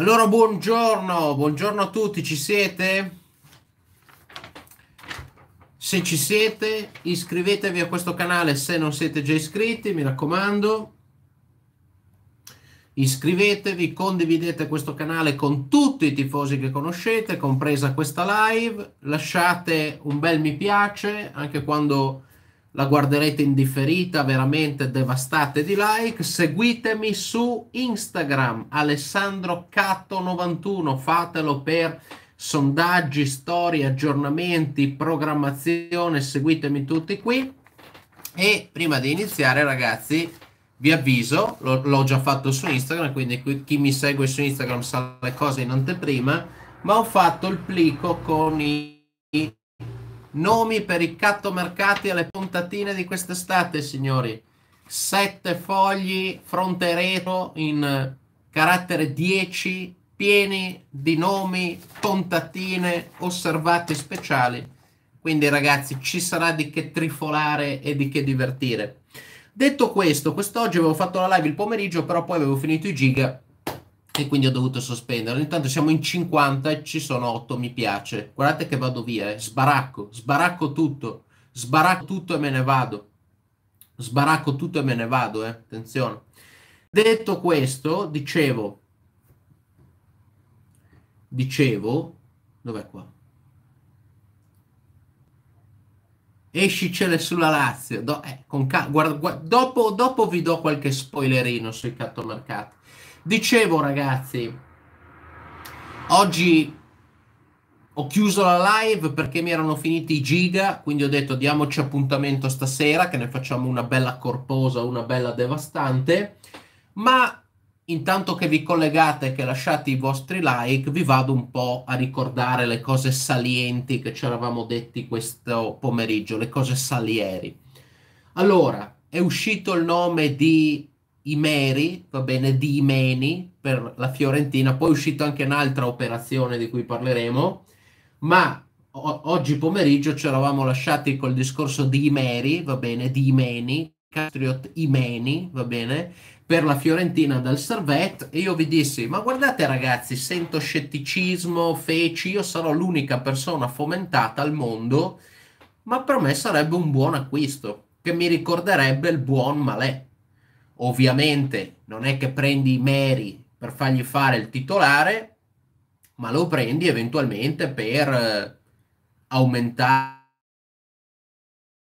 Allora, buongiorno, buongiorno a tutti, ci siete? Se ci siete, iscrivetevi a questo canale se non siete già iscritti, mi raccomando. Iscrivetevi, condividete questo canale con tutti i tifosi che conoscete, compresa questa live. Lasciate un bel mi piace anche quando la guarderete indifferita, veramente devastate di like. Seguitemi su Instagram, Alessandro Catto 91, fatelo per sondaggi, storie, aggiornamenti, programmazione, seguitemi tutti qui. E prima di iniziare ragazzi, vi avviso, l'ho già fatto su Instagram, quindi chi mi segue su Instagram sa le cose in anteprima, ma ho fatto il plico con i Nomi per i cattomercati alle puntatine di quest'estate, signori. Sette fogli fronte retro in carattere 10, pieni di nomi, puntatine, osservati speciali. Quindi ragazzi, ci sarà di che trifolare e di che divertire. Detto questo, quest'oggi avevo fatto la live il pomeriggio, però poi avevo finito i giga e quindi ho dovuto sospendere. Intanto siamo in 50 e ci sono 8 mi piace. Guardate che vado via, eh. sbaracco, sbaracco tutto, sbaracco tutto e me ne vado. Sbaracco tutto e me ne vado, eh. attenzione. Detto questo, dicevo, dicevo, dov'è qua? Esci Escicele sulla Lazio, Do, eh, con guarda, guarda, dopo, dopo vi do qualche spoilerino sui cattomercati. Dicevo ragazzi, oggi ho chiuso la live perché mi erano finiti i giga, quindi ho detto diamoci appuntamento stasera che ne facciamo una bella corposa, una bella devastante, ma intanto che vi collegate e che lasciate i vostri like, vi vado un po' a ricordare le cose salienti che ci eravamo detti questo pomeriggio, le cose salieri. Allora, è uscito il nome di Imeri, va bene, di Imeni per la Fiorentina, poi è uscita anche un'altra operazione di cui parleremo, ma o- oggi pomeriggio ci eravamo lasciati col discorso di Imeri, va bene, di Imeni, Catriot Imeni, va bene, per la Fiorentina dal Servette e io vi dissi, ma guardate ragazzi, sento scetticismo, feci, io sarò l'unica persona fomentata al mondo, ma per me sarebbe un buon acquisto, che mi ricorderebbe il buon Malè Ovviamente non è che prendi Mary per fargli fare il titolare, ma lo prendi eventualmente per eh, aumentare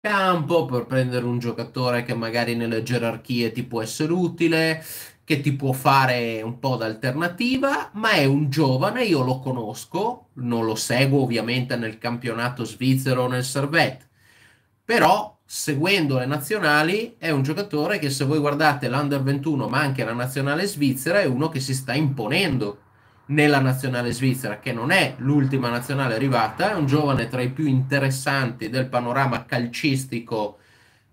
il campo, per prendere un giocatore che magari nelle gerarchie ti può essere utile, che ti può fare un po' d'alternativa, ma è un giovane, io lo conosco, non lo seguo ovviamente nel campionato svizzero o nel Servette, però seguendo le nazionali, è un giocatore che se voi guardate l'Under 21, ma anche la nazionale svizzera, è uno che si sta imponendo nella nazionale svizzera, che non è l'ultima nazionale arrivata, è un giovane tra i più interessanti del panorama calcistico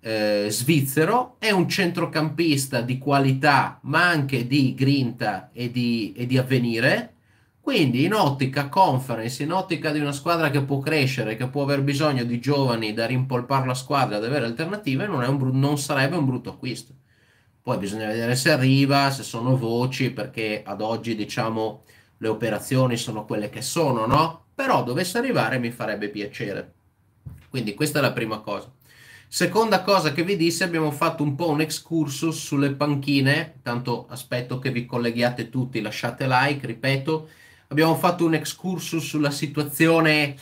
eh, svizzero, è un centrocampista di qualità, ma anche di grinta e di, e di avvenire quindi in ottica conference, in ottica di una squadra che può crescere, che può aver bisogno di giovani da rimpolpare la squadra, ad avere alternative, non, bru- non, sarebbe un brutto acquisto. Poi bisogna vedere se arriva, se sono voci, perché ad oggi diciamo le operazioni sono quelle che sono, no? Però dovesse arrivare mi farebbe piacere. Quindi questa è la prima cosa. Seconda cosa che vi disse, abbiamo fatto un po' un excursus sulle panchine, tanto aspetto che vi colleghiate tutti, lasciate like, ripeto abbiamo fatto un excursus sulla situazione,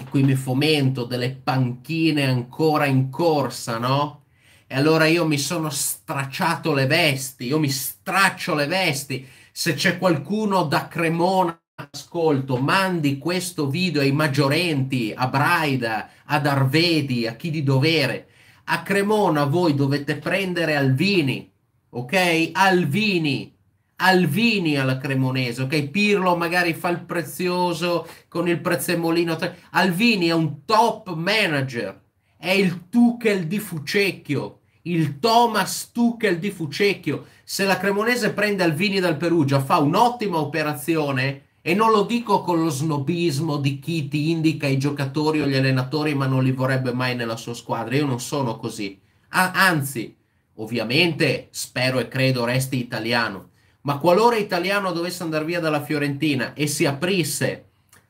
e qui mi fomento, delle panchine ancora in corsa, no? E allora io mi sono stracciato le vesti, io mi straccio le vesti. Se c'è qualcuno da Cremona ascolto, mandi questo video ai maggiorenti, a Braida, ad Arvedi, a chi di dovere. A Cremona voi dovete prendere Alvini, ok? Alvini, Alvini alla Cremonese, ok? Pirlo magari fa il prezioso con il prezzemolino. Alvini è un top manager, è il Tuchel di Fucecchio, il Thomas Tuchel di Fucecchio. Se la Cremonese prende Alvini dal Perugia, fa un'ottima operazione e non lo dico con lo snobismo di chi ti indica i giocatori o gli allenatori ma non li vorrebbe mai nella sua squadra. Io non sono così. Ah, anzi, ovviamente spero e credo resti italiano ma qualora Italiano dovesse andare via dalla Fiorentina e si aprisse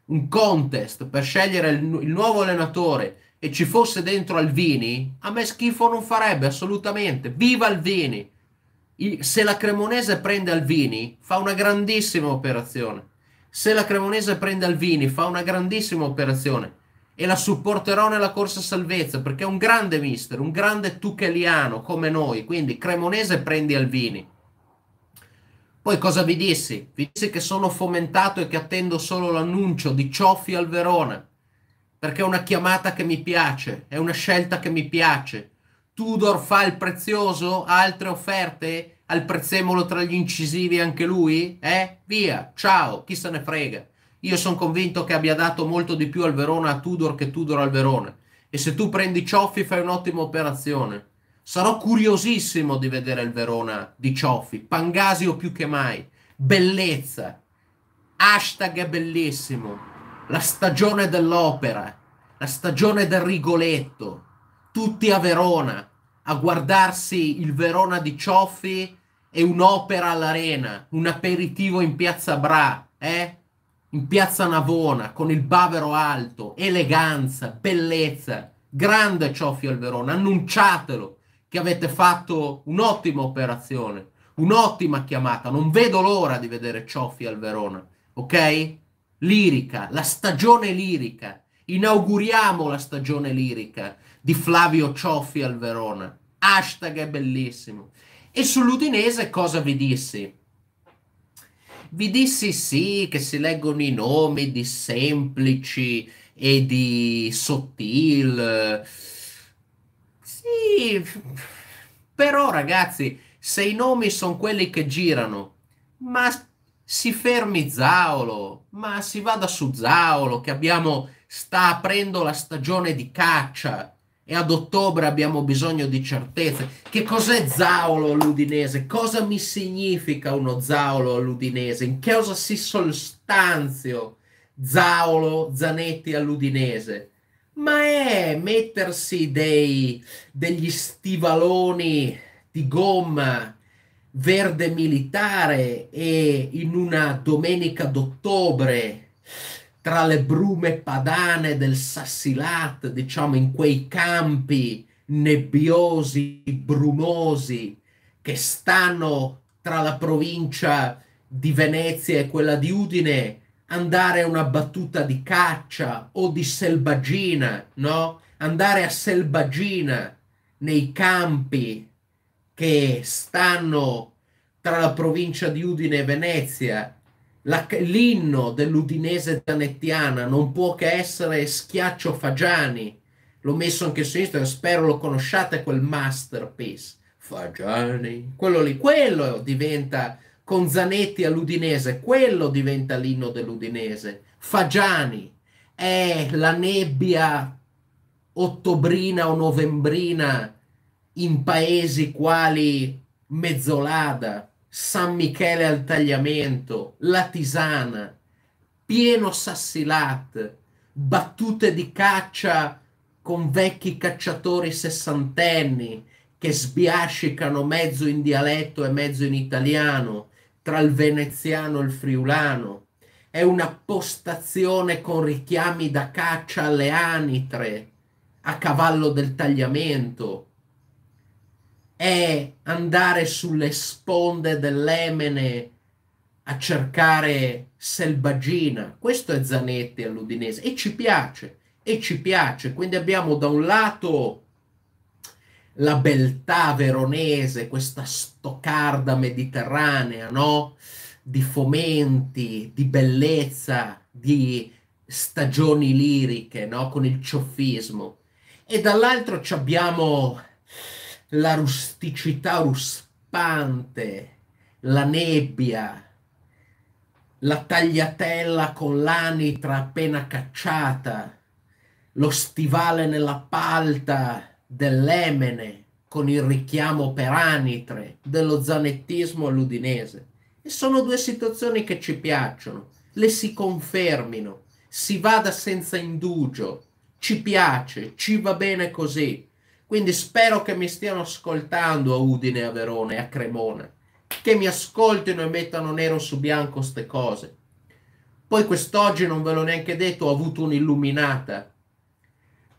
un contest per scegliere il, il nuovo allenatore e ci fosse dentro Alvini, a me schifo non farebbe assolutamente. Viva Alvini! I- se la Cremonese prende Alvini, fa una grandissima operazione. Se la Cremonese prende Alvini, fa una grandissima operazione e la supporterò nella corsa salvezza perché è un grande mister, un grande tucheliano come noi. Quindi, Cremonese prendi Alvini. Poi cosa vi dissi? Vi dissi che sono fomentato e che attendo solo l'annuncio di Cioffi al Verona, perché è una chiamata che mi piace, è una scelta che mi piace. Tudor fa il prezioso, ha altre offerte, al prezzemolo tra gli incisivi anche lui? Eh? Via, ciao, chi se ne frega. Io sono convinto che abbia dato molto di più al Verona a Tudor che Tudor al Verona. E se tu prendi Cioffi fai un'ottima operazione. Sarò curiosissimo di vedere il Verona di Cioffi, Pangasio più che mai, bellezza, hashtag è bellissimo, la stagione dell'opera, la stagione del Rigoletto, tutti a Verona, a guardarsi il Verona di Cioffi e un'opera all'arena, un aperitivo in piazza Bra, eh? in piazza Navona, con il bavero alto, eleganza, bellezza, grande Cioffi al Verona, annunciatelo che avete fatto un'ottima operazione, un'ottima chiamata. Non vedo l'ora di vedere Cioffi al Verona, ok? Lirica, la stagione lirica. Inauguriamo la stagione lirica di Flavio Cioffi al Verona. Hashtag è bellissimo. E sull'Udinese cosa vi dissi? Vi dissi sì, che si leggono i nomi di semplici e di sottil sì, però ragazzi, se i nomi sono quelli che girano, ma si fermi Zaolo, ma si vada su Zaolo che abbiamo, sta aprendo la stagione di caccia e ad ottobre abbiamo bisogno di certezze. Che cos'è Zaolo all'Udinese? Cosa mi significa uno Zaolo all'Udinese? In che cosa si sostanzio Zaolo Zanetti all'Udinese? ma è mettersi dei, degli stivaloni di gomma verde militare e in una domenica d'ottobre tra le brume padane del Sassilat, diciamo in quei campi nebbiosi, brumosi che stanno tra la provincia di Venezia e quella di Udine, andare a una battuta di caccia o di selvaggina, no? Andare a selvaggina nei campi che stanno tra la provincia di Udine e Venezia. La, l'inno dell'Udinese Danettiana non può che essere Schiaccio Fagiani. L'ho messo anche su Instagram, spero lo conosciate quel masterpiece. Fagiani, quello lì, quello diventa con Zanetti all'Udinese, quello diventa l'inno dell'Udinese. Fagiani è eh, la nebbia ottobrina o novembrina in paesi quali Mezzolada, San Michele al Tagliamento, la tisana, pieno Sassilat, battute di caccia con vecchi cacciatori sessantenni che sbiascicano mezzo in dialetto e mezzo in italiano, tra il veneziano e il friulano. È una postazione con richiami da caccia alle anitre, a cavallo del tagliamento. È andare sulle sponde dell'Emene a cercare selvaggina. Questo è Zanetti all'Udinese e ci piace, e ci piace. Quindi abbiamo da un lato la beltà veronese, questa stoccarda mediterranea, no? Di fomenti, di bellezza, di stagioni liriche, no? Con il cioffismo. E dall'altro abbiamo la rusticità ruspante, la nebbia, la tagliatella con l'anitra appena cacciata, lo stivale nella palta, dell'Emene con il richiamo per Anitre, dello zanettismo all'Udinese. E sono due situazioni che ci piacciono, le si confermino, si vada senza indugio, ci piace, ci va bene così. Quindi spero che mi stiano ascoltando a Udine, a Verona e a Cremona, che mi ascoltino e mettano nero su bianco queste cose. Poi quest'oggi, non ve l'ho neanche detto, ho avuto un'illuminata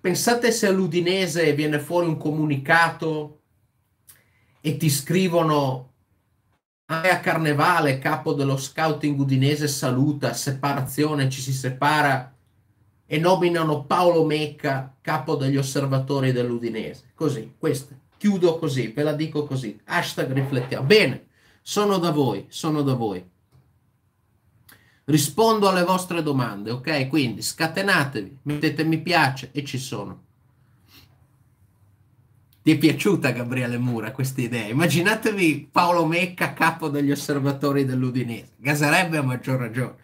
Pensate se all'Udinese viene fuori un comunicato e ti scrivono ah, a Carnevale, capo dello scouting udinese, saluta, separazione, ci si separa e nominano Paolo Mecca, capo degli osservatori dell'Udinese. Così, questa. Chiudo così, ve la dico così. Hashtag riflettiamo. Bene, sono da voi, sono da voi rispondo alle vostre domande, ok? Quindi scatenatevi, mettete mi piace e ci sono. Ti è piaciuta Gabriele Mura questa idea? Immaginatevi Paolo Mecca, capo degli osservatori dell'Udinese, gaserebbe a maggior ragione.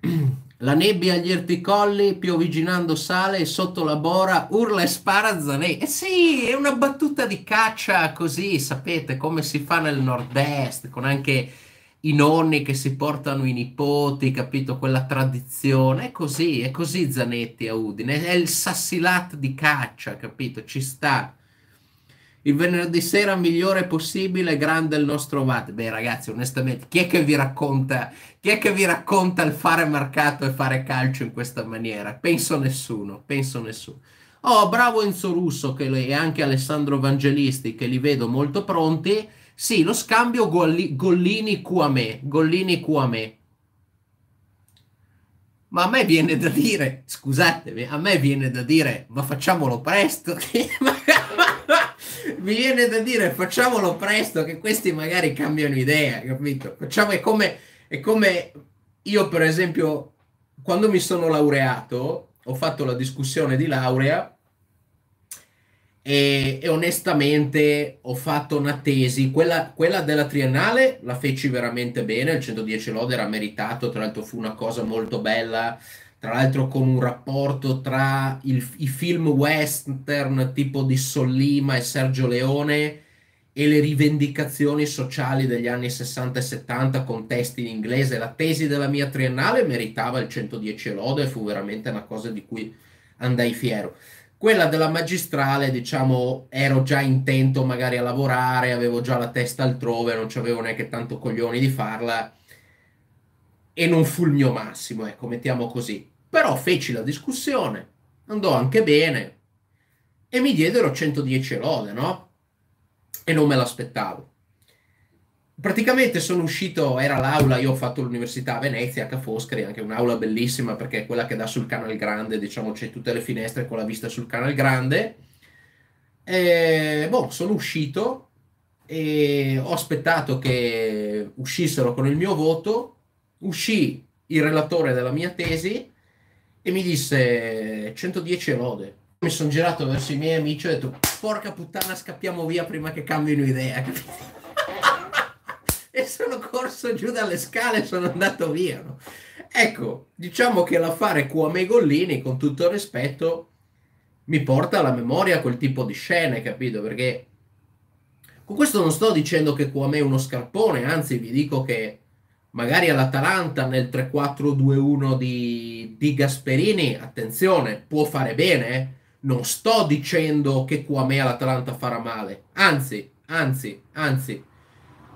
La nebbia agli erticolli, pioviginando sale e sotto la bora urla e spara Zanè. Eh sì, è una battuta di caccia così, sapete, come si fa nel nord-est, con anche i nonni che si portano i nipoti, capito? Quella tradizione, è così, è così Zanetti a Udine, è il sassilat di caccia, capito? Ci sta. Il venerdì sera migliore possibile, grande il nostro VAT. Beh ragazzi, onestamente, chi è che vi racconta, chi è che vi racconta il fare mercato e fare calcio in questa maniera? Penso nessuno, penso nessuno. Oh, bravo Enzo Russo che, e anche Alessandro Evangelisti che li vedo molto pronti sì, lo scambio golli, Gollini-Cuamè. gollini me. Ma a me viene da dire, scusatemi, a me viene da dire, ma facciamolo presto. Mi viene da dire, facciamolo presto, che questi magari cambiano idea, capito? Facciamo, è come, è come io, per esempio, quando mi sono laureato, ho fatto la discussione di laurea e, e, onestamente ho fatto una tesi, quella, quella, della triennale la feci veramente bene, il 110 lode era meritato, tra l'altro fu una cosa molto bella, tra l'altro con un rapporto tra il, i film western tipo di Sollima e Sergio Leone e le rivendicazioni sociali degli anni 60 e 70 con testi in inglese, la tesi della mia triennale meritava il 110 lode, fu veramente una cosa di cui andai fiero. Quella della magistrale, diciamo, ero già intento magari a lavorare, avevo già la testa altrove, non avevo neanche tanto coglioni di farla e non fu il mio massimo, ecco, mettiamo così. Però feci la discussione, andò anche bene e mi diedero 110 lode, no? E non me l'aspettavo praticamente sono uscito, era l'aula, io ho fatto l'università a Venezia, a Foscari, anche un'aula bellissima perché è quella che dà sul Canal Grande, diciamo c'è tutte le finestre con la vista sul Canal Grande. E, boh, sono uscito e ho aspettato che uscissero con il mio voto, uscì il relatore della mia tesi e mi disse 110 lode. Mi sono girato verso i miei amici e ho detto porca puttana scappiamo via prima che cambino idea. e sono corso giù dalle scale e sono andato via. No? Ecco, diciamo che l'affare Cuame Gollini, con tutto il rispetto, mi porta alla memoria quel tipo di scene, capito? Perché con questo non sto dicendo che Cuame è uno scarpone, anzi vi dico che magari all'Atalanta nel 3-4-2-1 di, di Gasperini, attenzione, può fare bene, eh. non sto dicendo che Cuame all'Atalanta farà male, anzi, anzi, anzi,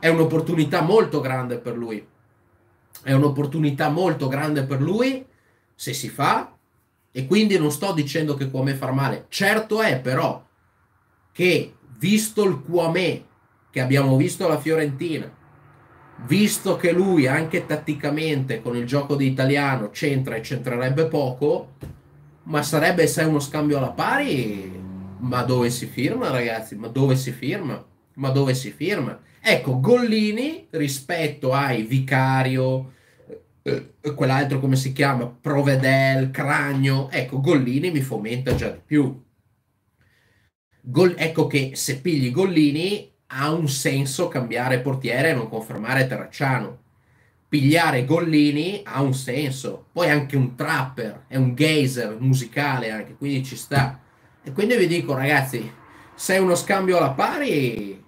è un'opportunità molto grande per lui. È un'opportunità molto grande per lui se si fa e quindi non sto dicendo che Kwame fa male. Certo è però che visto il Kwame che abbiamo visto alla Fiorentina, visto che lui anche tatticamente con il gioco di italiano centra e centrerebbe poco, ma sarebbe se uno scambio alla pari, ma dove si firma ragazzi? Ma dove si firma? Ma dove si firma? Ecco, Gollini rispetto ai Vicario, eh, eh, quell'altro come si chiama, Provedel, Cragno, ecco, Gollini mi fomenta già di più. Gol, ecco che se pigli Gollini ha un senso cambiare portiere e non confermare Terracciano. Pigliare Gollini ha un senso. Poi anche un trapper, è un geyser musicale anche, quindi ci sta. E quindi vi dico ragazzi, se è uno scambio alla pari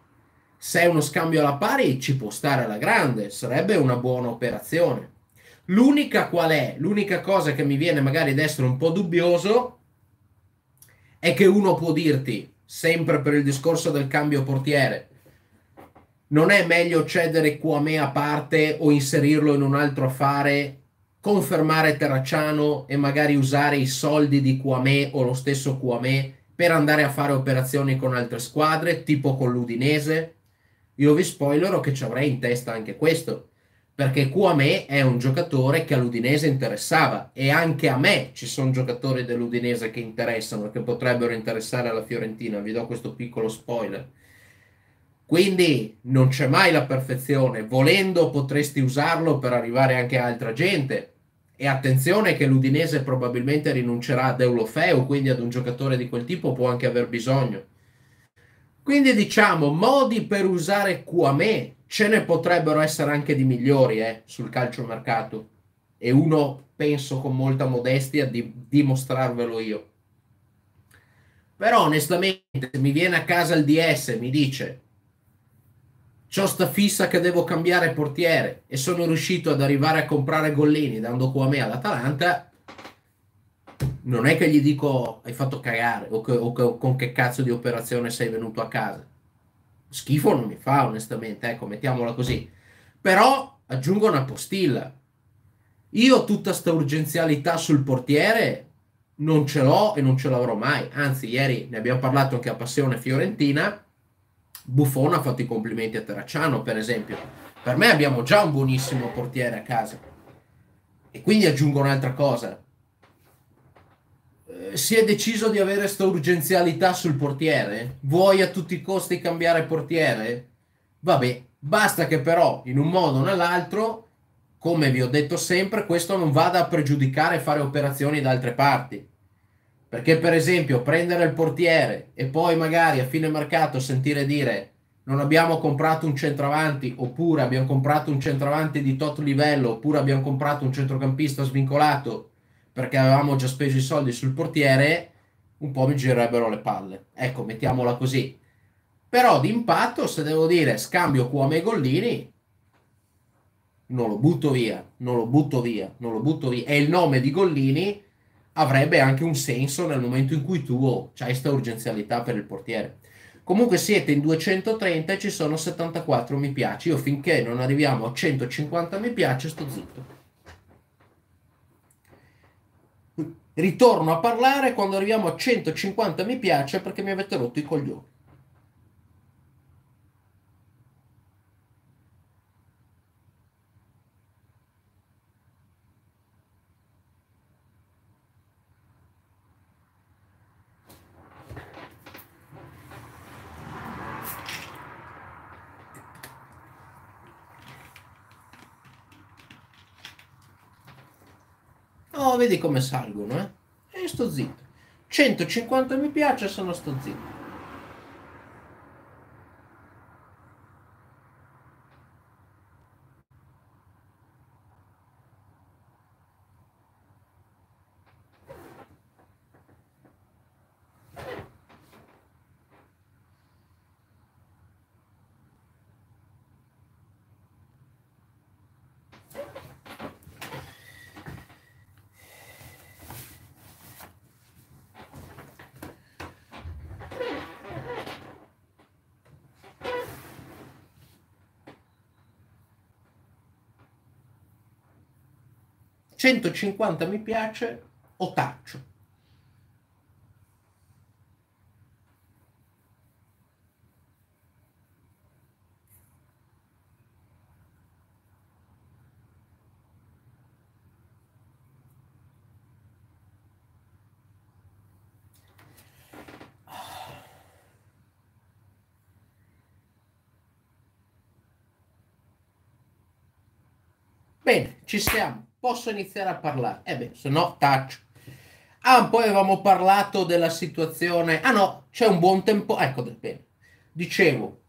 se è uno scambio alla pari ci può stare alla grande, sarebbe una buona operazione. L'unica qual è? L'unica cosa che mi viene magari ad essere un po' dubbioso è che uno può dirti, sempre per il discorso del cambio portiere, non è meglio cedere Quame a parte o inserirlo in un altro affare, confermare Terracciano e magari usare i soldi di Quame o lo stesso Quame per andare a fare operazioni con altre squadre, tipo con l'Udinese? Io vi spoilerò che ci avrei in testa anche questo, perché Kouame è un giocatore che all'Udinese interessava e anche a me ci sono giocatori dell'Udinese che interessano, che potrebbero interessare alla Fiorentina, vi do questo piccolo spoiler. Quindi non c'è mai la perfezione, volendo potresti usarlo per arrivare anche a altra gente. E attenzione che l'Udinese probabilmente rinuncerà ad Eulofeu, quindi ad un giocatore di quel tipo può anche aver bisogno. Quindi diciamo, modi per usare QAME ce ne potrebbero essere anche di migliori eh, sul calciomercato. E uno, penso con molta modestia, di dimostrarvelo io. Però onestamente, se mi viene a casa il DS e mi dice c'ho sta fissa che devo cambiare portiere e sono riuscito ad arrivare a comprare Gollini dando qua me all'Atalanta, non è che gli dico hai fatto cagare o, che, o, che, o con che cazzo di operazione sei venuto a casa. Schifo non mi fa, onestamente, ecco, mettiamola così. Però aggiungo una postilla. Io tutta questa urgenzialità sul portiere non ce l'ho e non ce l'avrò mai. Anzi, ieri ne abbiamo parlato anche a Passione Fiorentina. Buffon ha fatto i complimenti a Terracciano, per esempio. Per me abbiamo già un buonissimo portiere a casa. E quindi aggiungo un'altra cosa. Eh, si è deciso di avere questa urgenzialità sul portiere? Vuoi a tutti i costi cambiare portiere? Vabbè, basta che però in un modo o nell'altro, come vi ho detto sempre, questo non vada a pregiudicare fare operazioni da altre parti. Perché per esempio prendere il portiere e poi magari a fine mercato sentire dire non abbiamo comprato un centravanti oppure abbiamo comprato un centravanti di tot livello oppure abbiamo comprato un centrocampista svincolato perché avevamo già speso i soldi sul portiere, un po' mi girerebbero le palle. Ecco, mettiamola così. Però d'impatto, se devo dire scambio Cuame e Gollini, non lo butto via, non lo butto via, non lo butto via. E il nome di Gollini avrebbe anche un senso nel momento in cui tu oh, hai questa urgenzialità per il portiere. Comunque siete in 230 e ci sono 74 mi piace. Io finché non arriviamo a 150 mi piace sto zitto. ritorno a parlare quando arriviamo a 150 mi piace perché mi avete rotto i coglioni. vedi come salgono, eh? E sto zitto. 150 mi piace, sono sto zitto. 150 mi piace o taccio. Ci siamo, posso iniziare a parlare? E eh beh, se no taccio. Ah, poi avevamo parlato della situazione... Ah no, c'è un buon tempo... Ecco, del bene. Dicevo,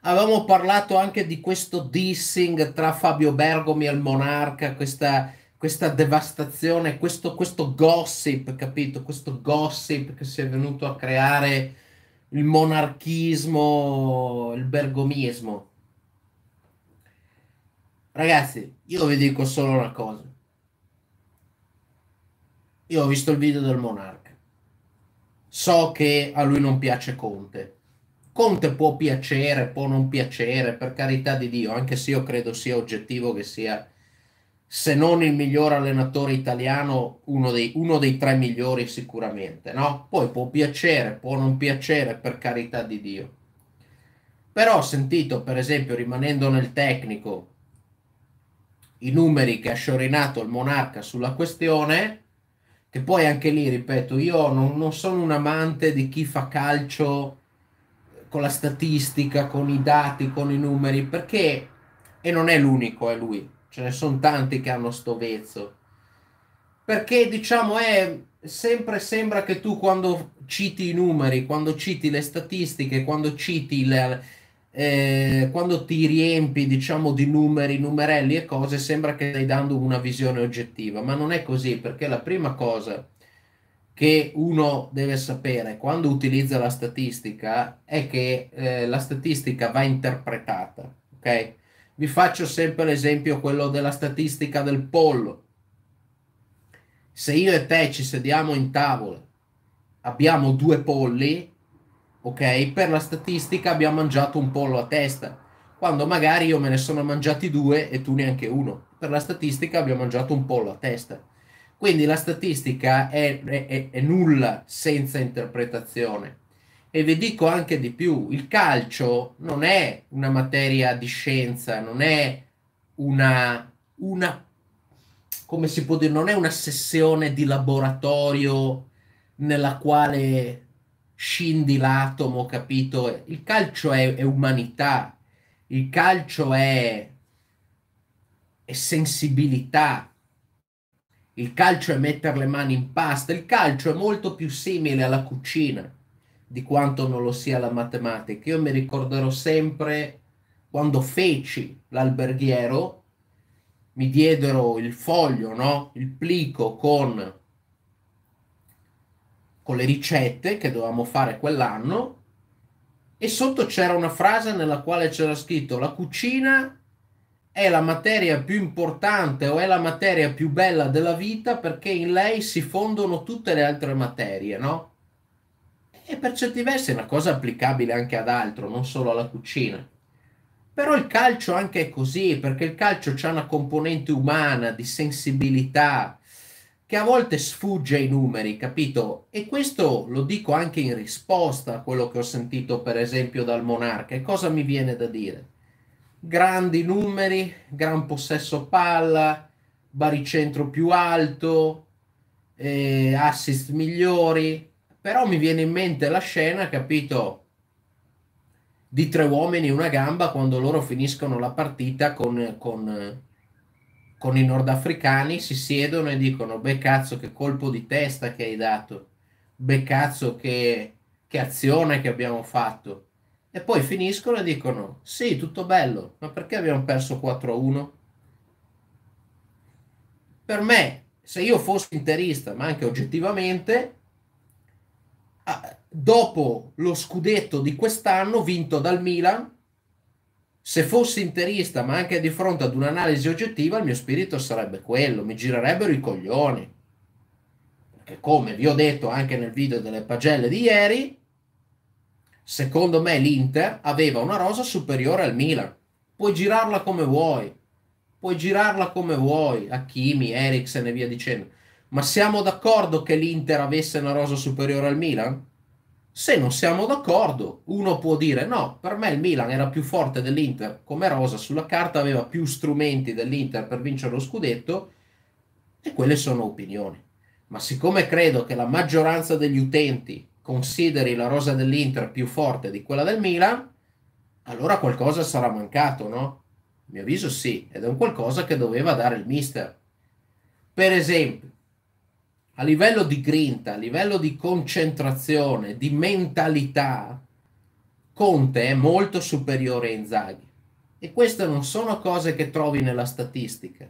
avevamo parlato anche di questo dissing tra Fabio Bergomi e il Monarca, questa, questa devastazione, questo, questo, gossip, capito? Questo gossip che si è venuto a creare il monarchismo, il bergomismo. Ragazzi, io vi dico solo una cosa. Io ho visto il video del Monarca. So che a lui non piace Conte. Conte può piacere, può non piacere, per carità di Dio, anche se io credo sia oggettivo che sia, se non il miglior allenatore italiano, uno dei, uno dei tre migliori sicuramente, no? Poi può piacere, può non piacere, per carità di Dio. Però ho sentito, per esempio, rimanendo nel tecnico, i numeri che ha sciorinato il monarca sulla questione, che poi anche lì, ripeto, io non, non sono un amante di chi fa calcio con la statistica, con i dati, con i numeri, perché, e non è l'unico, è lui, ce ne sono tanti che hanno sto vezzo, perché diciamo è sempre sembra che tu quando citi i numeri, quando citi le statistiche, quando citi le, eh, quando ti riempi diciamo di numeri, numerelli e cose, sembra che stai dando una visione oggettiva, ma non è così perché la prima cosa che uno deve sapere quando utilizza la statistica è che eh, la statistica va interpretata, ok? Vi faccio sempre l'esempio quello della statistica del pollo. Se io e te ci sediamo in tavola, abbiamo due polli, ok? Per la statistica abbiamo mangiato un pollo a testa, quando magari io me ne sono mangiati due e tu neanche uno. Per la statistica abbiamo mangiato un pollo a testa. Quindi la statistica è, è, è nulla senza interpretazione. E vi dico anche di più, il calcio non è una materia di scienza, non è una, una come si può dire, non è una sessione di laboratorio nella quale scindi l'atomo, capito? Il calcio è, è umanità, il calcio è, è sensibilità, il calcio è mettere le mani in pasta, il calcio è molto più simile alla cucina di quanto non lo sia la matematica. Io mi ricorderò sempre quando feci l'alberghiero, mi diedero il foglio, no? il plico con con le ricette che dovevamo fare quell'anno e sotto c'era una frase nella quale c'era scritto la cucina è la materia più importante o è la materia più bella della vita perché in lei si fondono tutte le altre materie, no? E per certi versi è una cosa applicabile anche ad altro, non solo alla cucina. Però il calcio anche è così, perché il calcio c'è una componente umana, di sensibilità, che a volte sfugge ai numeri, capito? E questo lo dico anche in risposta a quello che ho sentito per esempio dal Monarca. E cosa mi viene da dire? Grandi numeri, gran possesso palla, baricentro più alto, eh, assist migliori, però mi viene in mente la scena, capito? Di tre uomini e una gamba quando loro finiscono la partita con, con con i nordafricani si siedono e dicono beh cazzo che colpo di testa che hai dato, beh cazzo che, che azione che abbiamo fatto. E poi finiscono e dicono sì, tutto bello, ma perché abbiamo perso 4-1? Per me, se io fossi interista, ma anche oggettivamente, dopo lo scudetto di quest'anno vinto dal Milan, se fossi interista, ma anche di fronte ad un'analisi oggettiva, il mio spirito sarebbe quello, mi girerebbero i coglioni. Perché come vi ho detto anche nel video delle pagelle di ieri, secondo me l'Inter aveva una rosa superiore al Milan. Puoi girarla come vuoi, puoi girarla come vuoi, Hakimi, Eriksen e via dicendo. Ma siamo d'accordo che l'Inter avesse una rosa superiore al Milan? Se non siamo d'accordo, uno può dire no, per me il Milan era più forte dell'Inter come rosa, sulla carta aveva più strumenti dell'Inter per vincere lo scudetto e quelle sono opinioni. Ma siccome credo che la maggioranza degli utenti consideri la rosa dell'Inter più forte di quella del Milan, allora qualcosa sarà mancato, no? A mio avviso sì, ed è un qualcosa che doveva dare il mister. Per esempio, a livello di grinta, a livello di concentrazione, di mentalità, Conte è molto superiore a Inzaghi. E queste non sono cose che trovi nella statistica.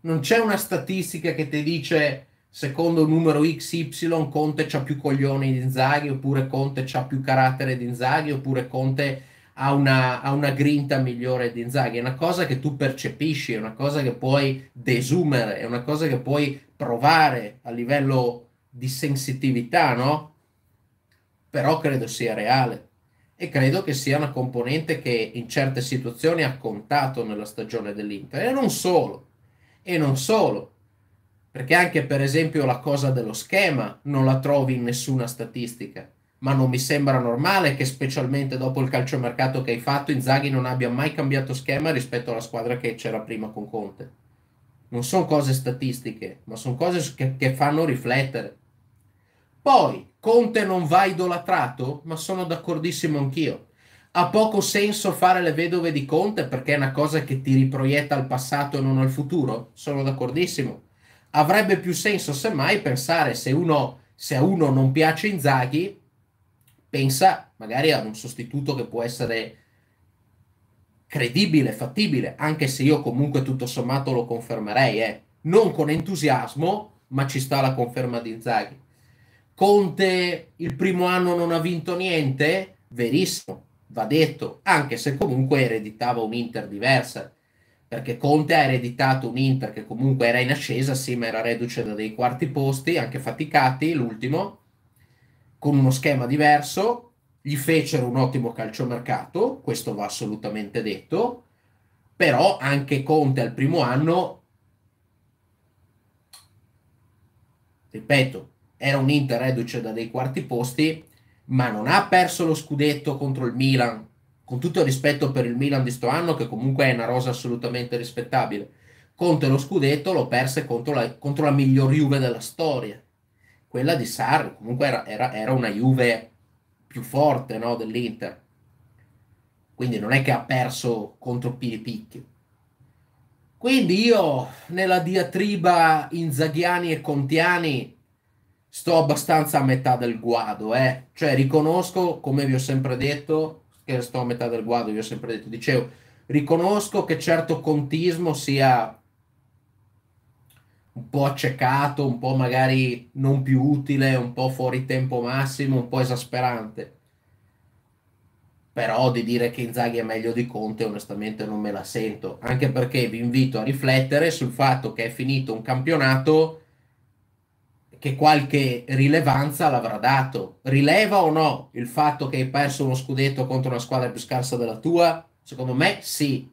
Non c'è una statistica che ti dice secondo numero XY Conte c'ha più coglioni di Inzaghi, oppure Conte c'ha più carattere di Inzaghi, oppure Conte ha una, ha una grinta migliore di Inzaghi, è una cosa che tu percepisci, è una cosa che puoi desumere, è una cosa che puoi provare a livello di sensitività, no? Però credo sia reale e credo che sia una componente che in certe situazioni ha contato nella stagione dell'Inter e non solo, e non solo, perché anche per esempio la cosa dello schema non la trovi in nessuna statistica ma non mi sembra normale che specialmente dopo il calciomercato che hai fatto Inzaghi non abbia mai cambiato schema rispetto alla squadra che c'era prima con Conte. Non sono cose statistiche, ma sono cose che, che fanno riflettere. Poi, Conte non va idolatrato? Ma sono d'accordissimo anch'io. Ha poco senso fare le vedove di Conte perché è una cosa che ti riproietta al passato e non al futuro? Sono d'accordissimo. Avrebbe più senso semmai pensare se, uno, se a uno non piace Inzaghi, pensa magari a un sostituto che può essere credibile, fattibile, anche se io comunque tutto sommato lo confermerei, eh. non con entusiasmo, ma ci sta la conferma di Inzaghi. Conte il primo anno non ha vinto niente, verissimo, va detto, anche se comunque ereditava un Inter diversa, perché Conte ha ereditato un Inter che comunque era in ascesa, sì, ma era reduce da dei quarti posti, anche faticati, l'ultimo, con uno schema diverso, gli fecero un ottimo calciomercato, questo va assolutamente detto, però anche Conte al primo anno, ripeto, era un Inter reduce da dei quarti posti, ma non ha perso lo scudetto contro il Milan, con tutto il rispetto per il Milan di sto anno, che comunque è una rosa assolutamente rispettabile. Conte lo scudetto lo perse contro la, contro la miglior Juve della storia quella di Sarri, comunque era, era, era una Juve più forte no, dell'Inter. Quindi non è che ha perso contro Piripicchi. Quindi io nella diatriba Inzaghiani e Contiani sto abbastanza a metà del guado, eh. cioè riconosco, come vi ho sempre detto, che sto a metà del guado, vi ho sempre detto, dicevo, riconosco che certo contismo sia un po' accecato, un po' magari non più utile, un po' fuori tempo massimo, un po' esasperante. Però di dire che Inzaghi è meglio di Conte onestamente non me la sento, anche perché vi invito a riflettere sul fatto che è finito un campionato che qualche rilevanza l'avrà dato. Rileva o no il fatto che hai perso uno scudetto contro una squadra più scarsa della tua? Secondo me sì,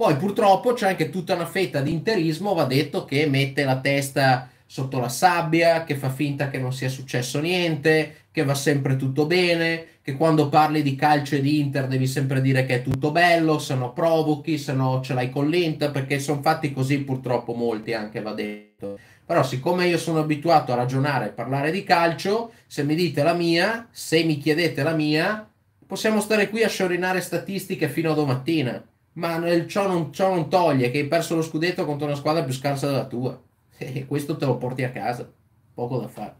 poi purtroppo c'è anche tutta una fetta di interismo, va detto, che mette la testa sotto la sabbia, che fa finta che non sia successo niente, che va sempre tutto bene, che quando parli di calcio e di Inter devi sempre dire che è tutto bello, se no provochi, se no ce l'hai con l'Inter, perché sono fatti così purtroppo molti anche, va detto. Però siccome io sono abituato a ragionare e parlare di calcio, se mi dite la mia, se mi chiedete la mia, possiamo stare qui a sciorinare statistiche fino a domattina ma ciò, non, ciò non toglie che hai perso lo scudetto contro una squadra più scarsa della tua. E questo te lo porti a casa. Poco da fare.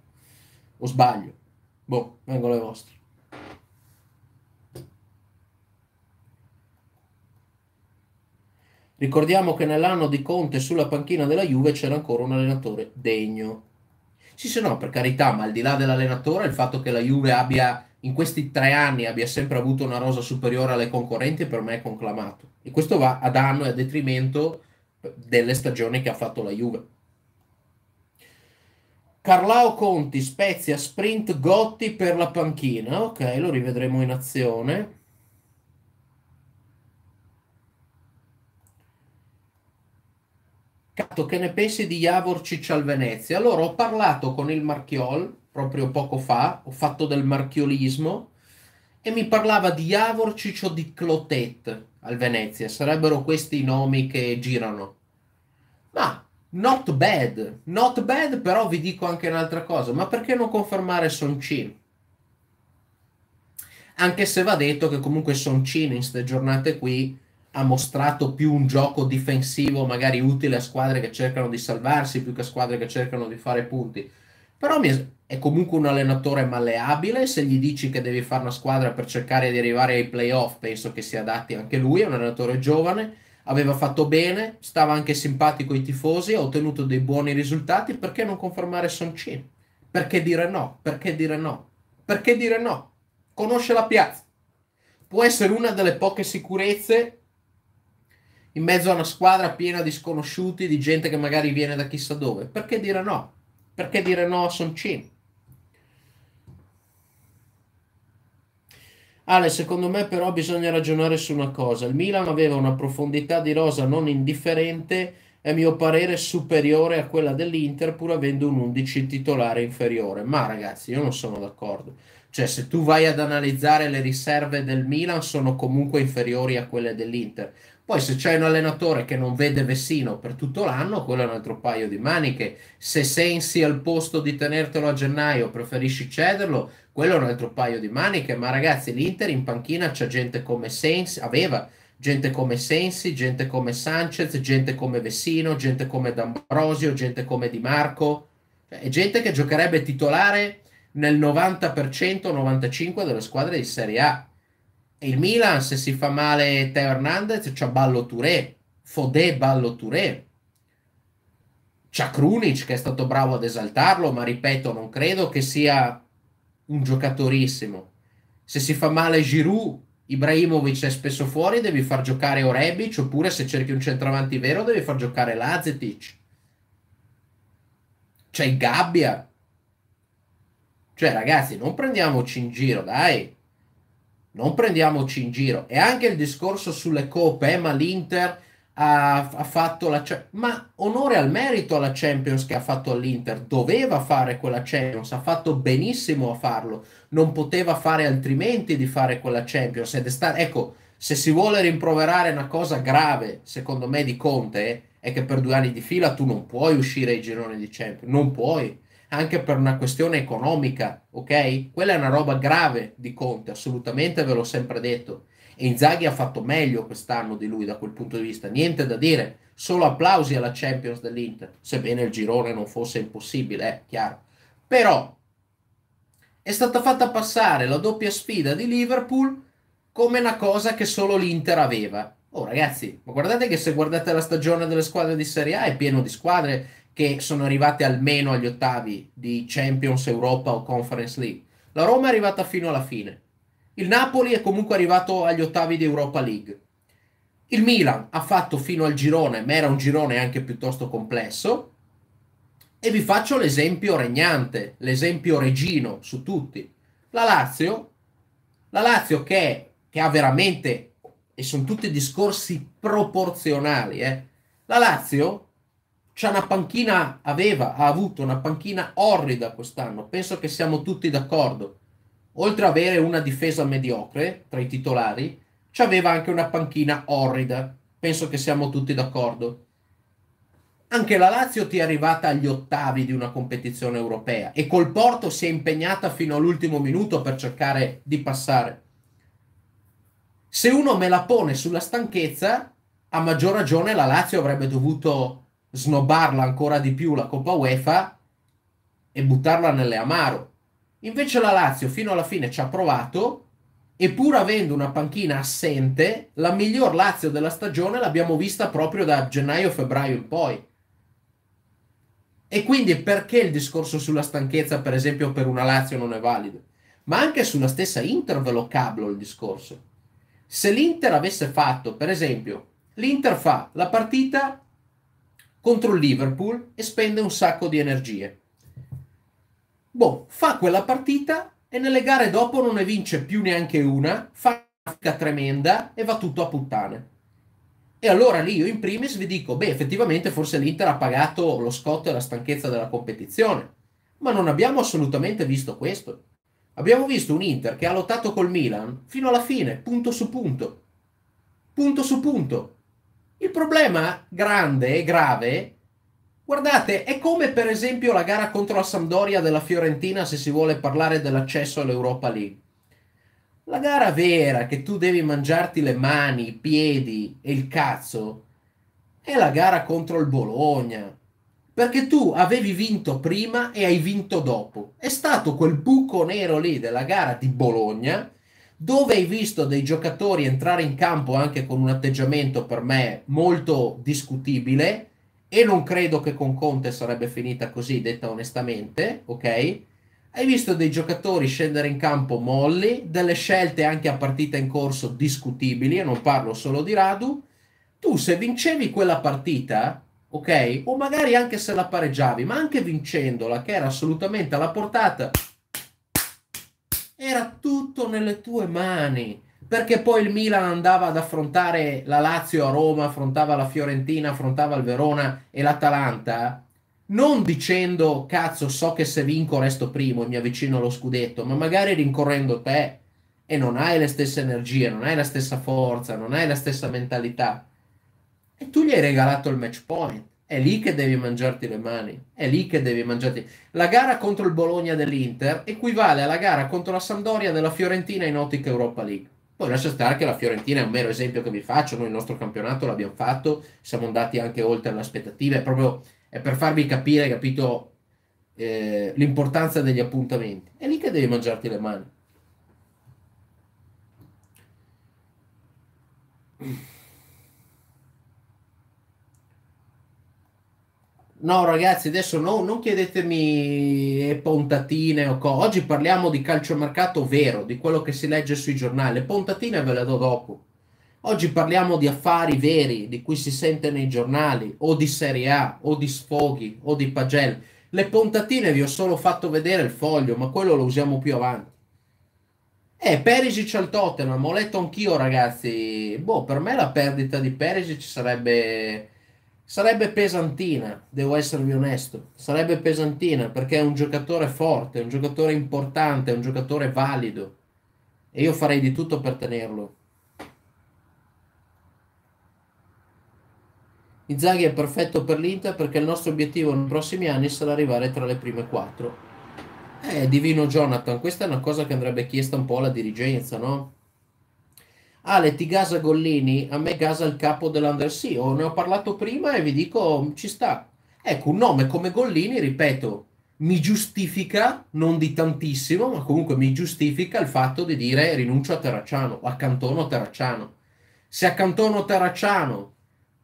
O sbaglio. Boh, vengo le vostre. Ricordiamo che nell'anno di Conte sulla panchina della Juve c'era ancora un allenatore degno. Sì, se no, per carità, ma al di là dell'allenatore, il fatto che la Juve abbia in questi tre anni abbia sempre avuto una rosa superiore alle concorrenti per me è conclamato. E questo va a danno e a detrimento delle stagioni che ha fatto la Juve. Carlao Conti, Spezia, sprint Gotti per la panchina. Ok, lo rivedremo in azione. Cato, che ne pensi di Javor Ciccial Venezia? Allora, ho parlato con il Marchiol proprio poco fa, ho fatto del marchiolismo, e mi parlava di Javorcic o di Clotet al Venezia, sarebbero questi i nomi che girano. Ma not bad, not bad, però vi dico anche un'altra cosa, ma perché non confermare Soncin? Anche se va detto che comunque Soncin in queste giornate qui ha mostrato più un gioco difensivo magari utile a squadre che cercano di salvarsi più che a squadre che cercano di fare punti. Però mi, è comunque un allenatore malleabile, se gli dici che devi fare una squadra per cercare di arrivare ai playoff penso che si adatti anche lui, è un allenatore giovane, aveva fatto bene, stava anche simpatico ai tifosi, ha ottenuto dei buoni risultati, perché non confermare Soncini? Perché dire no? Perché dire no? Perché dire no? Conosce la piazza. Può essere una delle poche sicurezze in mezzo a una squadra piena di sconosciuti, di gente che magari viene da chissà dove. Perché dire no? Perché dire no a Soncini? Ale, secondo me però bisogna ragionare su una cosa. Il Milan aveva una profondità di rosa non indifferente, a mio parere superiore a quella dell'Inter, pur avendo un 11 titolare inferiore. Ma ragazzi, io non sono d'accordo. Cioè, se tu vai ad analizzare le riserve del Milan, sono comunque inferiori a quelle dell'Inter. Poi se c'è un allenatore che non vede Vessino per tutto l'anno, quello è un altro paio di maniche. Se Sensi al posto di tenertelo a gennaio preferisci cederlo, quello è un altro paio di maniche, ma ragazzi l'Inter in panchina c'è gente come Sensi, aveva gente come Sensi, gente come Sanchez, gente come Vessino, gente come D'Ambrosio, gente come Di Marco, cioè, è gente che giocherebbe titolare nel 90%-95% delle squadre di Serie A. E il Milan, se si fa male Teo Hernandez, c'ha Ballo Touré, Fodè Ballo Touré, c'ha Krunic che è stato bravo ad esaltarlo, ma ripeto, non credo che sia un giocatorissimo. Se si fa male Giroud, Ibrahimovic è spesso fuori, devi far giocare Orebic, oppure se cerchi un centravanti vero devi far giocare Lazetic. C'è il Gabbia. Cioè ragazzi, non prendiamoci in giro, dai. Non prendiamoci in giro. E anche il discorso sulle coppe, eh, ma l'Inter ha, ha fatto la ma onore al merito alla Champions che ha fatto all'Inter, doveva fare quella Champions, ha fatto benissimo a farlo, non poteva fare altrimenti di fare quella Champions ed è stato ecco, se si vuole rimproverare una cosa grave, secondo me di Conte è che per due anni di fila tu non puoi uscire ai gironi di Champions, non puoi anche per una questione economica, ok? Quella è una roba grave di Conte, assolutamente ve l'ho sempre detto. E Inzaghi ha fatto meglio quest'anno di lui da quel punto di vista, niente da dire, solo applausi alla Champions dell'Inter, sebbene il girone non fosse impossibile, è chiaro. Però è stata fatta passare la doppia sfida di Liverpool come una cosa che solo l'Inter aveva. Oh ragazzi, ma guardate che se guardate la stagione delle squadre di Serie A è pieno di squadre che sono arrivate almeno agli ottavi di Champions Europa o Conference League. La Roma è arrivata fino alla fine. Il Napoli è comunque arrivato agli ottavi di Europa League. Il Milan ha fatto fino al girone, ma era un girone anche piuttosto complesso. E vi faccio l'esempio regnante, l'esempio regino su tutti. La Lazio, la Lazio che, che ha veramente, e sono tutti discorsi proporzionali, eh. la Lazio c'ha una panchina, aveva, ha avuto una panchina orrida quest'anno, penso che siamo tutti d'accordo oltre ad avere una difesa mediocre tra i titolari, ci aveva anche una panchina orrida. Penso che siamo tutti d'accordo. Anche la Lazio ti è arrivata agli ottavi di una competizione europea e col Porto si è impegnata fino all'ultimo minuto per cercare di passare. Se uno me la pone sulla stanchezza, a maggior ragione la Lazio avrebbe dovuto snobbarla ancora di più la Coppa UEFA e buttarla nelle amaro. Invece la Lazio fino alla fine ci ha provato e pur avendo una panchina assente, la miglior Lazio della stagione l'abbiamo vista proprio da gennaio-febbraio in poi. E quindi perché il discorso sulla stanchezza, per esempio, per una Lazio non è valido? Ma anche sulla stessa Inter ve lo cablo il discorso. Se l'Inter avesse fatto, per esempio, l'Inter fa la partita contro il Liverpool e spende un sacco di energie boh, fa quella partita e nelle gare dopo non ne vince più neanche una, fa una tremenda e va tutto a puttane. E allora lì io in primis vi dico, beh, effettivamente forse l'Inter ha pagato lo scotto e la stanchezza della competizione, ma non abbiamo assolutamente visto questo. Abbiamo visto un Inter che ha lottato col Milan fino alla fine, punto su punto. Punto su punto. Il problema grande e grave Guardate, è come per esempio la gara contro la Sampdoria della Fiorentina se si vuole parlare dell'accesso all'Europa League. La gara vera che tu devi mangiarti le mani, i piedi e il cazzo è la gara contro il Bologna. Perché tu avevi vinto prima e hai vinto dopo. È stato quel buco nero lì della gara di Bologna dove hai visto dei giocatori entrare in campo anche con un atteggiamento per me molto discutibile e non credo che con Conte sarebbe finita così, detta onestamente, ok? Hai visto dei giocatori scendere in campo molli, delle scelte anche a partita in corso discutibili, e non parlo solo di Radu. Tu se vincevi quella partita, ok? O magari anche se la pareggiavi, ma anche vincendola, che era assolutamente alla portata, era tutto nelle tue mani perché poi il Milan andava ad affrontare la Lazio a Roma, affrontava la Fiorentina, affrontava il Verona e l'Atalanta, non dicendo cazzo so che se vinco resto primo e mi avvicino allo scudetto, ma magari rincorrendo te e non hai le stesse energie, non hai la stessa forza, non hai la stessa mentalità. E tu gli hai regalato il match point. È lì che devi mangiarti le mani. È lì che devi mangiarti. La gara contro il Bologna dell'Inter equivale alla gara contro la Sampdoria della Fiorentina in Nautica Europa League poi lascia stare che la Fiorentina è un mero esempio che vi faccio, noi il nostro campionato l'abbiamo fatto, siamo andati anche oltre le aspettative, è proprio è per farvi capire, capito, eh, l'importanza degli appuntamenti. È lì che devi mangiarti le mani. No, ragazzi, adesso no, non chiedetemi eh, pontatine o cose. Oggi parliamo di calciomercato vero, di quello che si legge sui giornali. Le Pontatine ve le do dopo. Oggi parliamo di affari veri, di cui si sente nei giornali, o di Serie A, o di sfoghi, o di pagelli. Le pontatine vi ho solo fatto vedere il foglio, ma quello lo usiamo più avanti. Eh, Perisic al Tottenham, ho letto anch'io, ragazzi. Boh, per me la perdita di Perisic sarebbe Sarebbe pesantina, devo esservi onesto, sarebbe pesantina perché è un giocatore forte, è un giocatore importante, è un giocatore valido e io farei di tutto per tenerlo. Inzaghi è perfetto per l'Inter perché il nostro obiettivo nei prossimi anni sarà arrivare tra le prime quattro. Eh, divino Jonathan, questa è una cosa che andrebbe chiesta un po' alla dirigenza, no? Ale, ti gasa Gollini? A me gasa il capo dell'Underseo. Oh, ne ho parlato prima e vi dico, ci sta. Ecco, un nome come Gollini, ripeto, mi giustifica, non di tantissimo, ma comunque mi giustifica il fatto di dire rinuncio a Terracciano, accantono Terracciano. Se accantono Terracciano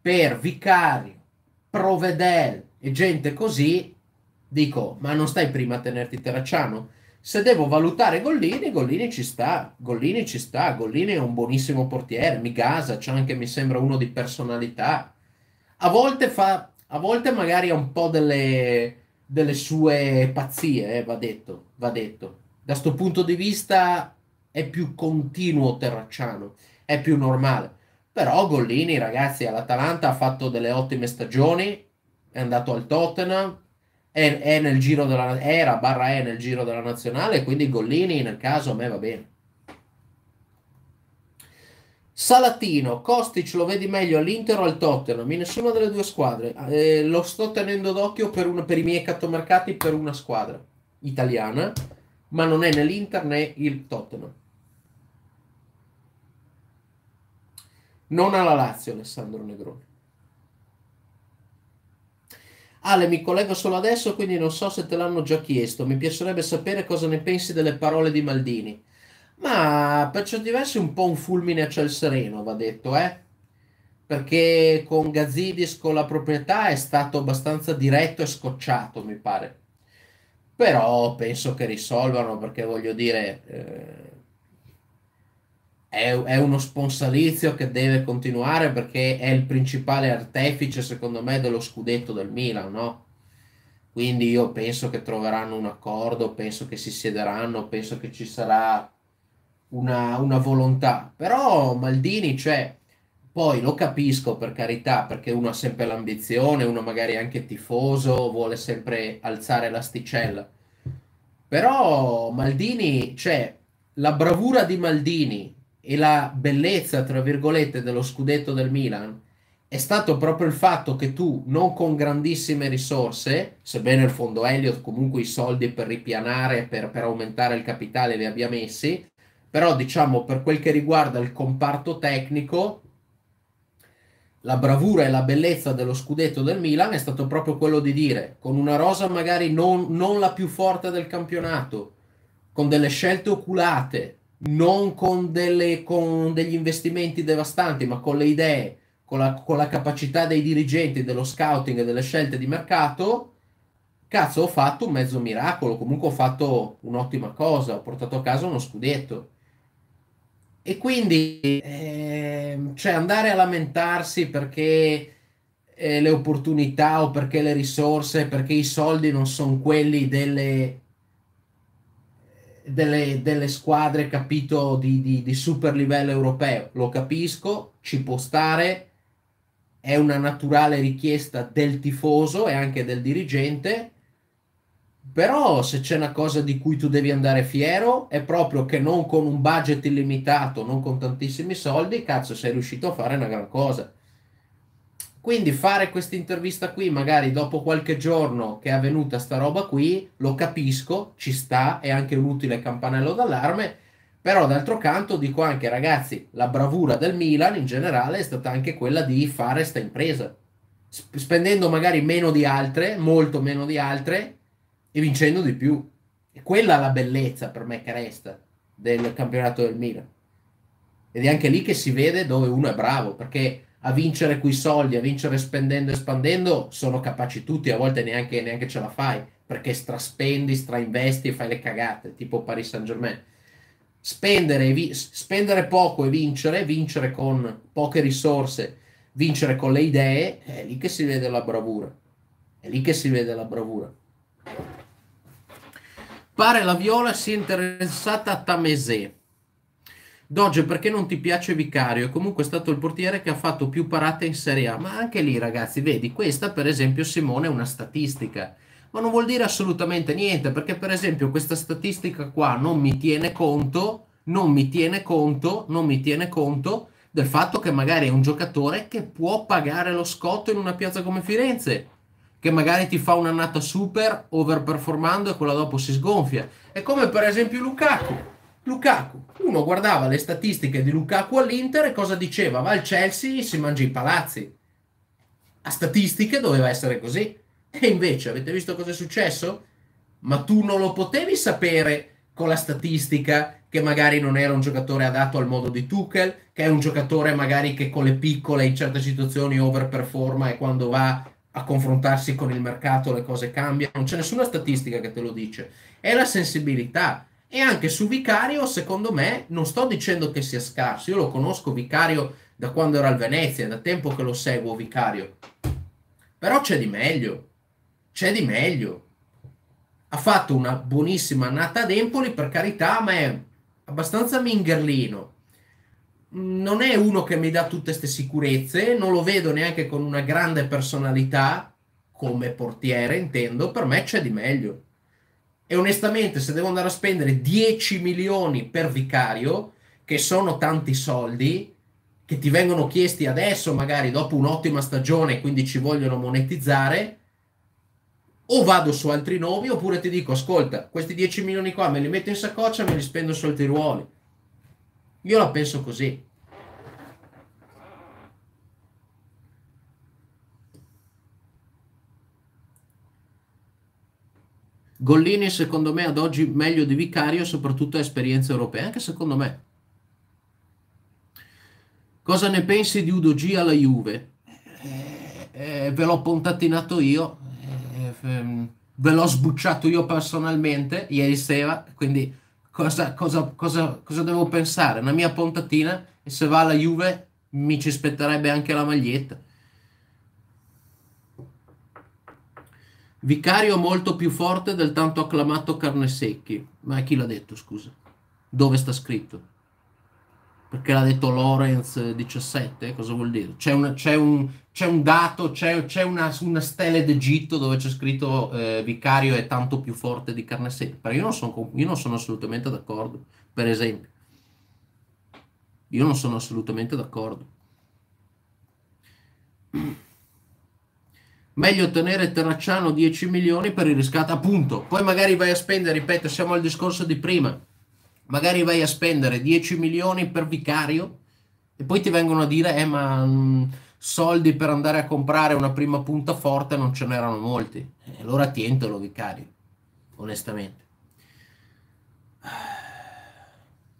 per Vicario, Provedel e gente così, dico, ma non stai prima a tenerti Terracciano? se devo valutare Gollini, Gollini ci sta, Gollini ci sta, Gollini è un buonissimo portiere, mi gasa, c'è anche, mi sembra, uno di personalità. A volte fa, a volte magari ha un po' delle, delle sue pazzie, eh, va detto, va detto. Da questo punto di vista è più continuo Terracciano, è più normale. Però Gollini, ragazzi, all'Atalanta ha fatto delle ottime stagioni, è andato al Tottenham, è, è nel giro della, era barra è nel giro della nazionale, quindi Gollini nel caso a me va bene. Salatino, Kostic lo vedi meglio all'Inter o al Tottenham? In nessuna delle due squadre. Eh, lo sto tenendo d'occhio per, un, per i miei cattomercati per una squadra italiana, ma non è né l'Inter né il Tottenham. Non alla Lazio, Alessandro Negroni. Ale, mi collego solo adesso, quindi non so se te l'hanno già chiesto. Mi piacerebbe sapere cosa ne pensi delle parole di Maldini. Ma per certi versi un po' un fulmine a ciel sereno, va detto, eh? Perché con Gazzidis, con la proprietà, è stato abbastanza diretto e scocciato, mi pare. Però penso che risolvano, perché voglio dire... Eh è, è uno sponsorizio che deve continuare perché è il principale artefice, secondo me, dello scudetto del Milan, no? Quindi io penso che troveranno un accordo, penso che si siederanno, penso che ci sarà una, una volontà. Però Maldini, cioè, poi lo capisco per carità, perché uno ha sempre l'ambizione, uno magari anche tifoso, vuole sempre alzare l'asticella. Però Maldini, cioè, la bravura di Maldini e la bellezza, tra virgolette, dello scudetto del Milan è stato proprio il fatto che tu, non con grandissime risorse, sebbene il fondo Elliott comunque i soldi per ripianare, per, per aumentare il capitale li abbia messi, però diciamo per quel che riguarda il comparto tecnico, la bravura e la bellezza dello scudetto del Milan è stato proprio quello di dire, con una rosa magari non, non la più forte del campionato, con delle scelte oculate, non con, delle, con degli investimenti devastanti, ma con le idee, con la, con la capacità dei dirigenti, dello scouting e delle scelte di mercato, cazzo, ho fatto un mezzo miracolo. Comunque ho fatto un'ottima cosa, ho portato a casa uno scudetto. E quindi eh, cioè andare a lamentarsi perché eh, le opportunità o perché le risorse, perché i soldi non sono quelli delle delle, delle squadre, capito, di, di, di super livello europeo. Lo capisco, ci può stare, è una naturale richiesta del tifoso e anche del dirigente, però se c'è una cosa di cui tu devi andare fiero è proprio che non con un budget illimitato, non con tantissimi soldi, cazzo sei riuscito a fare una gran cosa. Quindi fare questa intervista qui, magari dopo qualche giorno che è avvenuta sta roba qui, lo capisco, ci sta, è anche un utile campanello d'allarme, però d'altro canto dico anche ragazzi, la bravura del Milan in generale è stata anche quella di fare questa impresa, spendendo magari meno di altre, molto meno di altre, e vincendo di più. E quella è la bellezza per me che resta del campionato del Milan. Ed è anche lì che si vede dove uno è bravo, perché a vincere quei soldi, a vincere spendendo e spandendo, sono capaci tutti, a volte neanche, neanche ce la fai, perché straspendi, strainvesti e fai le cagate, tipo Paris Saint Germain. Spendere, vi- spendere poco e vincere, vincere con poche risorse, vincere con le idee, è lì che si vede la bravura. È lì che si vede la bravura. Pare la Viola sia interessata a Tamese. Doge perché non ti piace Vicario? È comunque stato il portiere che ha fatto più parate in Serie A. Ma anche lì, ragazzi, vedi, questa per esempio Simone è una statistica. Ma non vuol dire assolutamente niente, perché per esempio questa statistica qua non mi tiene conto, non mi tiene conto, non mi tiene conto del fatto che magari è un giocatore che può pagare lo scotto in una piazza come Firenze che magari ti fa un'annata super overperformando e quella dopo si sgonfia. È come per esempio Lukaku Lukaku. Uno guardava le statistiche di Lukaku all'Inter e cosa diceva? Va al Chelsea, e si mangia i palazzi. A statistiche doveva essere così. E invece avete visto cosa è successo? Ma tu non lo potevi sapere con la statistica che magari non era un giocatore adatto al modo di Tuchel, che è un giocatore magari che con le piccole in certe situazioni overperforma e quando va a confrontarsi con il mercato le cose cambiano. Non c'è nessuna statistica che te lo dice. È la sensibilità e anche su Vicario, secondo me, non sto dicendo che sia scarso. Io lo conosco Vicario da quando era al Venezia, da tempo che lo seguo Vicario. Però c'è di meglio. C'è di meglio. Ha fatto una buonissima annata ad Empoli, per carità, ma è abbastanza mingerlino. Non è uno che mi dà tutte queste sicurezze, non lo vedo neanche con una grande personalità, come portiere intendo, per me c'è di meglio. E onestamente, se devo andare a spendere 10 milioni per vicario, che sono tanti soldi, che ti vengono chiesti adesso, magari dopo un'ottima stagione, quindi ci vogliono monetizzare, o vado su altri nomi, oppure ti dico, ascolta, questi 10 milioni qua me li metto in saccoccia me li spendo su altri ruoli. Io la penso così. Gollini secondo me ad oggi meglio di Vicario, soprattutto a esperienze europee, anche secondo me. Cosa ne pensi di Udo G alla Juve? eh, eh ve l'ho puntatinato io, eh, ehm, ve l'ho sbucciato io personalmente ieri sera, quindi cosa, cosa, cosa, cosa devo pensare? Una mia puntatina e se va alla Juve mi ci spetterebbe anche la maglietta. Vicario molto più forte del tanto acclamato Carnesecchi. Ma chi l'ha detto, scusa? Dove sta scritto? Perché l'ha detto Lorenz 17? Cosa vuol dire? C'è, una, c'è, un, c'è un, dato, c'è, c'è una, una, stella d'Egitto dove c'è scritto eh, Vicario è tanto più forte di Carnesecchi. Però io non, sono, io non sono assolutamente d'accordo, per esempio. Io non sono assolutamente d'accordo meglio tenere Terracciano 10 milioni per il riscatto, appunto. Poi magari vai a spendere, ripeto, siamo al discorso di prima, magari vai a spendere 10 milioni per Vicario e poi ti vengono a dire, eh ma mh, mm, soldi per andare a comprare una prima punta forte non ce n'erano molti. E allora lo Vicario, onestamente.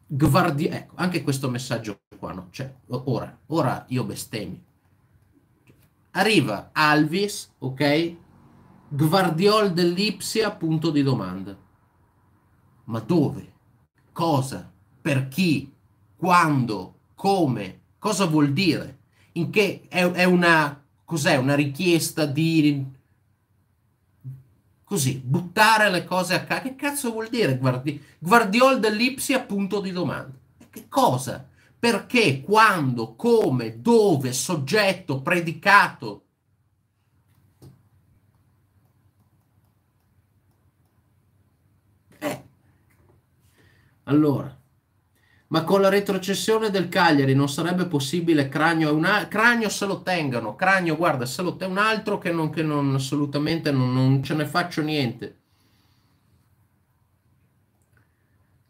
Guardia, ecco, anche questo messaggio qua, no? Cioè, ora, ora io bestemmio. Arriva Alvis, ok? Guardiol dell'Ipsia, punto di domanda. Ma dove? Cosa? Per chi? Quando? Come? Cosa vuol dire? In che è, è una... cos'è? Una richiesta di così, buttare le cose a casa. Che cazzo vuol dire guardi- Guardiol dell'Ipsia? Punto di domanda. Che cosa? perché, quando, come, dove, soggetto, predicato. Eh. Allora, ma con la retrocessione del Cagliari non sarebbe possibile Cragno, una, Cragno se lo tengano, Cragno guarda se lo te un altro che, non, che non, assolutamente non, non ce ne faccio niente.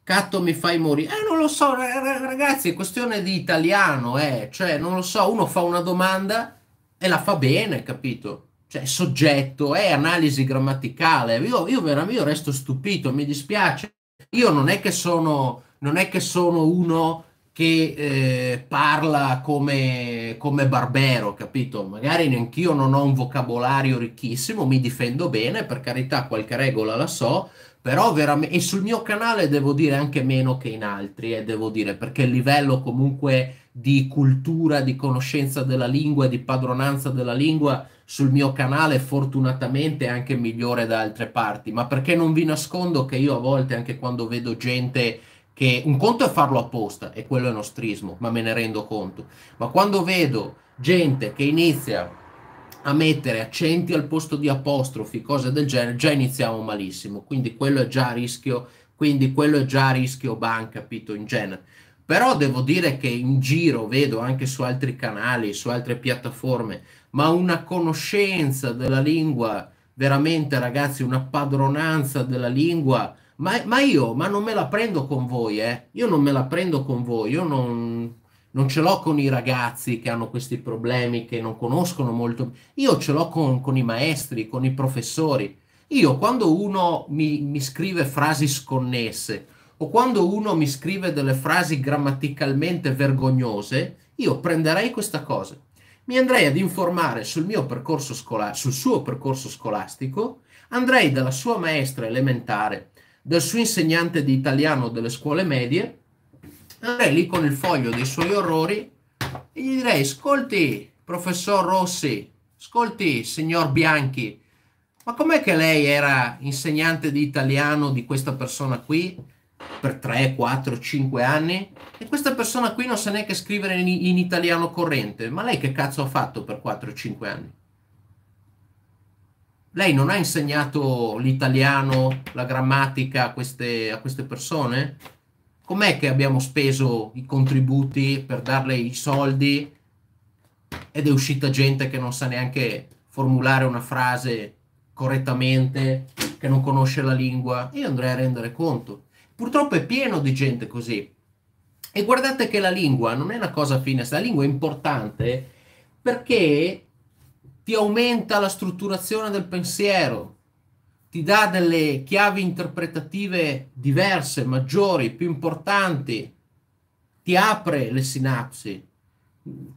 Catto mi fai morire. Eh, non lo so, ragazzi, è questione di italiano, eh. Cioè, non lo so, uno fa una domanda e la fa bene, capito? Cioè, soggetto, è eh, analisi grammaticale. Io, io veramente resto stupito, mi dispiace. Io non è che sono, non è che sono uno che eh, parla come, come Barbero, capito? Magari neanch'io non ho un vocabolario ricchissimo, mi difendo bene, per carità, qualche regola la so però veramente e sul mio canale devo dire anche meno che in altri e eh, devo dire perché il livello comunque di cultura, di conoscenza della lingua, di padronanza della lingua sul mio canale fortunatamente è anche migliore da altre parti, ma perché non vi nascondo che io a volte anche quando vedo gente che un conto è farlo apposta e quello è nostrismo, ma me ne rendo conto, ma quando vedo gente che inizia a mettere accenti al posto di apostrofi, cose del genere, già iniziamo malissimo. Quindi quello è già a rischio, quindi quello è già a rischio ban, capito, in genere. Però devo dire che in giro vedo anche su altri canali, su altre piattaforme, ma una conoscenza della lingua, veramente ragazzi, una padronanza della lingua, ma, ma io, ma non me la prendo con voi, eh? Io non me la prendo con voi, io non non ce l'ho con i ragazzi che hanno questi problemi, che non conoscono molto, io ce l'ho con, con i maestri, con i professori. Io quando uno mi, mi, scrive frasi sconnesse o quando uno mi scrive delle frasi grammaticalmente vergognose, io prenderei questa cosa. Mi andrei ad informare sul mio percorso scolastico, sul suo percorso scolastico, andrei dalla sua maestra elementare, dal suo insegnante di italiano delle scuole medie andrei lì con il foglio dei suoi orrori e gli direi, ascolti, professor Rossi, ascolti, signor Bianchi, ma com'è che lei era insegnante di italiano di questa persona qui per 3, 4, 5 anni e questa persona qui non sa neanche scrivere in, in italiano corrente, ma lei che cazzo ha fatto per 4, 5 anni? Lei non ha insegnato l'italiano, la grammatica a queste, a queste persone? com'è che abbiamo speso i contributi per darle i soldi ed è uscita gente che non sa neanche formulare una frase correttamente, che non conosce la lingua? Io andrei a rendere conto. Purtroppo è pieno di gente così. E guardate che la lingua non è una cosa fine, la lingua è importante perché ti aumenta la strutturazione del pensiero, ti dà delle chiavi interpretative diverse, maggiori, più importanti, ti apre le sinapsi,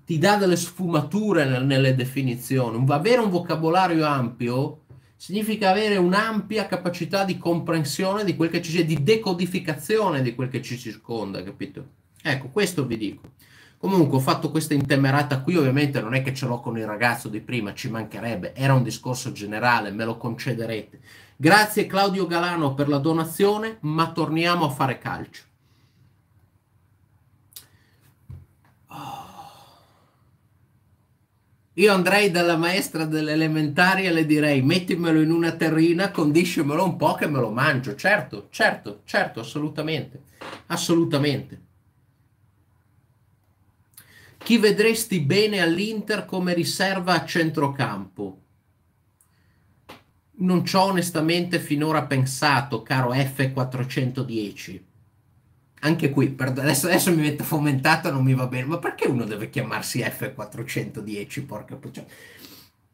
ti dà delle sfumature nel, nelle definizioni. Avere un vocabolario ampio significa avere un'ampia capacità di comprensione di quel che ci c'è, di decodificazione di quel che ci circonda, capito? Ecco, questo vi dico. Comunque ho fatto questa intemerata qui, ovviamente non è che ce l'ho con il ragazzo di prima, ci mancherebbe, era un discorso generale, me lo concederete. Grazie Claudio Galano per la donazione, ma torniamo a fare calcio. Oh. Io andrei dalla maestra dell'elementare e le direi mettimelo in una terrina, condiscimelo un po' che me lo mangio. Certo, certo, certo, assolutamente, assolutamente. Chi vedresti bene all'Inter come riserva a centrocampo? Non ci ho onestamente finora pensato, caro F410. Anche qui, per, adesso, adesso, mi metto fomentato, non mi va bene. Ma perché uno deve chiamarsi F410? Porca puttana.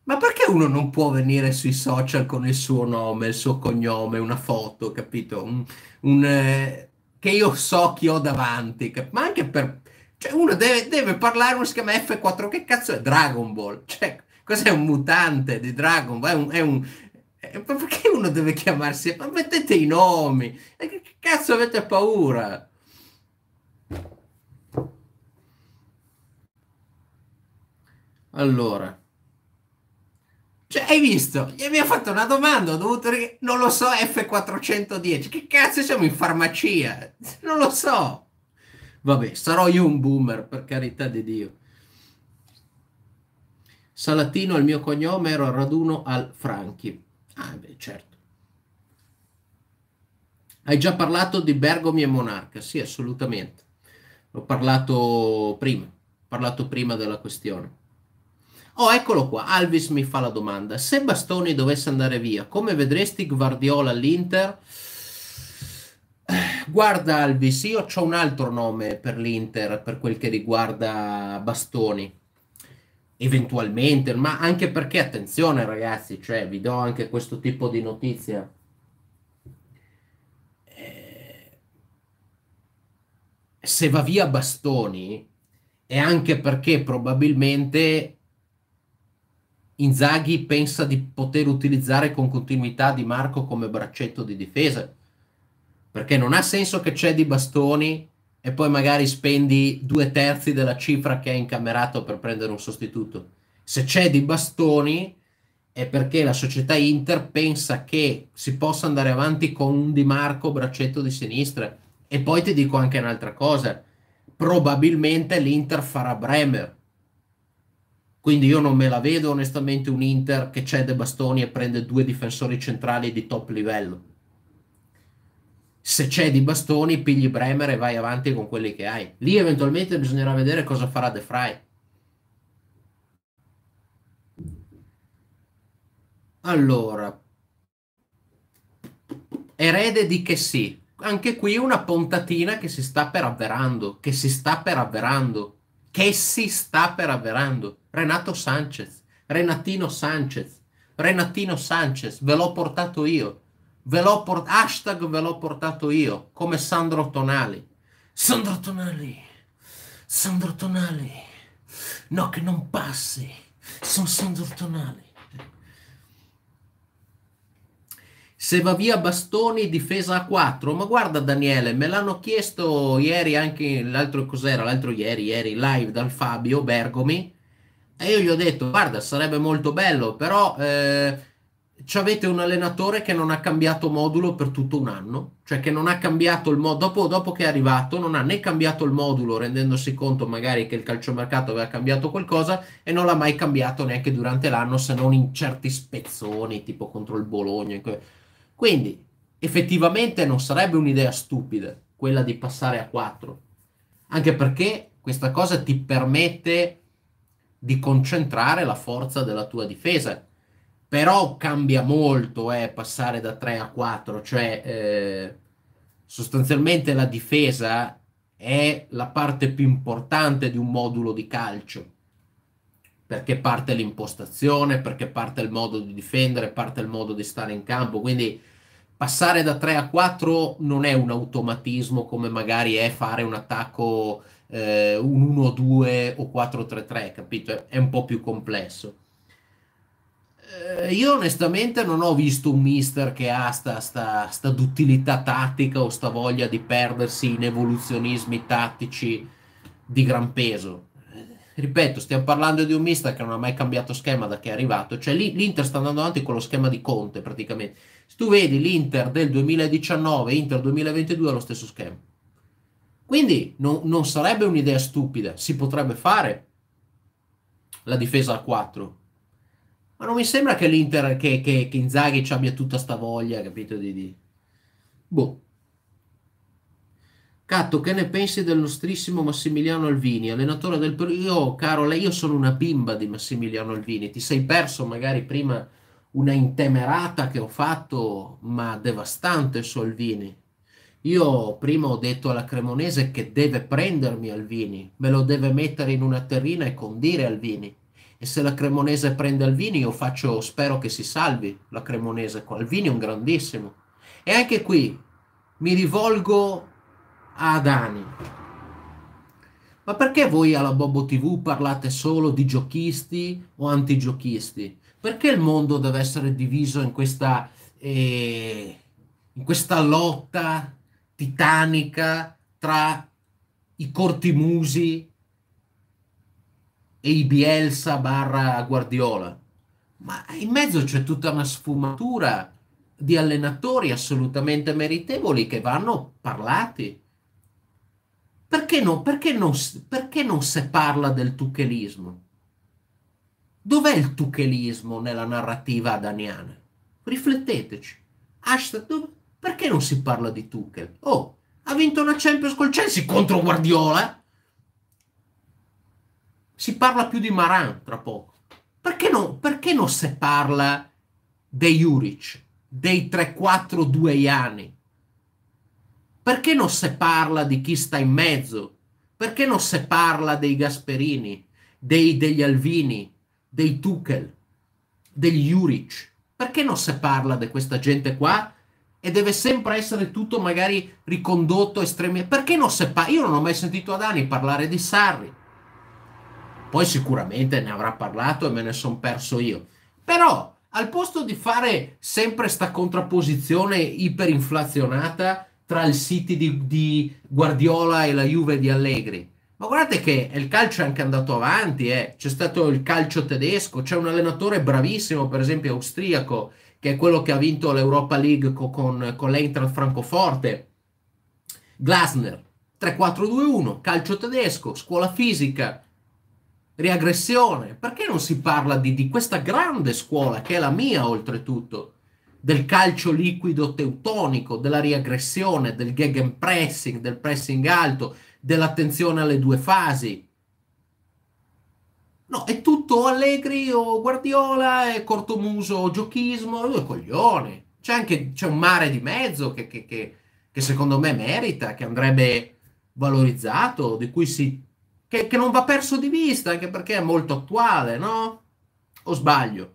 Ma perché uno non può venire sui social con il suo nome, il suo cognome, una foto, capito? Un, un, eh, che io so chi ho davanti, cap- ma anche per cioè, uno deve, deve parlare uno si chiama F4. Che cazzo è Dragon Ball? Cioè, cos'è un mutante di Dragon Ball? È un, è un perché uno deve chiamarsi? Ma mettete i nomi. Che cazzo avete paura? Allora. Cioè, hai visto? Mi ha fatto una domanda, ho dovuto... Non lo so, F410. Che cazzo siamo in farmacia? Non lo so. Vabbè, sarò io un boomer, per carità di Dio. Salatino è il mio cognome, ero al raduno al Franchi. Ah, beh, certo. Hai già parlato di Bergomi e Monarca? Sì, assolutamente. L'ho parlato prima, ho parlato prima della questione. Oh, eccolo qua, Alvis mi fa la domanda. Se Bastoni dovesse andare via, come vedresti Guardiola all'Inter? Guarda Alvis, io ho un altro nome per l'Inter per quel che riguarda Bastoni. Eventualmente, ma anche perché attenzione ragazzi, cioè vi do anche questo tipo di notizia. Eh, se va via Bastoni è anche perché probabilmente Inzaghi pensa di poter utilizzare con continuità Di Marco come braccetto di difesa perché non ha senso che c'è di bastoni e poi magari spendi due terzi della cifra che hai incamerato per prendere un sostituto. Se c'è di bastoni è perché la società Inter pensa che si possa andare avanti con un Di Marco braccetto di sinistra. E poi ti dico anche un'altra cosa, probabilmente l'Inter farà Bremer. Quindi io non me la vedo onestamente un Inter che cede bastoni e prende due difensori centrali di top livello se c'è di bastoni, pigli Bremer e vai avanti con quelli che hai. Lì eventualmente bisognerà vedere cosa farà De Fry. Allora, erede di che sì. Anche qui una puntatina che si sta per avverando, che si sta per avverando, che si sta per avverando. Renato Sanchez, Renatino Sanchez, Renatino Sanchez, ve l'ho portato io Ve l'ho port- hashtag ve l'ho portato io, come Sandro Tonali. Sandro Tonali, Sandro Tonali, no che non passi, sono Sandro Tonali. Se va via Bastoni, difesa a 4. Ma guarda Daniele, me l'hanno chiesto ieri anche l'altro cos'era, l'altro ieri, ieri live dal Fabio Bergomi. E io gli ho detto, guarda, sarebbe molto bello, però... Eh, avete un allenatore che non ha cambiato modulo per tutto un anno, cioè che non ha cambiato il modulo, dopo, dopo, che è arrivato non ha né cambiato il modulo rendendosi conto magari che il calciomercato aveva cambiato qualcosa e non l'ha mai cambiato neanche durante l'anno se non in certi spezzoni tipo contro il Bologna. Quindi effettivamente non sarebbe un'idea stupida quella di passare a 4, anche perché questa cosa ti permette di concentrare la forza della tua difesa però cambia molto eh, passare da 3 a 4, cioè eh, sostanzialmente la difesa è la parte più importante di un modulo di calcio, perché parte l'impostazione, perché parte il modo di difendere, parte il modo di stare in campo, quindi passare da 3 a 4 non è un automatismo come magari è fare un attacco eh, un 1-2 o 4-3-3, capito? È un po' più complesso. Eh, io onestamente non ho visto un mister che ha sta, sta, sta duttilità tattica o sta voglia di perdersi in evoluzionismi tattici di gran peso. Eh, ripeto, stiamo parlando di un mister che non ha mai cambiato schema da che è arrivato, cioè l'Inter sta andando avanti con lo schema di Conte praticamente. Se tu vedi l'Inter del 2019 e Inter 2022 è lo stesso schema. Quindi no, non sarebbe un'idea stupida, si potrebbe fare la difesa a 4 ma non mi sembra che l'Inter, che, che, che Inzaghi ci abbia tutta sta voglia, capito? Di, di... Boh. Catto, che ne pensi del nostrissimo Massimiliano Alvini, allenatore del Io, caro, io sono una bimba di Massimiliano Alvini, ti sei perso magari prima una intemerata che ho fatto, ma devastante su Alvini. Io prima ho detto alla Cremonese che deve prendermi Alvini, me lo deve mettere in una terrina e condire Alvini e se la Cremonese prende Alvini io faccio, spero che si salvi la Cremonese, Alvini è un grandissimo. E anche qui mi rivolgo a Dani. Ma perché voi alla Bobo TV parlate solo di giochisti o antigiochisti? Perché il mondo deve essere diviso in questa, eh, in questa lotta titanica tra i cortimusi e i Bielsa barra Guardiola, ma in mezzo c'è tutta una sfumatura di allenatori assolutamente meritevoli che vanno parlati. Perché, no, perché, non, perché non si parla del tuchelismo? Dov'è il tuchelismo nella narrativa adaniana? Rifletteteci. Hashtag, perché non si parla di Tuchel? Oh, ha vinto una Champions col Chelsea contro Guardiola? Si parla più di Maran tra poco. Perché, no, perché non si parla dei Juric, dei 3-4-2 Iani? Perché non si parla di chi sta in mezzo? Perché non si parla dei Gasperini, dei, degli Alvini, dei Tuchel, degli Juric? Perché non si parla di questa gente qua e deve sempre essere tutto magari ricondotto estremi. Perché non si parla? Io non ho mai sentito Adani parlare di Sarri. Poi sicuramente ne avrà parlato e me ne sono perso io. Però al posto di fare sempre questa contrapposizione iperinflazionata tra il City di, di, Guardiola e la Juve di Allegri. Ma guardate che il calcio è anche andato avanti, eh. c'è stato il calcio tedesco, c'è un allenatore bravissimo, per esempio austriaco, che è quello che ha vinto l'Europa League con, con, con l'Eintracht Francoforte, Glasner, 3-4-2-1, calcio tedesco, scuola fisica, riaggressione? Perché non si parla di, di, questa grande scuola, che è la mia oltretutto, del calcio liquido teutonico, della riaggressione, del gegenpressing, del pressing alto, dell'attenzione alle due fasi? No, è tutto Allegri o Guardiola, è cortomuso o giochismo, due coglioni. C'è anche c'è un mare di mezzo che, che, che, che secondo me merita, che andrebbe valorizzato, di cui si che, che non va perso di vista, anche perché è molto attuale, no? O sbaglio?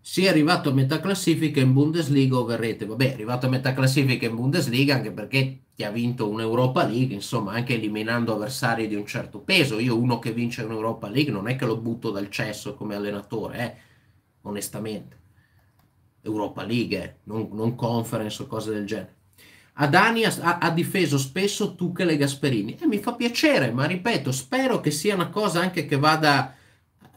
Si è arrivato a metà classifica in Bundesliga overrated. Vabbè, è arrivato a metà classifica in Bundesliga anche perché ti ha vinto un'Europa League, insomma, anche eliminando avversari di un certo peso. Io uno che vince un'Europa League non è che lo butto dal cesso come allenatore, eh, onestamente. Europa League, eh, non, non conference o cose del genere. Adani ha, ha, difeso spesso Tuchel e Gasperini e mi fa piacere, ma ripeto, spero che sia una cosa anche che vada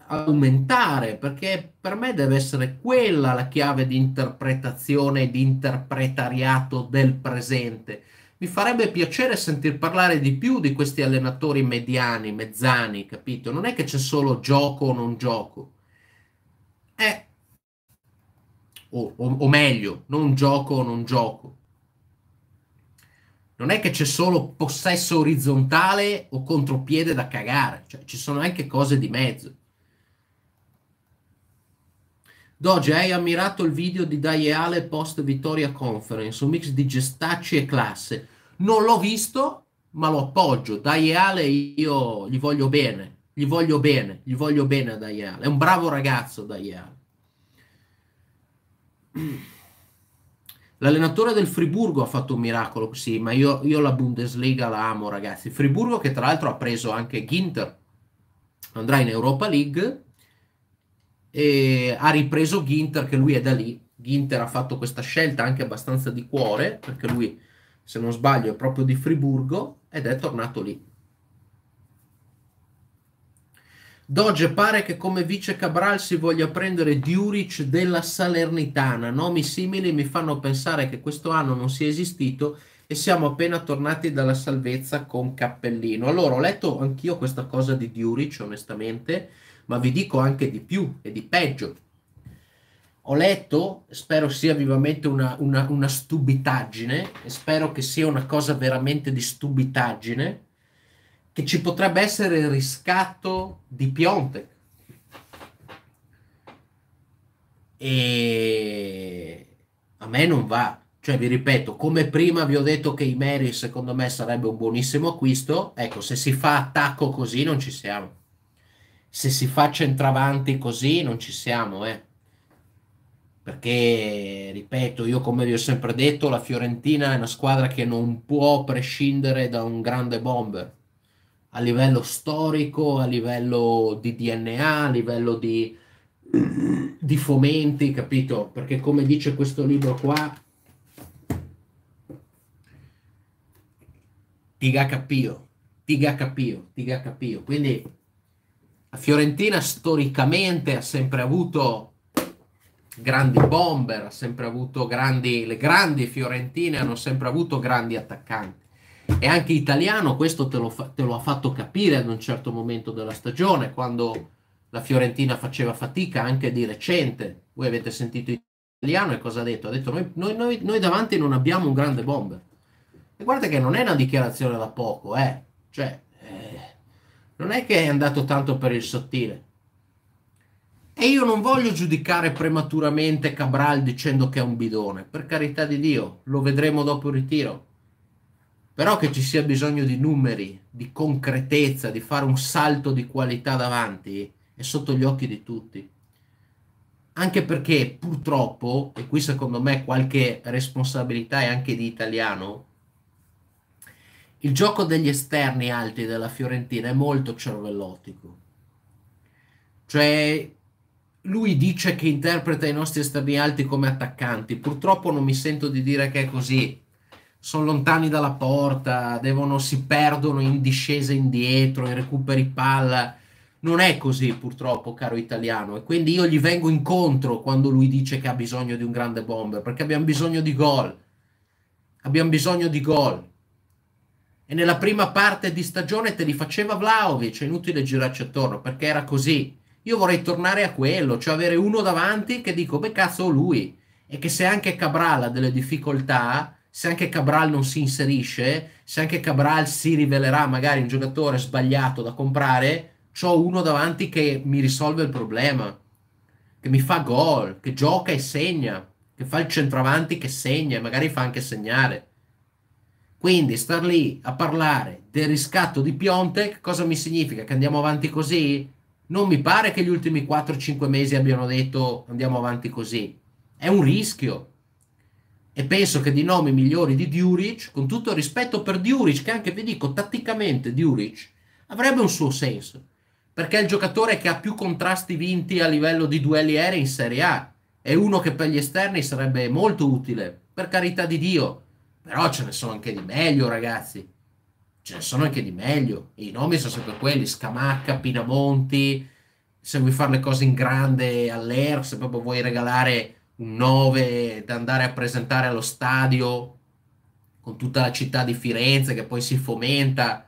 a aumentare, perché per me deve essere quella la chiave di interpretazione e di interpretariato del presente. Mi farebbe piacere sentir parlare di più di questi allenatori mediani, mezzani, capito? Non è che c'è solo gioco o non gioco. Eh, o, o, o meglio, non gioco o non gioco. Non è che c'è solo possesso orizzontale o contropiede da cagare, cioè, ci sono anche cose di mezzo. Doge, hai ammirato il video di Daiale post vittoria conference, un mix di gestacci e classe. Non l'ho visto, ma lo appoggio. Daiale io gli voglio bene, gli voglio bene, gli voglio bene a Daiale. È un bravo ragazzo Daiale. Mm. L'allenatore del Friburgo ha fatto un miracolo, sì, ma io, io la Bundesliga la amo, ragazzi. Friburgo che tra l'altro ha preso anche Ginter, andrà in Europa League e ha ripreso Ginter che lui è da lì. Ginter ha fatto questa scelta anche abbastanza di cuore, perché lui, se non sbaglio, è proprio di Friburgo ed è tornato lì. Doge pare che come vice Cabral si voglia prendere Diuric della Salernitana. Nomi simili mi fanno pensare che questo anno non sia esistito e siamo appena tornati dalla salvezza con Cappellino. Allora, ho letto anch'io questa cosa di Diuric, onestamente, ma vi dico anche di più e di peggio. Ho letto, spero sia vivamente una, una, una stupitaggine, e spero che sia una cosa veramente di stupidaggine che ci potrebbe essere il riscatto di Piontek. E a me non va. Cioè, vi ripeto, come prima vi ho detto che i Mary secondo me sarebbe un buonissimo acquisto, ecco, se si fa attacco così non ci siamo. Se si fa centravanti così non ci siamo, eh. Perché, ripeto, io come vi ho sempre detto, la Fiorentina è una squadra che non può prescindere da un grande bomber a livello storico, a livello di DNA, a livello di, di fomenti, capito? Perché come dice questo libro qua, tiga capio, tiga capio, tiga capio. Quindi la Fiorentina storicamente ha sempre avuto grandi bomber, ha sempre avuto grandi, le grandi Fiorentine hanno sempre avuto grandi attaccanti è anche italiano, questo te lo, fa, te lo, ha fatto capire ad un certo momento della stagione, quando la Fiorentina faceva fatica anche di recente. Voi avete sentito italiano e cosa ha detto? Ha detto noi, noi, noi, noi davanti non abbiamo un grande bomber. E guarda che non è una dichiarazione da poco, eh. Cioè, eh, non è che è andato tanto per il sottile. E io non voglio giudicare prematuramente Cabral dicendo che è un bidone, per carità di Dio, lo vedremo dopo il ritiro però che ci sia bisogno di numeri, di concretezza, di fare un salto di qualità davanti, è sotto gli occhi di tutti. Anche perché purtroppo, e qui secondo me qualche responsabilità è anche di italiano, il gioco degli esterni alti della Fiorentina è molto cervellotico. Cioè, lui dice che interpreta i nostri esterni alti come attaccanti, purtroppo non mi sento di dire che è così, sono lontani dalla porta, devono, si perdono in discesa indietro, in recuperi palla. Non è così purtroppo, caro italiano, e quindi io gli vengo incontro quando lui dice che ha bisogno di un grande bomber, perché abbiamo bisogno di gol. Abbiamo bisogno di gol. E nella prima parte di stagione te li faceva Vlaovic, è inutile girarci attorno, perché era così. Io vorrei tornare a quello, cioè avere uno davanti che dico, beh cazzo lui, e che se anche Cabral ha delle difficoltà, se anche Cabral non si inserisce, se anche Cabral si rivelerà magari un giocatore sbagliato da comprare, ho uno davanti che mi risolve il problema, che mi fa gol, che gioca e segna, che fa il centravanti che segna e magari fa anche segnare. Quindi star lì a parlare del riscatto di Piontek, cosa mi significa? Che andiamo avanti così? Non mi pare che gli ultimi 4-5 mesi abbiano detto andiamo avanti così. È un rischio e penso che di nomi migliori di Djuric, con tutto il rispetto per Djuric, che anche vi dico tatticamente Djuric, avrebbe un suo senso, perché è il giocatore che ha più contrasti vinti a livello di duelli aerei in Serie A, è uno che per gli esterni sarebbe molto utile, per carità di Dio, però ce ne sono anche di meglio ragazzi, ce ne sono anche di meglio, i nomi sono sempre quelli, Scamacca, Pinamonti, se vuoi fare le cose in grande all'Air, se proprio vuoi regalare un 9 da andare a presentare allo stadio con tutta la città di Firenze che poi si fomenta.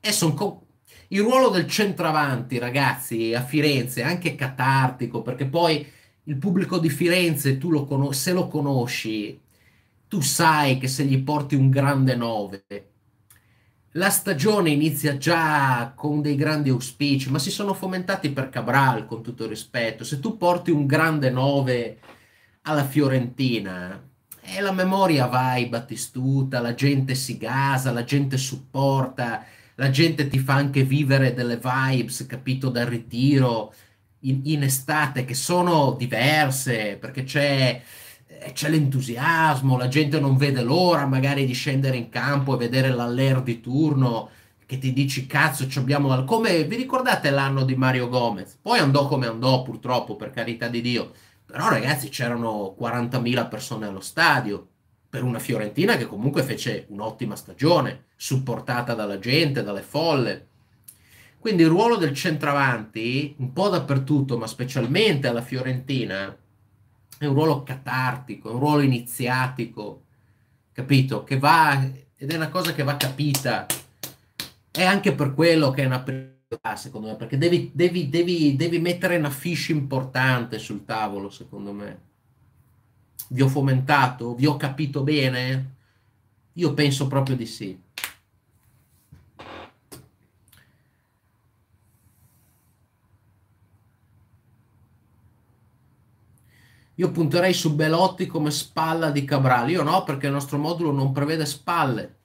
E son co- il ruolo del centravanti, ragazzi, a Firenze è anche catartico perché poi il pubblico di Firenze, tu lo con- se lo conosci, tu sai che se gli porti un grande 9 la stagione inizia già con dei grandi auspici, ma si sono fomentati per Cabral con tutto il rispetto. Se tu porti un grande 9 alla Fiorentina e la memoria va ai Battistuta, la gente si gasa, la gente supporta, la gente ti fa anche vivere delle vibes, capito, dal ritiro in, in estate che sono diverse perché c'è, eh, c'è, l'entusiasmo, la gente non vede l'ora magari di scendere in campo e vedere l'aller di turno che ti dici cazzo ci abbiamo... Come vi ricordate l'anno di Mario Gomez? Poi andò come andò purtroppo, per carità di Dio però ragazzi c'erano 40.000 persone allo stadio per una Fiorentina che comunque fece un'ottima stagione, supportata dalla gente, dalle folle. Quindi il ruolo del centravanti, un po' dappertutto, ma specialmente alla Fiorentina, è un ruolo catartico, è un ruolo iniziatico, capito? Che va, ed è una cosa che va capita. È anche per quello che è una là, ah, secondo me, perché devi, devi, devi, devi mettere una fiche importante sul tavolo, secondo me. Vi ho fomentato? Vi ho capito bene? Io penso proprio di sì. Io punterei su Belotti come spalla di Cabral. Io no, perché il nostro modulo non prevede spalle.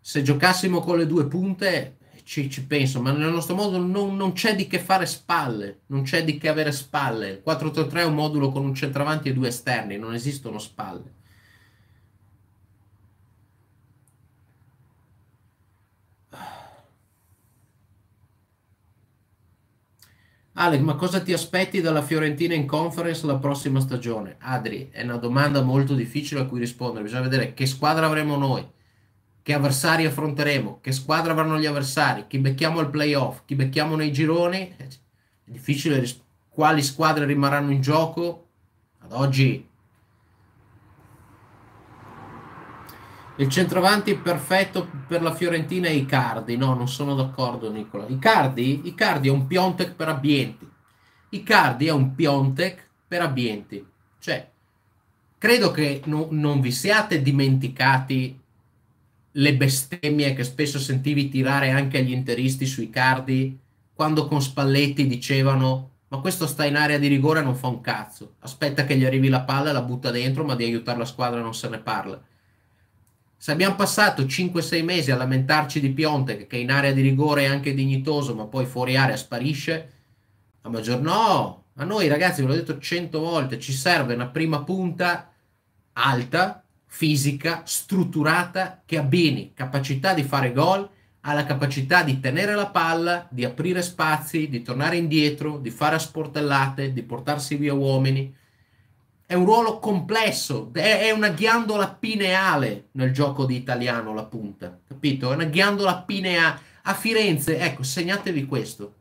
Se giocassimo con le due punte, ci, ci, penso, ma nel nostro modulo non, non, c'è di che fare spalle, non c'è di che avere spalle. Il 4-3-3 è un modulo con un centravanti e due esterni, non esistono spalle. Alec, ma cosa ti aspetti dalla Fiorentina in conference la prossima stagione? Adri, è una domanda molto difficile a cui rispondere, bisogna vedere che squadra avremo noi che avversari affronteremo, che squadra avranno gli avversari, chi becchiamo al playoff, chi becchiamo nei gironi, eh, è difficile ris- quali squadre rimarranno in gioco ad oggi. Il centravanti perfetto per la Fiorentina è Icardi, no, non sono d'accordo Nicola. Icardi, Icardi è un Piontek per abbienti. Icardi è un Piontek per ambienti. Cioè, credo che no, non vi siate dimenticati le bestemmie che spesso sentivi tirare anche agli interisti sui cardi, quando con Spalletti dicevano ma questo sta in area di rigore e non fa un cazzo, aspetta che gli arrivi la palla e la butta dentro, ma di aiutare la squadra non se ne parla. Se abbiamo passato 5-6 mesi a lamentarci di Piontek che in area di rigore è anche dignitoso, ma poi fuori area sparisce, a maggior no, a noi ragazzi ve l'ho detto cento volte, ci serve una prima punta alta fisica, strutturata, che ha bene capacità di fare gol, ha la capacità di tenere la palla, di aprire spazi, di tornare indietro, di fare sportellate, di portarsi via uomini. È un ruolo complesso, è una ghiandola pineale nel gioco di italiano la punta, capito? È una ghiandola pineale. A Firenze, ecco, segnatevi questo.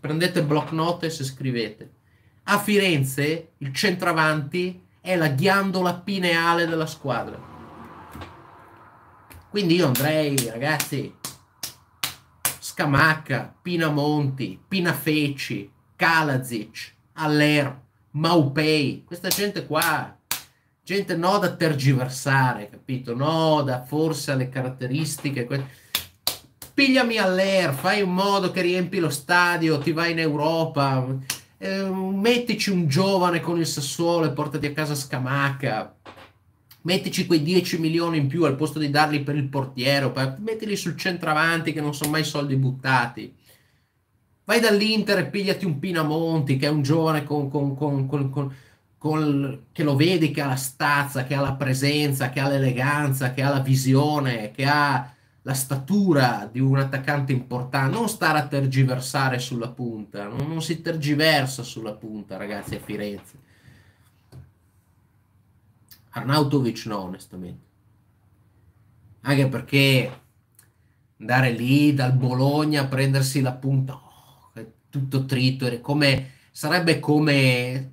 Prendete block note e scrivete. A Firenze il centravanti è la ghiandola pineale della squadra. Quindi io andrei, ragazzi, Scamacca, Pinamonti, Pinafeci, Kalazic, Aller, Maupei, questa gente qua, gente no da tergiversare, capito? No da forse alle caratteristiche... Que- pigliami Aller, fai in modo che riempi lo stadio, ti vai in Europa eh, mettici un giovane con il Sassuolo e portati a casa Scamacca, mettici quei 10 milioni in più al posto di darli per il portiere, per... mettili sul centravanti che non sono mai soldi buttati. Vai dall'Inter e pigliati un Pinamonti che è un giovane con, con, con, che lo vedi che ha la stazza, che ha la presenza, che ha l'eleganza, che ha la visione, che ha la statura di un attaccante importante, non stare a tergiversare sulla punta, non, non si tergiversa sulla punta, ragazzi, a Firenze. Arnautovic no, onestamente. Anche perché andare lì dal Bologna a prendersi la punta, oh, è tutto trito, come, sarebbe come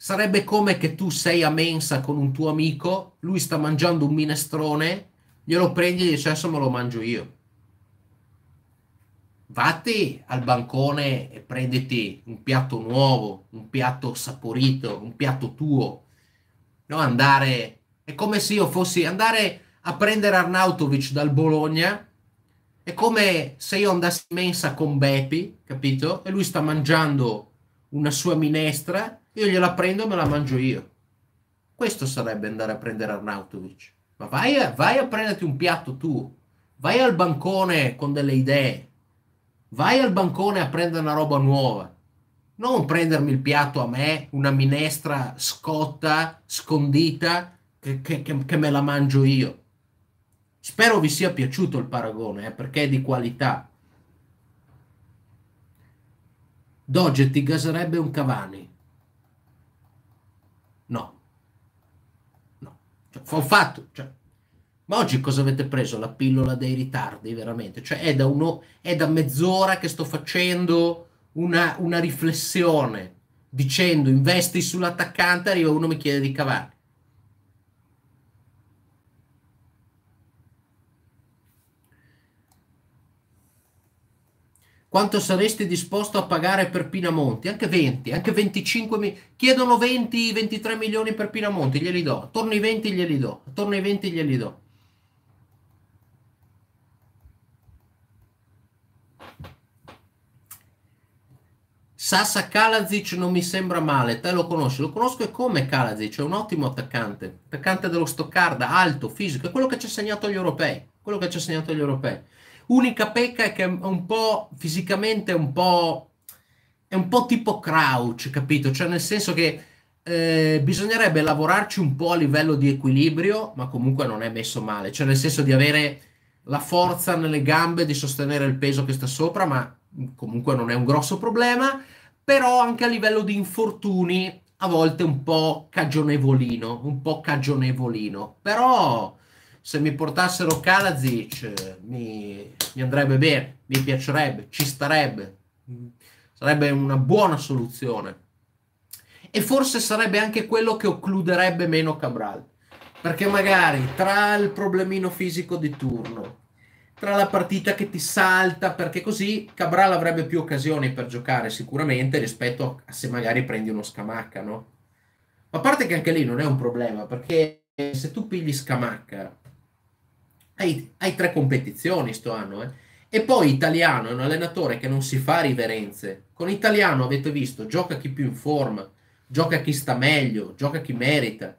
sarebbe come che tu sei a mensa con un tuo amico, lui sta mangiando un minestrone glielo prendi e dici me lo mangio io. Vatti al bancone e prenditi un piatto nuovo, un piatto saporito, un piatto tuo. No, andare... È come se io fossi... Andare a prendere Arnautovic dal Bologna è come se io andassi in mensa con Beppi, capito? E lui sta mangiando una sua minestra, io gliela prendo e me la mangio io. Questo sarebbe andare a prendere Arnautovic. Ma vai a, vai a prenderti un piatto tu, vai al bancone con delle idee, vai al bancone a prendere una roba nuova. Non prendermi il piatto a me, una minestra scotta, scondita, che, che, che me la mangio io. Spero vi sia piaciuto il paragone, eh, perché è di qualità. Doge ti gaserebbe un Cavani. ho fatto. Cioè. Ma oggi cosa avete preso? La pillola dei ritardi, veramente. Cioè è da, uno, è da mezz'ora che sto facendo una, una riflessione dicendo investi sull'attaccante, arriva uno e mi chiede di cavarli. quanto saresti disposto a pagare per Pinamonti? Anche 20, anche 25 milioni. Chiedono 20, 23 milioni per Pinamonti, glieli do. Attorno ai 20 glieli do. Attorno ai 20 glieli do. Sasa Kalazic non mi sembra male, te lo conosci, lo conosco e come Kalazic, è un ottimo attaccante, attaccante dello Stoccarda, alto, fisico, è quello che ci ha segnato gli europei, quello che ci ha segnato gli europei. Unica pecca è che è un po' fisicamente è un po', è un po' tipo crouch, capito? Cioè nel senso che eh, bisognerebbe lavorarci un po' a livello di equilibrio, ma comunque non è messo male, cioè nel senso di avere la forza nelle gambe di sostenere il peso che sta sopra, ma comunque non è un grosso problema, però anche a livello di infortuni a volte un po' cagionevolino, un po' cagionevolino, però se mi portassero Kalazic cioè, mi, mi andrebbe bene, mi piacerebbe, ci starebbe, sarebbe una buona soluzione. E forse sarebbe anche quello che occluderebbe meno Cabral, perché magari tra il problemino fisico di turno, tra la partita che ti salta, perché così Cabral avrebbe più occasioni per giocare sicuramente rispetto a se magari prendi uno Scamacca, no? Ma a parte che anche lì non è un problema, perché se tu pigli Scamacca hai, hai tre competizioni sto anno, eh. E poi Italiano è un allenatore che non si fa riverenze. Con Italiano avete visto, gioca chi più in forma, gioca chi sta meglio, gioca chi merita.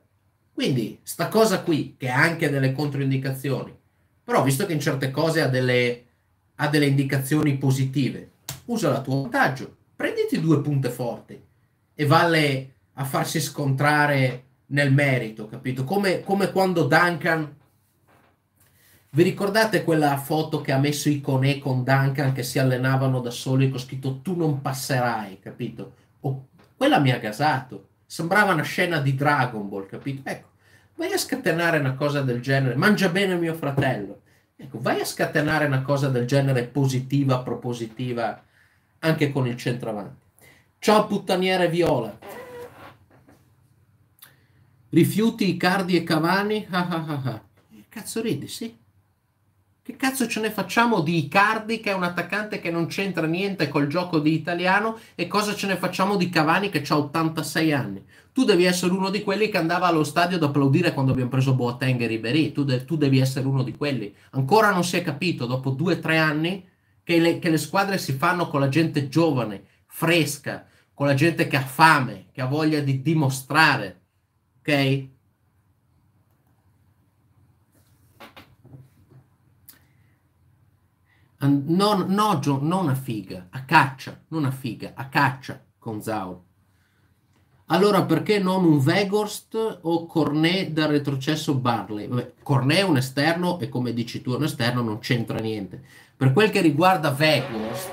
Quindi sta cosa qui, che ha anche delle controindicazioni, però visto che in certe cose ha delle, ha delle indicazioni positive, usa la tua vantaggio, prenditi due punte forti e vale a farsi scontrare nel merito, capito? Come, come quando Duncan vi ricordate quella foto che ha messo Iconè con Duncan che si allenavano da soli e con scritto tu non passerai, capito? Oh, quella mi ha gasato. Sembrava una scena di Dragon Ball, capito? Ecco, vai a scatenare una cosa del genere. Mangia bene mio fratello. Ecco, vai a scatenare una cosa del genere positiva, propositiva, anche con il centravanti. Ciao puttaniere Viola. Rifiuti Icardi e Cavani? Ah ah ah ah. Cazzo ridi, sì. Che cazzo ce ne facciamo di Icardi che è un attaccante che non c'entra niente col gioco di italiano e cosa ce ne facciamo di Cavani che ha 86 anni? Tu devi essere uno di quelli che andava allo stadio ad applaudire quando abbiamo preso Boateng e Ribéry, tu, de- tu devi essere uno di quelli. Ancora non si è capito, dopo due o tre anni, che le, che le squadre si fanno con la gente giovane, fresca, con la gente che ha fame, che ha voglia di dimostrare, ok? non, Nojo non ha figa, a caccia, non a figa, a caccia con Zau. Allora perché non un Vegorst o Cornet dal retrocesso Barley? Vabbè, Cornet è un esterno e come dici tu è un esterno, non c'entra niente. Per quel che riguarda Vegorst,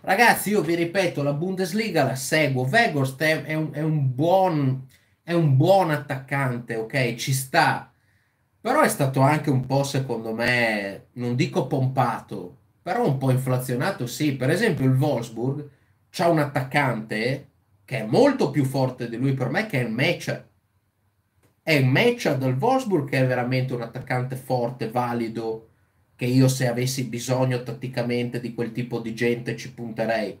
ragazzi io vi ripeto, la Bundesliga la seguo, Vegorst è, è, un, è, un buon, è un buon attaccante, ok? Ci sta, però è stato anche un po', secondo me, non dico pompato, però un po' inflazionato, sì. Per esempio il Wolfsburg ha un attaccante che è molto più forte di lui per me, che è il match È il match del Wolfsburg che è veramente un attaccante forte, valido, che io se avessi bisogno tatticamente di quel tipo di gente ci punterei.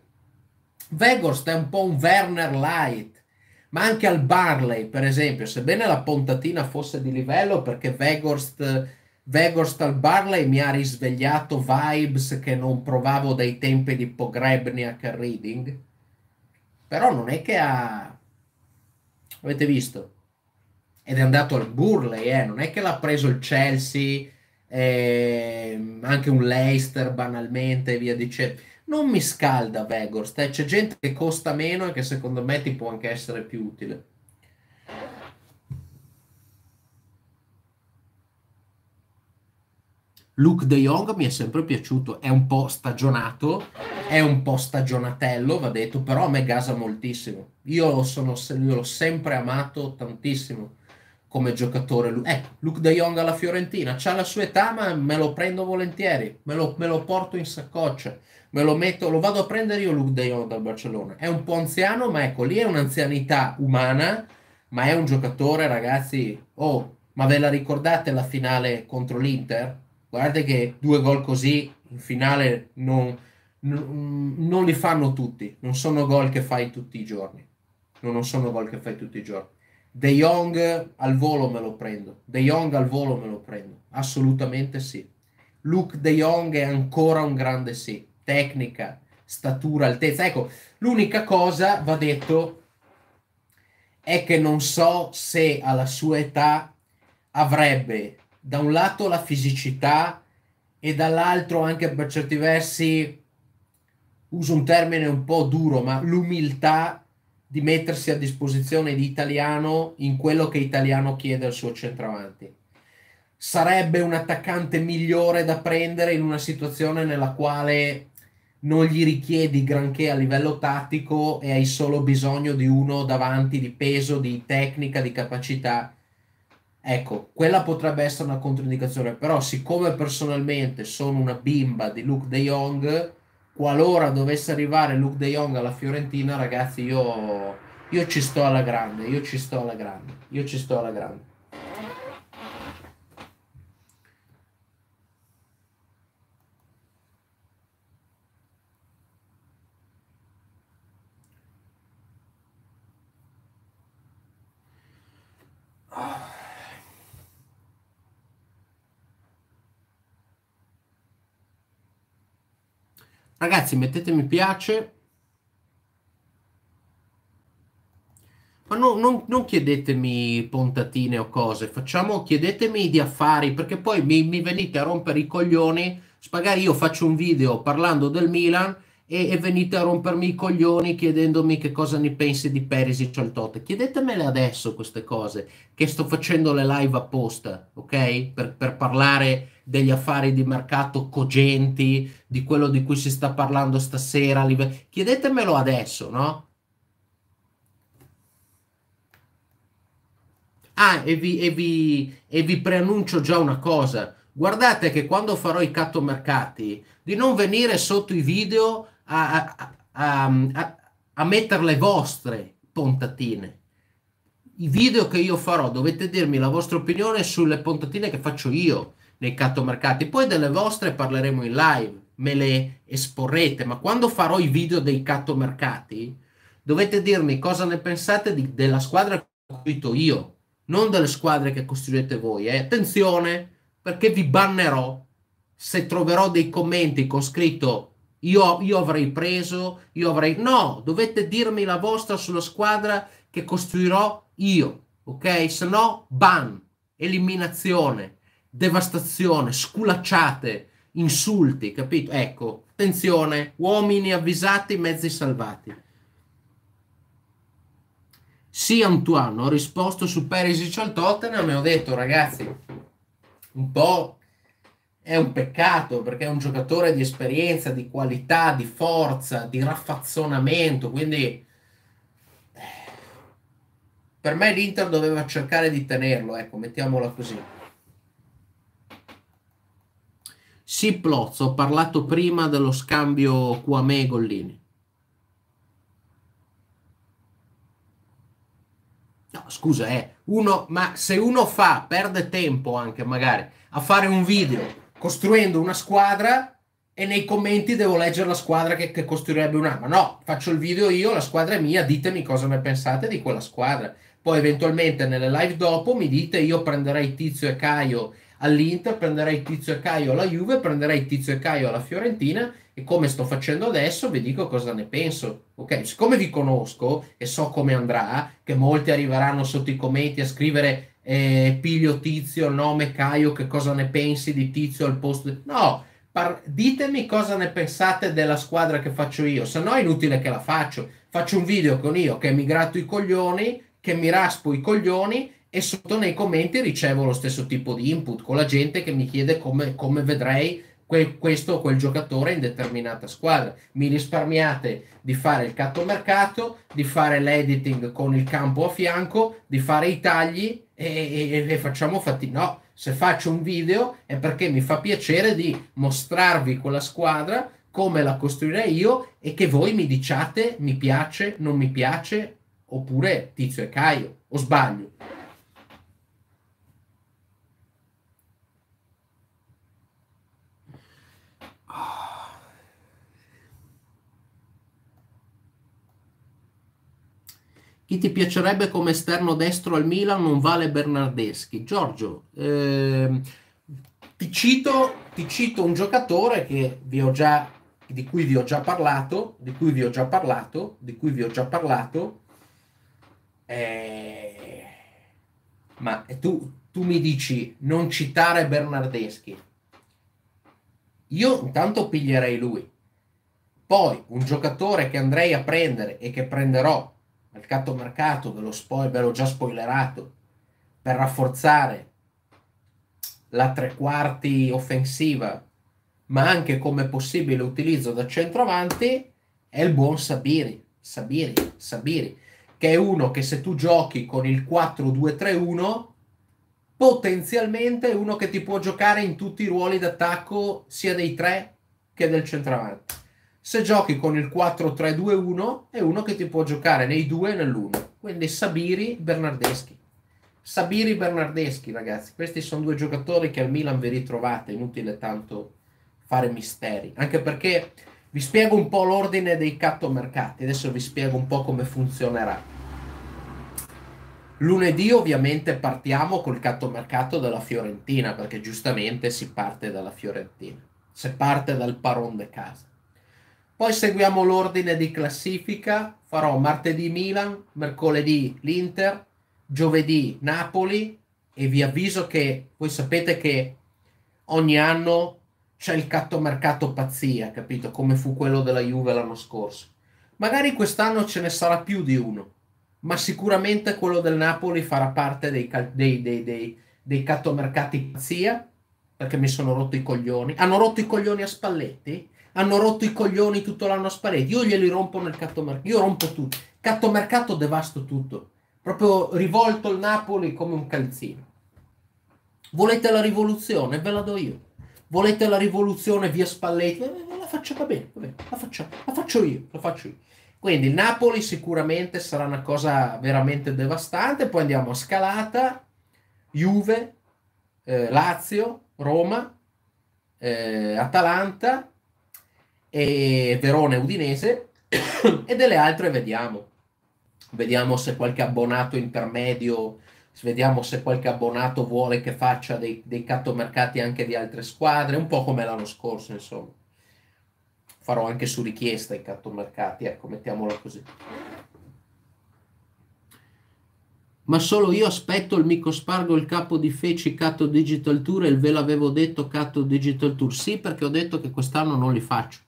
Vegorst è un po' un Werner Light, ma anche al Barley, per esempio, sebbene la puntatina fosse di livello, perché Vegorst, Vegorst al Barley mi ha risvegliato vibes che non provavo dai tempi di Pogrebniak Reading, però non è che ha... avete visto? Ed è andato al Burley, eh? non è che l'ha preso il Chelsea, eh, anche un Leicester banalmente e via dicendo non mi scalda Vegors, eh? c'è gente che costa meno e che secondo me ti può anche essere più utile. Luke De Jong mi è sempre piaciuto, è un po' stagionato, è un po' stagionatello, va detto, però a me gasa moltissimo. Io, io l'ho sempre amato tantissimo come giocatore. Ecco, eh, Luke De Jong alla Fiorentina, c'ha la sua età, ma me lo prendo volentieri, me lo, me lo porto in saccoccia me lo metto, lo vado a prendere io Luke De Jong dal Barcellona. È un po' anziano, ma ecco, lì è un'anzianità umana, ma è un giocatore, ragazzi, oh, ma ve la ricordate la finale contro l'Inter? Guardate che due gol così in finale non, non, non li fanno tutti, non sono gol che fai tutti i giorni. Non sono gol che fai tutti i giorni. De Jong al volo me lo prendo. De Jong al volo me lo prendo. Assolutamente sì. Luke De Jong è ancora un grande sì tecnica, statura, altezza. Ecco, l'unica cosa, va detto, è che non so se alla sua età avrebbe da un lato la fisicità e dall'altro anche per certi versi, uso un termine un po' duro, ma l'umiltà di mettersi a disposizione di italiano in quello che italiano chiede al suo centravanti. Sarebbe un attaccante migliore da prendere in una situazione nella quale non gli richiedi granché a livello tattico e hai solo bisogno di uno davanti di peso, di tecnica, di capacità. Ecco, quella potrebbe essere una controindicazione, però siccome personalmente sono una bimba di Luke De Jong, qualora dovesse arrivare Luke De Jong alla Fiorentina, ragazzi, io, io ci sto alla grande, io ci sto alla grande, io ci sto alla grande. Ragazzi, mettete mi piace. Ma no, non, non, chiedetemi puntatine o cose, facciamo, chiedetemi di affari, perché poi mi, mi venite a rompere i coglioni. Magari io faccio un video parlando del Milan e, e, venite a rompermi i coglioni chiedendomi che cosa ne pensi di Perisic al Tote. Chiedetemele adesso queste cose, che sto facendo le live apposta, ok? Per, per parlare degli affari di mercato cogenti, di quello di cui si sta parlando stasera. Chiedetemelo adesso, no? Ah, e vi, e, vi, e vi, preannuncio già una cosa. Guardate che quando farò i cattomercati, di non venire sotto i video a, a, um, a, a mettere le vostre pontatine. I video che io farò dovete dirmi la vostra opinione sulle pontatine che faccio io nei cattomercati. Poi delle vostre parleremo in live, me le esporrete, ma quando farò i video dei cattomercati dovete dirmi cosa ne pensate di, della squadra che ho costruito io, non delle squadre che costruite voi. Eh. Attenzione, perché vi bannerò se troverò dei commenti con scritto io, io, avrei preso, io avrei... No, dovete dirmi la vostra sulla squadra che costruirò io, ok? Se no, ban, eliminazione, devastazione, sculacciate, insulti, capito? Ecco, attenzione, uomini avvisati, mezzi salvati. Sì, Antoine, ho risposto su Perisic al Tottenham e ho detto, ragazzi, un po' È un peccato perché è un giocatore di esperienza, di qualità, di forza, di raffazzonamento, quindi eh, per me l'Inter doveva cercare di tenerlo, ecco, mettiamola così. Sì, Plozzo, ho parlato prima dello scambio Quame e Gollini. No, scusa, eh, uno, ma se uno fa, perde tempo anche magari, a fare un video costruendo una squadra e nei commenti devo leggere la squadra che, che costruirebbe una. Ma no, faccio il video io, la squadra è mia, ditemi cosa ne pensate di quella squadra. Poi eventualmente nelle live dopo mi dite io prenderei Tizio e Caio all'Inter, prenderei Tizio e Caio alla Juve, prenderei Tizio e Caio alla Fiorentina e come sto facendo adesso vi dico cosa ne penso. Ok, siccome vi conosco e so come andrà, che molti arriveranno sotto i commenti a scrivere eh, Piglio Tizio, nome Caio, che cosa ne pensi di Tizio al posto? Di... No, par- ditemi cosa ne pensate della squadra che faccio io, se no è inutile che la faccio. Faccio un video con io che mi gratto i coglioni, che mi raspo i coglioni e sotto nei commenti ricevo lo stesso tipo di input con la gente che mi chiede come, come vedrei que- questo o quel giocatore in determinata squadra. Mi risparmiate di fare il mercato, di fare l'editing con il campo a fianco, di fare i tagli e, e, e facciamo fatti. No, se faccio un video è perché mi fa piacere di mostrarvi quella squadra come la costruirei io e che voi mi diciate mi piace, non mi piace oppure Tizio e Caio o sbaglio. Chi ti piacerebbe come esterno destro al Milan non vale Bernardeschi. Giorgio, ehm, ti, cito, ti cito un giocatore già, di cui vi ho già parlato, di cui vi ho già parlato, di cui vi ho già parlato. Eh, ma tu, tu mi dici non citare Bernardeschi. Io intanto piglierei lui. Poi un giocatore che andrei a prendere e che prenderò mercato mercato, ve, spo- ve l'ho già spoilerato, per rafforzare la tre quarti offensiva, ma anche come possibile utilizzo da centravanti, è il buon Sabiri, Sabiri, Sabiri, che è uno che se tu giochi con il 4-2-3-1, potenzialmente è uno che ti può giocare in tutti i ruoli d'attacco, sia dei tre che del centravanti se giochi con il 4-3-2-1 è uno che ti può giocare nei due e nell'1. Quindi Sabiri, Bernardeschi. Sabiri, Bernardeschi, ragazzi. Questi sono due giocatori che al Milan vi ritrovate. Inutile tanto fare misteri. Anche perché vi spiego un po' l'ordine dei mercati. Adesso vi spiego un po' come funzionerà. Lunedì ovviamente partiamo col mercato della Fiorentina, perché giustamente si parte dalla Fiorentina. Si parte dal Paron de Casa. Poi seguiamo l'ordine di classifica, farò martedì Milan, mercoledì l'Inter, giovedì Napoli e vi avviso che voi sapete che ogni anno c'è il cattomercato pazzia, capito? Come fu quello della Juve l'anno scorso. Magari quest'anno ce ne sarà più di uno, ma sicuramente quello del Napoli farà parte dei, cal- dei, dei, dei, dei cattomercati pazzia, perché mi sono rotto i coglioni. Hanno rotto i coglioni a Spalletti? hanno rotto i coglioni tutto l'anno a Spalletti, io glieli rompo nel cattomercato, io rompo tutto, cattomercato devasto tutto, proprio rivolto il Napoli come un calzino. Volete la rivoluzione? Ve la do io. Volete la rivoluzione via Spalletti? Eh, eh, la faccio, va bene, va bene la, faccio, la faccio io, la faccio io. Quindi il Napoli sicuramente sarà una cosa veramente devastante, poi andiamo a Scalata, Juve, eh, Lazio, Roma, eh, Atalanta, e Verona e Udinese e delle altre vediamo. Vediamo se qualche abbonato intermedio, vediamo se qualche abbonato vuole che faccia dei, dei cattomercati anche di altre squadre, un po' come l'anno scorso, insomma. Farò anche su richiesta i cattomercati, ecco, mettiamola così. Ma solo io aspetto il Mico Spargo, il capo di Feci, Catto Digital Tour e ve l'avevo detto Catto Digital Tour. Sì, perché ho detto che quest'anno non li faccio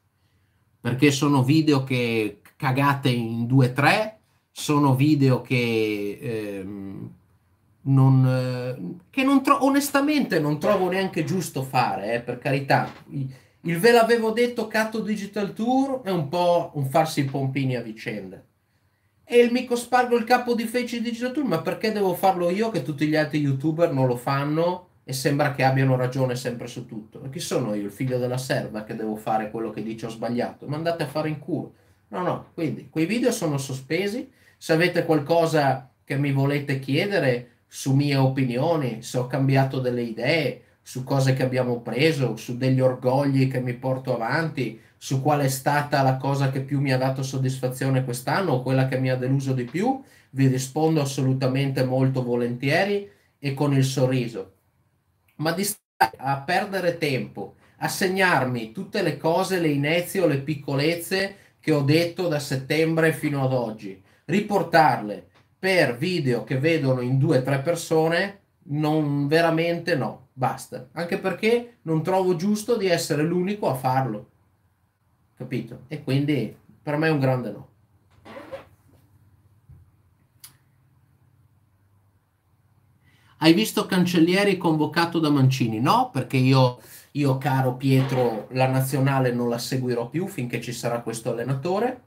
perché sono video che cagate in 2-3, sono video che, ehm, non, eh, che non tro- onestamente non trovo neanche giusto fare, eh, per carità. Il ve l'avevo detto Catto Digital Tour è un po' un farsi i pompini a vicenda. E il Mico Spargo il capo di Feci Digital Tour, ma perché devo farlo io che tutti gli altri youtuber non lo fanno? e sembra che abbiano ragione sempre su tutto. chi sono io, il figlio della serva, che devo fare quello che dice ho sbagliato? Mandate a fare in culo. No, no, quindi quei video sono sospesi. Se avete qualcosa che mi volete chiedere su mie opinioni, se ho cambiato delle idee, su cose che abbiamo preso, su degli orgogli che mi porto avanti, su qual è stata la cosa che più mi ha dato soddisfazione quest'anno, o quella che mi ha deluso di più, vi rispondo assolutamente molto volentieri e con il sorriso ma di stare a perdere tempo, a segnarmi tutte le cose, le inezie o le piccolezze che ho detto da settembre fino ad oggi, riportarle per video che vedono in due o tre persone, non veramente no, basta. Anche perché non trovo giusto di essere l'unico a farlo. Capito? E quindi per me è un grande no. hai visto Cancellieri convocato da Mancini? No, perché io, io caro Pietro, la nazionale non la seguirò più finché ci sarà questo allenatore.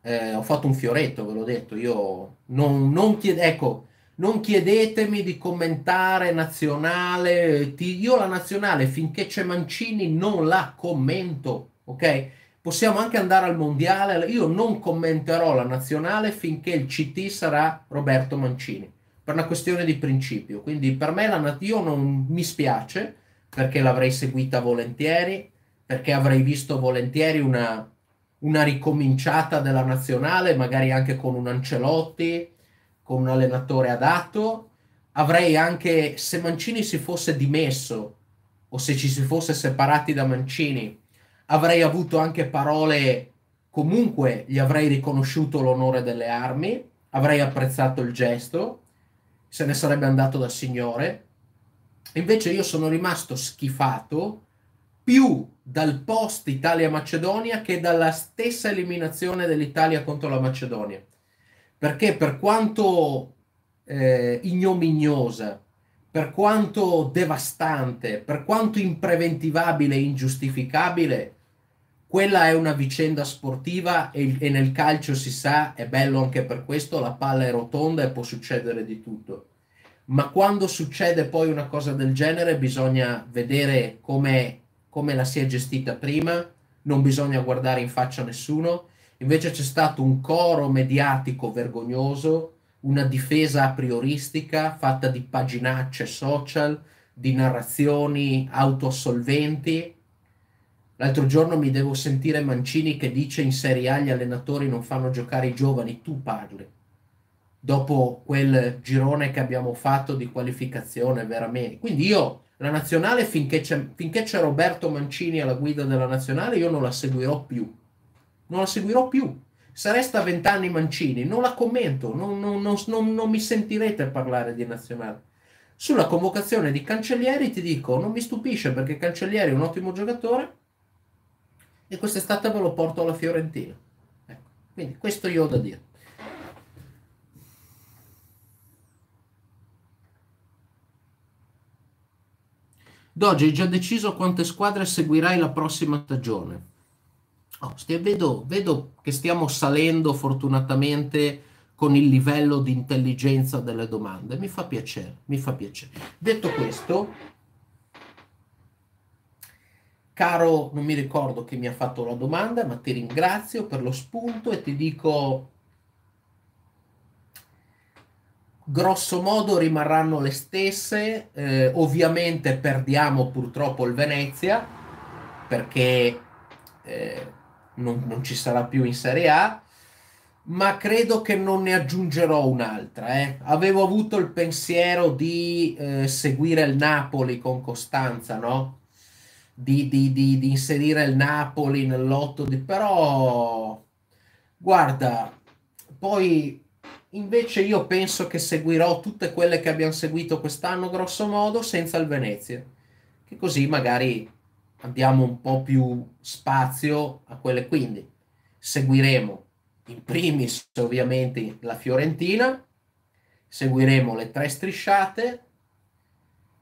Eh, ho fatto un fioretto, ve l'ho detto, io non, non chiedo, ecco, non chiedetemi di commentare nazionale, ti, io la nazionale finché c'è Mancini non la commento, ok? Possiamo anche andare al mondiale, io non commenterò la nazionale finché il CT sarà Roberto Mancini per una questione di principio. Quindi per me la Natio non mi spiace perché l'avrei seguita volentieri, perché avrei visto volentieri una, una ricominciata della nazionale, magari anche con un Ancelotti, con un allenatore adatto. Avrei anche, se Mancini si fosse dimesso o se ci si fosse separati da Mancini, avrei avuto anche parole, comunque gli avrei riconosciuto l'onore delle armi, avrei apprezzato il gesto, se ne sarebbe andato dal Signore. Invece io sono rimasto schifato più dal post Italia-Macedonia che dalla stessa eliminazione dell'Italia contro la Macedonia. Perché per quanto eh, ignominiosa, per quanto devastante, per quanto impreventivabile e ingiustificabile, quella è una vicenda sportiva e, e, nel calcio si sa, è bello anche per questo, la palla è rotonda e può succedere di tutto. Ma quando succede poi una cosa del genere bisogna vedere come, come la si è gestita prima, non bisogna guardare in faccia nessuno. Invece c'è stato un coro mediatico vergognoso, una difesa a prioristica fatta di paginacce social, di narrazioni autoassolventi L'altro giorno mi devo sentire Mancini che dice in Serie A gli allenatori non fanno giocare i giovani, tu parli. Dopo quel girone che abbiamo fatto di qualificazione veramente. Quindi io la nazionale finché c'è, finché c'è Roberto Mancini alla guida della nazionale io non la seguirò più. Non la seguirò più. Se resta vent'anni Mancini non la commento, non, non, non, non mi sentirete parlare di nazionale. Sulla convocazione di Cancellieri ti dico, non mi stupisce perché Cancellieri è un ottimo giocatore, e quest'estate me lo porto alla Fiorentina. Ecco. Quindi questo io ho da dire. Doge, hai già deciso quante squadre seguirai la prossima stagione? Oh, stia, vedo, vedo, che stiamo salendo fortunatamente con il livello di intelligenza delle domande. Mi fa piacere, mi fa piacere. Detto questo, Caro, non mi ricordo chi mi ha fatto la domanda, ma ti ringrazio per lo spunto e ti dico, grosso modo rimarranno le stesse, eh, ovviamente perdiamo purtroppo il Venezia, perché eh, non, non, ci sarà più in Serie A, ma credo che non ne aggiungerò un'altra. Eh. Avevo avuto il pensiero di eh, seguire il Napoli con costanza, no? di, di, di, di inserire il Napoli nell'otto, di... però guarda, poi invece io penso che seguirò tutte quelle che abbiamo seguito quest'anno grosso modo senza il Venezia, che così magari abbiamo un po' più spazio a quelle quindi seguiremo in primis ovviamente la Fiorentina, seguiremo le tre strisciate,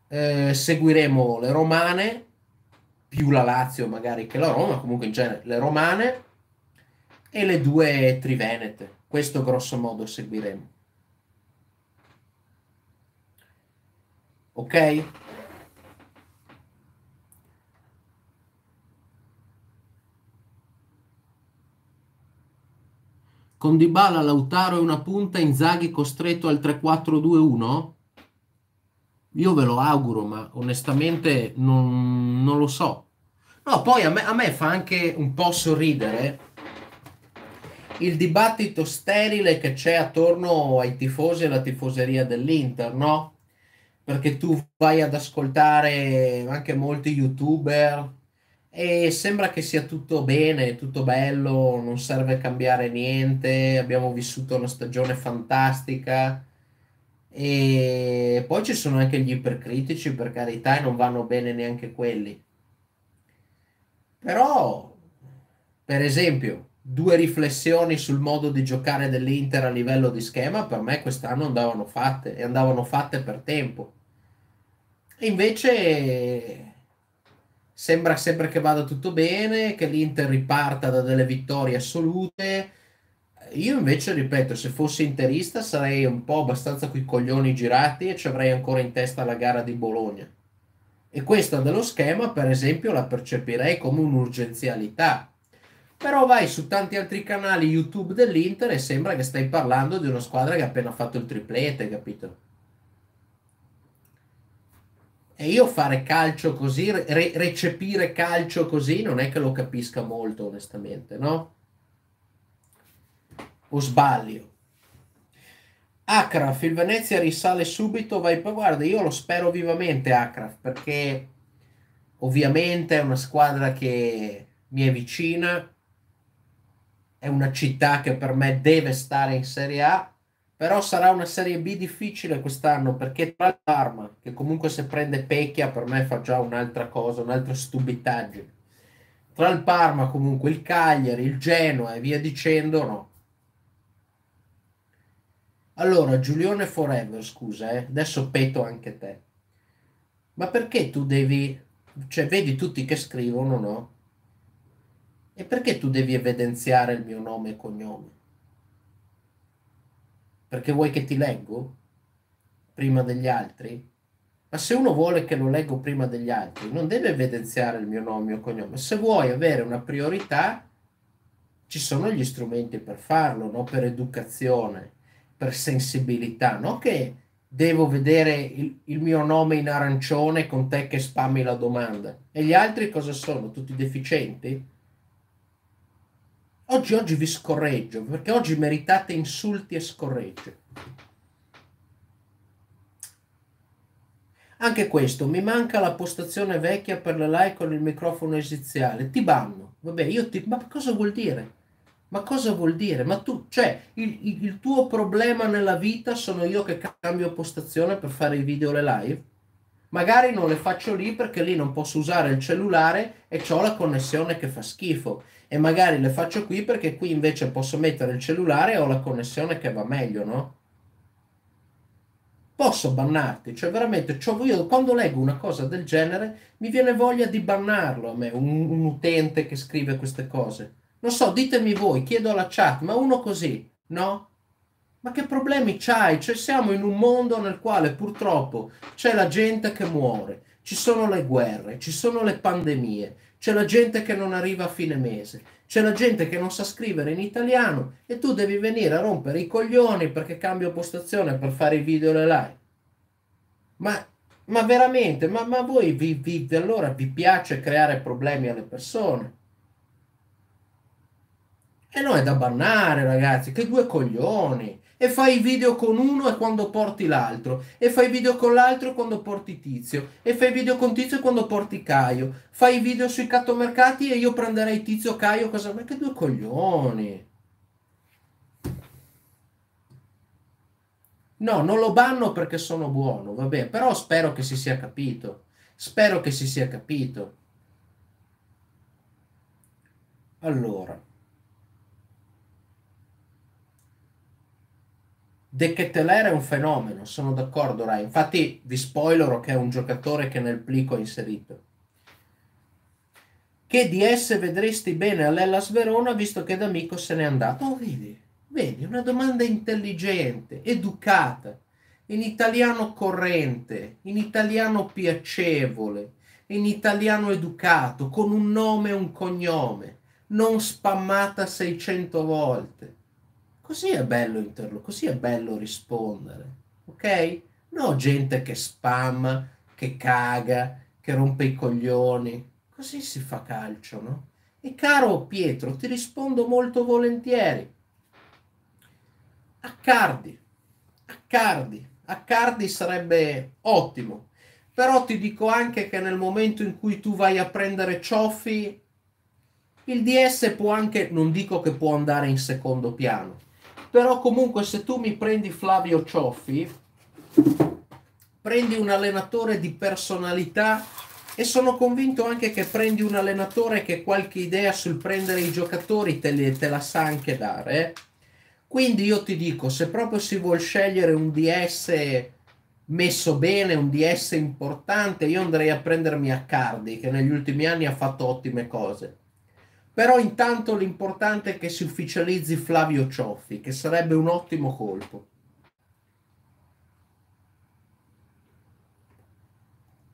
eh, seguiremo le romane più la Lazio magari che la Roma, comunque in genere le romane e le due trivenete. Questo grosso modo seguiremo. Ok? Con Dybala, Lautaro e una punta, Inzaghi costretto al 3-4-2-1? Io ve lo auguro, ma onestamente non, non lo so. No, poi a me, a me fa anche un po' sorridere il dibattito sterile che c'è attorno ai tifosi e alla tifoseria dell'Inter, no? Perché tu vai ad ascoltare anche molti youtuber e sembra che sia tutto bene, tutto bello, non serve cambiare niente, abbiamo vissuto una stagione fantastica. E poi ci sono anche gli ipercritici, per carità, e non vanno bene neanche quelli. Però, per esempio, due riflessioni sul modo di giocare dell'Inter a livello di schema, per me quest'anno andavano fatte e andavano fatte per tempo. E invece sembra sempre che vada tutto bene, che l'Inter riparta da delle vittorie assolute io invece, ripeto, se fossi interista sarei un po' abbastanza coi coglioni girati e ci avrei ancora in testa la gara di Bologna. E questa dello schema, per esempio, la percepirei come un'urgenzialità. Però vai su tanti altri canali YouTube dell'Inter e sembra che stai parlando di una squadra che ha appena fatto il triplete, capito? E io fare calcio così, re- recepire calcio così, non è che lo capisca molto, onestamente, no? o sbaglio? Akraf, il Venezia risale subito, vai poi, guarda, io lo spero vivamente Akraf perché ovviamente è una squadra che mi è vicina, è una città che per me deve stare in Serie A, però sarà una Serie B difficile quest'anno perché tra l'Arma, che comunque se prende Pecchia per me fa già un'altra cosa, un'altra stupitaggine, tra il Parma comunque, il Cagliari, il Genoa e via dicendo, no allora, Giulione Forever, scusa, eh, adesso peto anche te. Ma perché tu devi, cioè vedi tutti che scrivono, no? E perché tu devi evidenziare il mio nome e cognome? Perché vuoi che ti leggo prima degli altri? Ma se uno vuole che lo leggo prima degli altri, non deve evidenziare il mio nome o cognome. Se vuoi avere una priorità, ci sono gli strumenti per farlo, no? per educazione per sensibilità, non che devo vedere il, il, mio nome in arancione con te che spammi la domanda. E gli altri cosa sono? Tutti deficienti? Oggi, oggi vi scorreggio, perché oggi meritate insulti e scorreggio. Anche questo, mi manca la postazione vecchia per le live con il microfono esiziale. Ti banno. Vabbè, io ti... Ma cosa vuol dire? Ma cosa vuol dire? Ma tu, cioè, il, il, tuo problema nella vita sono io che cambio postazione per fare i video le live? Magari non le faccio lì perché lì non posso usare il cellulare e ho la connessione che fa schifo. E magari le faccio qui perché qui invece posso mettere il cellulare e ho la connessione che va meglio, no? Posso bannarti, cioè veramente, cioè io quando leggo una cosa del genere mi viene voglia di bannarlo a me, un, un utente che scrive queste cose non so, ditemi voi, chiedo alla chat, ma uno così, no? Ma che problemi c'hai? Cioè siamo in un mondo nel quale purtroppo c'è la gente che muore, ci sono le guerre, ci sono le pandemie, c'è la gente che non arriva a fine mese, c'è la gente che non sa scrivere in italiano e tu devi venire a rompere i coglioni perché cambio postazione per fare i video e le live. Ma, ma veramente, ma, ma voi vi, vi, allora vi piace creare problemi alle persone? E non è da bannare, ragazzi, che due coglioni. E fai video con uno e quando porti l'altro. E fai video con l'altro quando porti Tizio. E fai video con Tizio quando porti Caio. Fai video sui cattomercati e io prenderei Tizio, Caio, cosa... Ma che due coglioni. No, non lo banno perché sono buono, vabbè, però spero che si sia capito. Spero che si sia capito. Allora. De Ketelaere è un fenomeno, sono d'accordo Rai. Infatti vi spoilero che è un giocatore che nel plico ha inserito. Che di esse vedresti bene all'Ellas Verona visto che D'Amico se n'è andato. Oh, vedi, vedi, una domanda intelligente, educata, in italiano corrente, in italiano piacevole, in italiano educato, con un nome e un cognome, non spammata 600 volte Così è bello interloquire, così è bello rispondere, ok? No gente che spamma, che caga, che rompe i coglioni. Così si fa calcio, no? E caro Pietro, ti rispondo molto volentieri. Accardi, accardi, accardi sarebbe ottimo. Però ti dico anche che nel momento in cui tu vai a prendere Cioffi, il DS può anche, non dico che può andare in secondo piano, però comunque se tu mi prendi Flavio Cioffi, prendi un allenatore di personalità e sono convinto anche che prendi un allenatore che qualche idea sul prendere i giocatori te, li, te la sa anche dare. Quindi io ti dico, se proprio si vuol scegliere un DS messo bene, un DS importante, io andrei a prendermi a Cardi che negli ultimi anni ha fatto ottime cose. Però intanto l'importante è che si ufficializzi Flavio Cioffi, che sarebbe un ottimo colpo.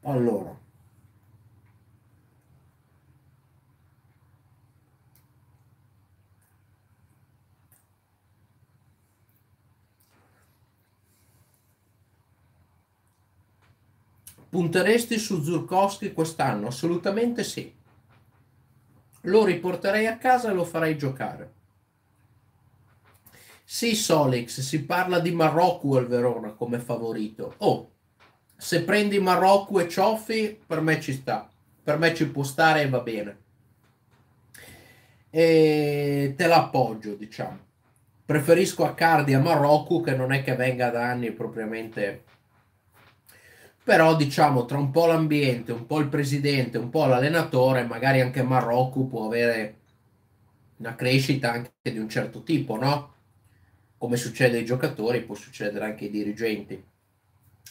Allora. Punteresti su Zurkowski quest'anno? Assolutamente sì. Lo riporterei a casa e lo farei giocare. Sì, Solex, si parla di Marocco al Verona come favorito. Oh, se prendi Marocco e Cioffi, per me ci sta. Per me ci può stare e va bene. E te l'appoggio, diciamo. Preferisco a Cardi a Marocco, che non è che venga da anni propriamente però diciamo tra un po' l'ambiente, un po' il presidente, un po' l'allenatore, magari anche Marocco può avere una crescita anche di un certo tipo, no? Come succede ai giocatori, può succedere anche ai dirigenti.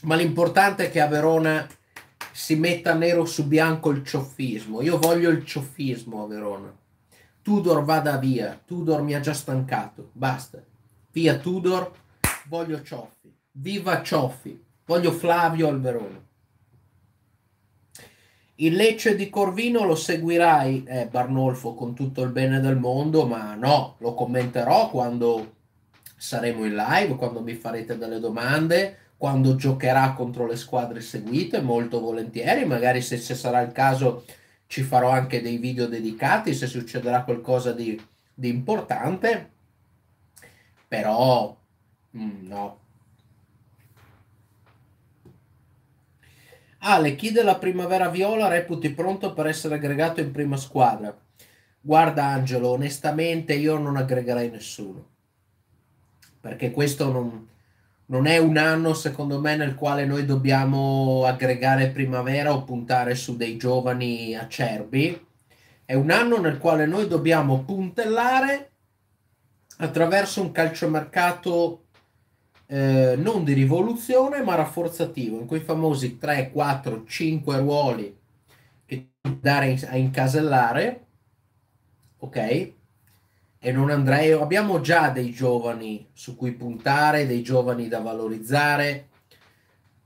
Ma l'importante è che a Verona si metta nero su bianco il cioffismo. Io voglio il cioffismo a Verona. Tudor vada via, Tudor mi ha già stancato, basta. Via Tudor, voglio Cioffi. Viva Cioffi, Voglio Flavio Alberoni. Il Lecce di Corvino lo seguirai, eh, Barnolfo, con tutto il bene del mondo, ma no, lo commenterò quando saremo in live, quando mi farete delle domande, quando giocherà contro le squadre seguite, molto volentieri, magari se, se sarà il caso ci farò anche dei video dedicati, se succederà qualcosa di, di importante, però mm, no, Ale, chi della Primavera Viola reputi pronto per essere aggregato in prima squadra? Guarda Angelo, onestamente io non aggregherei nessuno, perché questo non, non è un anno secondo me nel quale noi dobbiamo aggregare primavera o puntare su dei giovani acerbi, è un anno nel quale noi dobbiamo puntellare attraverso un calciomercato eh, non di rivoluzione ma rafforzativo, in quei famosi 3, 4, 5 ruoli che dare a incasellare, ok? E non andrei, abbiamo già dei giovani su cui puntare, dei giovani da valorizzare,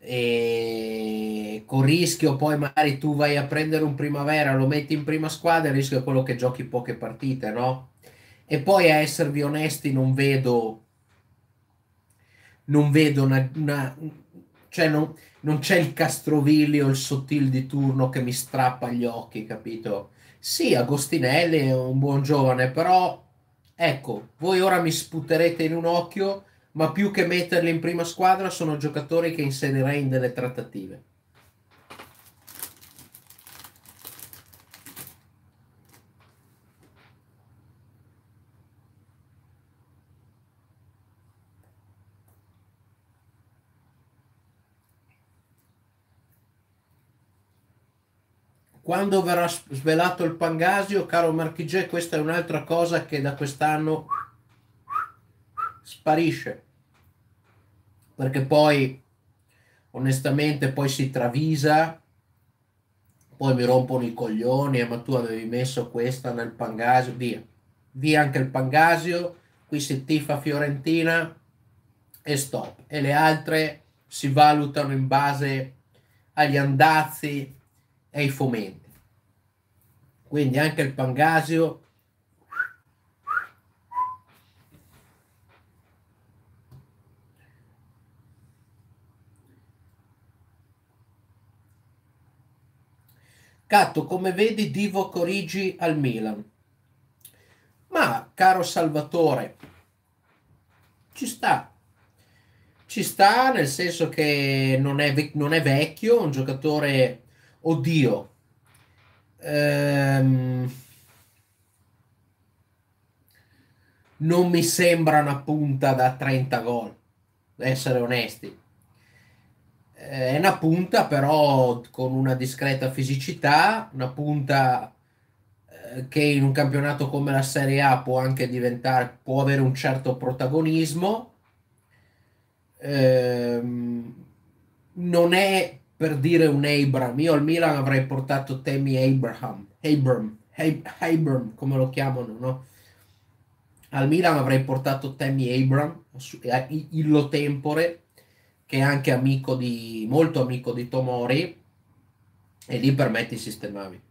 e con rischio poi magari tu vai a prendere un primavera, lo metti in prima squadra, il rischio è quello che giochi poche partite, no? E poi a esservi onesti non vedo non vedo una... una cioè non, non, c'è il Castrovilli o il Sottil di turno che mi strappa gli occhi, capito? Sì, Agostinelli è un buon giovane, però ecco, voi ora mi sputerete in un occhio, ma più che metterli in prima squadra sono giocatori che inserirei in delle trattative. Quando verrà svelato il Pangasio, caro Marchigè, questa è un'altra cosa che da quest'anno sparisce. Perché poi, onestamente, poi si travisa, poi mi rompono i coglioni, eh, ma tu avevi messo questa nel Pangasio, via. Via anche il Pangasio, qui si tifa Fiorentina e stop. E le altre si valutano in base agli andazzi e ai fomenti. Quindi anche il pangasio Cato, come vedi Divo Corigi al Milan? Ma, caro Salvatore, ci sta. Ci sta nel senso che non è, non è vecchio, un giocatore, oddio, Ehm, non mi sembra una punta da 30 gol, essere onesti. Eh, è una punta però con una discreta fisicità, una punta eh, che in un campionato come la Serie A può anche diventare, può avere un certo protagonismo. Ehm, non è per dire un Abram. Io al Milan avrei portato Temi Abraham, Abram, Ab- Abram come lo chiamano, no? Al Milan avrei portato Temi Abram, eh, illo tempore, che è anche amico di, molto amico di Tomori, e lì per me ti sistemavi.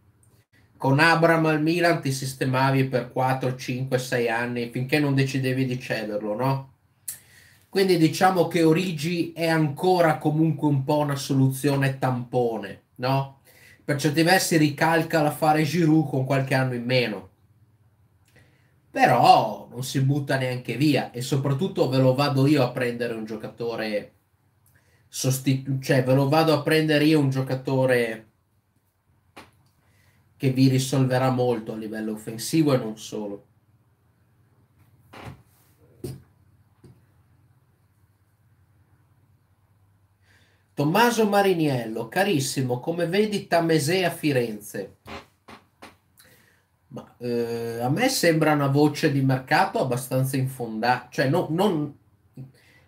Con Abram al Milan ti sistemavi per 4, 5, 6 anni, finché non decidevi di cederlo, no? Quindi diciamo che Origi è ancora comunque un po' una soluzione tampone, no? Per certi versi ricalca l'affare Giroud con qualche anno in meno. Però non si butta neanche via e soprattutto ve lo vado io a prendere un giocatore sostitu- cioè ve lo vado a prendere io un giocatore che vi risolverà molto a livello offensivo e non solo. Tommaso Mariniello, carissimo, come vedi Tamese a Firenze? Ma, eh, a me sembra una voce di mercato abbastanza infondata, cioè no, non,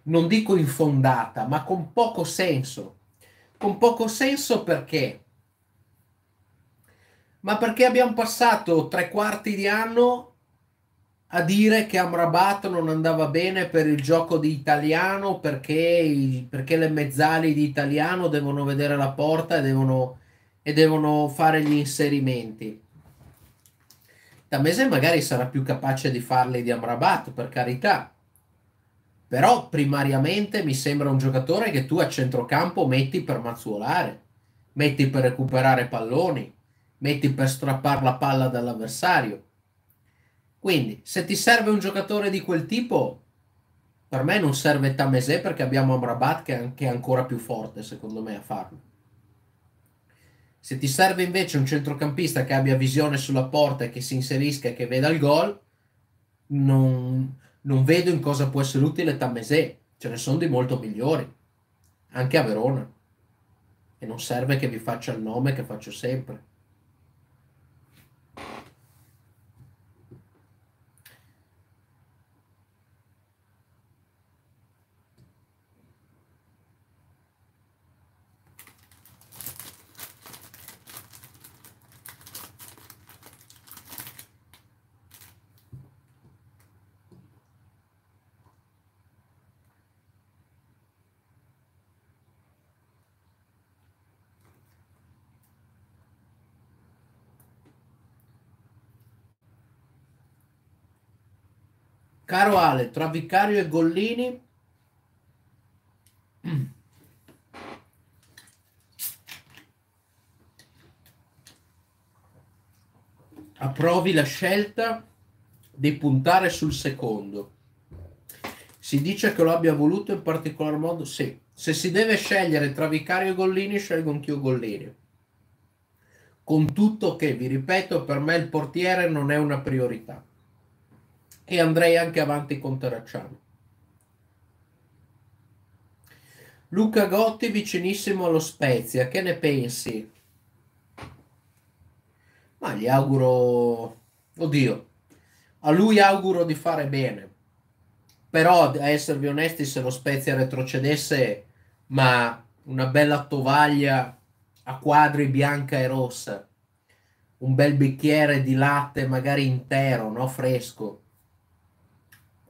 non dico infondata, ma con poco senso. Con poco senso perché? Ma perché abbiamo passato tre quarti di anno a dire che Amrabat non andava bene per il gioco di italiano perché, i, perché le mezzali di italiano devono vedere la porta e devono, e devono fare gli inserimenti. Tamese magari sarà più capace di farli di Amrabat, per carità. Però primariamente mi sembra un giocatore che tu a centrocampo metti per mazzuolare, metti per recuperare palloni, metti per strappare la palla dall'avversario quindi, se ti serve un giocatore di quel tipo, per me non serve Tamese perché abbiamo Amrabat che è ancora più forte, secondo me, a farlo. Se ti serve invece un centrocampista che abbia visione sulla porta e che si inserisca e che veda il gol, non, non vedo in cosa può essere utile Tamese. Ce ne sono di molto migliori, anche a Verona. E non serve che vi faccia il nome che faccio sempre. Caro Ale, tra Vicario e Gollini... Approvi la scelta di puntare sul secondo. Si dice che lo abbia voluto in particolar modo, sì. Se si deve scegliere tra Vicario e Gollini, scelgo anch'io Gollini. Con tutto che, vi ripeto, per me il portiere non è una priorità e andrei anche avanti con Terracciano. Luca Gotti vicinissimo allo Spezia, che ne pensi? Ma gli auguro, oddio, a lui auguro di fare bene, però a esservi onesti se lo Spezia retrocedesse, ma una bella tovaglia a quadri bianca e rossa, un bel bicchiere di latte magari intero, no? Fresco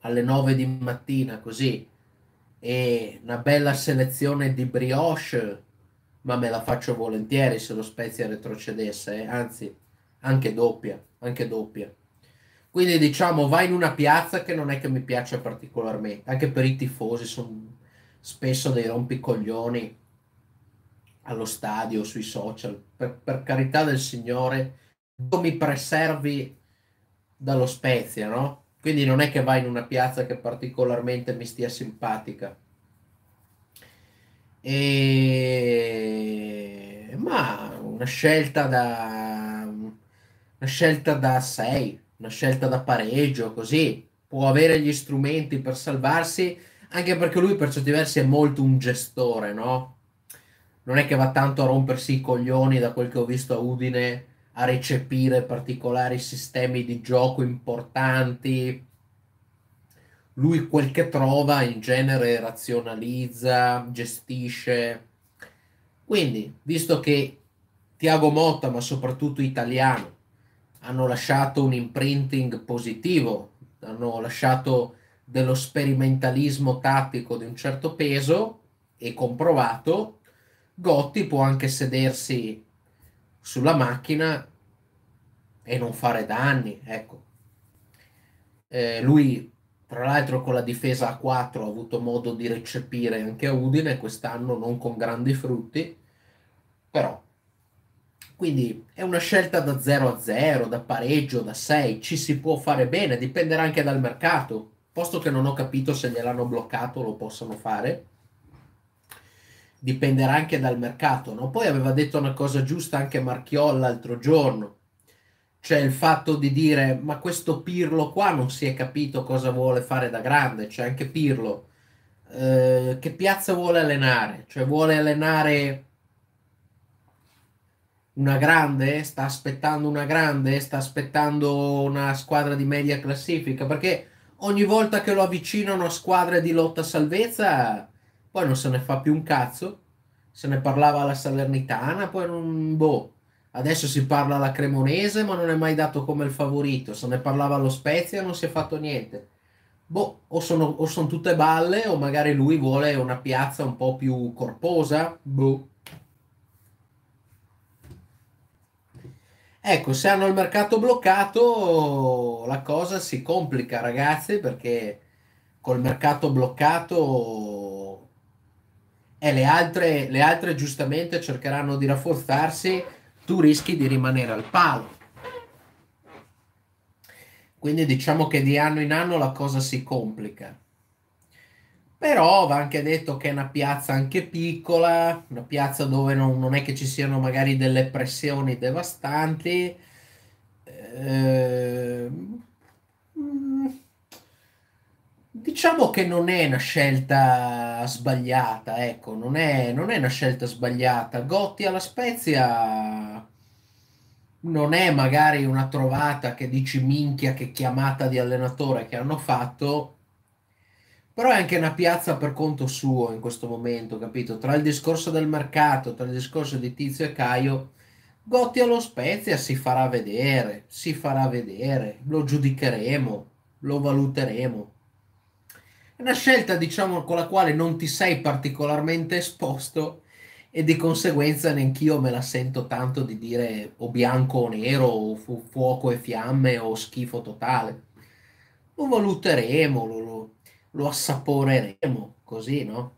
alle 9 di mattina così e una bella selezione di brioche, ma me la faccio volentieri se lo Spezia retrocedesse, eh? anzi anche doppia, anche doppia. Quindi diciamo vai in una piazza che non è che mi piace particolarmente, anche per i tifosi sono spesso dei rompicoglioni allo stadio, sui social, per, per carità del Signore, tu mi preservi dallo Spezia, no? Quindi non è che vai in una piazza che particolarmente mi stia simpatica. E... Ma una scelta da... Una scelta da 6, una scelta da pareggio, così. Può avere gli strumenti per salvarsi, anche perché lui per certi versi è molto un gestore, no? Non è che va tanto a rompersi i coglioni da quel che ho visto a Udine a recepire particolari sistemi di gioco importanti. Lui quel che trova in genere razionalizza, gestisce. Quindi, visto che Tiago Motta, ma soprattutto italiano, hanno lasciato un imprinting positivo, hanno lasciato dello sperimentalismo tattico di un certo peso e comprovato, Gotti può anche sedersi sulla macchina e non fare danni. Ecco. Eh, lui, tra l'altro, con la difesa a 4 ha avuto modo di recepire anche a Udine, quest'anno non con grandi frutti, però. Quindi è una scelta da 0 a 0, da pareggio, da 6, ci si può fare bene, dipenderà anche dal mercato, posto che non ho capito se gliel'hanno bloccato lo possano fare dipenderà anche dal mercato. No? Poi aveva detto una cosa giusta anche Marchiol l'altro giorno, cioè il fatto di dire ma questo Pirlo qua non si è capito cosa vuole fare da grande, cioè anche Pirlo eh, che piazza vuole allenare, cioè vuole allenare una grande, sta aspettando una grande, sta aspettando una squadra di media classifica, perché ogni volta che lo avvicinano a squadre di lotta salvezza poi non se ne fa più un cazzo, se ne parlava alla Salernitana, poi non... boh, adesso si parla alla Cremonese ma non è mai dato come il favorito, se ne parlava allo Spezia non si è fatto niente. Boh, o sono, o sono tutte balle o magari lui vuole una piazza un po' più corposa, boh. Ecco, se hanno il mercato bloccato la cosa si complica ragazzi perché col mercato bloccato e le altre, le altre giustamente cercheranno di rafforzarsi, tu rischi di rimanere al palo. Quindi diciamo che di anno in anno la cosa si complica. Però va anche detto che è una piazza anche piccola, una piazza dove non, non è che ci siano magari delle pressioni devastanti. Eh, Diciamo che non è una scelta sbagliata, ecco, non è, non è una scelta sbagliata. Gotti alla Spezia non è magari una trovata che dici minchia che chiamata di allenatore che hanno fatto, però è anche una piazza per conto suo in questo momento, capito? Tra il discorso del mercato, tra il discorso di Tizio e Caio, Gotti allo Spezia si farà vedere, si farà vedere, lo giudicheremo, lo valuteremo. È una scelta, diciamo, con la quale non ti sei particolarmente esposto e di conseguenza neanch'io me la sento tanto di dire o bianco o nero o fu- fuoco e fiamme o schifo totale. Lo valuteremo, lo, lo, lo assaporeremo, così, no?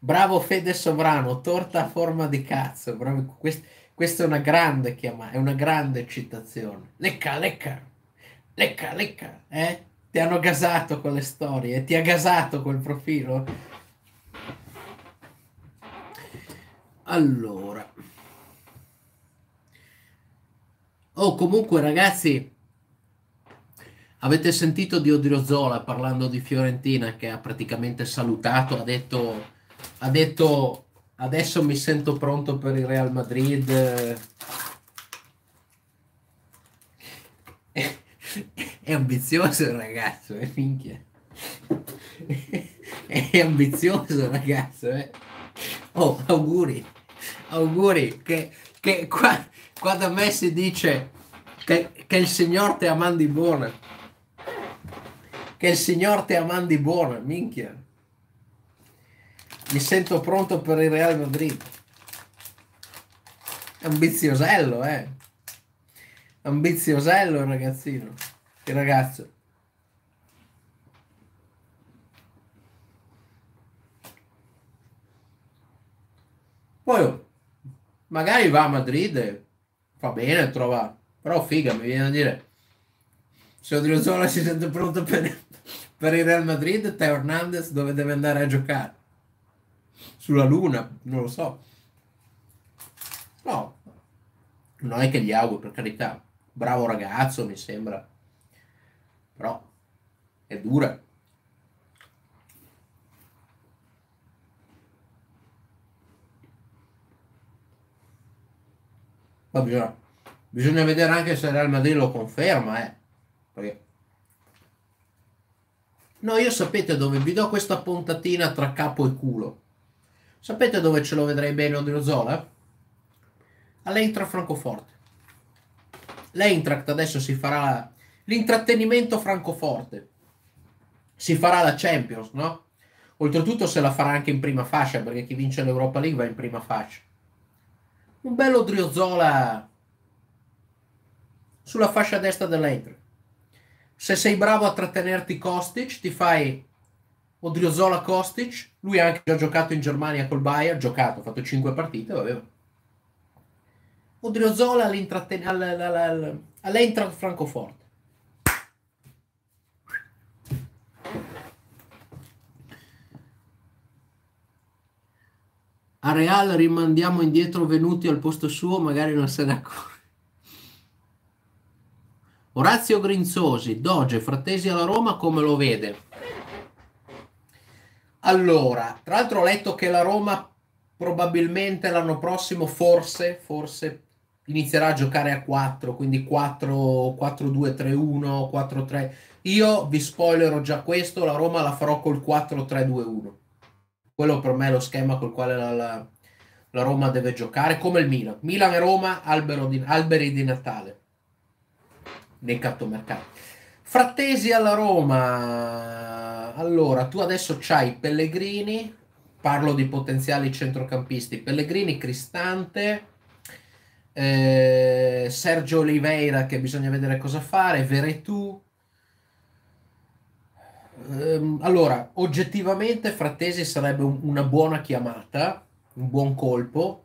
Bravo Fede Sovrano, torta a forma di cazzo. Bravo, quest- questa è una grande chiamata, è una grande citazione. Lecca, lecca, lecca, lecca, eh? ti hanno gasato con le storie, ti ha gasato quel profilo. Allora. Oh, comunque ragazzi, avete sentito di Zola parlando di Fiorentina che ha praticamente salutato, ha detto, ha detto adesso mi sento pronto per il Real Madrid. è ambizioso il ragazzo, eh, minchia. è ambizioso il ragazzo, eh. Oh, auguri, auguri, che, che qua, qua da me si dice che, che il Signore ti amandi buona. Che il Signore ti amandi buona, minchia. Mi sento pronto per il Real Madrid. Ambiziosello, eh. Ambiziosello il ragazzino il ragazzo. Poi magari va a Madrid, e fa bene, trova, però figa, mi viene a dire, se Odriozola si sente pronto per, per il Real Madrid, Teo Hernandez dove deve andare a giocare? Sulla luna, non lo so. No, non è che gli auguro, per carità. Bravo ragazzo, mi sembra però è dura. Poi bisogna, bisogna vedere anche se Real Madrid lo conferma, eh. Perché... No, io sapete dove vi do questa puntatina tra capo e culo. Sapete dove ce lo vedrei bene Odriozola? All'Eintracht Francoforte. L'Eintracht adesso si farà L'intrattenimento francoforte. Si farà la Champions, no? Oltretutto se la farà anche in prima fascia, perché chi vince l'Europa League va in prima fascia. Un bello Driozola sulla fascia destra dell'Eintracht. Se sei bravo a trattenerti Kostic, ti fai Odriozola Kostic, lui ha anche già giocato in Germania col Bayern, ha giocato, ha fatto 5 partite, vabbè. Odriozola all'Eintracht Francoforte. a Real rimandiamo indietro Venuti al posto suo, magari non se ne accorge. Orazio Grinzosi, Doge, Frattesi alla Roma, come lo vede? Allora, tra l'altro ho letto che la Roma probabilmente l'anno prossimo, forse, forse inizierà a giocare a 4, quindi 4, 4, 2, 3, 1, 4, 3. Io vi spoilerò già questo, la Roma la farò col 4, 3, 2, 1. Quello per me è lo schema col quale la, la, la Roma deve giocare, come il Milan. Milan e Roma, di, alberi di Natale nei cattomercati. Frattesi alla Roma. Allora, tu adesso c'hai Pellegrini, parlo di potenziali centrocampisti, Pellegrini, Cristante, eh, Sergio Oliveira che bisogna vedere cosa fare, Veretù, Ehm, allora, oggettivamente Frattesi sarebbe un, una buona chiamata, un buon colpo,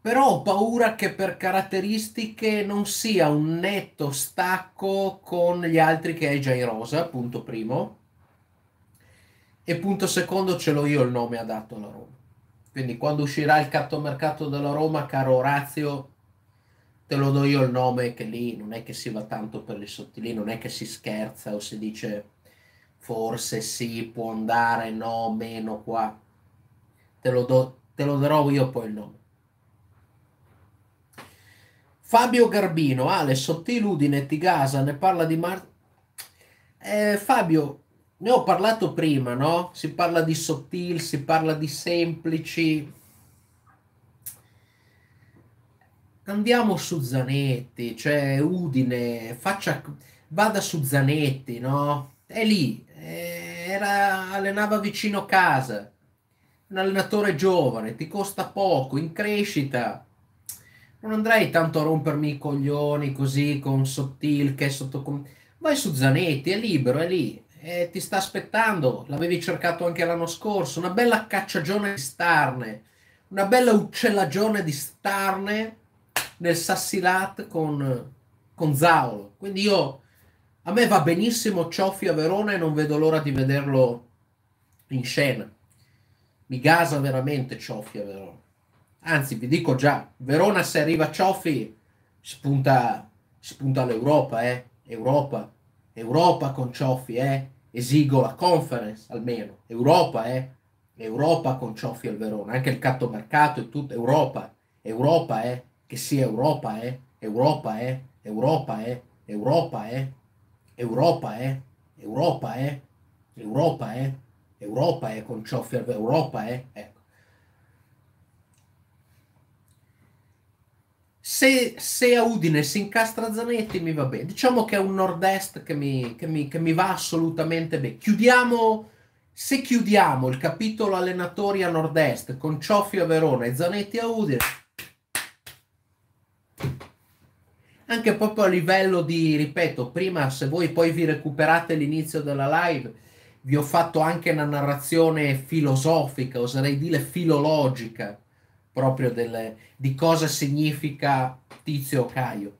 però ho paura che per caratteristiche non sia un netto stacco con gli altri che hai già in rosa, punto primo. E punto secondo ce l'ho io il nome adatto alla Roma. Quindi quando uscirà il cattomercato della Roma, caro Orazio, te lo do io il nome che lì non è che si va tanto per le sottili, non è che si scherza o si dice forse sì, può andare, no, meno qua. Te lo, do, te lo darò io poi il nome. Fabio Garbino, Ale, ah, sottili Udine, ti gasa, ne parla di Mar... Eh, Fabio, ne ho parlato prima, no? Si parla di sottili, si parla di semplici andiamo su Zanetti, cioè Udine, faccia, vada su Zanetti, no? È lì, eh, era, allenava vicino casa, un allenatore giovane, ti costa poco, in crescita. Non andrei tanto a rompermi i coglioni così con Sottil che è sotto... Vai su Zanetti, è libero, è lì, e eh, ti sta aspettando, l'avevi cercato anche l'anno scorso, una bella cacciagione di starne, una bella uccellagione di starne nel Sassilat con, con Zaolo. Quindi io, a me va benissimo Cioffi a Verona e non vedo l'ora di vederlo in scena. Mi gasa veramente Cioffi a Verona. Anzi, vi dico già, Verona se arriva Cioffi spunta, spunta l'Europa, eh? Europa, Europa con Cioffi, eh? Esigo la conference almeno, Europa, eh? Europa con Cioffi al Verona, anche il catto mercato e tutto, Europa, Europa, eh? che sia Europa, eh? Europa, eh? Europa, eh? Europa, eh? Europa, eh? Europa, eh? Europa, eh? Europa, eh? Con ciò ferve Europa, eh? Ecco. Se, se, a Udine si incastra Zanetti mi va bene. Diciamo che è un nord-est che mi, che mi, che mi va assolutamente bene. Chiudiamo, se chiudiamo il capitolo allenatori a nord-est con Cioffi a Verona e Zanetti a Udine, anche proprio a livello di, ripeto, prima se voi poi vi recuperate l'inizio della live, vi ho fatto anche una narrazione filosofica, oserei dire filologica, proprio delle, di cosa significa Tizio Caio.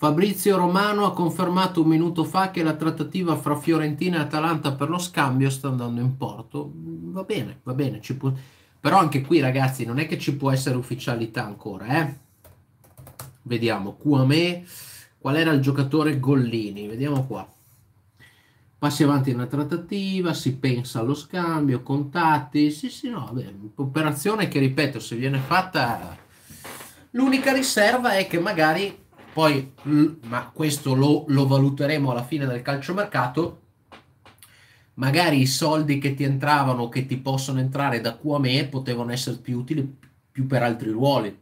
Fabrizio Romano ha confermato un minuto fa che la trattativa fra Fiorentina e Atalanta per lo scambio sta andando in porto. Mm, va bene, va bene. Può... Però anche qui, ragazzi, non è che ci può essere ufficialità ancora, eh? Vediamo. Cuame, qual era il giocatore Gollini? Vediamo qua. Passi avanti nella trattativa, si pensa allo scambio, contatti. Sì, sì, no, vabbè. Operazione che, ripeto, se viene fatta... L'unica riserva è che magari poi, ma questo lo, lo valuteremo alla fine del calciomercato, magari i soldi che ti entravano, che ti possono entrare da a me potevano essere più utili più per altri ruoli.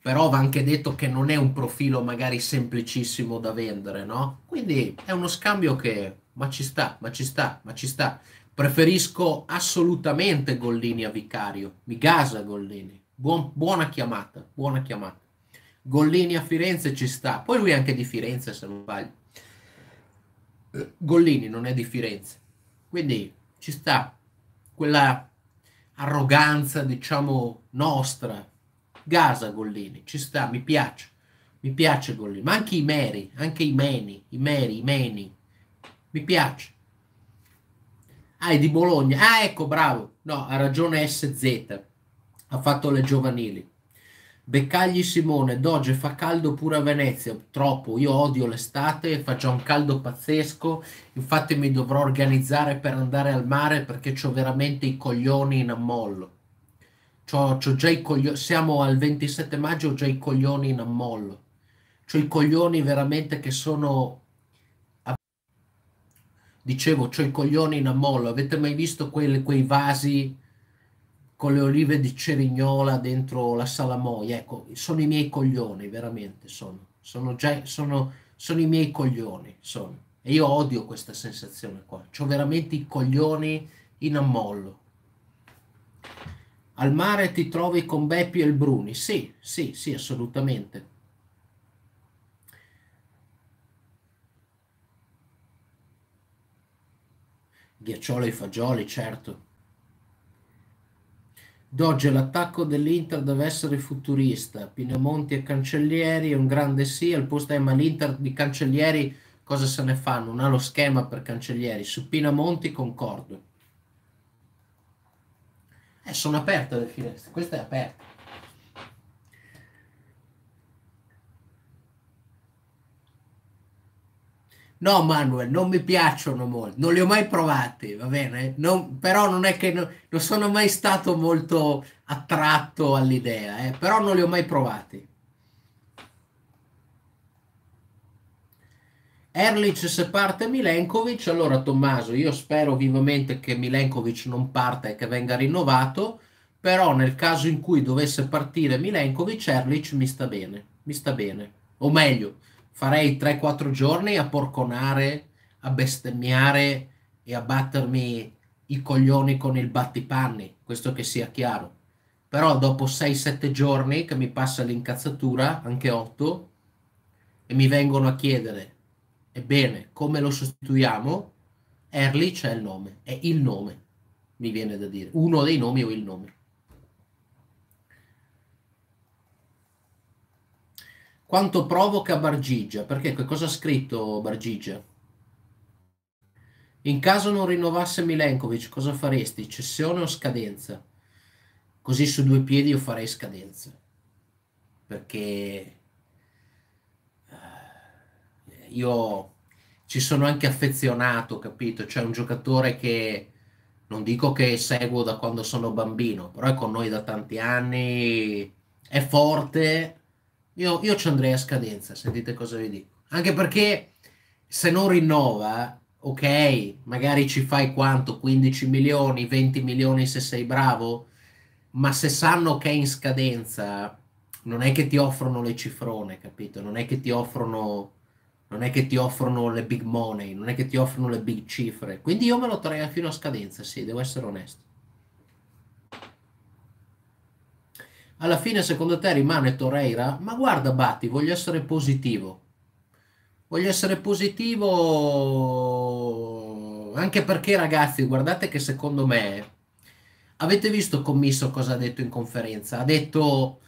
Però va anche detto che non è un profilo magari semplicissimo da vendere, no? Quindi è uno scambio che, ma ci sta, ma ci sta, ma ci sta. Preferisco assolutamente Gollini a Vicario, mi gasa Gollini. Buon, buona chiamata, buona chiamata. Gollini a Firenze ci sta, poi lui è anche di Firenze se non sbaglio. Eh, Gollini non è di Firenze, quindi ci sta quella arroganza, diciamo, nostra. Gasa Gollini, ci sta, mi piace, mi piace Gollini, ma anche i Meri, anche i Meni, i Meri, i Meni, mi piace. Ah, è di Bologna, ah ecco, bravo, no, ha ragione SZ, ha fatto le giovanili. Beccagli Simone, Doge fa caldo pure a Venezia, troppo, io odio l'estate, fa già un caldo pazzesco, infatti mi dovrò organizzare per andare al mare perché ho veramente i coglioni in ammollo. C'ho, c'ho già i coglioni, siamo al 27 maggio, ho già i coglioni in ammollo. Ho i coglioni veramente che sono... Dicevo, c'ho i coglioni in ammollo, avete mai visto quei, quei vasi con le olive di cerignola dentro la salamoia. Ecco, sono i miei coglioni, veramente sono. Sono, già, sono, sono i miei coglioni, sono. E io odio questa sensazione qua. Ho veramente i coglioni in ammollo. Al mare ti trovi con Beppi e il Bruni. Sì, sì, sì, assolutamente. Ghiacciolo e fagioli, certo. Doge, l'attacco dell'Inter deve essere futurista. Pinamonti e Cancellieri è un grande sì, al posto è ma l'Inter di Cancellieri cosa se ne fa? Non ha lo schema per Cancellieri. Su Pinamonti concordo. Eh, sono aperte le finestre, questa è aperta. No, Manuel, non mi piacciono molto, non li ho mai provati, va bene? Non, però non è che no, non sono mai stato molto attratto all'idea, eh? però non li ho mai provati. Erlich se parte Milenkovic, allora Tommaso, io spero vivamente che Milenkovic non parta e che venga rinnovato, però nel caso in cui dovesse partire Milenkovic, Erlich mi sta bene, mi sta bene, o meglio farei 3-4 giorni a porconare, a bestemmiare e a battermi i coglioni con il battipanni, questo che sia chiaro. Però dopo 6-7 giorni che mi passa l'incazzatura, anche 8, e mi vengono a chiedere, ebbene, come lo sostituiamo? Erlich c'è il nome, è il nome, mi viene da dire, uno dei nomi o il nome. Quanto provoca Bargigia? Perché cosa ha scritto Bargigia? In caso non rinnovasse Milenkovic, cosa faresti? Cessione o scadenza? Così su due piedi io farei scadenza. Perché eh, io ci sono anche affezionato, capito? C'è un giocatore che non dico che seguo da quando sono bambino, però è con noi da tanti anni, è forte, io, io ci andrei a scadenza, sentite cosa vi dico. Anche perché se non rinnova, ok, magari ci fai quanto? 15 milioni, 20 milioni se sei bravo, ma se sanno che è in scadenza, non è che ti offrono le cifrone, capito? Non è che ti offrono non è che ti offrono le big money, non è che ti offrono le big cifre. Quindi io me lo traio fino a scadenza, sì, devo essere onesto. alla fine secondo te rimane Torreira? Ma guarda Batti, voglio essere positivo. Voglio essere positivo anche perché ragazzi, guardate che secondo me avete visto Commisso cosa ha detto in conferenza? Ha detto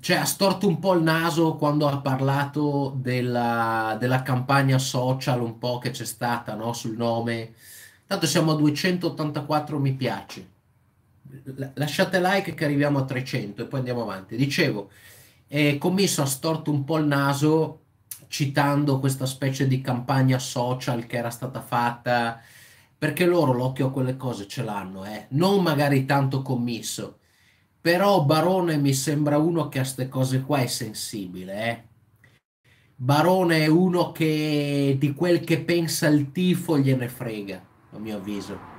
cioè ha storto un po' il naso quando ha parlato della, della campagna social un po' che c'è stata no? sul nome. Tanto siamo a 284 mi piace lasciate like che arriviamo a 300 e poi andiamo avanti. Dicevo, eh, Commisso ha storto un po' il naso citando questa specie di campagna social che era stata fatta, perché loro l'occhio a quelle cose ce l'hanno, eh. non magari tanto Commisso, però Barone mi sembra uno che a queste cose qua è sensibile. Eh. Barone è uno che di quel che pensa il tifo gliene frega, a mio avviso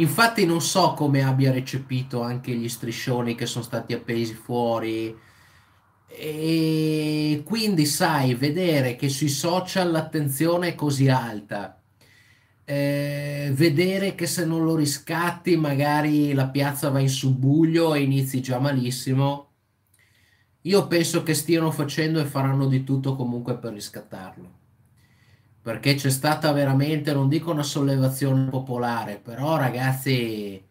Infatti non so come abbia recepito anche gli striscioni che sono stati appesi fuori. E quindi sai, vedere che sui social l'attenzione è così alta, eh, vedere che se non lo riscatti magari la piazza va in subbuglio e inizi già malissimo, io penso che stiano facendo e faranno di tutto comunque per riscattarlo perché c'è stata veramente, non dico una sollevazione popolare, però ragazzi è,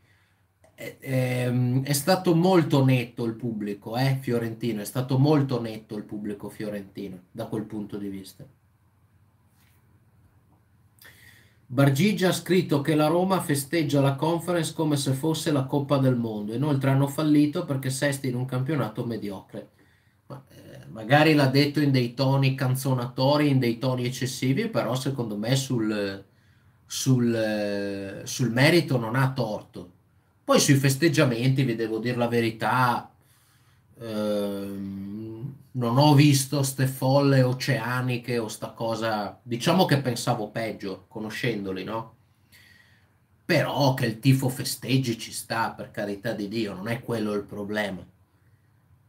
è, ehm, è stato molto netto il pubblico eh, fiorentino, è stato molto netto il pubblico fiorentino da quel punto di vista. Bargigia ha scritto che la Roma festeggia la conference come se fosse la Coppa del Mondo, inoltre hanno fallito perché sesti in un campionato mediocre magari l'ha detto in dei toni canzonatori, in dei toni eccessivi, però secondo me sul, sul, sul merito non ha torto. Poi sui festeggiamenti, vi devo dire la verità, ehm, non ho visto ste folle oceaniche o sta cosa, diciamo che pensavo peggio, conoscendoli, no? Però che il tifo festeggi ci sta, per carità di Dio, non è quello il problema.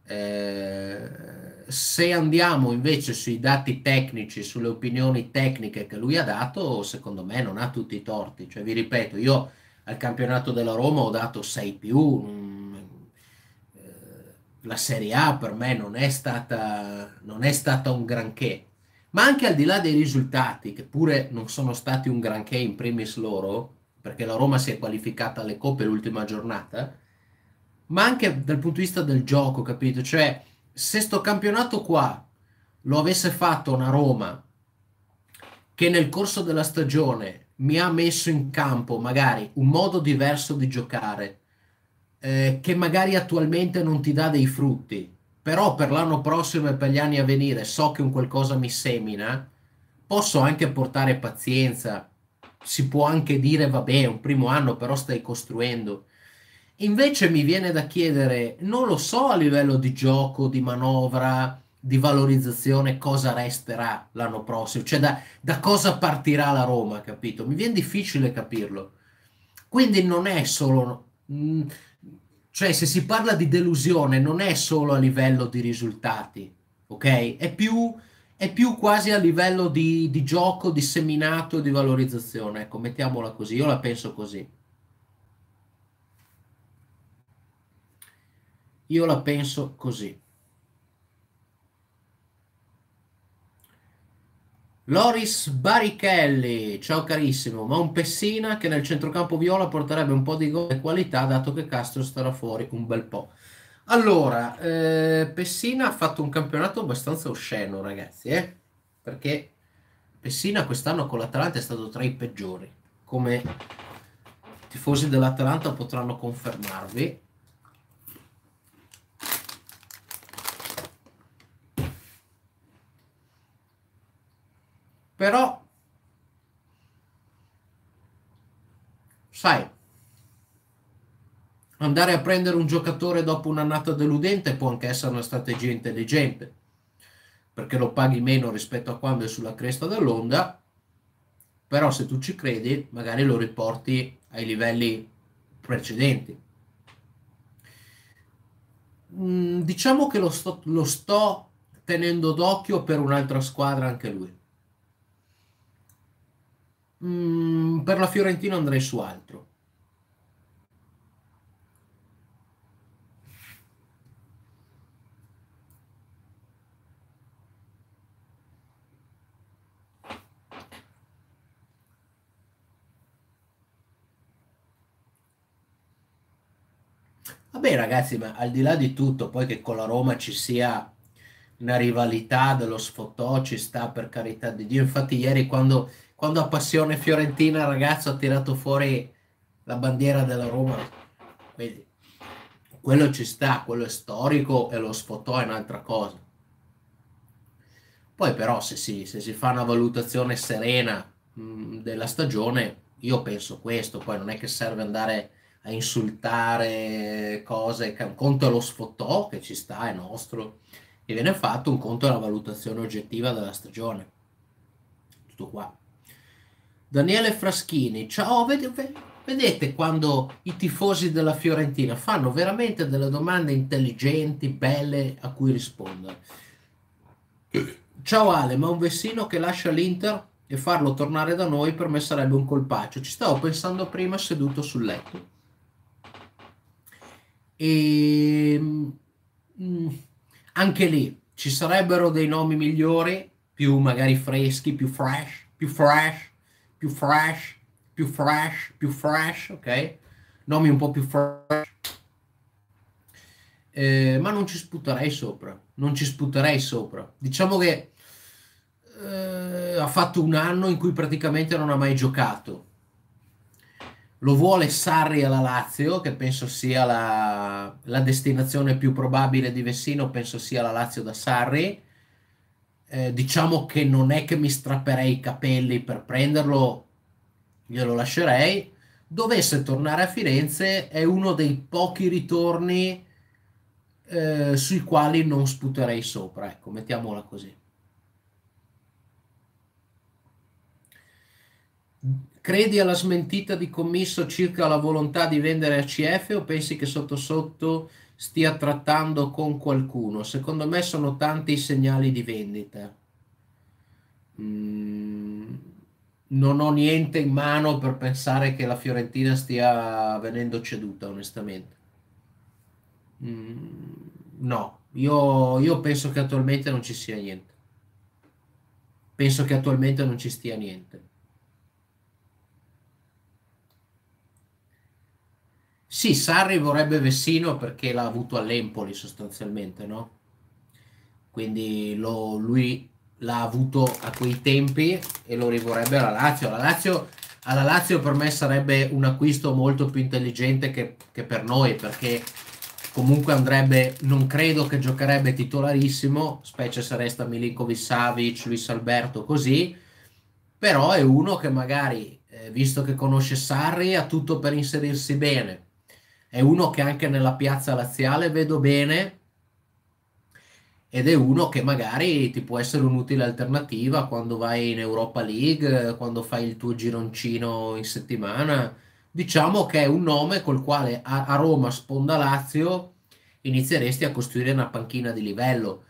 Eh, se andiamo invece sui dati tecnici, sulle opinioni tecniche che lui ha dato, secondo me non ha tutti i torti. Cioè, vi ripeto, io al campionato della Roma ho dato 6 più. Mm, eh, la Serie A per me non è stata, non è stata un granché ma anche al di là dei risultati, che pure non sono stati un granché in primis loro, perché la Roma si è qualificata alle coppe l'ultima giornata, ma anche dal punto di vista del gioco, capito? Cioè, se sto campionato qua lo avesse fatto una Roma che nel corso della stagione mi ha messo in campo magari un modo diverso di giocare eh, che magari attualmente non ti dà dei frutti però per l'anno prossimo e per gli anni a venire so che un qualcosa mi semina posso anche portare pazienza si può anche dire vabbè un primo anno però stai costruendo Invece mi viene da chiedere, non lo so a livello di gioco, di manovra, di valorizzazione, cosa resterà l'anno prossimo, cioè da, da cosa partirà la Roma, capito? Mi viene difficile capirlo. Quindi non è solo... Mm, cioè se si parla di delusione non è solo a livello di risultati, ok? È più, è più quasi a livello di, di gioco, di seminato, di valorizzazione, ecco, mettiamola così, io la penso così. Io la penso così. Loris Barichelli, ciao carissimo, ma un Pessina che nel centrocampo viola porterebbe un po' di gol e qualità dato che Castro starà fuori un bel po'. Allora, eh, Pessina ha fatto un campionato abbastanza osceno ragazzi, eh? perché Pessina quest'anno con l'Atalanta è stato tra i peggiori, come tifosi dell'Atalanta potranno confermarvi. però sai andare a prendere un giocatore dopo un'annata deludente può anche essere una strategia intelligente perché lo paghi meno rispetto a quando è sulla cresta dell'onda però se tu ci credi magari lo riporti ai livelli precedenti mm, diciamo che lo sto, lo sto tenendo d'occhio per un'altra squadra anche lui mh, mm, per la Fiorentina andrei su altro. Vabbè ragazzi, ma al di là di tutto, poi che con la Roma ci sia una rivalità dello sfotò, ci sta per carità di Dio. Infatti ieri quando quando a passione fiorentina il ragazzo ha tirato fuori la bandiera della Roma. Quindi, quello ci sta, quello è storico e lo sfotò è un'altra cosa. Poi però se si, se si fa una valutazione serena mh, mm, della stagione, io penso questo, poi non è che serve andare a insultare cose, un conto è lo sfotò che ci sta, è nostro, e viene fatto un conto è la valutazione oggettiva della stagione. Tutto qua. Daniele Fraschini, ciao, vedete, vedete quando i tifosi della Fiorentina fanno veramente delle domande intelligenti, belle, a cui rispondere. Ciao Ale, ma un Vessino che lascia l'Inter e farlo tornare da noi per me sarebbe un colpaccio. Ci stavo pensando prima seduto sul letto. E ehm, mm, anche lì ci sarebbero dei nomi migliori, più magari freschi, più fresh, più fresh più fresh, più fresh, più fresh, ok? Nomi un po' più fresh. Eh, ma non ci sputterei sopra, non ci sputterei sopra. Diciamo che eh, ha fatto un anno in cui praticamente non ha mai giocato. Lo vuole Sarri alla Lazio, che penso sia la, la destinazione più probabile di Vessino, penso sia la Lazio da Sarri eh, diciamo che non è che mi strapperei i capelli per prenderlo, glielo lascerei. Dovesse tornare a Firenze è uno dei pochi ritorni eh, sui quali non sputerei sopra, ecco, mettiamola così. Credi alla smentita di commisso circa la volontà di vendere a CF o pensi che sotto sotto stia trattando con qualcuno. Secondo me sono tanti i segnali di vendita. Mm, non ho niente in mano per pensare che la Fiorentina stia venendo ceduta, onestamente. Mm, no, io, io penso che attualmente non ci sia niente. Penso che attualmente non ci stia niente. Sì, Sarri vorrebbe Vessino perché l'ha avuto all'Empoli sostanzialmente, no? Quindi lo, lui l'ha avuto a quei tempi e lo rivorrebbe alla Lazio. La Lazio alla Lazio per me sarebbe un acquisto molto più intelligente che, che, per noi perché comunque andrebbe non credo che giocherebbe titolarissimo specie se resta Milinkovic Savic, Luis Alberto così però è uno che magari eh, visto che conosce Sarri ha tutto per inserirsi bene è uno che anche nella piazza laziale vedo bene ed è uno che magari ti può essere un'utile alternativa quando vai in Europa League, quando fai il tuo gironcino in settimana. Diciamo che è un nome col quale a, a Roma, Sponda Lazio, inizieresti a costruire una panchina di livello.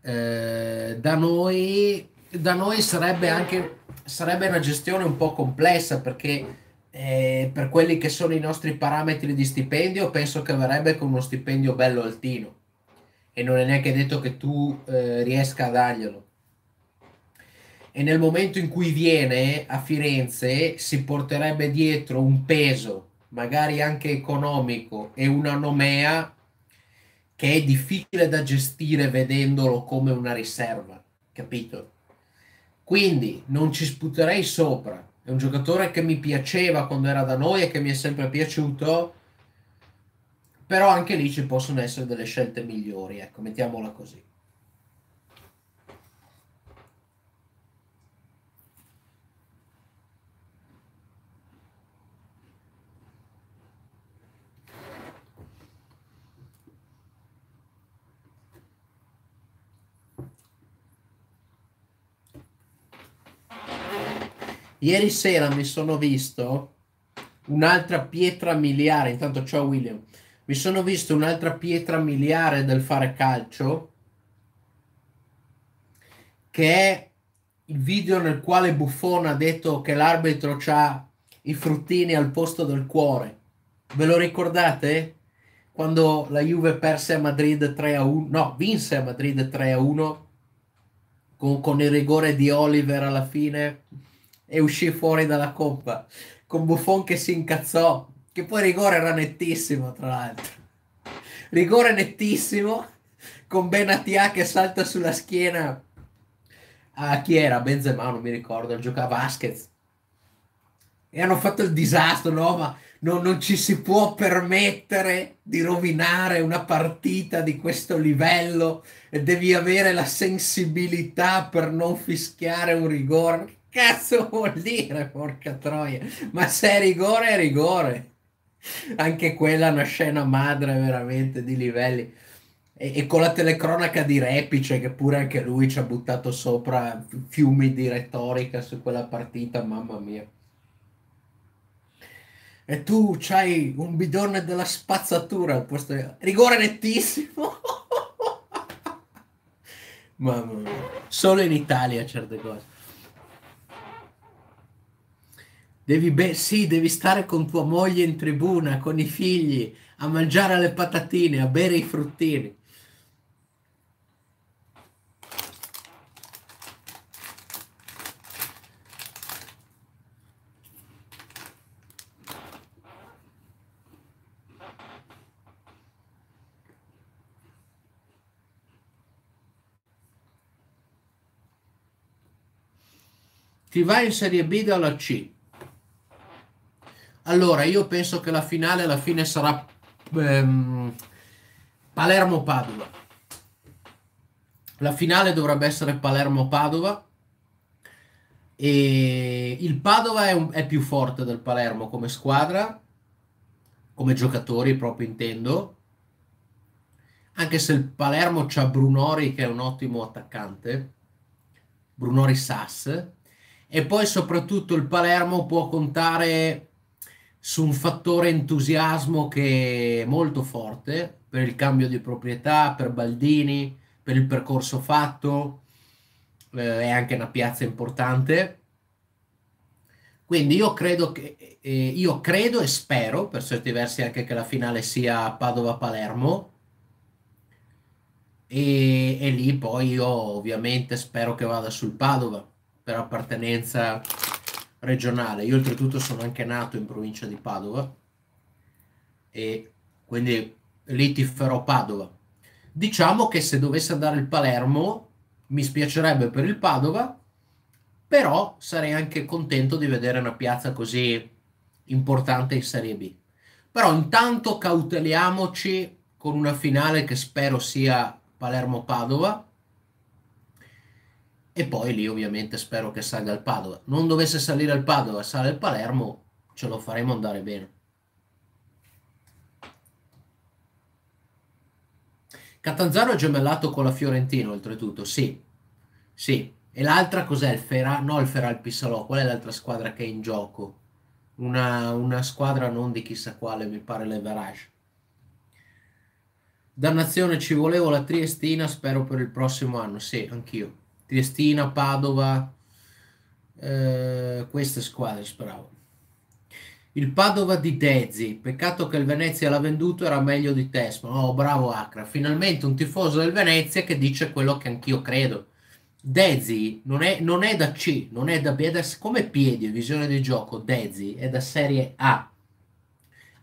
Eh, da, noi, da noi sarebbe anche sarebbe una gestione un po' complessa perché eh, per quelli che sono i nostri parametri di stipendio, penso che verrebbe con uno stipendio bello altino e non è neanche detto che tu eh, riesca a darglielo. E nel momento in cui viene a Firenze si porterebbe dietro un peso, magari anche economico, e una nomea che è difficile da gestire vedendolo come una riserva, capito? Quindi non ci sputerei sopra, è un giocatore che mi piaceva quando era da noi e che mi è sempre piaciuto, però anche lì ci possono essere delle scelte migliori, ecco, mettiamola così. Ieri sera mi sono visto un'altra pietra miliare. Intanto, ciao William. Mi sono visto un'altra pietra miliare del fare calcio che è il video nel quale Buffon ha detto che l'arbitro ha i fruttini al posto del cuore. Ve lo ricordate? Quando la Juve perse a Madrid 3 a 1, no, vinse a Madrid 3 a 1 con, con il rigore di Oliver alla fine e uscì fuori dalla coppa con Buffon che si incazzò, che poi rigore era nettissimo tra l'altro. Rigore nettissimo con Benatia che salta sulla schiena a ah, chi era? Benzema, non mi ricordo, giocava Vasquez. E hanno fatto il disastro, no? Ma non, non ci si può permettere di rovinare una partita di questo livello e devi avere la sensibilità per non fischiare un rigore cazzo vuol dire? Porca troia, ma se è rigore, è rigore. Anche quella è una scena madre veramente di livelli. E, e con la telecronaca di Repice, che pure anche lui ci ha buttato sopra fiumi di retorica su quella partita, mamma mia. E tu c'hai un bidone della spazzatura al posto di... Rigore nettissimo! mamma mia. Solo in Italia certe cose. Devi, beh, sì, devi stare con tua moglie in tribuna, con i figli, a mangiare le patatine, a bere i fruttini. Ti vai in Serie B dalla C allora, io penso che la finale alla fine sarà ehm, Palermo-Padova. La finale dovrebbe essere Palermo-Padova. E il Padova è, un, è più forte del Palermo come squadra, come giocatori proprio intendo. Anche se il Palermo c'ha Brunori che è un ottimo attaccante, Brunori Sass. E poi soprattutto il Palermo può contare su un fattore entusiasmo che è molto forte per il cambio di proprietà, per Baldini, per il percorso fatto, eh, è anche una piazza importante. Quindi io credo, che, eh, io credo e spero, per certi versi, anche che la finale sia Padova-Palermo. E, e lì poi io ovviamente spero che vada sul Padova per appartenenza regionale. Io oltretutto sono anche nato in provincia di Padova e quindi lì ti farò Padova. Diciamo che se dovesse andare il Palermo mi spiacerebbe per il Padova, però sarei anche contento di vedere una piazza così importante in Serie B. Però intanto cauteliamoci con una finale che spero sia Palermo-Padova e poi lì ovviamente spero che salga il Padova. Non dovesse salire il Padova, sale il Palermo, ce lo faremo andare bene. Catanzaro è gemellato con la Fiorentina, oltretutto, sì. Sì. E l'altra cos'è? Il Ferra? No, il Ferra il Pissalò. Qual è l'altra squadra che è in gioco? Una, una squadra non di chissà quale, mi pare l'Everage. Dannazione, ci volevo la Triestina, spero per il prossimo anno. Sì, anch'io. Triestina, Padova, eh, queste squadre speravo. Il Padova di Dezzi, peccato che il Venezia l'ha venduto, era meglio di Tesma. Oh, bravo Acra, finalmente un tifoso del Venezia che dice quello che anch'io credo. Dezzi non è, non è, da C, non è da B, è da, come piedi, visione di gioco, Dezzi è da serie A.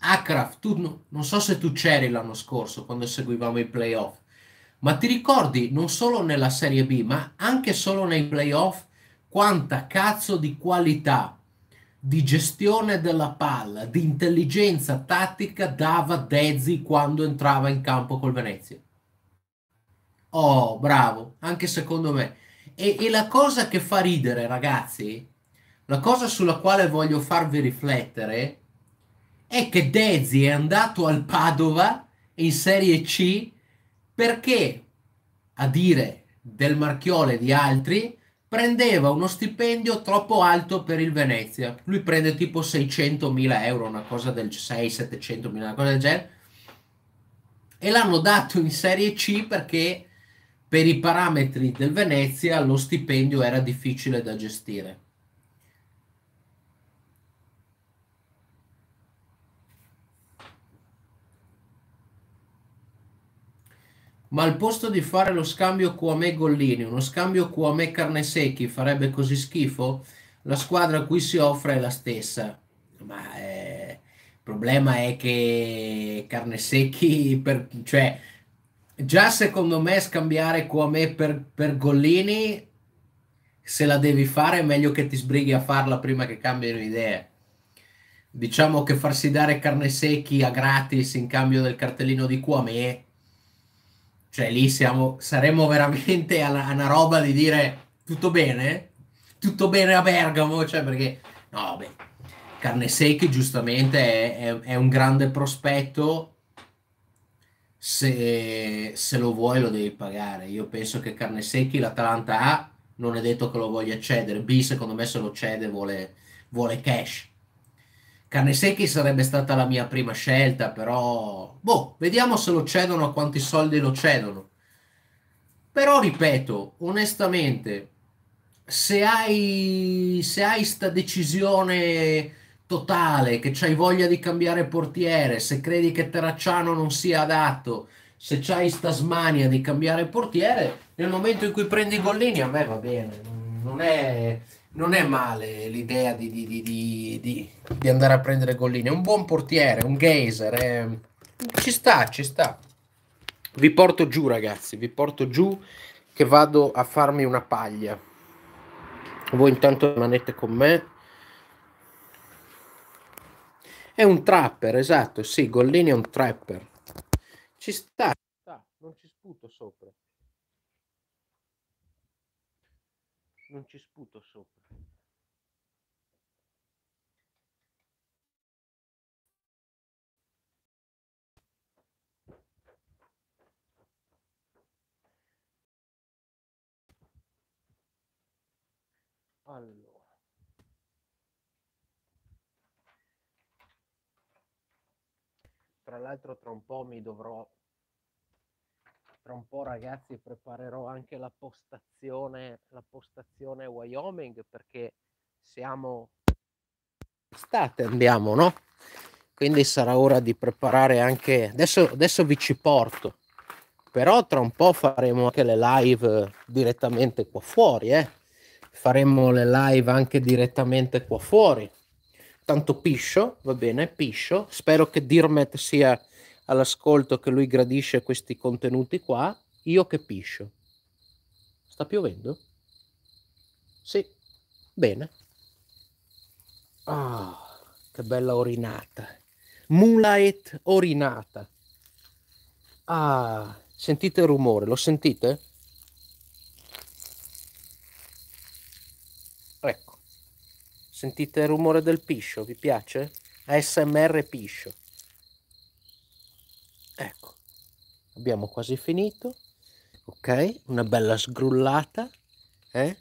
Akraf, tu non so se tu c'eri l'anno scorso quando seguivamo i playoff. Ma ti ricordi non solo nella Serie B, ma anche solo nei playoff, quanta cazzo di qualità, di gestione della palla, di intelligenza tattica dava Dezzi quando entrava in campo col Venezia? Oh, bravo, anche secondo me. E, e la cosa che fa ridere, ragazzi, la cosa sulla quale voglio farvi riflettere è che Dezzi è andato al Padova in Serie C perché a dire del Marchiole di altri prendeva uno stipendio troppo alto per il Venezia. Lui prende tipo 600 mila euro, una cosa del 6 mila una cosa del genere. E l'hanno dato in Serie C perché per i parametri del Venezia lo stipendio era difficile da gestire. Ma al posto di fare lo scambio Cuamè-Gollini, uno scambio Cuamè-Carnesecchi farebbe così schifo? La squadra a cui si offre è la stessa. Ma eh, il problema è che Carnesecchi, per, cioè, già secondo me scambiare Cuamè per, per Gollini, se la devi fare è meglio che ti sbrighi a farla prima che cambino idea diciamo che farsi dare carne secchi a gratis in cambio del cartellino di Cuame cioè lì siamo, saremmo veramente alla, a una roba di dire tutto bene? Tutto bene a Bergamo? Cioè perché, no, beh, Carne Secchi giustamente è, è, è, un grande prospetto, se, se, lo vuoi lo devi pagare. Io penso che Carne Secchi l'Atalanta A non è detto che lo voglia cedere, B secondo me se lo cede vuole, vuole cash Carne secchi sarebbe stata la mia prima scelta, però boh, vediamo se lo cedono a quanti soldi lo cedono. Però ripeto, onestamente, se hai se hai sta decisione totale, che c'hai voglia di cambiare portiere, se credi che Terracciano non sia adatto, se c'hai sta smania di cambiare portiere, nel momento in cui prendi Gollini a me va bene, non è non è male l'idea di, di, di, di andare a prendere Gollini. È un buon portiere, un geyser. È... Ci sta, ci sta. Vi porto giù, ragazzi. Vi porto giù che vado a farmi una paglia. Voi intanto rimanete con me. È un trapper, esatto. Sì, Gollini è un trapper. Ci sta, ci sta. Non ci sputo sopra. Non ci sputo tra l'altro tra un po' mi dovrò, tra un po' ragazzi preparerò anche la postazione, la postazione Wyoming perché siamo estate andiamo, no? Quindi sarà ora di preparare anche, adesso, adesso vi ci porto, però tra un po' faremo anche le live direttamente qua fuori, eh? Faremo le live anche direttamente qua fuori tanto piscio, va bene, piscio. Spero che Dirmet sia all'ascolto, che lui gradisce questi contenuti qua. Io che piscio. Sta piovendo? Sì, bene. Ah, oh, che bella orinata. Moonlight orinata. Ah, sentite il rumore, lo sentite? Sentite il rumore del piscio, vi piace? ASMR piscio. Ecco, abbiamo quasi finito. Ok, una bella sgrullata. Eh?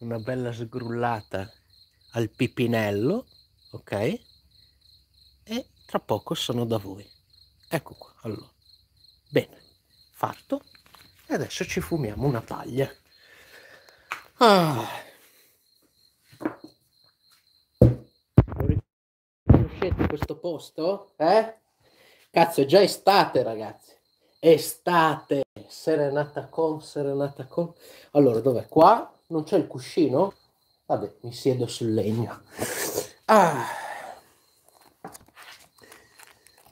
Una bella sgrullata al pipinello. Ok? E tra poco sono da voi. Ecco qua, allora. Bene, fatto. E adesso ci fumiamo una paglia. Ah. questo posto? Eh? Cazzo, è già estate, ragazzi. Estate, serenata con, serenata con. Allora, dov'è? Qua? Non c'è il cuscino? Vabbè, mi siedo sul legno. Ah.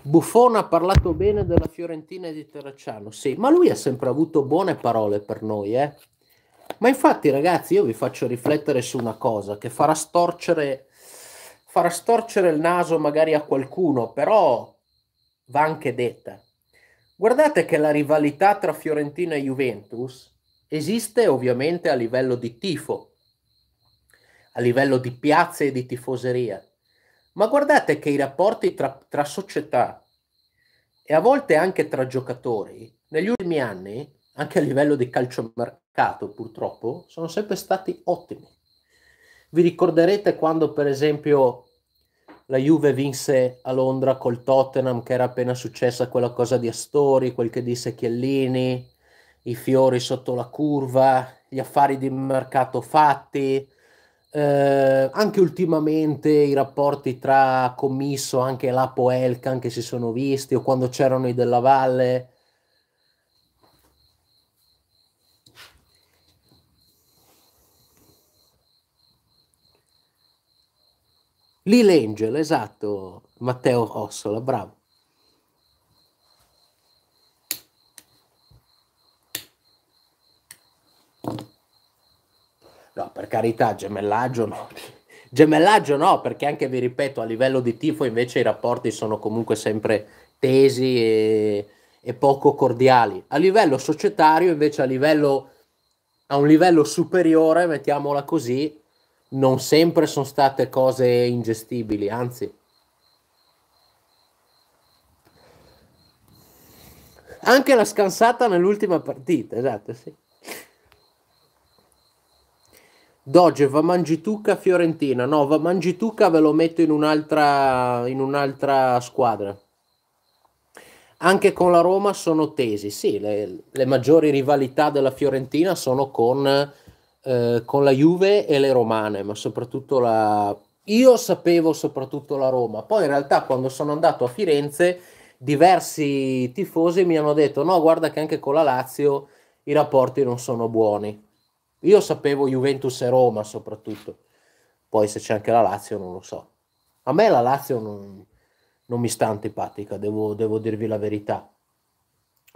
Buffon ha parlato bene della Fiorentina e di Terracciano, sì, ma lui ha sempre avuto buone parole per noi, eh. Ma infatti, ragazzi, io vi faccio riflettere su una cosa che farà storcere farà storcere il naso magari a qualcuno, però va anche detta. Guardate che la rivalità tra Fiorentina e Juventus esiste ovviamente a livello di tifo, a livello di piazze e di tifoseria, ma guardate che i rapporti tra, tra società e a volte anche tra giocatori negli ultimi anni, anche a livello di calciomercato purtroppo, sono sempre stati ottimi. Vi ricorderete quando per esempio la Juve vinse a Londra col Tottenham che era appena successa quella cosa di Astori, quel che disse Chiellini, i fiori sotto la curva, gli affari di mercato fatti, eh, anche ultimamente i rapporti tra Commisso, anche l'Apo Elkan che si sono visti o quando c'erano i della Valle Lil'Angel, esatto, Matteo Ossola, bravo. No, per carità, gemellaggio no. Gemellaggio no, perché anche, vi ripeto, a livello di tifo invece i rapporti sono comunque sempre tesi e, e poco cordiali. A livello societario invece, a, livello, a un livello superiore, mettiamola così, non sempre sono state cose ingestibili, anzi. Anche la scansata nell'ultima partita, esatto, sì. Doge, va Mangitucca Fiorentina. No, va Mangituca ve lo metto in un'altra, in un'altra squadra. Anche con la Roma sono tesi. Sì, le, le maggiori rivalità della Fiorentina sono con eh, con la Juve e le Romane, ma soprattutto la... Io sapevo soprattutto la Roma, poi in realtà quando sono andato a Firenze diversi tifosi mi hanno detto no guarda che anche con la Lazio i rapporti non sono buoni. Io sapevo Juventus e Roma soprattutto, poi se c'è anche la Lazio non lo so. A me la Lazio non, non mi sta antipatica, devo, devo dirvi la verità.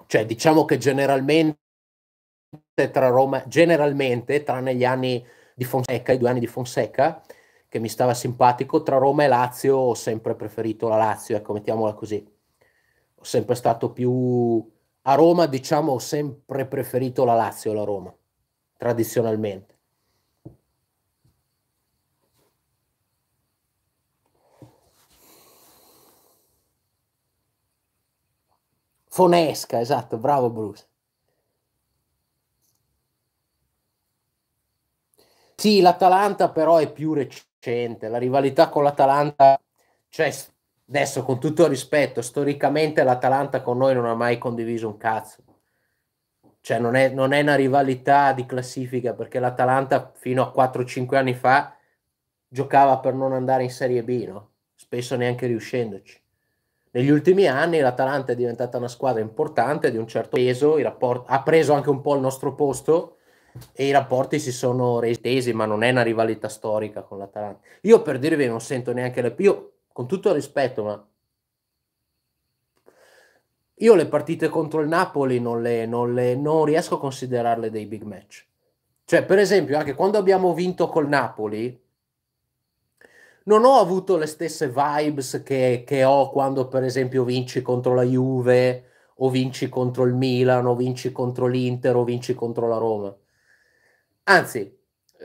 Cioè diciamo che generalmente tra Roma, generalmente, tranne gli anni di Fonseca, i due anni di Fonseca, che mi stava simpatico, tra Roma e Lazio ho sempre preferito la Lazio, ecco, mettiamola così. Ho sempre stato più... A Roma, diciamo, ho sempre preferito la Lazio la Roma, tradizionalmente. Fonesca, esatto, bravo Bruce. Sì, l'Atalanta però è più recente, la rivalità con l'Atalanta, cioè adesso con tutto rispetto, storicamente l'Atalanta con noi non ha mai condiviso un cazzo. Cioè non è, non è una rivalità di classifica perché l'Atalanta fino a 4-5 anni fa giocava per non andare in Serie B, no? spesso neanche riuscendoci. Negli ultimi anni l'Atalanta è diventata una squadra importante di un certo peso, rapport- ha preso anche un po' il nostro posto e i rapporti si sono resi tesi, ma non è una rivalità storica con l'Atalanta. Io per dirvi non sento neanche le... Io, con tutto il rispetto, ma... Io le partite contro il Napoli non, le, non, le, non riesco a considerarle dei big match. Cioè, per esempio, anche quando abbiamo vinto col Napoli, non ho avuto le stesse vibes che, che, ho quando, per esempio, vinci contro la Juve, o vinci contro il Milan, o vinci contro l'Inter, o vinci contro la Roma. Anzi,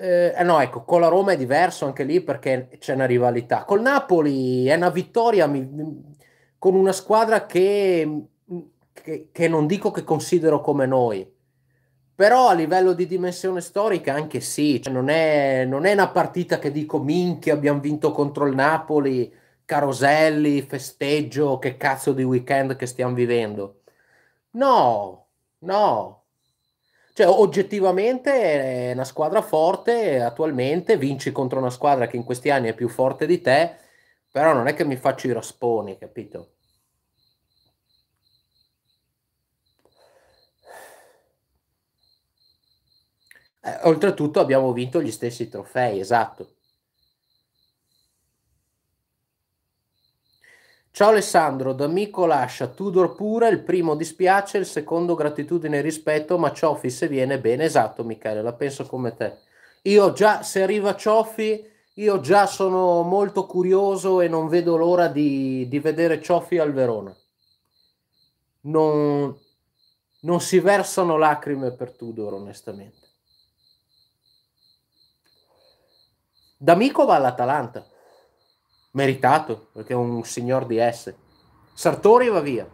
eh, eh, no, ecco, con la Roma è diverso anche lì perché c'è una rivalità. Col Napoli è una vittoria mi, con una squadra che, mm, che, che, non dico che considero come noi, però a livello di dimensione storica anche sì, cioè non, è, non, è, una partita che dico minchia abbiamo vinto contro il Napoli, caroselli, festeggio, che cazzo di weekend che stiamo vivendo. No, no, cioè, oggettivamente è una squadra forte attualmente, vinci contro una squadra che in questi anni è più forte di te, però non è che mi faccio i rasponi, capito? Eh, oltretutto abbiamo vinto gli stessi trofei, esatto. Ciao Alessandro, d'amico lascia, Tudor pure, il primo dispiace, il secondo gratitudine e rispetto, ma Cioffi se viene bene, esatto Michele, la penso come te. Io già, se arriva Cioffi, io già sono molto curioso e non vedo l'ora di, di vedere Cioffi al Verona. Non, non si versano lacrime per Tudor, onestamente. D'amico va all'Atalanta meritato, perché è un signor di S. Sartori va via,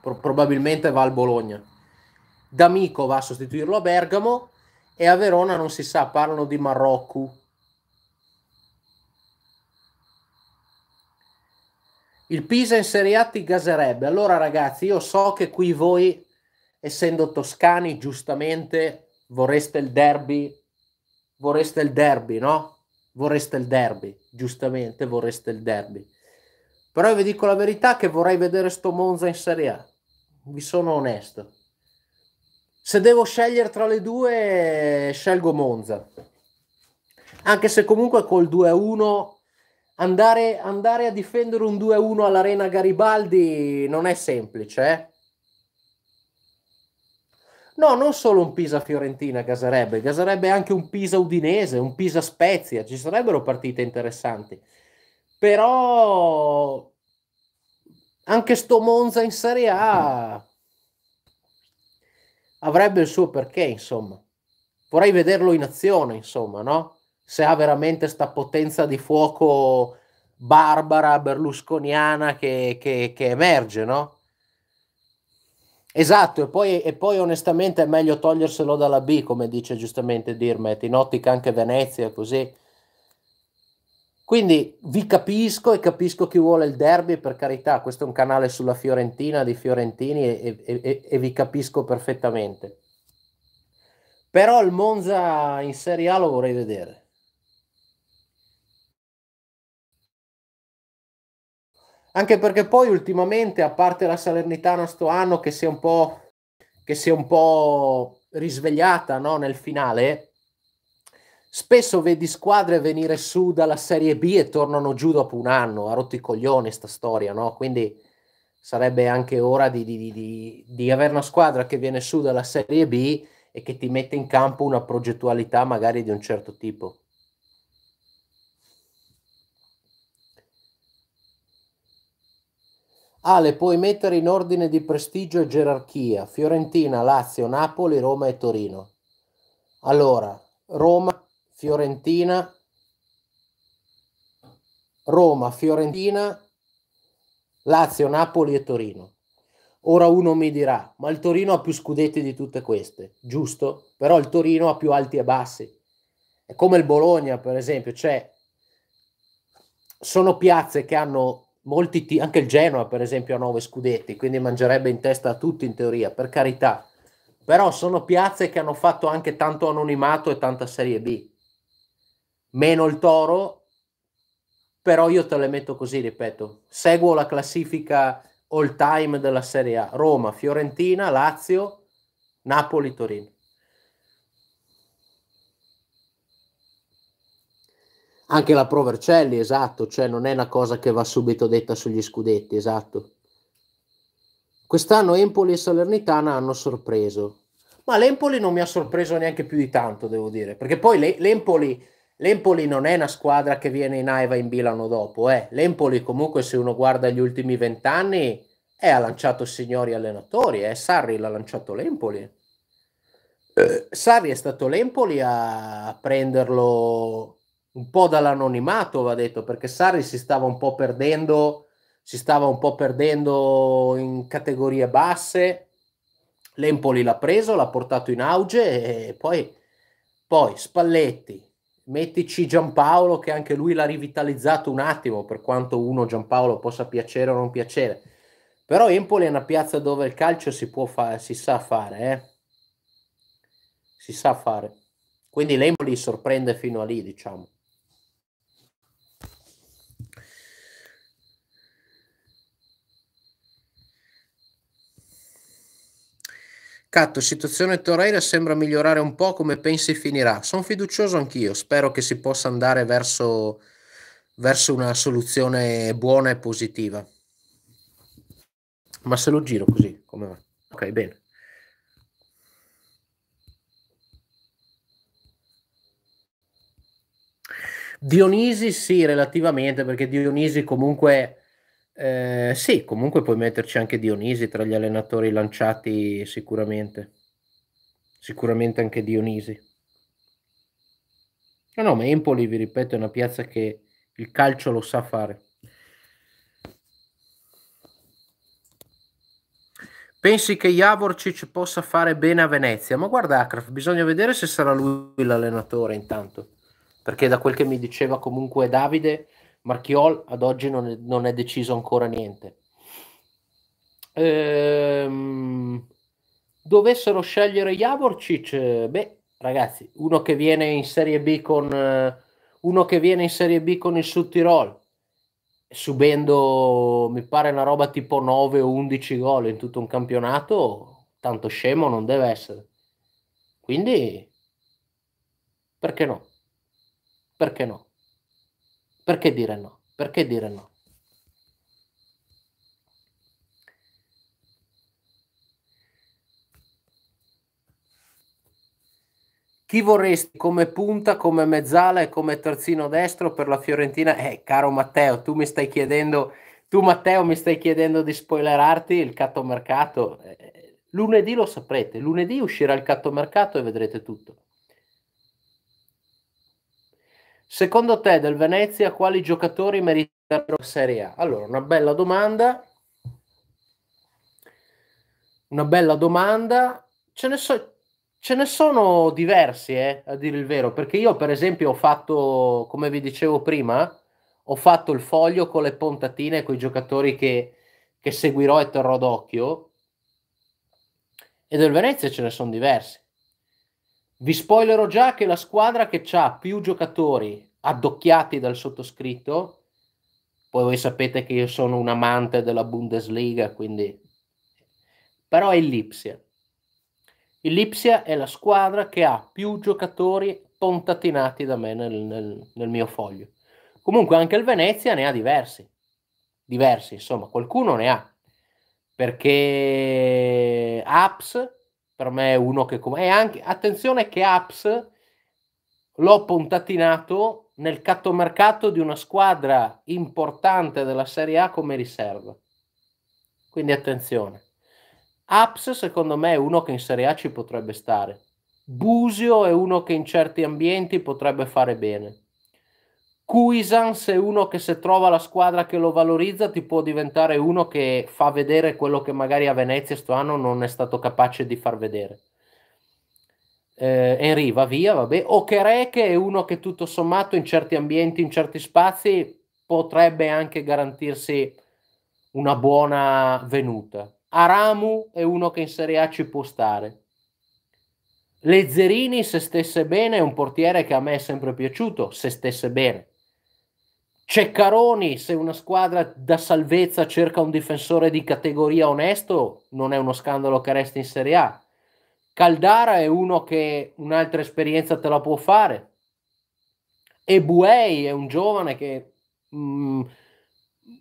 Pro- probabilmente va al Bologna. D'Amico va a sostituirlo a Bergamo e a Verona non si sa, parlano di Marocco. Il Pisa in Serie A ti gaserebbe. Allora ragazzi, io so che qui voi, essendo toscani, giustamente vorreste il derby, vorreste il derby, no? Vorreste il derby giustamente vorreste il derby. Però vi dico la verità che vorrei vedere sto Monza in Serie A. Vi sono onesto. Se devo scegliere tra le due, scelgo Monza. Anche se comunque col 2-1 andare, andare a difendere un 2-1 all'Arena Garibaldi non è semplice, eh? No, non solo un Pisa-Fiorentina gaserebbe, gaserebbe anche un Pisa-Udinese, un Pisa-Spezia, ci sarebbero partite interessanti. Però anche sto Monza in Serie A avrebbe il suo perché, insomma. Vorrei vederlo in azione, insomma, no? Se ha veramente sta potenza di fuoco barbara berlusconiana che, che, che emerge, no? Esatto, e poi, e poi, onestamente è meglio toglierselo dalla B, come dice giustamente Dirmet, in ottica anche Venezia, così. Quindi vi capisco e capisco chi vuole il derby, per carità, questo è un canale sulla Fiorentina, di Fiorentini, e, e, e vi capisco perfettamente. Però il Monza in Serie A lo vorrei vedere. Anche perché poi ultimamente, a parte la Salernitana sto anno che si è un po', è un po risvegliata no? nel finale, spesso vedi squadre venire su dalla Serie B e tornano giù dopo un anno, ha rotto i coglioni sta storia, no? Quindi sarebbe anche ora di, di, di, di avere una squadra che viene su dalla Serie B e che ti mette in campo una progettualità magari di un certo tipo. Ale, puoi mettere in ordine di prestigio e gerarchia Fiorentina, Lazio, Napoli, Roma e Torino. Allora, Roma, Fiorentina, Roma, Fiorentina, Lazio, Napoli e Torino. Ora uno mi dirà, ma il Torino ha più scudetti di tutte queste, giusto? Però il Torino ha più alti e bassi. È come il Bologna, per esempio, cioè sono piazze che hanno molti t- anche il Genoa per esempio ha 9 scudetti, quindi mangerebbe in testa a tutti in teoria, per carità. Però sono piazze che hanno fatto anche tanto anonimato e tanta Serie B. Meno il Toro, però io te le metto così, ripeto. Seguo la classifica all time della Serie A. Roma, Fiorentina, Lazio, Napoli, Torino. Anche la Provercelli, esatto, cioè non è una cosa che va subito detta sugli scudetti, esatto. Quest'anno Empoli e Salernitana hanno sorpreso, ma l'Empoli non mi ha sorpreso neanche più di tanto, devo dire, perché poi l'Empoli, l'Empoli, non è una squadra che viene in Aiva in Milano dopo, eh. l'Empoli comunque se uno guarda gli ultimi vent'anni eh, ha lanciato signori allenatori, eh. Sarri l'ha lanciato l'Empoli. Eh. Sarri è stato l'Empoli a prenderlo un po' dall'anonimato, va detto, perché Sarri si stava un po' perdendo, si stava un po' perdendo in categorie basse. L'Empoli l'ha preso, l'ha portato in auge e poi, poi Spalletti, mettici Giampaolo che anche lui l'ha rivitalizzato un attimo, per quanto uno Giampaolo possa piacere o non piacere. Però Empoli è una piazza dove il calcio si può fare, si sa fare, eh? Si sa fare. Quindi l'Empoli sorprende fino a lì, diciamo. Catto, situazione Torreira sembra migliorare un po', come pensi finirà? Sono fiducioso anch'io, spero che si possa andare verso, verso una soluzione buona e positiva. Ma se lo giro così, come va? Ok, bene. Dionisi sì, relativamente, perché Dionisi comunque eh, sì, comunque puoi metterci anche Dionisi tra gli allenatori lanciati sicuramente. Sicuramente anche Dionisi. No, no, ma Empoli, vi ripeto, è una piazza che il calcio lo sa fare. Pensi che Javorcic possa fare bene a Venezia? Ma guarda, Akraf, bisogna vedere se sarà lui l'allenatore intanto. Perché da quel che mi diceva comunque Davide, Marchiol ad oggi non è, non è deciso ancora niente. Ehm, dovessero scegliere Javorcic, eh, beh, ragazzi, uno che viene in Serie B con eh, uno che viene in Serie B con il Sud Tirol subendo mi pare una roba tipo 9 o 11 gol in tutto un campionato, tanto scemo non deve essere. Quindi perché no? Perché no? Perché dire no? Perché dire no? Chi vorresti come punta, come mezzala e come terzino destro per la Fiorentina? Eh, caro Matteo, tu mi stai chiedendo, tu Matteo mi stai chiedendo di spoilerarti il cattomercato. Eh, lunedì lo saprete, lunedì uscirà il cattomercato e vedrete tutto. Secondo te del Venezia quali giocatori meriterebbero Serie A? Allora, una bella domanda. Una bella domanda. Ce ne, so, ce ne sono diversi, eh, a dire il vero, perché io per esempio ho fatto, come vi dicevo prima, ho fatto il foglio con le puntatine, con i giocatori che, che seguirò e terrò d'occhio. E del Venezia ce ne sono diversi vi spoilerò già che la squadra che ha più giocatori addocchiati dal sottoscritto, poi voi sapete che io sono un amante della Bundesliga, quindi... però è il Lipsia. Il Lipsia è la squadra che ha più giocatori pontatinati da me nel, nel, nel mio foglio. Comunque anche il Venezia ne ha diversi, diversi, insomma, qualcuno ne ha, perché Aps per me è uno che come anche attenzione che Apps l'ho puntatinato nel cattomercato di una squadra importante della Serie A come riserva. Quindi attenzione. Apps secondo me è uno che in Serie A ci potrebbe stare. Busio è uno che in certi ambienti potrebbe fare bene. Cuisans è uno che se trova la squadra che lo valorizza ti può diventare uno che fa vedere quello che magari a Venezia sto anno non è stato capace di far vedere. Eh, Henry va via, vabbè. Okereke è uno che tutto sommato in certi ambienti, in certi spazi potrebbe anche garantirsi una buona venuta. Aramu è uno che in Serie A ci può stare. Lezzerini, se stesse bene, è un portiere che a me è sempre piaciuto, se stesse bene Ceccaroni, se una squadra da salvezza cerca un difensore di categoria onesto, non è uno scandalo che resti in Serie A. Caldara è uno che un'altra esperienza te la può fare. E Buei è un giovane che mh, mm,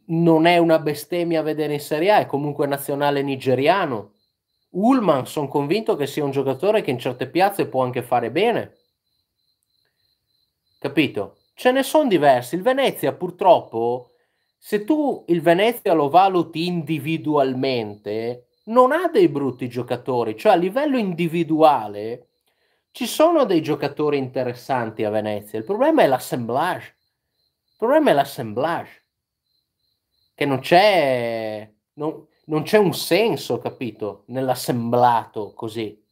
non è una bestemmia vedere in Serie A, è comunque nazionale nigeriano. Ullman, sono convinto che sia un giocatore che in certe piazze può anche fare bene. Capito? ce ne sono diversi. Il Venezia purtroppo, se tu il Venezia lo valuti individualmente, non ha dei brutti giocatori, cioè a livello individuale ci sono dei giocatori interessanti a Venezia. Il problema è l'assemblage. Il problema è l'assemblage. Che non c'è, non, non c'è un senso, capito, nell'assemblato così.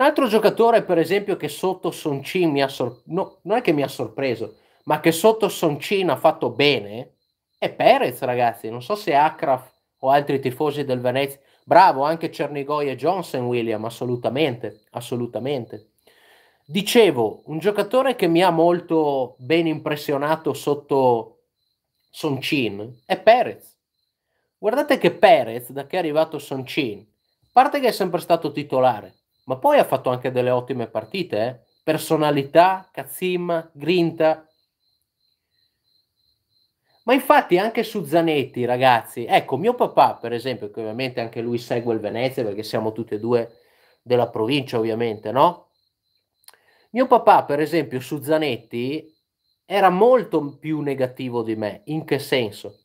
Un altro giocatore, per esempio, che sotto Soncin mi ha sorpreso, no, non è che mi ha sorpreso, ma che sotto Son ha fatto bene, è Perez, ragazzi. Non so se Akraf o altri tifosi del Venezia. Bravo, anche Cernigoy e Johnson, William, assolutamente, assolutamente. Dicevo, un giocatore che mi ha molto ben impressionato sotto Soncin è Perez. Guardate che Perez, da che è arrivato Soncin, parte che è sempre stato titolare, ma poi ha fatto anche delle ottime partite, eh? personalità, Kazim, grinta. Ma infatti anche su Zanetti, ragazzi, ecco, mio papà, per esempio, che ovviamente anche lui segue il Venezia, perché siamo tutti e due della provincia, ovviamente, no? Mio papà, per esempio, su Zanetti era molto più negativo di me. In che senso?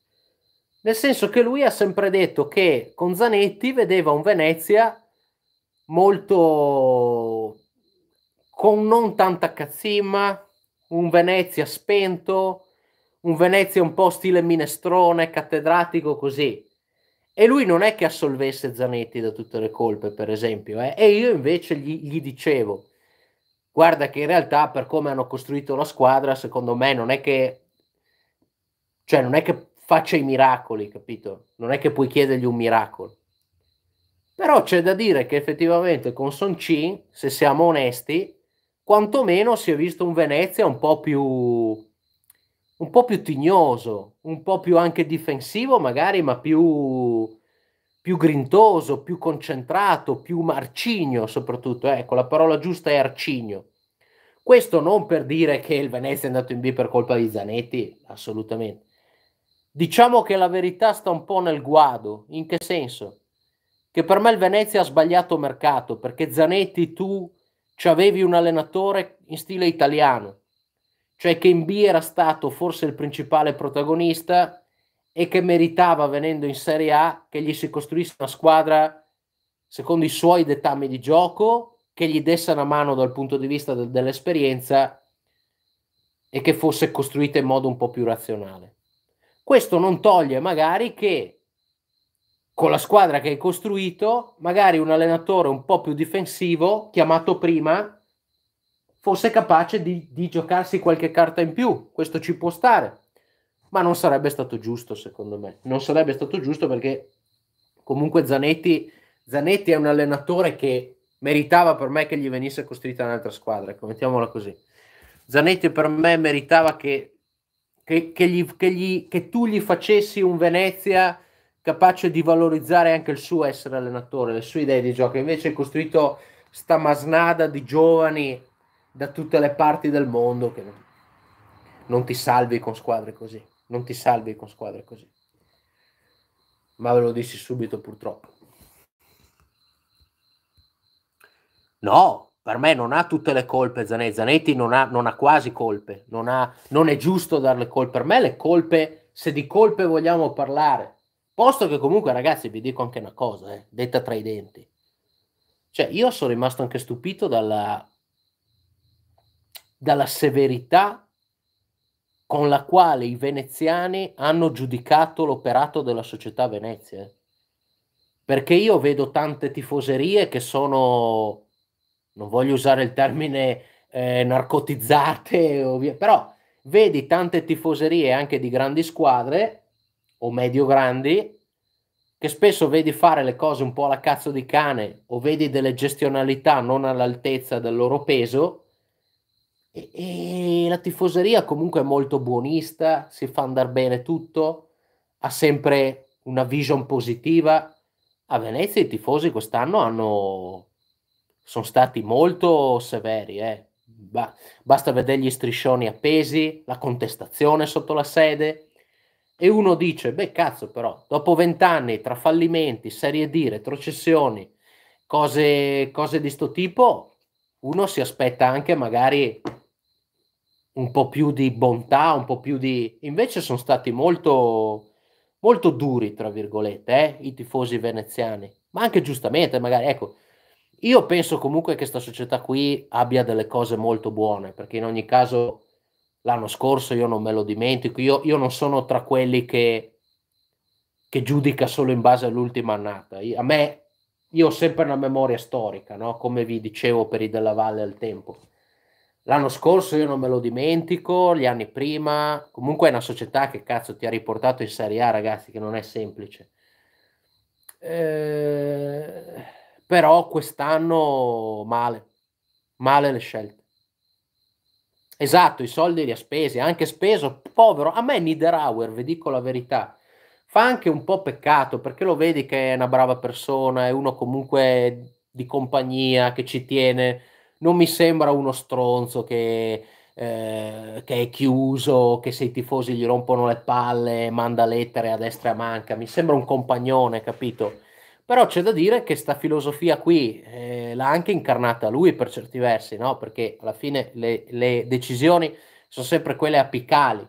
Nel senso che lui ha sempre detto che con Zanetti vedeva un Venezia molto con non tanta cazzimma, un Venezia spento, un Venezia un po' stile minestrone, cattedratico così. E lui non è che assolvesse Zanetti da tutte le colpe, per esempio, eh? e io invece gli, gli dicevo, guarda che in realtà per come hanno costruito la squadra, secondo me non è che, cioè non è che faccia i miracoli, capito? Non è che puoi chiedergli un miracolo. Però c'è da dire che effettivamente con Son Chin, se siamo onesti, quantomeno si è visto un Venezia un po' più, un po più tignoso, un po' più anche difensivo magari, ma più, più grintoso, più concentrato, più marcigno soprattutto. Ecco, la parola giusta è arcigno. Questo non per dire che il Venezia è andato in B per colpa di Zanetti, assolutamente. Diciamo che la verità sta un po' nel guado. In che senso? che per me il Venezia ha sbagliato mercato, perché Zanetti tu avevi un allenatore in stile italiano, cioè che in B era stato forse il principale protagonista e che meritava venendo in Serie A che gli si costruisse una squadra secondo i suoi dettami di gioco, che gli desse una mano dal punto di vista de- dell'esperienza e che fosse costruita in modo un po' più razionale. Questo non toglie magari che con la squadra che hai costruito, magari un allenatore un po' più difensivo, chiamato prima, fosse capace di, di, giocarsi qualche carta in più. Questo ci può stare, ma non sarebbe stato giusto, secondo me. Non sarebbe stato giusto perché comunque Zanetti, Zanetti è un allenatore che meritava per me che gli venisse costruita un'altra squadra, ecco, mettiamola così. Zanetti per me meritava che, che, che, gli, che gli, tu gli facessi un Venezia capace di valorizzare anche il suo essere allenatore, le sue idee di gioco. Invece è costruito sta masnada di giovani da tutte le parti del mondo che non, non ti salvi con squadre così. Non ti salvi con squadre così. Ma ve lo dissi subito purtroppo. No, per me non ha tutte le colpe Zanetti. Zanetti non ha, non ha quasi colpe. Non, ha, non è giusto darle colpe. Per me le colpe, se di colpe vogliamo parlare, Posto che comunque, ragazzi, vi dico anche una cosa, eh, detta tra i denti. Cioè, io sono rimasto anche stupito dalla, dalla severità con la quale i veneziani hanno giudicato l'operato della società Venezia. Eh. Perché io vedo tante tifoserie che sono, non voglio usare il termine eh, narcotizzate, ovvia, però vedi tante tifoserie anche di grandi squadre o medio grandi che spesso vedi fare le cose un po' alla cazzo di cane o vedi delle gestionalità non all'altezza del loro peso e, e la tifoseria comunque è molto buonista, si fa andare bene tutto, ha sempre una vision positiva. A Venezia i tifosi quest'anno hanno, sono stati molto severi, eh. ba- basta vedere gli striscioni appesi, la contestazione sotto la sede e uno dice, beh cazzo però, dopo vent'anni tra fallimenti, serie D, retrocessioni, cose, cose di sto tipo, uno si aspetta anche magari un po' più di bontà, un po' più di... Invece sono stati molto, molto duri, tra virgolette, eh, i tifosi veneziani, ma anche giustamente, magari, ecco, io penso comunque che questa società qui abbia delle cose molto buone, perché in ogni caso l'anno scorso io non me lo dimentico, io, io non sono tra quelli che, che, giudica solo in base all'ultima annata. A me, io ho sempre una memoria storica, no? come vi dicevo per i della Valle al tempo. L'anno scorso io non me lo dimentico, gli anni prima, comunque è una società che cazzo ti ha riportato in Serie A, ragazzi, che non è semplice. Eh, però quest'anno male, male le scelte Esatto, i soldi li ha spesi, anche speso, povero, a me Niederauer, vi dico la verità, fa anche un po' peccato perché lo vedi che è una brava persona, è uno comunque di compagnia, che ci tiene, non mi sembra uno stronzo che, eh, che è chiuso, che se i tifosi gli rompono le palle manda lettere a destra e a manca, mi sembra un compagnone, capito? Però c'è da dire che sta filosofia qui eh, l'ha anche incarnata lui per certi versi, no? perché alla fine le, le decisioni sono sempre quelle apicali.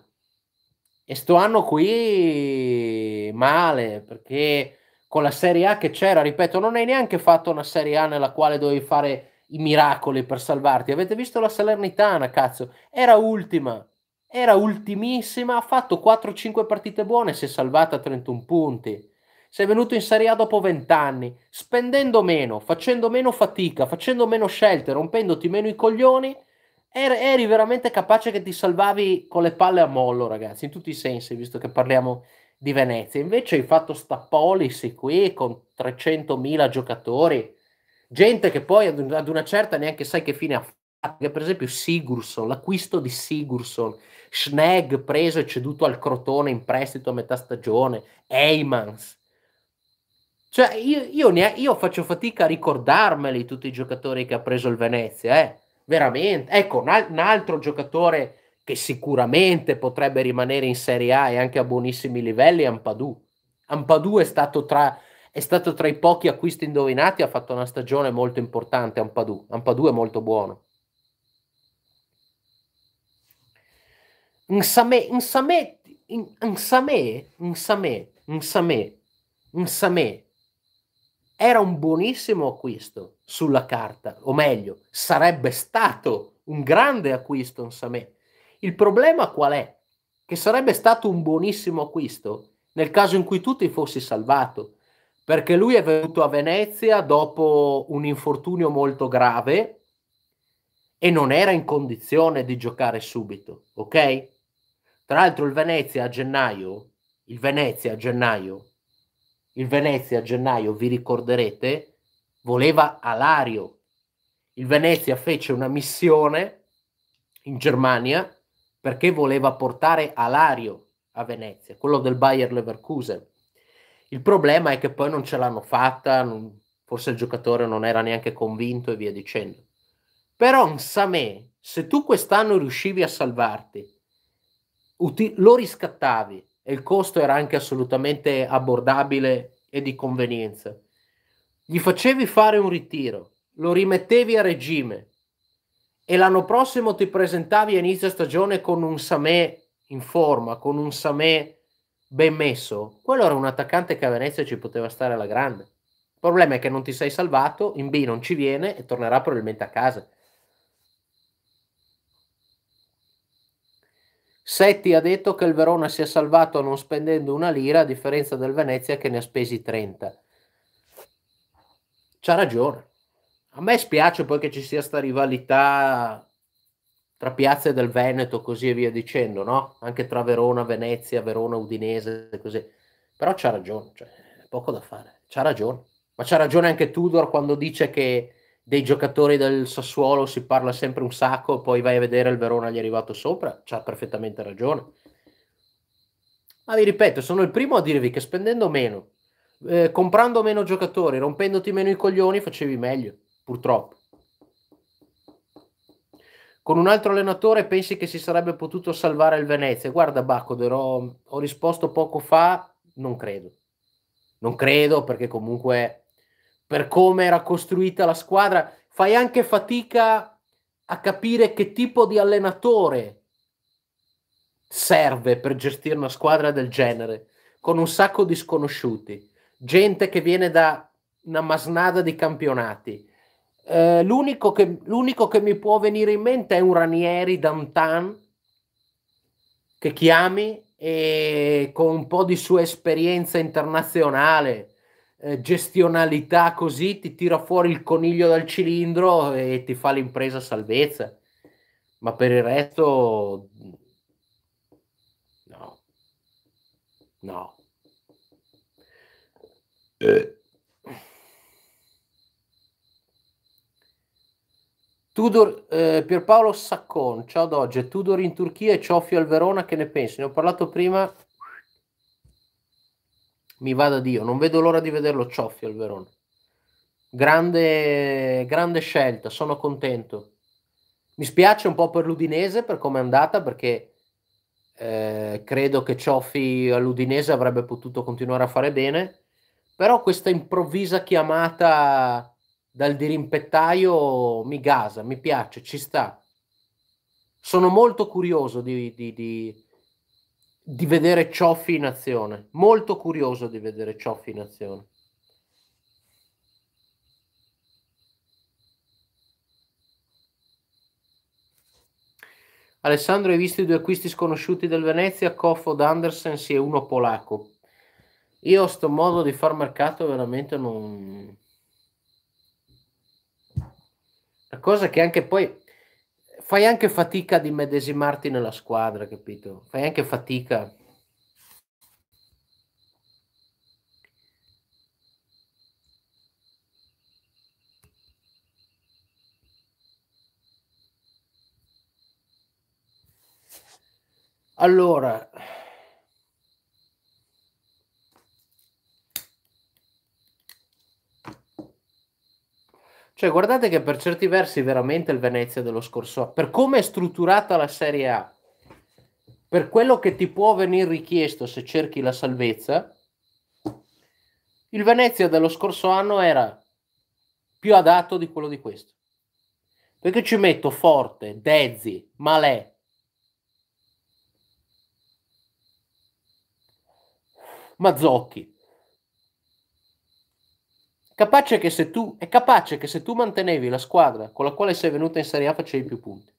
E sto anno qui male, perché con la Serie A che c'era, ripeto, non hai neanche fatto una Serie A nella quale dovevi fare i miracoli per salvarti. Avete visto la Salernitana, cazzo? Era ultima, era ultimissima, ha fatto 4-5 partite buone, si è salvata a 31 punti sei venuto in Serie A dopo vent'anni, spendendo meno, facendo meno fatica, facendo meno scelte, rompendoti meno i coglioni, eri veramente capace che ti salvavi con le palle a mollo, ragazzi, in tutti i sensi, visto che parliamo di Venezia. Invece hai fatto sta policy qui con 300.000 giocatori, gente che poi ad una certa neanche sai che fine ha fatto. Che per esempio Sigurson, l'acquisto di Sigurson, Schnegg preso e ceduto al Crotone in prestito a metà stagione, Eymans, cioè, io, io, ne, io, faccio fatica a ricordarmeli tutti i giocatori che ha preso il Venezia, eh? veramente. Ecco, un, al- un, altro giocatore che sicuramente potrebbe rimanere in Serie A e anche a buonissimi livelli è Ampadù. Ampadù è stato tra, è stato tra i pochi acquisti indovinati, ha fatto una stagione molto importante Ampadù. Ampadù è molto buono. Nsame, Nsame, Nsame, Nsame, Nsame, Nsame, era un buonissimo acquisto sulla carta, o meglio, sarebbe stato un grande acquisto in Samé. Il problema qual è? Che sarebbe stato un buonissimo acquisto nel caso in cui tu ti fossi salvato, perché lui è venuto a Venezia dopo un infortunio molto grave e non era in condizione di giocare subito, ok? Tra l'altro il Venezia a gennaio, il Venezia a gennaio il Venezia a gennaio, vi ricorderete, voleva Alario. Il Venezia fece una missione in Germania perché voleva portare Alario a Venezia, quello del Bayer Leverkusen. Il problema è che poi non ce l'hanno fatta, non, forse il giocatore non era neanche convinto e via dicendo. Però Nsamé, se tu quest'anno riuscivi a salvarti, uti- lo riscattavi e il costo era anche assolutamente abbordabile e di convenienza. Gli facevi fare un ritiro, lo rimettevi a regime e l'anno prossimo ti presentavi a inizio stagione con un Samè in forma, con un Samè ben messo. Quello era un attaccante che a Venezia ci poteva stare alla grande. Il problema è che non ti sei salvato, in B non ci viene e tornerà probabilmente a casa. Setti ha detto che il Verona si è salvato non spendendo una lira a differenza del Venezia che ne ha spesi 30. C'ha ragione. A me spiace poi che ci sia sta rivalità tra piazze del Veneto, così e via dicendo, no? Anche tra Verona, Venezia, Verona, Udinese, così. Però c'ha ragione, cioè, poco da fare. C'ha ragione. Ma c'ha ragione anche Tudor quando dice che dei giocatori del Sassuolo si parla sempre un sacco, poi vai a vedere il Verona gli è arrivato sopra, c'ha perfettamente ragione. Ma vi ripeto, sono il primo a dirvi che spendendo meno, eh, comprando meno giocatori, rompendoti meno i coglioni, facevi meglio, purtroppo. Con un altro allenatore pensi che si sarebbe potuto salvare il Venezia? Guarda Bacco, ho, ho risposto poco fa, non credo. Non credo perché comunque per come era costruita la squadra, fai anche fatica a capire che tipo di allenatore serve per gestire una squadra del genere, con un sacco di sconosciuti, gente che viene da una masnada di campionati. Eh, l'unico, che, l'unico, che, mi può venire in mente è un Ranieri Dantan che chiami e con un po' di sua esperienza internazionale eh, gestionalità così ti tira fuori il coniglio dal cilindro e ti fa l'impresa salvezza. Ma per il resto, no, no. Eh. Tudor, eh, Pierpaolo Saccon, ciao Dogge, Tudor in Turchia e Cioffi al Verona, che ne pensi? Ne ho parlato prima mi vada Dio, non vedo l'ora di vederlo Cioffi al Verona. Grande, grande scelta, sono contento. Mi spiace un po' per l'Udinese per come è andata perché eh, credo che Cioffi all'Udinese avrebbe potuto continuare a fare bene, però questa improvvisa chiamata dal dirimpettaio mi gasa, mi piace, ci sta. Sono molto curioso di, di, di di vedere Cioffi in azione. Molto curioso di vedere Cioffi in azione. Alessandro, hai visto i due acquisti sconosciuti del Venezia, Coffo d'Andersen, sì, è uno polacco. Io sto modo di far mercato veramente non... La cosa che anche poi fai anche fatica di medesimarti nella squadra, capito? Fai anche fatica. Allora, Cioè, guardate che per certi versi veramente il Venezia dello scorso anno, per come è strutturata la Serie A, per quello che ti può venire richiesto se cerchi la salvezza, il Venezia dello scorso anno era più adatto di quello di questo. Perché ci metto Forte, Dezzi, Malè. Mazzocchi. Capace che se tu, è capace che se tu mantenevi la squadra con la quale sei venuta in Serie A facevi più punti.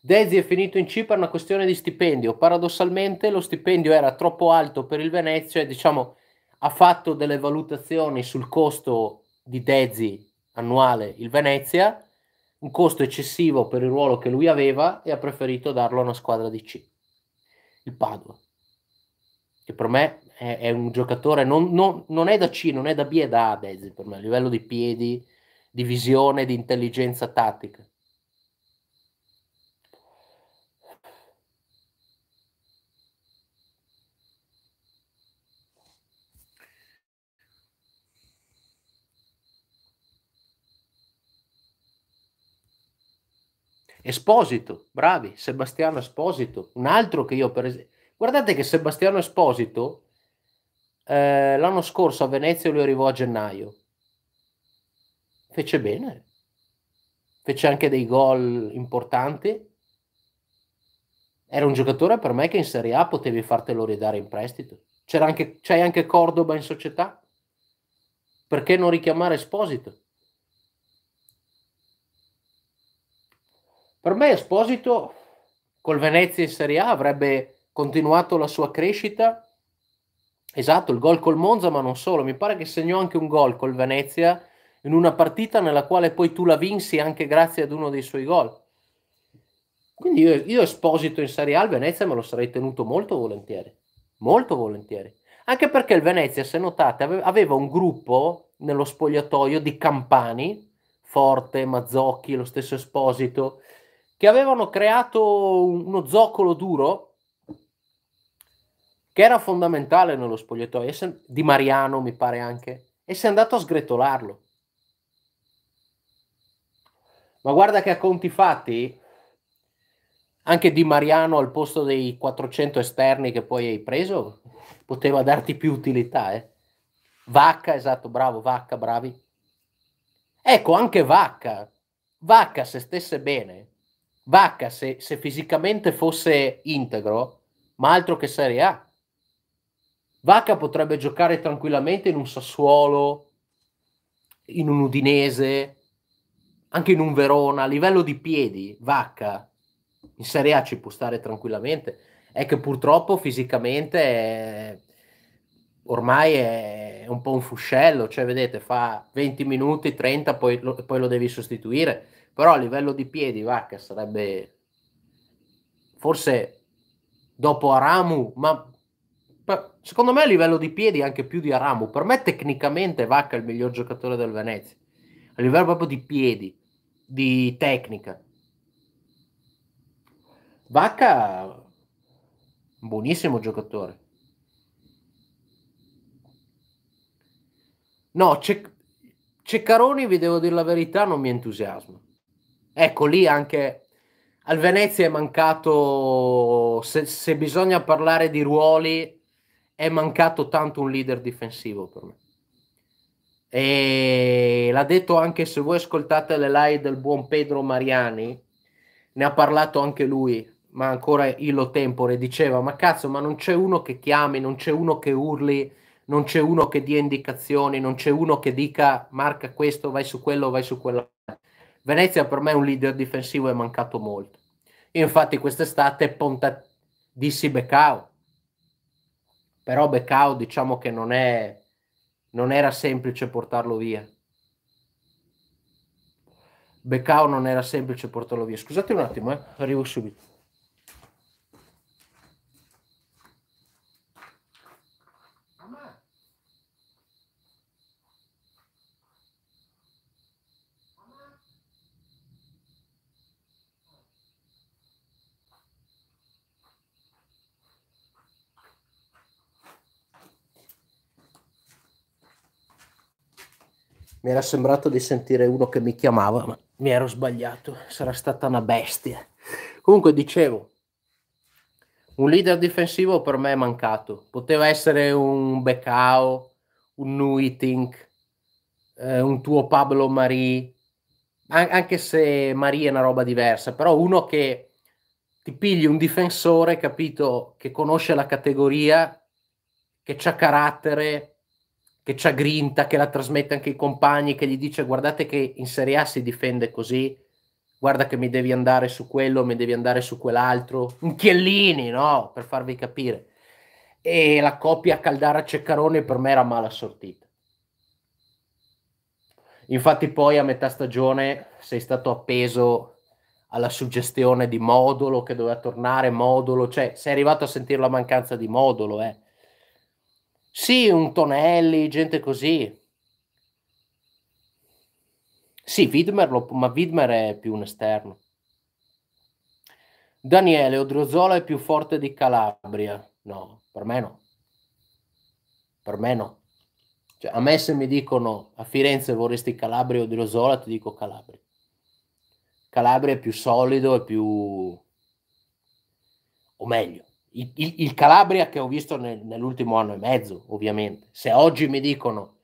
Dezi è finito in C per una questione di stipendio. Paradossalmente lo stipendio era troppo alto per il Venezia e diciamo ha fatto delle valutazioni sul costo di Dezi annuale il Venezia, un costo eccessivo per il ruolo che lui aveva e ha preferito darlo a una squadra di C, il Padua che per me è, è un giocatore, non, non, non, è da C, non è da B, è da A, Dezzi, per me, a livello di piedi, di visione, di intelligenza tattica. Esposito, bravi, Sebastiano Esposito, un altro che io per esempio Guardate che Sebastiano Esposito eh, l'anno scorso a Venezia lo arrivò a gennaio. Fece bene. Fece anche dei gol importanti. Era un giocatore per me che in Serie A potevi fartelo ridare in prestito. C'era anche, c'hai anche Cordoba in società. Perché non richiamare Esposito? Per me Esposito col Venezia in Serie A avrebbe continuato la sua crescita. Esatto, il gol col Monza, ma non solo, mi pare che segnò anche un gol col Venezia in una partita nella quale poi tu la vinsi anche grazie ad uno dei suoi gol. Quindi io, io Esposito in Serie A il Venezia me lo sarei tenuto molto volentieri, molto volentieri. Anche perché il Venezia, se notate, aveva un gruppo nello spogliatoio di campani, Forte, Mazzocchi, lo stesso Esposito, che avevano creato uno zoccolo duro che era fondamentale nello spogliatoio, se, di Mariano mi pare anche, e si è andato a sgretolarlo. Ma guarda che a conti fatti, anche Di Mariano al posto dei 400 esterni che poi hai preso, poteva darti più utilità. Eh? Vacca, esatto, bravo, Vacca, bravi. Ecco, anche Vacca, Vacca se stesse bene, Vacca se, se fisicamente fosse integro, ma altro che Serie A. Vacca potrebbe giocare tranquillamente in un Sassuolo, in un Udinese, anche in un Verona, a livello di piedi, Vacca in Serie A ci può stare tranquillamente, è che purtroppo fisicamente è... ormai è un po' un fuscello, cioè vedete fa 20 minuti, 30, poi lo, poi lo devi sostituire, però a livello di piedi Vacca sarebbe forse dopo Aramu, ma secondo me a livello di piedi anche più di Aramu. Per me tecnicamente Vacca è il miglior giocatore del Venezia, a livello proprio di piedi, di tecnica. Vacca, buonissimo giocatore. No, Cec- Ceccaroni, vi devo dire la verità, non mi entusiasma. Ecco, lì anche al Venezia è mancato, se, se bisogna parlare di ruoli, è mancato tanto un leader difensivo per me. E l'ha detto anche se voi ascoltate le live del buon Pedro Mariani, ne ha parlato anche lui, ma ancora illo tempore, diceva, ma cazzo, ma non c'è uno che chiami, non c'è uno che urli, non c'è uno che dia indicazioni, non c'è uno che dica marca questo, vai su quello, vai su quello. Venezia per me un leader difensivo è mancato molto. Io infatti quest'estate Ponta dissi Becao, però Beccao diciamo che non, è, non era semplice portarlo via. Beccao non era semplice portarlo via. Scusate un attimo, eh. arrivo subito. mi era sembrato di sentire uno che mi chiamava, ma mi ero sbagliato, sarà stata una bestia. Comunque dicevo, un leader difensivo per me è mancato, poteva essere un Becao, un Nuitink, eh, un tuo Pablo Marì, An- anche se Marì è una roba diversa, però uno che ti pigli un difensore, capito, che conosce la categoria, che ha carattere, che c'ha grinta, che la trasmette anche ai compagni, che gli dice guardate che in Serie A si difende così, guarda che mi devi andare su quello, mi devi andare su quell'altro, un chiellini, no? Per farvi capire. E la coppia Caldara-Ceccarone per me era mal assortita. Infatti poi a metà stagione sei stato appeso alla suggestione di Modulo che doveva tornare, Modulo, cioè sei arrivato a sentire la mancanza di Modulo, eh. Sì, un Tonelli, gente così. Sì, Widmer, lo, ma Widmer è più un esterno. Daniele, Odriozola è più forte di Calabria. No, per me no. Per me no. Cioè, a me se mi dicono a Firenze vorresti Calabria o Odriozola, ti dico Calabria. Calabria è più solido, è più... o meglio, il, il, il Calabria che ho visto nel, nell'ultimo anno e mezzo, ovviamente. Se oggi mi dicono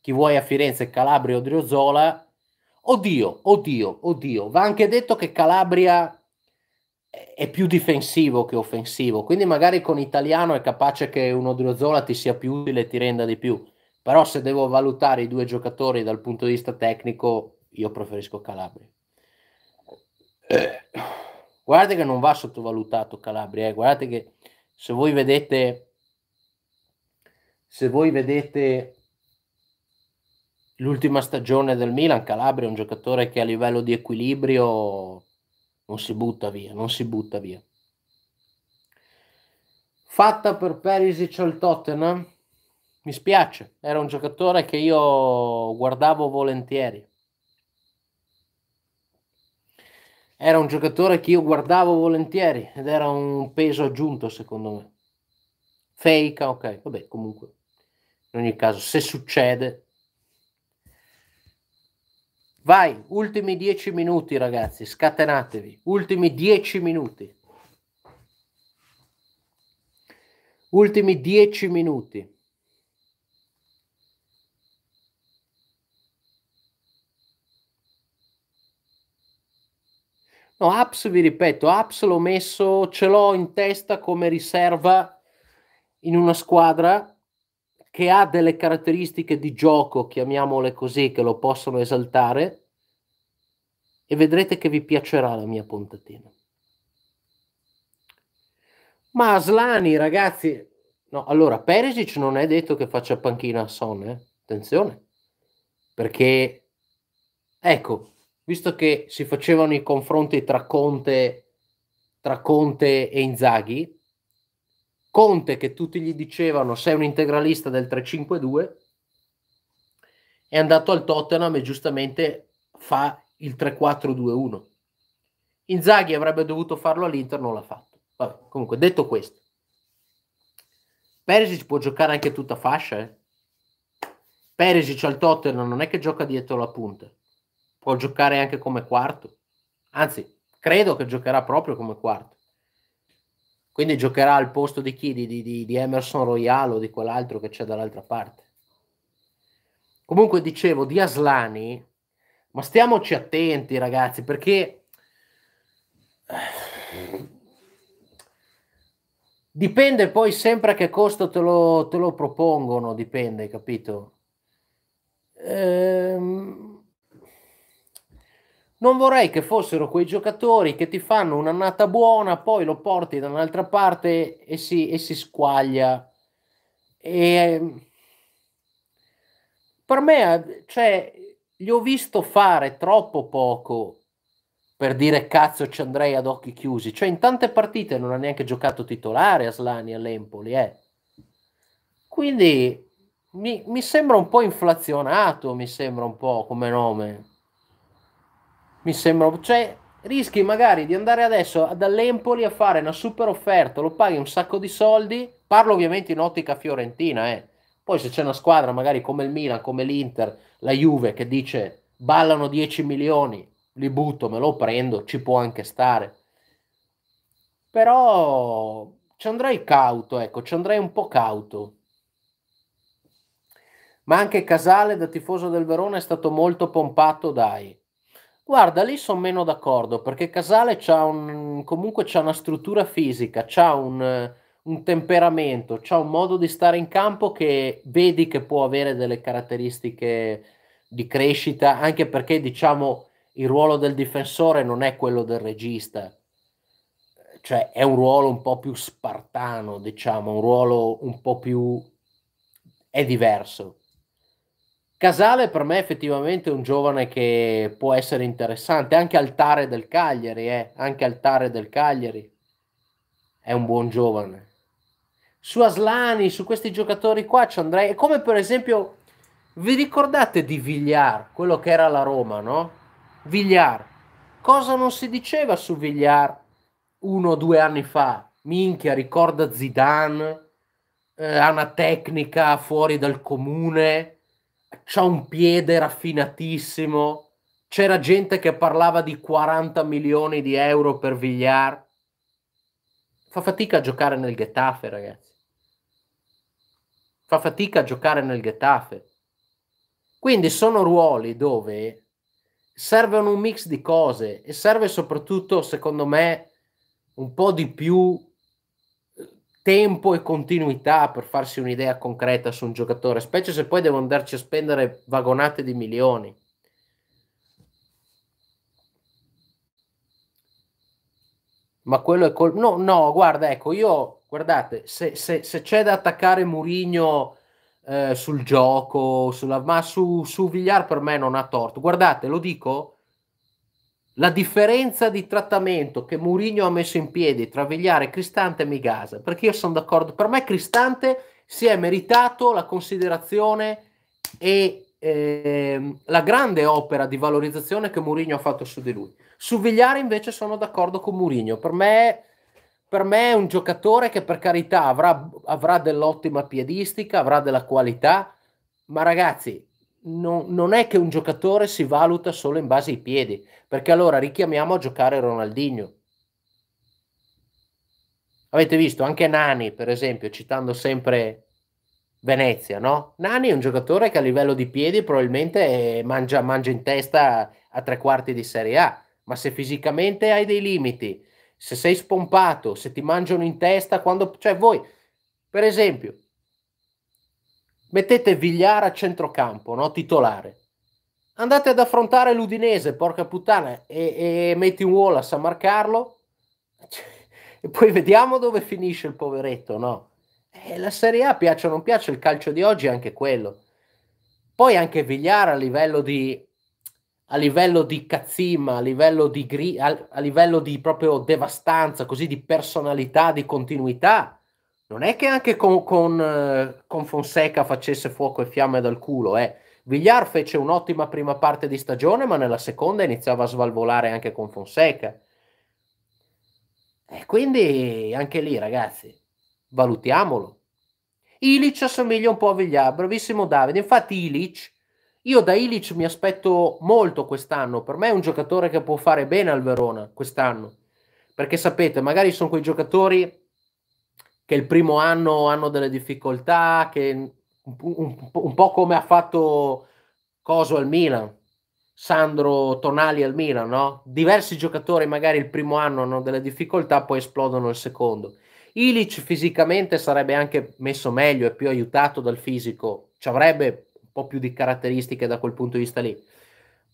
chi vuoi a Firenze, Calabria o Driozola, oddio, oddio, oddio, va anche detto che Calabria è più difensivo che offensivo, quindi magari con italiano è capace che uno Driozola ti sia più utile e ti renda di più, però se devo valutare i due giocatori dal punto di vista tecnico, io preferisco Calabria. Eh. Guardate che non va sottovalutato Calabria, eh. guardate che se voi vedete se voi vedete l'ultima stagione del Milan, Calabria è un giocatore che a livello di equilibrio non si butta via, non si butta via. Fatta per Perisic al Tottenham, mi spiace, era un giocatore che io guardavo volentieri era un giocatore che io guardavo volentieri ed era un peso aggiunto secondo me. Fake, ah, ok, vabbè, comunque, in ogni caso, se succede. Vai, ultimi dieci minuti ragazzi, scatenatevi, ultimi dieci minuti. Ultimi dieci minuti. No, Apps, vi ripeto, Apps l'ho messo, ce l'ho in testa come riserva in una squadra che ha delle caratteristiche di gioco, chiamiamole così, che lo possono esaltare e vedrete che vi piacerà la mia puntatina. Ma Slani, ragazzi, no, allora Perisic non è detto che faccia panchina a Son, eh? attenzione, perché ecco, visto che si facevano i confronti tra Conte, tra Conte e Inzaghi, Conte che tutti gli dicevano sei un integralista del 3-5-2, è andato al Tottenham e giustamente fa il 3-4-2-1. Inzaghi avrebbe dovuto farlo all'Inter, non l'ha fatto. Vabbè, comunque, detto questo, Perisic può giocare anche tutta fascia. Eh? Perisic al Tottenham non è che gioca dietro la punta può giocare anche come quarto, anzi credo che giocherà proprio come quarto. Quindi giocherà al posto di chi? Di, di, di Emerson Royale o di quell'altro che c'è dall'altra parte. Comunque dicevo di Aslani, ma stiamoci attenti ragazzi perché eh, dipende poi sempre a che costo te lo, te lo propongono, dipende, capito? Ehm non vorrei che fossero quei giocatori che ti fanno un'annata buona, poi lo porti da un'altra parte e si, e si squaglia. E, ehm, per me, cioè, gli ho visto fare troppo poco per dire cazzo ci andrei ad occhi chiusi. Cioè, in tante partite non ha neanche giocato titolare a Slani all'Empoli, eh. Quindi mi, mi sembra un po' inflazionato, mi sembra un po' come nome mi sembra, cioè rischi magari di andare adesso dall'Empoli a fare una super offerta, lo paghi un sacco di soldi, parlo ovviamente in ottica fiorentina, eh. poi se c'è una squadra magari come il Milan, come l'Inter, la Juve che dice ballano 10 milioni, li butto, me lo prendo, ci può anche stare. Però ci andrei cauto, ecco, ci andrei un po' cauto. Ma anche Casale da tifoso del Verona è stato molto pompato, dai. Guarda, lì sono meno d'accordo perché Casale c'ha un, comunque c'ha una struttura fisica, c'ha un, un temperamento, c'ha un modo di stare in campo che vedi che può avere delle caratteristiche di crescita, anche perché diciamo il ruolo del difensore non è quello del regista, cioè è un ruolo un po' più spartano, diciamo, un ruolo un po' più... è diverso Casale per me è effettivamente un giovane che può essere interessante, anche altare del Cagliari, eh? anche altare del Cagliari è un buon giovane. Su Aslani, su questi giocatori qua ci andrei, come per esempio, vi ricordate di Vigliar, quello che era la Roma, no? Vigliar, cosa non si diceva su Vigliar uno o due anni fa? Minchia, ricorda Zidane, eh, ha una tecnica fuori dal comune, c'ha un piede raffinatissimo. C'era gente che parlava di 40 milioni di euro per Villar. Fa fatica a giocare nel Getafe, ragazzi. Fa fatica a giocare nel Getafe. Quindi sono ruoli dove servono un mix di cose e serve soprattutto, secondo me, un po' di più tempo e continuità per farsi un'idea concreta su un giocatore, specie se poi devono andarci a spendere vagonate di milioni. Ma quello è col... No, no, guarda, ecco, io guardate, se, se, se c'è da attaccare Murigno eh, sul gioco, sulla, ma su, su Vigliar per me non ha torto. Guardate, lo dico la differenza di trattamento che Murigno ha messo in piedi tra Vigliare, Cristante e Migasa, perché io sono d'accordo, per me Cristante si è meritato la considerazione e eh, la grande opera di valorizzazione che Murigno ha fatto su di lui. Su Vigliare invece sono d'accordo con Murigno, per me, per me è un giocatore che per carità avrà, avrà dell'ottima piedistica, avrà della qualità, ma ragazzi non, non è che un giocatore si valuta solo in base ai piedi, perché allora richiamiamo a giocare Ronaldinho. Avete visto anche Nani, per esempio, citando sempre Venezia, no? Nani è un giocatore che a livello di piedi probabilmente mangia, mangia in testa a tre quarti di Serie A, ma se fisicamente hai dei limiti, se sei spompato, se ti mangiano in testa, quando... Cioè voi, per esempio, Mettete Vigliara a centrocampo, no? titolare. Andate ad affrontare l'Udinese, porca puttana, e, e metti un Wallace a marcarlo. E poi vediamo dove finisce il poveretto, no? E eh, la Serie A piaccia o non piace, il calcio di oggi è anche quello. Poi anche Vigliara a livello di a livello di cazzima, a livello di, gri, a, a livello di proprio devastanza, così di personalità, di continuità, non è che anche con, con, eh, con, Fonseca facesse fuoco e fiamme dal culo, eh. Villar fece un'ottima prima parte di stagione, ma nella seconda iniziava a svalvolare anche con Fonseca. E quindi anche lì, ragazzi, valutiamolo. Ilic assomiglia un po' a Vigliar, bravissimo Davide. Infatti Ilic, io da Ilic mi aspetto molto quest'anno. Per me è un giocatore che può fare bene al Verona quest'anno. Perché sapete, magari sono quei giocatori che il primo anno hanno delle difficoltà, che un, un, un po' come ha fatto Coso al Milan, Sandro Tonali al Milan, no? Diversi giocatori magari il primo anno hanno delle difficoltà, poi esplodono il secondo. Ilic fisicamente sarebbe anche messo meglio e più aiutato dal fisico, ci avrebbe un po' più di caratteristiche da quel punto di vista lì.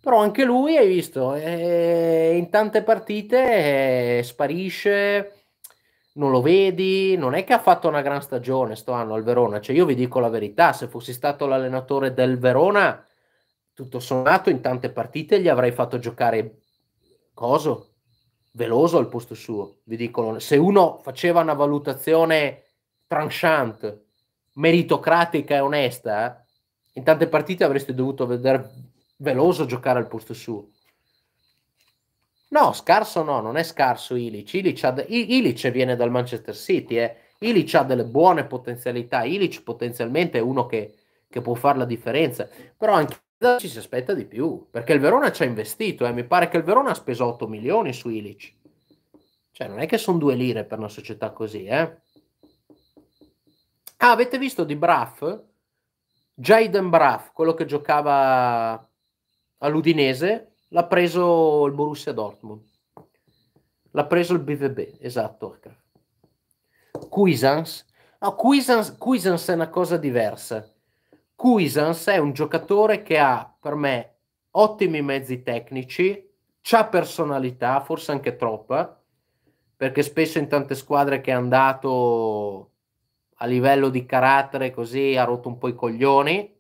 Però anche lui, hai visto, eh, in tante partite eh, sparisce, non lo vedi, non è che ha fatto una gran stagione sto anno al Verona, cioè io vi dico la verità, se fossi stato l'allenatore del Verona, tutto sommato in tante partite gli avrei fatto giocare coso, veloso al posto suo, vi dico, se uno faceva una valutazione tranchante, meritocratica e onesta, eh, in tante partite avreste dovuto vedere veloso giocare al posto suo No, scarso no, non è scarso Ilic. Ilic, ha Ilic viene dal Manchester City, eh. Ilic ha delle buone potenzialità, Ilic potenzialmente è uno che, che può fare la differenza, però anche da ci si aspetta di più, perché il Verona ci ha investito, eh. mi pare che il Verona ha speso 8 milioni su Ilic. Cioè, non è che sono due lire per una società così, eh. Ah, avete visto di Braff? Jaden Braff, quello che giocava all'Udinese, L'ha preso il Borussia Dortmund. L'ha preso il BVB, esatto. Cuisans. No, Cuisans, Cuisans è una cosa diversa. Cuisans è un giocatore che ha, per me, ottimi mezzi tecnici, c'ha personalità, forse anche troppa, perché spesso in tante squadre che è andato a livello di carattere così ha rotto un po' i coglioni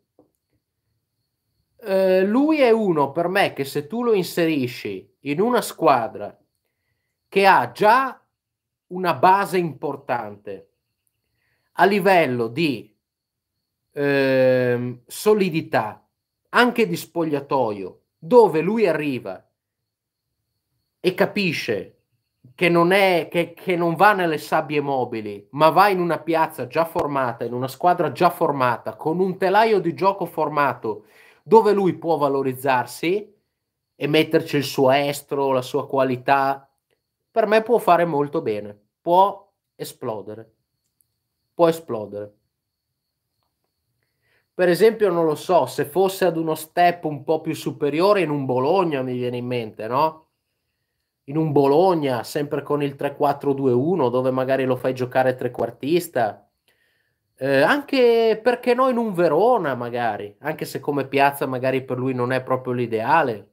eh, lui è uno per me che se tu lo inserisci in una squadra che ha già una base importante a livello di eh, solidità, anche di spogliatoio, dove lui arriva e capisce che non, è, che, che non va nelle sabbie mobili, ma va in una piazza già formata, in una squadra già formata, con un telaio di gioco formato dove lui può valorizzarsi e metterci il suo estro, la sua qualità, per me può fare molto bene, può esplodere, può esplodere. Per esempio, non lo so, se fosse ad uno step un po' più superiore in un Bologna, mi viene in mente, no? In un Bologna, sempre con il 3-4-2-1, dove magari lo fai giocare trequartista, eh, anche perché no in un Verona magari, anche se come piazza magari per lui non è proprio l'ideale.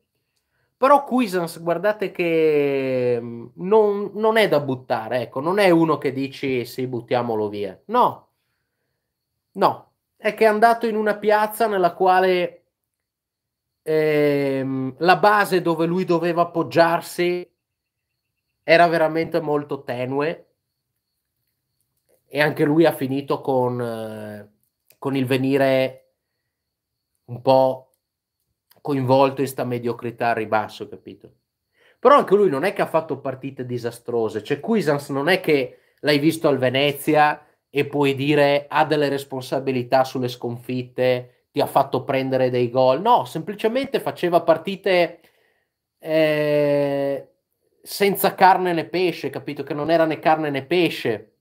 Però Cuisans, guardate che mm, non, non è da buttare, ecco, non è uno che dici sì, buttiamolo via. No, no, è che è andato in una piazza nella quale eh, la base dove lui doveva appoggiarsi era veramente molto tenue e anche lui ha finito con, eh, con il venire un po' coinvolto in sta mediocrità a ribasso, capito? Però anche lui non è che ha fatto partite disastrose, cioè Cuisans non è che l'hai visto al Venezia e puoi dire ha delle responsabilità sulle sconfitte, ti ha fatto prendere dei gol, no, semplicemente faceva partite eh, senza carne né pesce, capito? Che non era né carne né pesce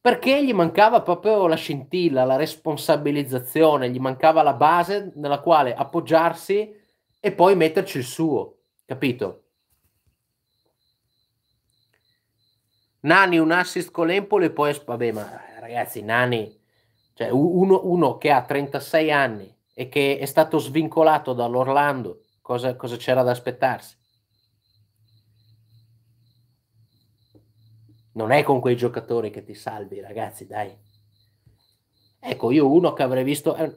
perché gli mancava proprio la scintilla, la responsabilizzazione, gli mancava la base nella quale appoggiarsi e poi metterci il suo, capito? Nani un assist con l'Empoli e poi vabbè ma ragazzi Nani cioè uno, uno, che ha 36 anni e che è stato svincolato dall'Orlando cosa, cosa c'era da aspettarsi Non è con quei giocatori che ti salvi, ragazzi, dai. Ecco, io uno che avrei visto, eh,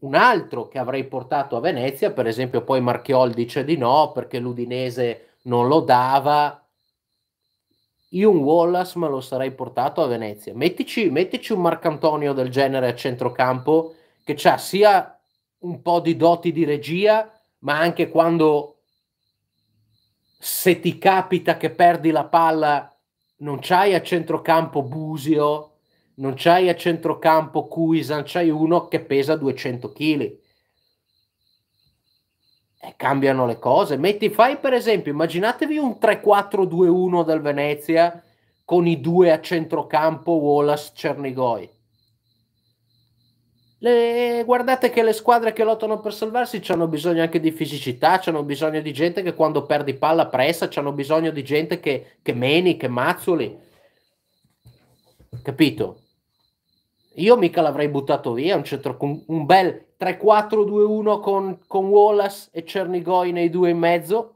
un altro che avrei portato a Venezia, per esempio, poi Marchiol dice di no perché l'Udinese non lo dava. Io un Wallace me lo sarei portato a Venezia. Mettici, mettici un Marcantonio del genere a centrocampo che ha sia un po' di doti di regia, ma anche quando se ti capita che perdi la palla non c'hai a centrocampo Busio, non c'hai a centrocampo Cuisan, c'hai uno che pesa 200 kg. E cambiano le cose. Metti, fai per esempio, immaginatevi un 3-4-2-1 del Venezia con i due a centrocampo Wallace Cernigoi. Le, guardate che le squadre che lottano per salvarsi hanno bisogno anche di fisicità, hanno bisogno di gente che quando perdi palla pressa, hanno bisogno di gente che, che meni, che mazzoli. Capito? Io mica l'avrei buttato via un, centro, un bel 3-4-2-1 con, con Wallace e Cernigoi nei due e mezzo.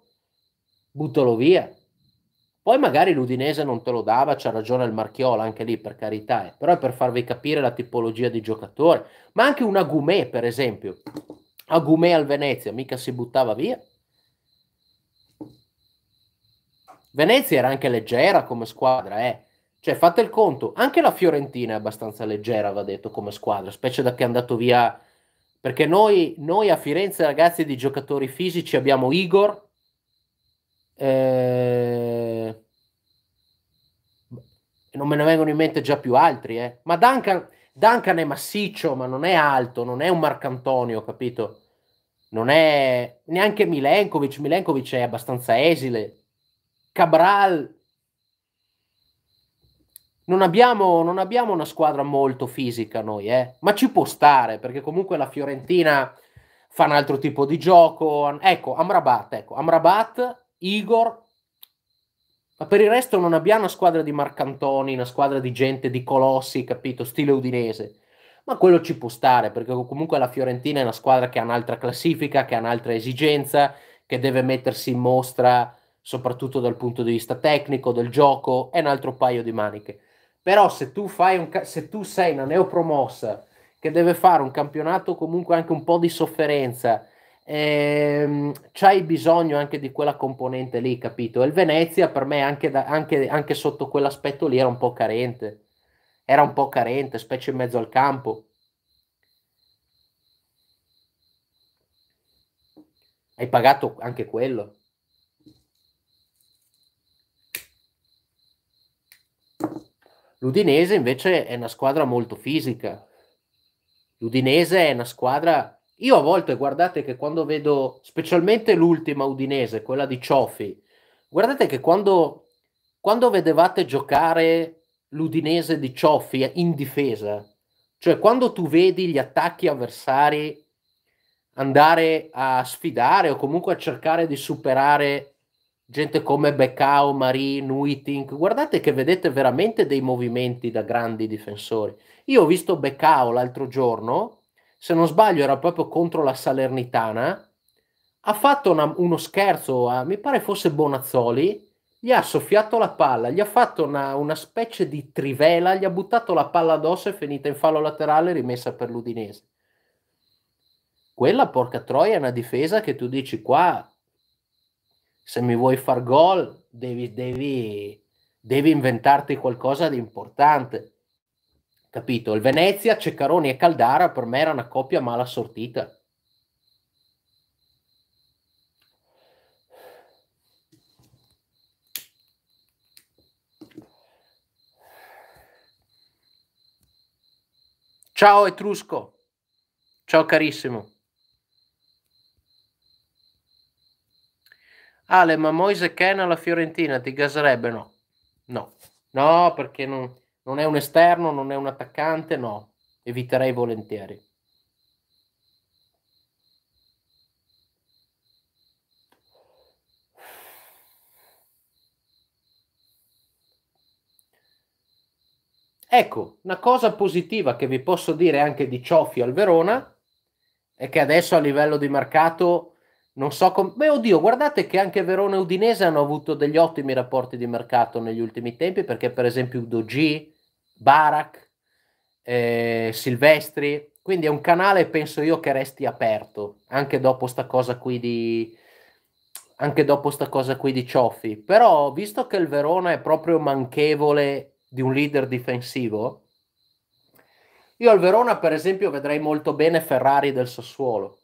Buttalo via. Poi magari l'Udinese non te lo dava, c'ha ragione il Marchiola anche lì, per carità, eh. però è per farvi capire la tipologia di giocatore. Ma anche un Agumè, per esempio. Agumè al Venezia, mica si buttava via. Venezia era anche leggera come squadra, eh. Cioè, fate il conto, anche la Fiorentina è abbastanza leggera, va detto, come squadra, specie da che è andato via... Perché noi, noi a Firenze, ragazzi, di giocatori fisici abbiamo Igor, eh, e non me ne vengono in mente già più altri, eh. ma Duncan, Duncan è massiccio, ma non è alto, non è un Marcantonio, capito? Non è neanche Milenkovic, Milenkovic è abbastanza esile. Cabral non abbiamo, non abbiamo, una squadra molto fisica noi, eh? ma ci può stare perché comunque la Fiorentina fa un altro tipo di gioco. Ecco, Amrabat, ecco, Amrabat, Igor ma per il resto non abbiamo una squadra di Marcantoni, una squadra di gente, di colossi, capito? Stile udinese. Ma quello ci può stare, perché comunque la Fiorentina è una squadra che ha un'altra classifica, che ha un'altra esigenza, che deve mettersi in mostra soprattutto dal punto di vista tecnico, del gioco, è un altro paio di maniche. Però se tu, un ca- se tu sei una neopromossa che deve fare un campionato comunque anche un po' di sofferenza, ehm, c'hai bisogno anche di quella componente lì, capito? E il Venezia per me anche, da, anche, anche sotto quell'aspetto lì era un po' carente, era un po' carente, specie in mezzo al campo. Hai pagato anche quello. L'Udinese invece è una squadra molto fisica. L'Udinese è una squadra io a volte guardate che quando vedo, specialmente l'ultima udinese, quella di Ciofi, guardate che quando, quando vedevate giocare l'udinese di Ciofi in difesa, cioè quando tu vedi gli attacchi avversari andare a sfidare o comunque a cercare di superare gente come Beccao, Marie, Nuitink. Guardate che vedete veramente dei movimenti da grandi difensori. Io ho visto Beccao l'altro giorno se non sbaglio era proprio contro la Salernitana, ha fatto una, uno scherzo, a, mi pare fosse Bonazzoli, gli ha soffiato la palla, gli ha fatto una, una, specie di trivela, gli ha buttato la palla addosso e è finita in fallo laterale rimessa per l'Udinese. Quella, porca troia, è una difesa che tu dici qua, se mi vuoi far gol, devi, devi, devi inventarti qualcosa di importante. Capito? Il Venezia, Ceccaroni e Caldara per me era una coppia mal assortita. Ciao Etrusco, ciao carissimo. Ale, ma Moise Ken alla Fiorentina ti gaserebbe? No, no, no, perché non non è un esterno, non è un attaccante, no, eviterei volentieri. Ecco, una cosa positiva che vi posso dire anche di Cioffi al Verona è che adesso a livello di mercato non so come... Beh, oddio, guardate che anche Verona e Udinese hanno avuto degli ottimi rapporti di mercato negli ultimi tempi perché per esempio Udo G, Barak, eh, Silvestri. Quindi è un canale, penso io, che resti aperto, anche dopo sta cosa qui di... Anche dopo sta cosa qui di Cioffi. Però, visto che il Verona è proprio manchevole di un leader difensivo, io al Verona, per esempio, vedrei molto bene Ferrari del Sassuolo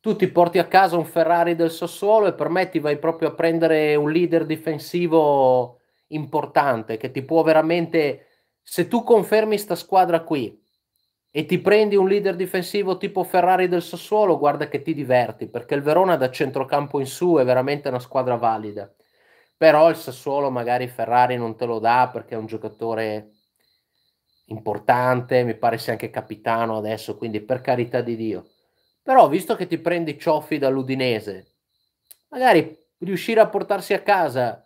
tu ti porti a casa un Ferrari del Sassuolo e per me ti vai proprio a prendere un leader difensivo importante che ti può veramente se tu confermi sta squadra qui e ti prendi un leader difensivo tipo Ferrari del Sassuolo, guarda che ti diverti, perché il Verona da centrocampo in su è veramente una squadra valida. Però il Sassuolo magari Ferrari non te lo dà perché è un giocatore importante, mi pare sia anche capitano adesso, quindi per carità di Dio. Però visto che ti prendi Cioffi dall'Udinese, magari riuscire a portarsi a casa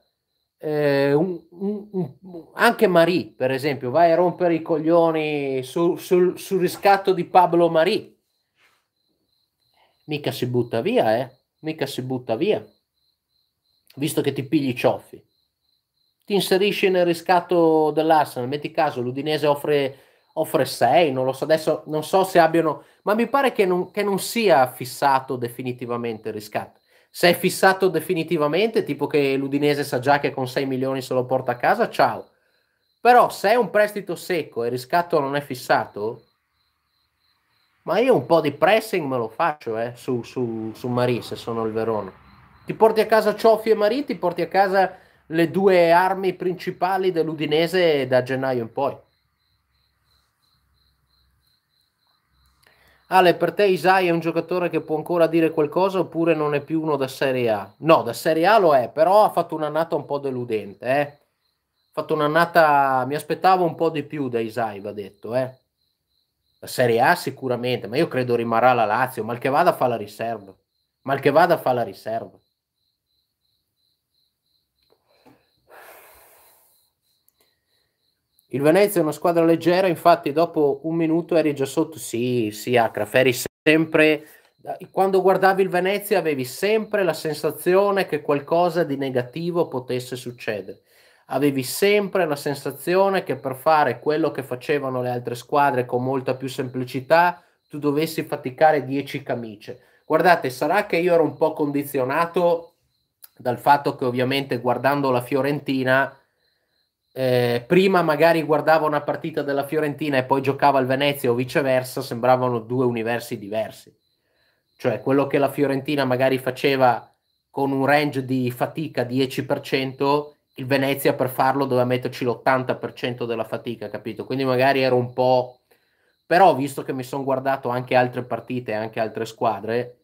eh, un, un, un, anche Marie, per esempio, vai a rompere i coglioni su, sul, sul riscatto di Pablo Marie. Mica si butta via, eh? Mica si butta via. Visto che ti pigli i cioffi. Ti inserisci nel riscatto dell'Arsenal, metti caso, l'Udinese offre offre 6, non lo so adesso, non so se abbiano, ma mi pare che non, che non sia fissato definitivamente il riscatto se è fissato definitivamente, tipo che l'Udinese sa già che con 6 milioni se lo porta a casa, ciao. Però se è un prestito secco e il riscatto non è fissato, ma io un po' di pressing me lo faccio eh, su, su, su Marì se sono il Verona. Ti porti a casa Cioffi e Marie, ti porti a casa le due armi principali dell'Udinese da gennaio in poi. Ale, per te Isai è un giocatore che può ancora dire qualcosa oppure non è più uno da Serie A? No, da Serie A lo è, però ha fatto un'annata un po' deludente. Eh? Ha fatto un'annata, mi aspettavo un po' di più da Isai, va detto. Eh? La Serie A sicuramente, ma io credo rimarrà la Lazio, mal che vada fa la riserva. Mal che vada fa la riserva. Il Venezia è una squadra leggera, infatti dopo un minuto eri già sotto, sì, sì, Acraf, feri sempre... Eh, quando guardavi il Venezia avevi sempre la sensazione che qualcosa di negativo potesse succedere. Avevi sempre la sensazione che per fare quello che facevano le altre squadre con molta più semplicità tu dovessi faticare 10 camicie. Guardate, sarà che io ero un po' condizionato dal fatto che ovviamente guardando la Fiorentina eh, prima magari guardava una partita della Fiorentina e poi giocava al Venezia o viceversa, sembravano due universi diversi. Cioè quello che la Fiorentina magari faceva con un range di fatica 10%, il Venezia per farlo doveva metterci l'80% della fatica, capito? Quindi magari ero un po'... Però visto che mi sono guardato anche altre partite, anche altre squadre,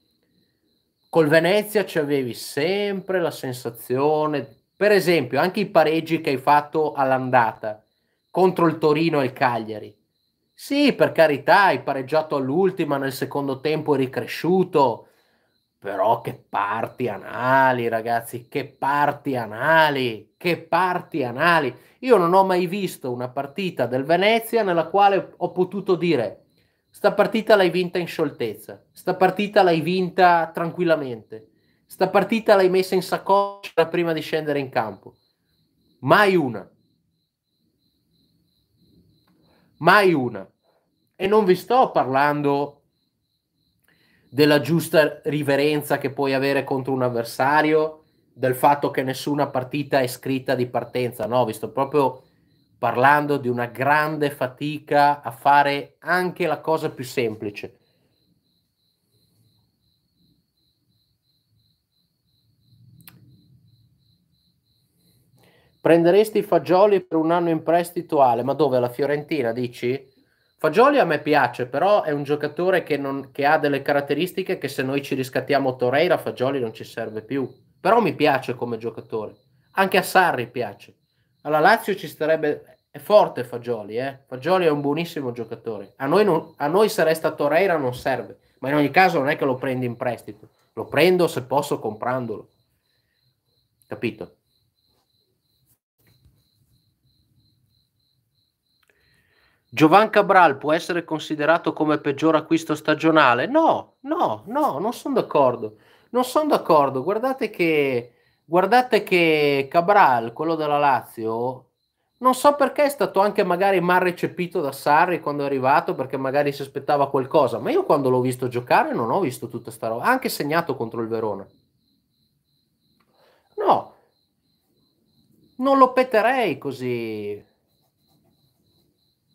col Venezia ci avevi sempre la sensazione per esempio, anche i pareggi che hai fatto all'andata contro il Torino e il Cagliari. Sì, per carità, hai pareggiato all'ultima, nel secondo tempo è ricresciuto, però che parti anali, ragazzi, che parti anali, che parti anali. Io non ho mai visto una partita del Venezia nella quale ho potuto dire sta partita l'hai vinta in scioltezza, sta partita l'hai vinta tranquillamente. Sta partita l'hai messa in saccoccia prima di scendere in campo. Mai una. Mai una. E non vi sto parlando della giusta riverenza che puoi avere contro un avversario, del fatto che nessuna partita è scritta di partenza. No, vi sto proprio parlando di una grande fatica a fare anche la cosa più semplice, Prenderesti fagioli per un anno in prestito Ale, ma dove? Alla Fiorentina, dici? Fagioli a me piace, però è un giocatore che, non, che ha delle caratteristiche che se noi ci riscattiamo Torreira, Fagioli non ci serve più. Però mi piace come giocatore. Anche a Sarri piace. Alla Lazio ci starebbe... È forte Fagioli, eh? Fagioli è un buonissimo giocatore. A noi, non, a noi Saresta Torreira non serve, ma in ogni caso non è che lo prendi in prestito. Lo prendo se posso comprandolo. Capito? Giovan Cabral può essere considerato come peggior acquisto stagionale? No, no, no, non sono d'accordo. Non sono d'accordo. Guardate che, guardate che Cabral, quello della Lazio, non so perché è stato anche magari mal recepito da Sarri quando è arrivato, perché magari si aspettava qualcosa, ma io quando l'ho visto giocare non ho visto tutta sta roba, ha anche segnato contro il Verona. No, non lo peterei così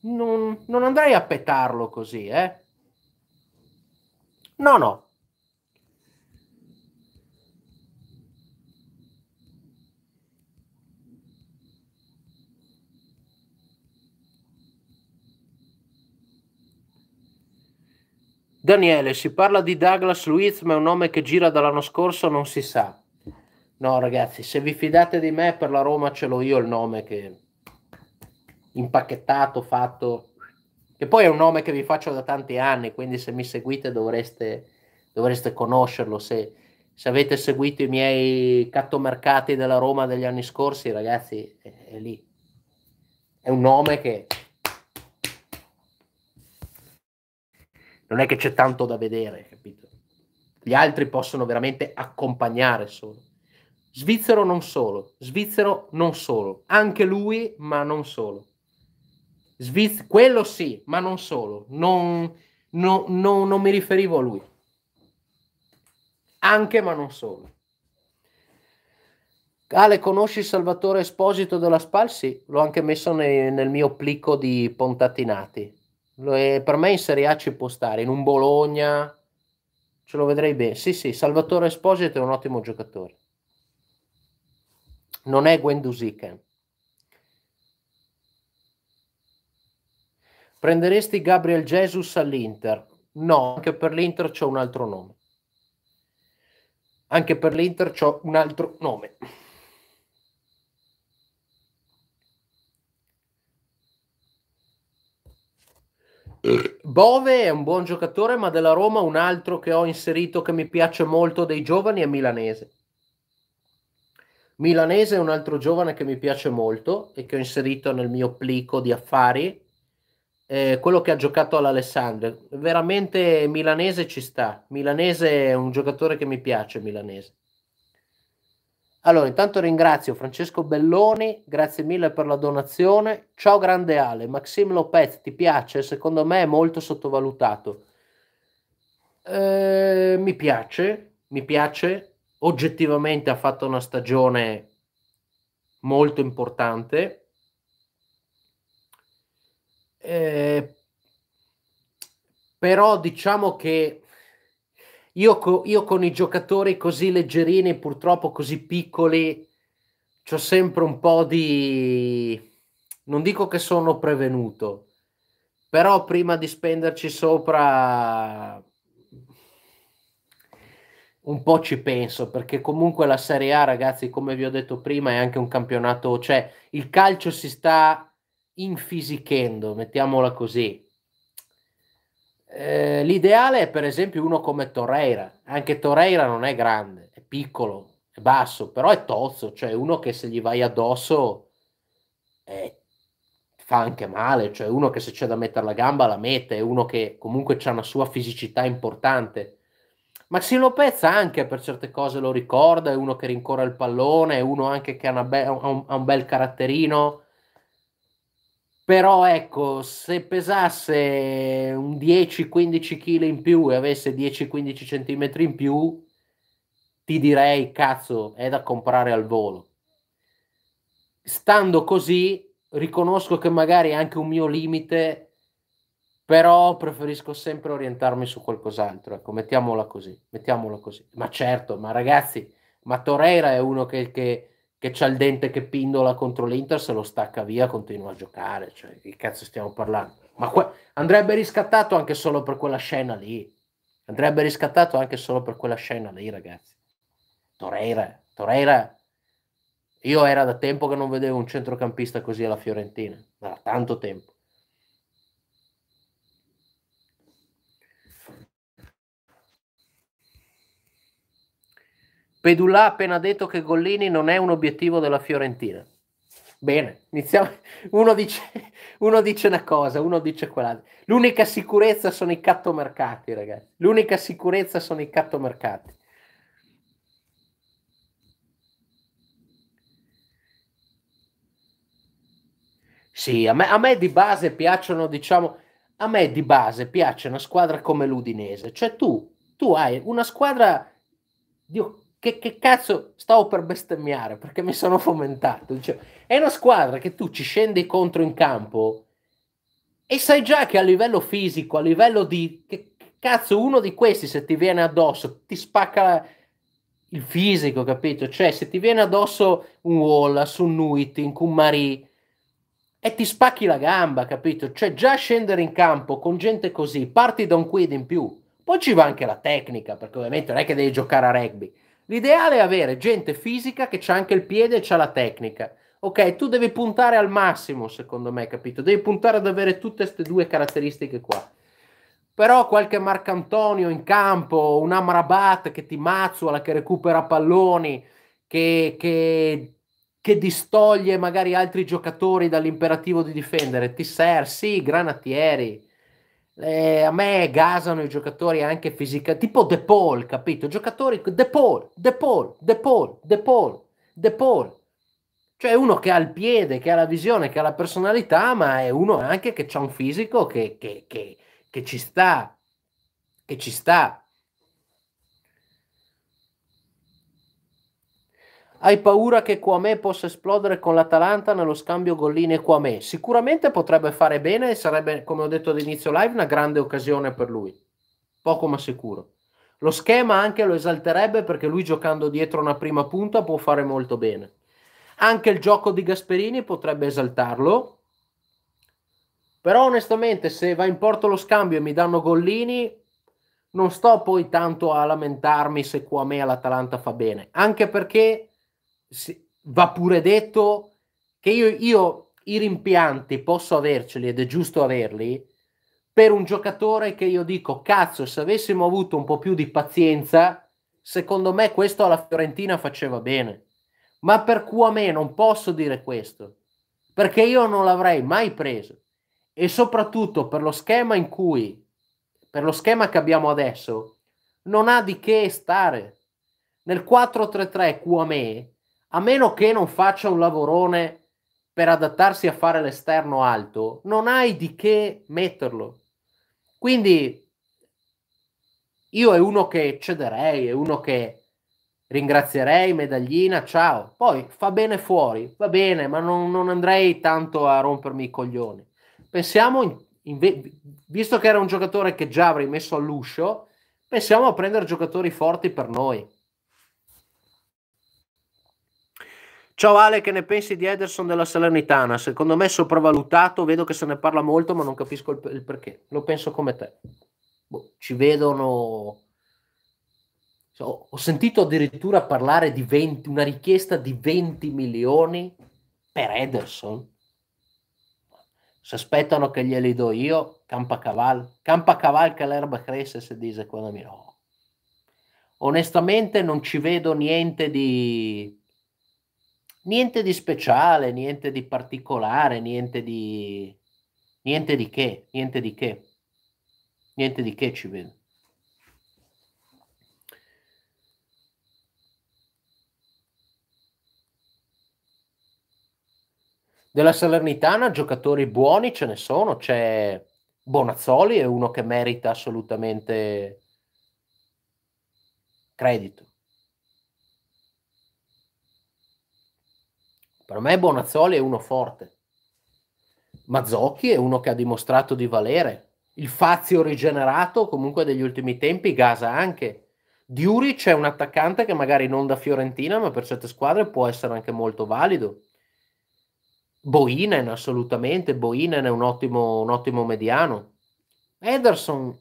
non, non andrei a petarlo così, eh? No, no. Daniele, si parla di Douglas Luiz, ma è un nome che gira dall'anno scorso, non si sa. No, ragazzi, se vi fidate di me per la Roma ce l'ho io il nome che impacchettato, fatto, che poi è un nome che vi faccio da tanti anni, quindi se mi seguite dovreste, dovreste conoscerlo. Se, se avete seguito i miei cattomercati della Roma degli anni scorsi, ragazzi, è, è lì. È un nome che non è che c'è tanto da vedere, capito? Gli altri possono veramente accompagnare solo. Svizzero non solo, svizzero non solo, anche lui, ma non solo. Sviz- quello sì, ma non solo, non, no, no, non mi riferivo a lui. Anche, ma non solo. Ale, conosci Salvatore Esposito della Spal? Sì, l'ho anche messo nei, nel mio plicco di pontatinati. È, per me in Serie A ci può stare, in un Bologna ce lo vedrei bene. Sì, sì, Salvatore Esposito è un ottimo giocatore. Non è Gwendusican. Prenderesti Gabriel Jesus all'Inter? No, anche per l'Inter c'è un altro nome. Anche per l'Inter c'è un altro nome. Bove è un buon giocatore, ma della Roma un altro che ho inserito che mi piace molto dei giovani è Milanese. Milanese è un altro giovane che mi piace molto e che ho inserito nel mio plico di affari eh, quello che ha giocato all'Alessandro. Veramente milanese ci sta. Milanese è un giocatore che mi piace, milanese. Allora, intanto ringrazio Francesco Belloni, grazie mille per la donazione. Ciao grande Ale, Maxim Lopez ti piace? Secondo me è molto sottovalutato. Eh, mi piace, mi piace. Oggettivamente ha fatto una stagione molto importante eh, però diciamo che io, co- io, con i giocatori così leggerini, purtroppo così piccoli, ho sempre un po' di... non dico che sono prevenuto, però prima di spenderci sopra un po' ci penso, perché comunque la Serie A, ragazzi, come vi ho detto prima, è anche un campionato, cioè il calcio si sta infisichendo, mettiamola così. Eh, l'ideale è per esempio uno come Torreira, anche Torreira non è grande, è piccolo, è basso, però è tozzo, cioè uno che se gli vai addosso eh, fa anche male, cioè uno che se c'è da mettere la gamba la mette, è uno che comunque ha una sua fisicità importante. Maxi Lopez anche per certe cose lo ricorda, è uno che rincorre il pallone, è uno anche che ha, be- ha, un, ha un bel caratterino, però ecco, se pesasse un 10-15 kg in più e avesse 10-15 cm in più, ti direi cazzo, è da comprare al volo. Stando così, riconosco che magari è anche un mio limite, però preferisco sempre orientarmi su qualcos'altro. Ecco, mettiamola così, mettiamola così. Ma certo, ma ragazzi, ma Torreira è uno che, che che c'ha il dente che pindola contro l'Inter, se lo stacca via continua a giocare, cioè che cazzo stiamo parlando? Ma que- andrebbe riscattato anche solo per quella scena lì, andrebbe riscattato anche solo per quella scena lì ragazzi. Torreira, Torreira, io era da tempo che non vedevo un centrocampista così alla Fiorentina, Era tanto tempo. Pedulà ha appena detto che Gollini non è un obiettivo della Fiorentina. Bene, iniziamo. Uno dice, uno dice una cosa, uno dice quell'altra. L'unica sicurezza sono i cattomercati, ragazzi. L'unica sicurezza sono i cattomercati. Sì, a me, a me, di base piacciono, diciamo, a me di base piace una squadra come l'Udinese. Cioè tu, tu hai una squadra, Dio, che, che, cazzo stavo per bestemmiare perché mi sono fomentato. Cioè, è una squadra che tu ci scendi contro in campo e sai già che a livello fisico, a livello di che, cazzo, uno di questi se ti viene addosso ti spacca il fisico, capito? Cioè, se ti viene addosso un Wallace, un Nuiting, un Marie e ti spacchi la gamba, capito? Cioè, già scendere in campo con gente così, parti da un quid in più. Poi ci va anche la tecnica, perché ovviamente non è che devi giocare a rugby L'ideale è avere gente fisica che c'ha anche il piede e c'ha la tecnica. Ok, tu devi puntare al massimo, secondo me, capito? Devi puntare ad avere tutte queste due caratteristiche qua. Però qualche Marcantonio in campo, un Amrabat che ti mazzuola, che recupera palloni, che, che, che distoglie magari altri giocatori dall'imperativo di difendere. ti serve, sì, Granatieri, eh, a me gasano i giocatori anche fisicamente, tipo De Paul, capito? Giocatori De Paul, De Paul, De Paul, De Paul, De Paul. Cioè uno che ha il piede, che ha la visione, che ha la personalità, ma è uno anche che ha un fisico che, che, che, che ci sta, che ci sta. Hai paura che Quame possa esplodere con l'Atalanta nello scambio Golline e Quame? Sicuramente potrebbe fare bene e sarebbe, come ho detto all'inizio live, una grande occasione per lui. Poco ma sicuro. Lo schema anche lo esalterebbe perché lui giocando dietro una prima punta può fare molto bene. Anche il gioco di Gasperini potrebbe esaltarlo. Però onestamente se va in porto lo scambio e mi danno Gollini, non sto poi tanto a lamentarmi se qua a me all'Atalanta fa bene. Anche perché se, va pure detto che io, io i rimpianti posso averceli ed è giusto averli per un giocatore che io dico cazzo se avessimo avuto un po' più di pazienza secondo me questo alla Fiorentina faceva bene ma per QAME non posso dire questo perché io non l'avrei mai preso e soprattutto per lo schema in cui per lo schema che abbiamo adesso non ha di che stare nel 4-3-3 QAME a meno che non faccia un lavorone per adattarsi a fare l'esterno alto, non hai di che metterlo. Quindi io è uno che cederei, è uno che ringrazierei, medaglina, ciao. Poi fa bene fuori, va bene, ma non, non andrei tanto a rompermi i coglioni. Pensiamo, in, in, visto che era un giocatore che già avrei messo all'uscio, pensiamo a prendere giocatori forti per noi. Ciao Ale, che ne pensi di Ederson della Salernitana? Secondo me è sopravvalutato, vedo che se ne parla molto, ma non capisco il, il perché. Lo penso come te. Boh, ci vedono... So, ho sentito addirittura parlare di 20, una richiesta di 20 milioni per Ederson. Si aspettano che glieli do io, campa caval, campa caval che l'erba cresce, se dice quando mi no. Onestamente non ci vedo niente di niente di speciale, niente di particolare, niente di, niente di che, niente di che, niente di che ci vedo. Della Salernitana giocatori buoni ce ne sono, c'è Bonazzoli, è uno che merita assolutamente credito. Per me Bonazzoli è uno forte. Mazzocchi è uno che ha dimostrato di valere. Il Fazio rigenerato, comunque degli ultimi tempi, gasa anche. Diuric è un attaccante che magari non da Fiorentina, ma per certe squadre può essere anche molto valido. Boinen assolutamente, Boinen è un ottimo, un ottimo mediano. Ederson,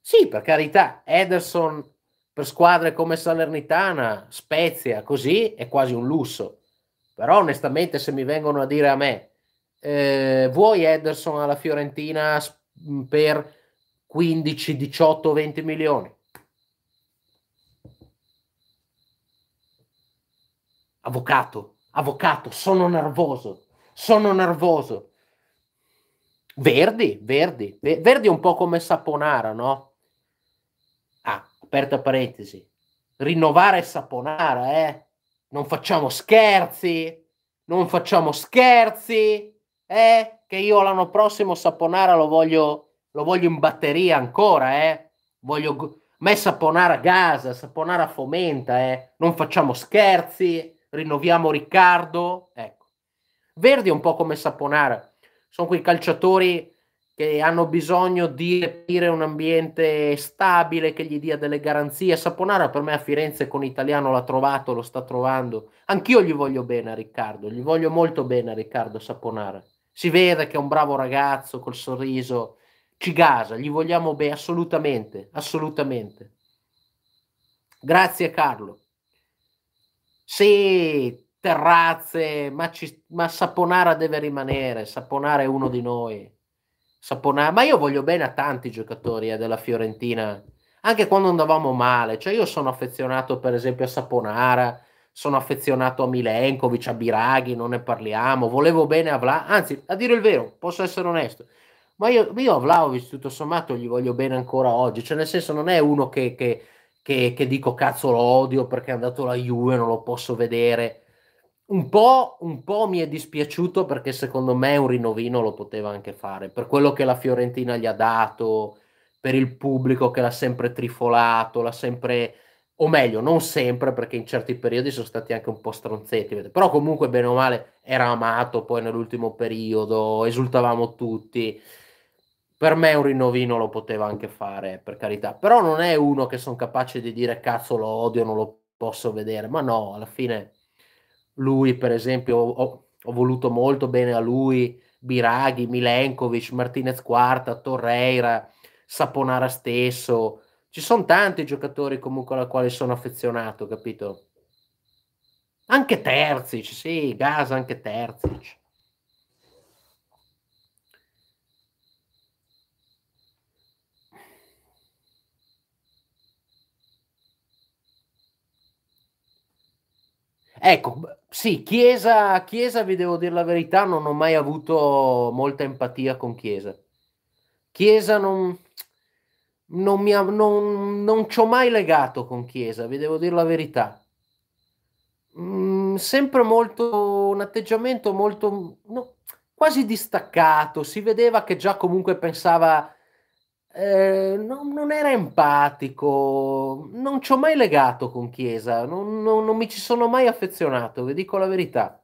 sì, per carità, Ederson per squadre come Salernitana, Spezia, così è quasi un lusso però onestamente se mi vengono a dire a me, eh, vuoi Ederson alla Fiorentina mm, per 15, 18, 20 milioni? Avvocato, avvocato, sono nervoso, sono nervoso. Verdi, Verdi, Verdi un po' come Saponara, no? Ah, aperta parentesi, rinnovare Saponara, eh? non facciamo scherzi, non facciamo scherzi, eh? Che io l'anno prossimo Saponara lo voglio, lo voglio in batteria ancora, eh? Voglio... Ma è Saponara gasa, Saponara Fomenta, eh? Non facciamo scherzi, rinnoviamo Riccardo, ecco. Verdi è un po' come Saponara, sono quei calciatori che hanno bisogno di reperire un ambiente stabile che gli dia delle garanzie. Saponara per me a Firenze con Italiano l'ha trovato, lo sta trovando. Anch'io gli voglio bene a Riccardo, gli voglio molto bene a Riccardo Saponara. Si vede che è un bravo ragazzo col sorriso, ci gasa, gli vogliamo bene assolutamente, assolutamente. Grazie Carlo. Sì, terrazze, ma, ci, ma Saponara deve rimanere, Saponara è uno di noi Saponara, ma io voglio bene a tanti giocatori eh, della Fiorentina, anche quando andavamo male, cioè io sono affezionato per esempio a Saponara, sono affezionato a Milenkovic, a Biraghi, non ne parliamo, volevo bene a Vlaovic, anzi a dire il vero, posso essere onesto, ma io, io a Vlaovic tutto sommato gli voglio bene ancora oggi, cioè nel senso non è uno che, che, che, che dico cazzo lo odio perché è andato la Juve, non lo posso vedere, un po', un po', mi è dispiaciuto perché secondo me un rinovino lo poteva anche fare per quello che la Fiorentina gli ha dato, per il pubblico che l'ha sempre trifolato, l'ha sempre, o meglio, non sempre perché in certi periodi sono stati anche un po' stronzetti, però comunque bene o male era amato poi nell'ultimo periodo, esultavamo tutti. Per me un rinovino lo poteva anche fare, per carità, però non è uno che sono capace di dire cazzo lo odio, non lo posso vedere, ma no, alla fine lui per esempio ho, ho voluto molto bene a lui, Biraghi, Milenkovic, Martinez Quarta, Torreira, Saponara stesso. Ci sono tanti giocatori comunque alla quale sono affezionato, capito? Anche Terzic, sì, Gas anche Terzic. Ecco, sì, Chiesa, Chiesa, vi devo dire la verità, non ho mai avuto molta empatia con Chiesa. Chiesa non, non, mi ha, non, non ci ho mai legato con Chiesa, vi devo dire la verità. Mm, sempre molto, un atteggiamento molto, no, quasi distaccato, si vedeva che già comunque pensava eh, no, non era empatico, non ci ho mai legato con Chiesa, non, non, non mi ci sono mai affezionato, vi dico la verità.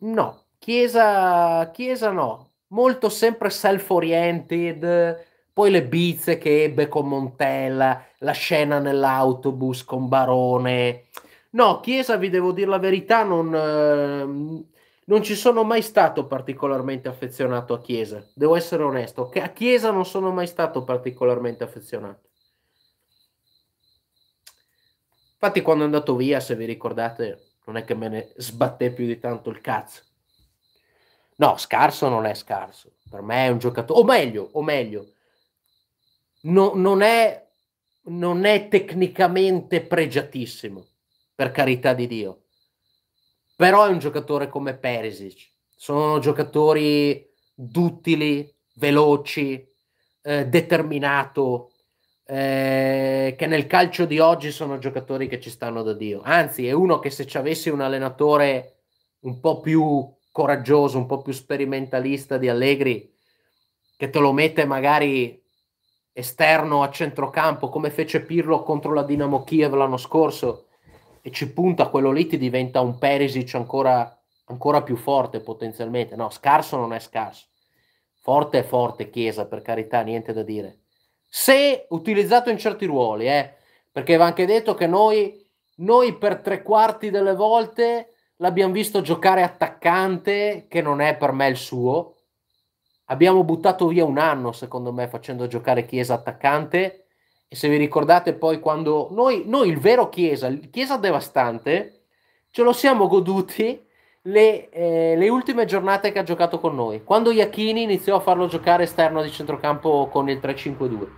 No, Chiesa, Chiesa no, molto sempre self-oriented, poi le bizze che ebbe con Montella, la scena nell'autobus con Barone. No, Chiesa, vi devo dire la verità, non, ehm, non ci sono mai stato particolarmente affezionato a Chiesa, devo essere onesto, che a Chiesa non sono mai stato particolarmente affezionato. Infatti quando è andato via, se vi ricordate, non è che me ne sbatté più di tanto il cazzo. No, scarso non è scarso, per me è un giocatore, o meglio, o meglio, no, non, è, non è tecnicamente pregiatissimo, per carità di Dio però è un giocatore come Perisic. Sono giocatori duttili, veloci, eh, determinato, eh, che nel calcio di oggi sono giocatori che ci stanno da Dio. Anzi, è uno che se ci avessi un allenatore un po' più coraggioso, un po' più sperimentalista di Allegri, che te lo mette magari esterno a centrocampo, come fece Pirlo contro la Dinamo Kiev l'anno scorso, e ci punta quello lì ti diventa un Perisic ancora, ancora più forte potenzialmente. No, scarso non è scarso. Forte è forte Chiesa, per carità, niente da dire. Se utilizzato in certi ruoli, eh, perché va anche detto che noi, noi per tre quarti delle volte l'abbiamo visto giocare attaccante, che non è per me il suo. Abbiamo buttato via un anno, secondo me, facendo giocare Chiesa attaccante se vi ricordate poi quando noi, noi il vero Chiesa, il Chiesa devastante, ce lo siamo goduti le, eh, le, ultime giornate che ha giocato con noi, quando Iachini iniziò a farlo giocare esterno di centrocampo con il 3-5-2.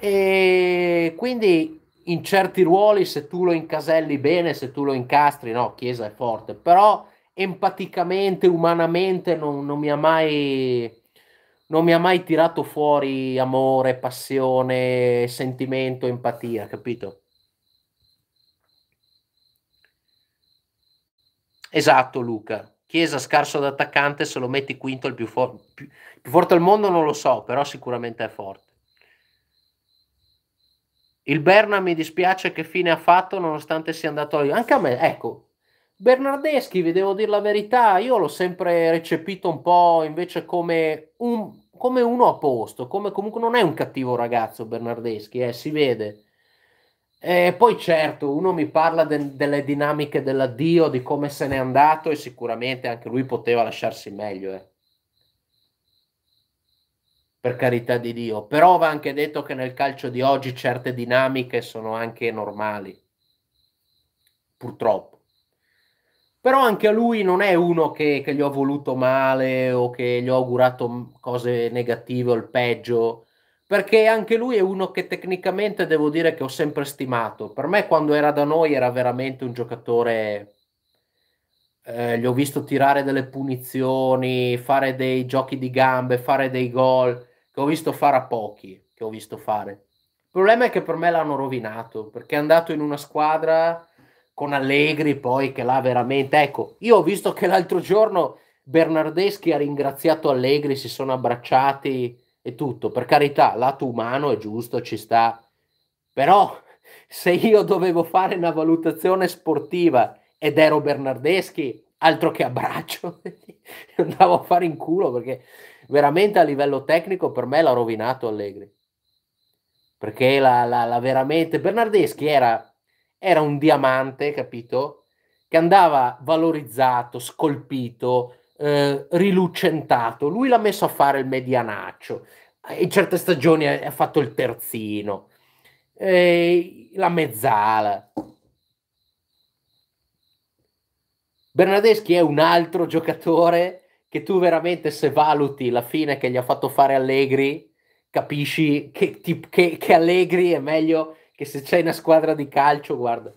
E quindi in certi ruoli, se tu lo incaselli bene, se tu lo incastri, no, Chiesa è forte, però empaticamente, umanamente non, non mi ha mai non mi ha mai tirato fuori amore, passione, sentimento, empatia, capito? Esatto, Luca. Chiesa scarso da attaccante, se lo metti quinto, il più, for- più, più forte al mondo non lo so, però sicuramente è forte. Il Berna mi dispiace che fine ha fatto nonostante sia andato a... Anche a me, ecco, Bernardeschi, vi devo dire la verità, io l'ho sempre recepito un po' invece come, un, come uno a posto, come comunque non è un cattivo ragazzo Bernardeschi, eh, si vede. E poi certo, uno mi parla de- delle dinamiche dell'addio, di come se n'è andato e sicuramente anche lui poteva lasciarsi meglio. Eh. Per carità di Dio, però va anche detto che nel calcio di oggi certe dinamiche sono anche normali, purtroppo però anche a lui non è uno che, che, gli ho voluto male o che gli ho augurato mm, cose negative o il peggio, perché anche lui è uno che tecnicamente devo dire che ho sempre stimato. Per me quando era da noi era veramente un giocatore, eh, gli ho visto tirare delle punizioni, fare dei giochi di gambe, fare dei gol, che ho visto fare a pochi, che ho visto fare. Il problema è che per me l'hanno rovinato, perché è andato in una squadra con Allegri poi che là veramente... Ecco, io ho visto che l'altro giorno Bernardeschi ha ringraziato Allegri, si sono abbracciati e tutto. Per carità, lato umano è giusto, ci sta. Però se io dovevo fare una valutazione sportiva ed ero Bernardeschi, altro che abbraccio, andavo a fare in culo perché veramente a livello tecnico per me l'ha rovinato Allegri. Perché la, la, la veramente Bernardeschi era era un diamante, capito? Che andava valorizzato, scolpito, eh, rilucentato. Lui l'ha messo a fare il medianaccio. In certe stagioni ha fatto il terzino, eh, la mezzala. Bernadeschi è un altro giocatore che tu veramente se valuti la fine che gli ha fatto fare Allegri, capisci che, che, che Allegri è meglio che se c'è una squadra di calcio, guarda.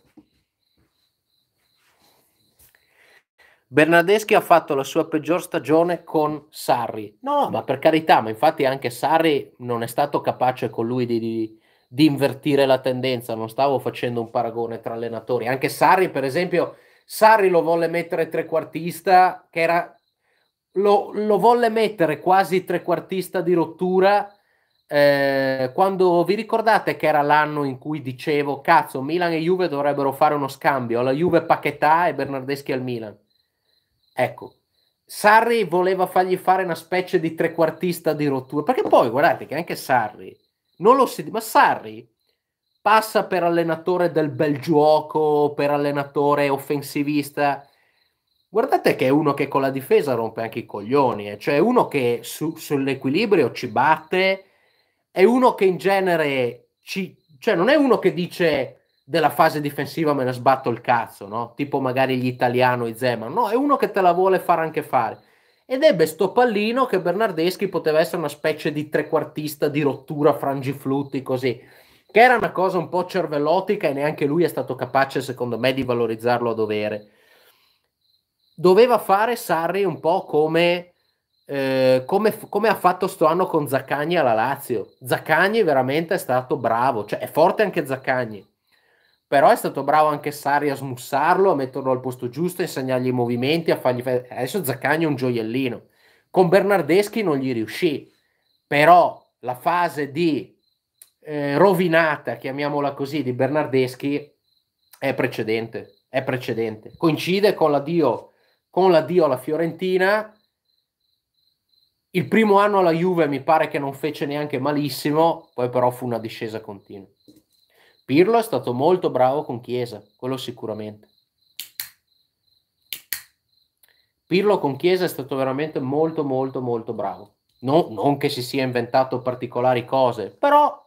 Bernardeschi ha fatto la sua peggior stagione con Sarri. No, ma per carità, ma infatti anche Sarri non è stato capace con lui di, di, di invertire la tendenza. Non stavo facendo un paragone tra allenatori. Anche Sarri, per esempio, Sarri lo volle mettere trequartista, che era, lo, lo volle mettere quasi trequartista di rottura eh, quando vi ricordate che era l'anno in cui dicevo cazzo Milan e Juve dovrebbero fare uno scambio la Juve Paquetà e Bernardeschi al Milan ecco Sarri voleva fargli fare una specie di trequartista di rottura perché poi guardate che anche Sarri non lo si ma Sarri passa per allenatore del bel gioco per allenatore offensivista guardate che è uno che con la difesa rompe anche i coglioni eh. cioè uno che su, sull'equilibrio ci batte è uno che in genere ci, cioè non è uno che dice della fase difensiva me ne sbatto il cazzo, no? Tipo magari gli italiano i Zeman, no, è uno che te la vuole fare anche fare. Ed ebbe sto pallino che Bernardeschi poteva essere una specie di trequartista di rottura, frangiflutti, così. Che era una cosa un po' cervellotica e neanche lui è stato capace, secondo me, di valorizzarlo a dovere. Doveva fare Sarri un po' come eh, come, come, ha fatto sto anno con Zaccagni alla Lazio. Zaccagni veramente è stato bravo, cioè è forte anche Zaccagni, però è stato bravo anche Sari a smussarlo, a metterlo al posto giusto, a insegnargli i movimenti, a fargli... Adesso Zaccagni è un gioiellino. Con Bernardeschi non gli riuscì, però la fase di eh, rovinata, chiamiamola così, di Bernardeschi è precedente, è precedente. Coincide con l'addio, con l'addio alla Fiorentina il primo anno alla Juve mi pare che non fece neanche malissimo, poi però fu una discesa continua. Pirlo è stato molto bravo con Chiesa, quello sicuramente. Pirlo con Chiesa è stato veramente molto molto molto bravo. No, non che si sia inventato particolari cose, però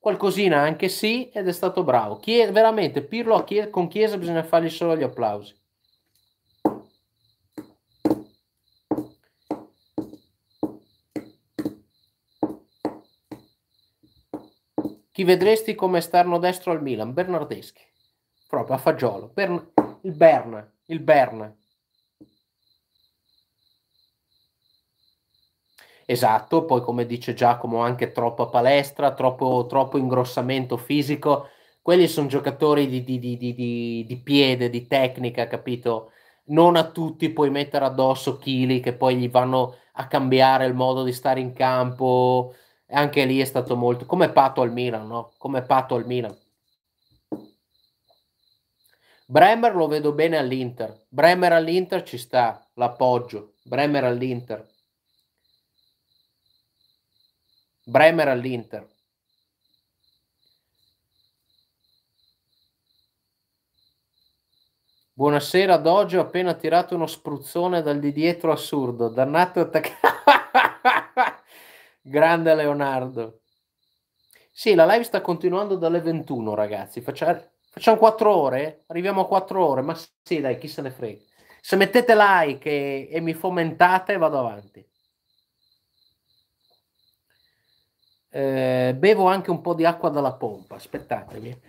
qualcosina anche sì ed è stato bravo. Chie- veramente Pirlo Chies- con Chiesa bisogna fargli solo gli applausi. Chi vedresti come esterno destro al Milan? Bernardeschi. Proprio a fagiolo. Bern- il Berna. Il Berna. Esatto, poi come dice Giacomo anche troppa palestra, troppo, troppo ingrossamento fisico. Quelli sono giocatori di, di, di, di, piede, di tecnica, capito? Non a tutti puoi mettere addosso chili che poi gli vanno a cambiare il modo di stare in campo, e anche lì è stato molto come Pato al Milan, no? Come Pato al Milan. Bremer lo vedo bene all'Inter. Bremer all'Inter ci sta, l'appoggio. Bremer all'Inter. Bremer all'Inter. Buonasera Doggio ha appena tirato uno spruzzone dal di dietro assurdo, dannato attaccato. Grande Leonardo. Sì, la live sta continuando dalle 21, ragazzi. Facciamo, facciamo 4 ore? Arriviamo a 4 ore, ma sì, dai, chi se ne frega. Se mettete like e, e mi fomentate, vado avanti. Eh, bevo anche un po' di acqua dalla pompa, aspettatemi.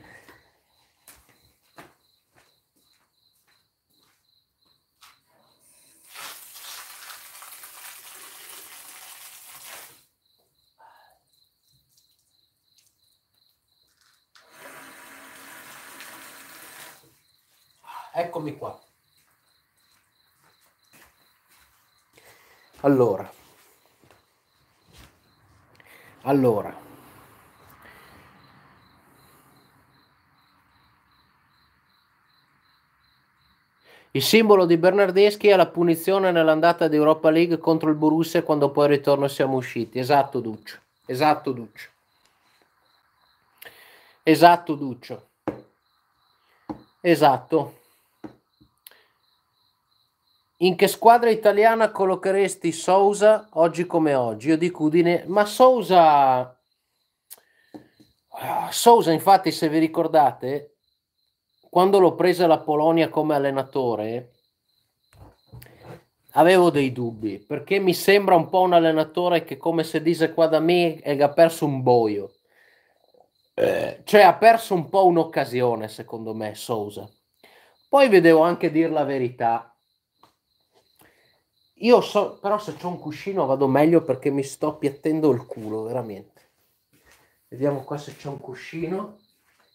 Eccomi qua. Allora, allora, il simbolo di Bernardeschi è la punizione nell'andata di Europa League contro il Borussia quando poi al ritorno siamo usciti. Esatto, Duccio. Esatto, Duccio. Esatto, Duccio. Esatto. In che squadra italiana collocheresti Sousa oggi come oggi? Io dico Udine, ma Sousa... Ah, Sousa infatti se vi ricordate, quando l'ho presa la Polonia come allenatore, avevo dei dubbi, perché mi sembra un po' un allenatore che come se dice qua da me è che ha perso un boio. Eh, cioè ha perso un po' un'occasione secondo me Sousa. Poi vedevo anche dire la verità io so, però se c'ho un cuscino vado meglio perché mi sto piattendo il culo, veramente. Vediamo qua se c'è un cuscino.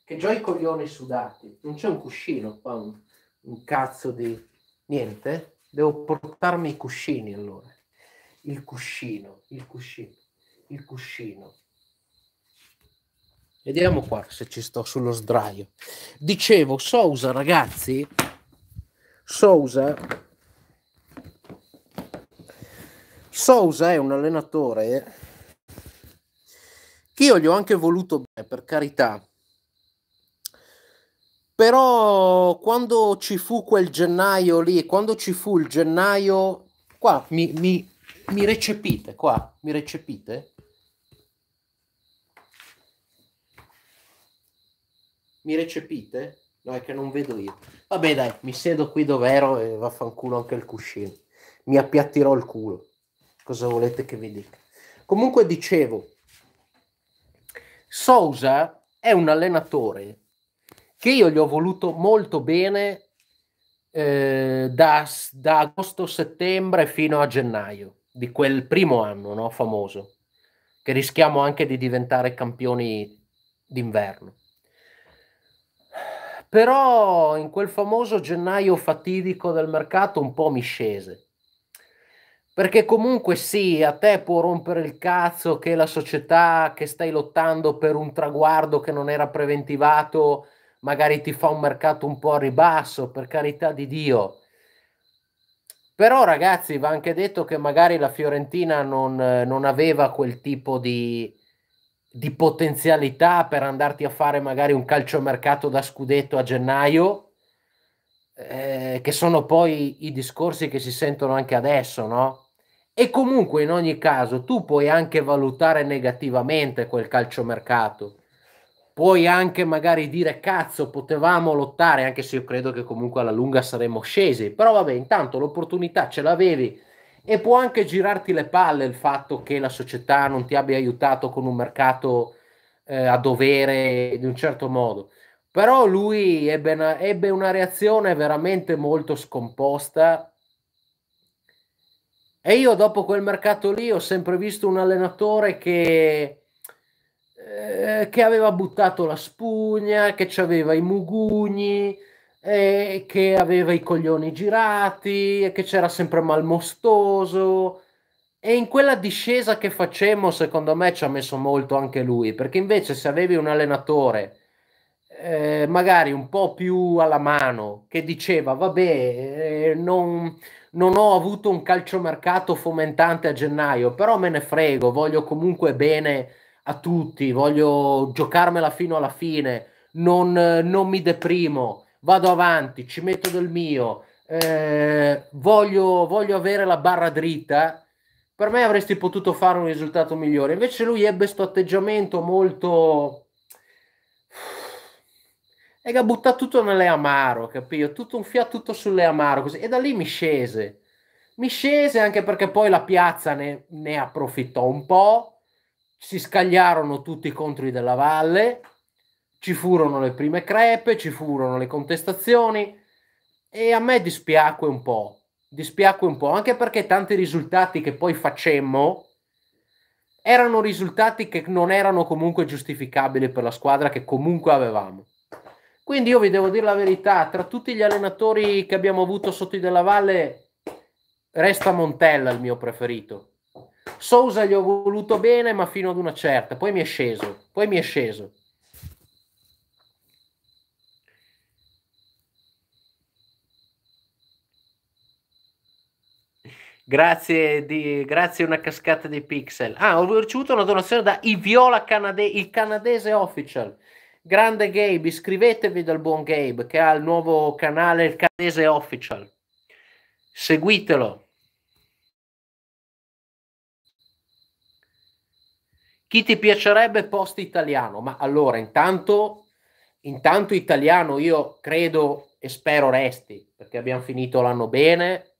Che già i coglioni sudati. Non c'è un cuscino qua, un, un cazzo di... Niente? Eh? Devo portarmi i cuscini allora. Il cuscino, il cuscino, il cuscino. Vediamo qua se ci sto sullo sdraio. Dicevo, Sousa, ragazzi, Sousa Sousa è un allenatore che io gli ho anche voluto bene, per carità. Però quando ci fu quel gennaio lì, quando ci fu il gennaio... Qua, mi, mi, mi recepite, qua, mi recepite? Mi recepite? No, è che non vedo io. Vabbè dai, mi siedo qui dove ero e vaffanculo anche il cuscino. Mi appiattirò il culo cosa volete che vi dica. Comunque dicevo, Sousa è un allenatore che io gli ho voluto molto bene eh, da, da agosto-settembre fino a gennaio di quel primo anno no, famoso, che rischiamo anche di diventare campioni d'inverno. Però in quel famoso gennaio fatidico del mercato un po' mi scese perché comunque sì, a te può rompere il cazzo che la società che stai lottando per un traguardo che non era preventivato magari ti fa un mercato un po' a ribasso, per carità di Dio. Però ragazzi, va anche detto che magari la Fiorentina non, non aveva quel tipo di, di potenzialità per andarti a fare magari un calciomercato da scudetto a gennaio, eh, che sono poi i discorsi che si sentono anche adesso, no? E comunque in ogni caso tu puoi anche valutare negativamente quel calciomercato. Puoi anche magari dire cazzo, potevamo lottare, anche se io credo che comunque alla lunga saremmo scesi, però vabbè, intanto l'opportunità ce l'avevi e può anche girarti le palle il fatto che la società non ti abbia aiutato con un mercato eh, a dovere in un certo modo. Però lui ebbe una, ebbe una reazione veramente molto scomposta e io dopo quel mercato lì ho sempre visto un allenatore che, eh, che aveva buttato la spugna, che aveva i mugugni, eh, che aveva i coglioni girati, che c'era sempre malmostoso. E in quella discesa che facemmo, secondo me ci ha messo molto anche lui, perché invece se avevi un allenatore eh, magari un po' più alla mano, che diceva, vabbè, eh, non, non ho avuto un calciomercato fomentante a gennaio, però me ne frego, voglio comunque bene a tutti, voglio giocarmela fino alla fine, non, non mi deprimo, vado avanti, ci metto del mio, eh, voglio, voglio avere la barra dritta, per me avresti potuto fare un risultato migliore. Invece lui ebbe questo atteggiamento molto e che ha buttato tutto nelle amaro, capito? Tutto un fiato tutto sulle amaro, così. E da lì mi scese. Mi scese anche perché poi la piazza ne, ne approfittò un po', si scagliarono tutti contro i della valle, ci furono le prime crepe, ci furono le contestazioni e a me dispiacque un po', dispiacque un po', anche perché tanti risultati che poi facemmo erano risultati che non erano comunque giustificabili per la squadra che comunque avevamo. Quindi io vi devo dire la verità, tra tutti gli allenatori che abbiamo avuto sotto i della Valle, resta Montella il mio preferito. Sousa gli ho voluto bene, ma fino ad una certa, poi mi è sceso, poi mi è sceso. Grazie, di, grazie una cascata di pixel. Ah, ho ricevuto una donazione da Iviola Canadese, il canadese official. Grande Gabe, iscrivetevi dal buon Gabe che ha il nuovo canale il canese official. Seguitelo. Chi ti piacerebbe post italiano? Ma allora, intanto, intanto italiano io credo e spero resti, perché abbiamo finito l'anno bene,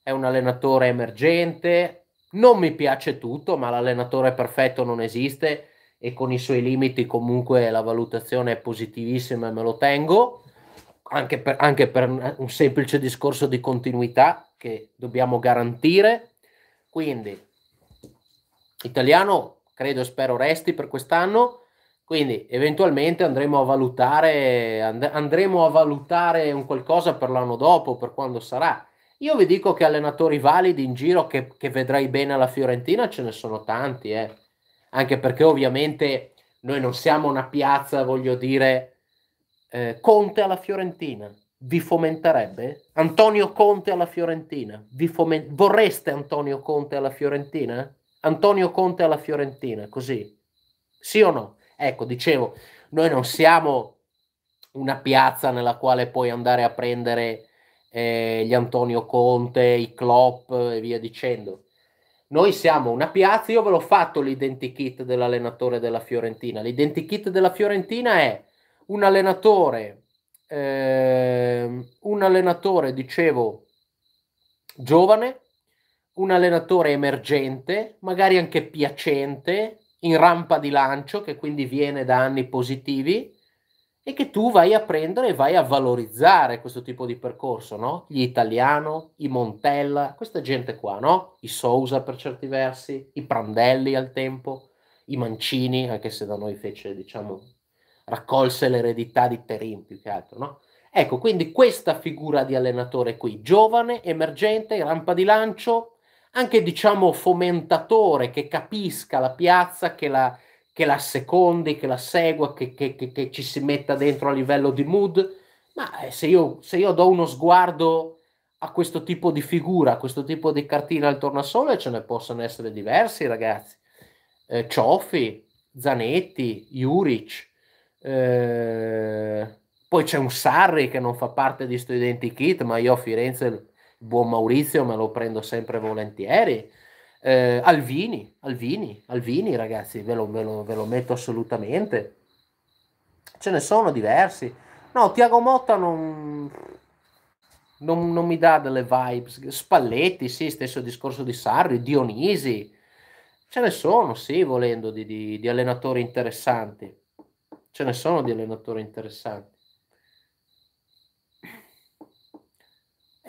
è un allenatore emergente, non mi piace tutto, ma l'allenatore perfetto non esiste e con i suoi limiti comunque la valutazione è positivissima e me lo tengo, anche per, anche per un semplice discorso di continuità che dobbiamo garantire. Quindi, italiano credo spero resti per quest'anno, quindi eventualmente andremo a valutare, and- andremo a valutare un qualcosa per l'anno dopo, per quando sarà. Io vi dico che allenatori validi in giro che, che vedrai bene alla Fiorentina ce ne sono tanti, eh anche perché ovviamente noi non siamo una piazza, voglio dire, eh, Conte alla Fiorentina, vi fomenterebbe? Antonio Conte alla Fiorentina, vi fomen- vorreste Antonio Conte alla Fiorentina? Antonio Conte alla Fiorentina, così? Sì o no? Ecco, dicevo, noi non siamo una piazza nella quale puoi andare a prendere eh, gli Antonio Conte, i Klopp e via dicendo. Noi siamo una piazza, io ve l'ho fatto l'identikit dell'allenatore della Fiorentina. L'identikit della Fiorentina è un allenatore, eh, un allenatore, dicevo, giovane, un allenatore emergente, magari anche piacente, in rampa di lancio, che quindi viene da anni positivi, e che tu vai a prendere e vai a valorizzare questo tipo di percorso, no? Gli Italiano, i Montella, questa gente qua, no? I Sousa per certi versi, i Prandelli al tempo, i Mancini, anche se da noi fece, diciamo, raccolse l'eredità di Perin più che altro, no? Ecco, quindi questa figura di allenatore qui, giovane, emergente, rampa di lancio, anche diciamo fomentatore che capisca la piazza, che la, che la secondi, che la segua, che, che, che, che, ci si metta dentro a livello di mood. Ma eh, se io, se io do uno sguardo a questo tipo di figura, a questo tipo di cartina al tornasole, ce ne possono essere diversi, ragazzi. Eh, Cioffi, Zanetti, Juric, eh, poi c'è un Sarri che non fa parte di sto identikit, ma io a Firenze il buon Maurizio me lo prendo sempre volentieri eh, Alvini, Alvini, Alvini ragazzi, ve lo, ve, lo, ve lo, metto assolutamente. Ce ne sono diversi. No, Tiago Motta non, non, non, mi dà delle vibes. Spalletti, sì, stesso discorso di Sarri, Dionisi. Ce ne sono, sì, volendo, di, di, di allenatori interessanti. Ce ne sono di allenatori interessanti.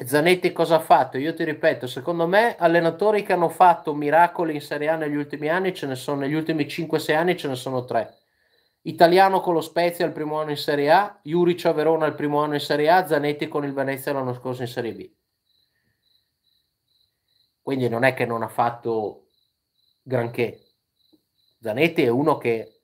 Zanetti cosa ha fatto? Io ti ripeto, secondo me allenatori che hanno fatto miracoli in Serie A negli ultimi anni, ce ne sono, negli ultimi 5-6 anni ce ne sono tre. Italiano con lo Spezia il primo anno in Serie A, Juric a Verona il primo anno in Serie A, Zanetti con il Venezia l'anno scorso in Serie B. Quindi non è che non ha fatto granché. Zanetti è uno che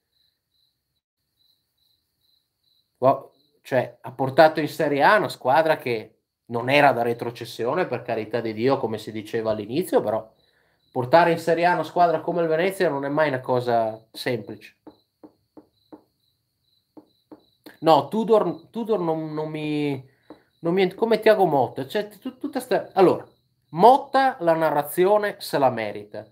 cioè, ha portato in Serie A una squadra che non era da retrocessione, per carità di Dio, come si diceva all'inizio, però portare in Serie A una squadra come il Venezia non è mai una cosa semplice. No, Tudor, Tudor non, non, mi, non mi... come Tiago Motta. Cioè, tutta sta... Allora, Motta la narrazione se la merita,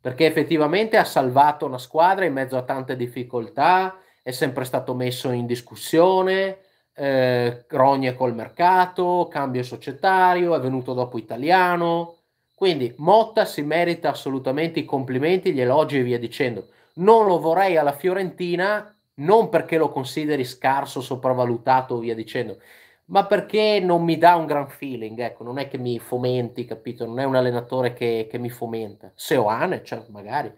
perché effettivamente ha salvato una squadra in mezzo a tante difficoltà, è sempre stato messo in discussione, eh, rogne col mercato, cambio societario, è venuto dopo italiano. Quindi Motta si merita assolutamente i complimenti, gli elogi e via dicendo. Non lo vorrei alla Fiorentina, non perché lo consideri scarso, sopravvalutato via dicendo, ma perché non mi dà un gran feeling, ecco, non è che mi fomenti, capito? Non è un allenatore che, che mi fomenta. Seoane, cioè, certo, magari.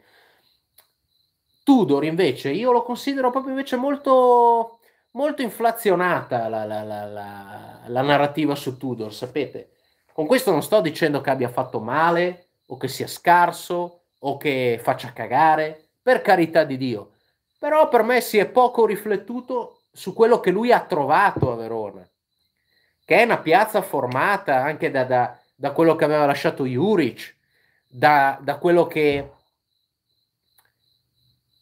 Tudor invece, io lo considero proprio invece molto molto inflazionata la, la, la, la, narrativa su Tudor, sapete? Con questo non sto dicendo che abbia fatto male o che sia scarso o che faccia cagare, per carità di Dio. Però per me si è poco riflettuto su quello che lui ha trovato a Verona, che è una piazza formata anche da, da, da quello che aveva lasciato Juric, da, da quello che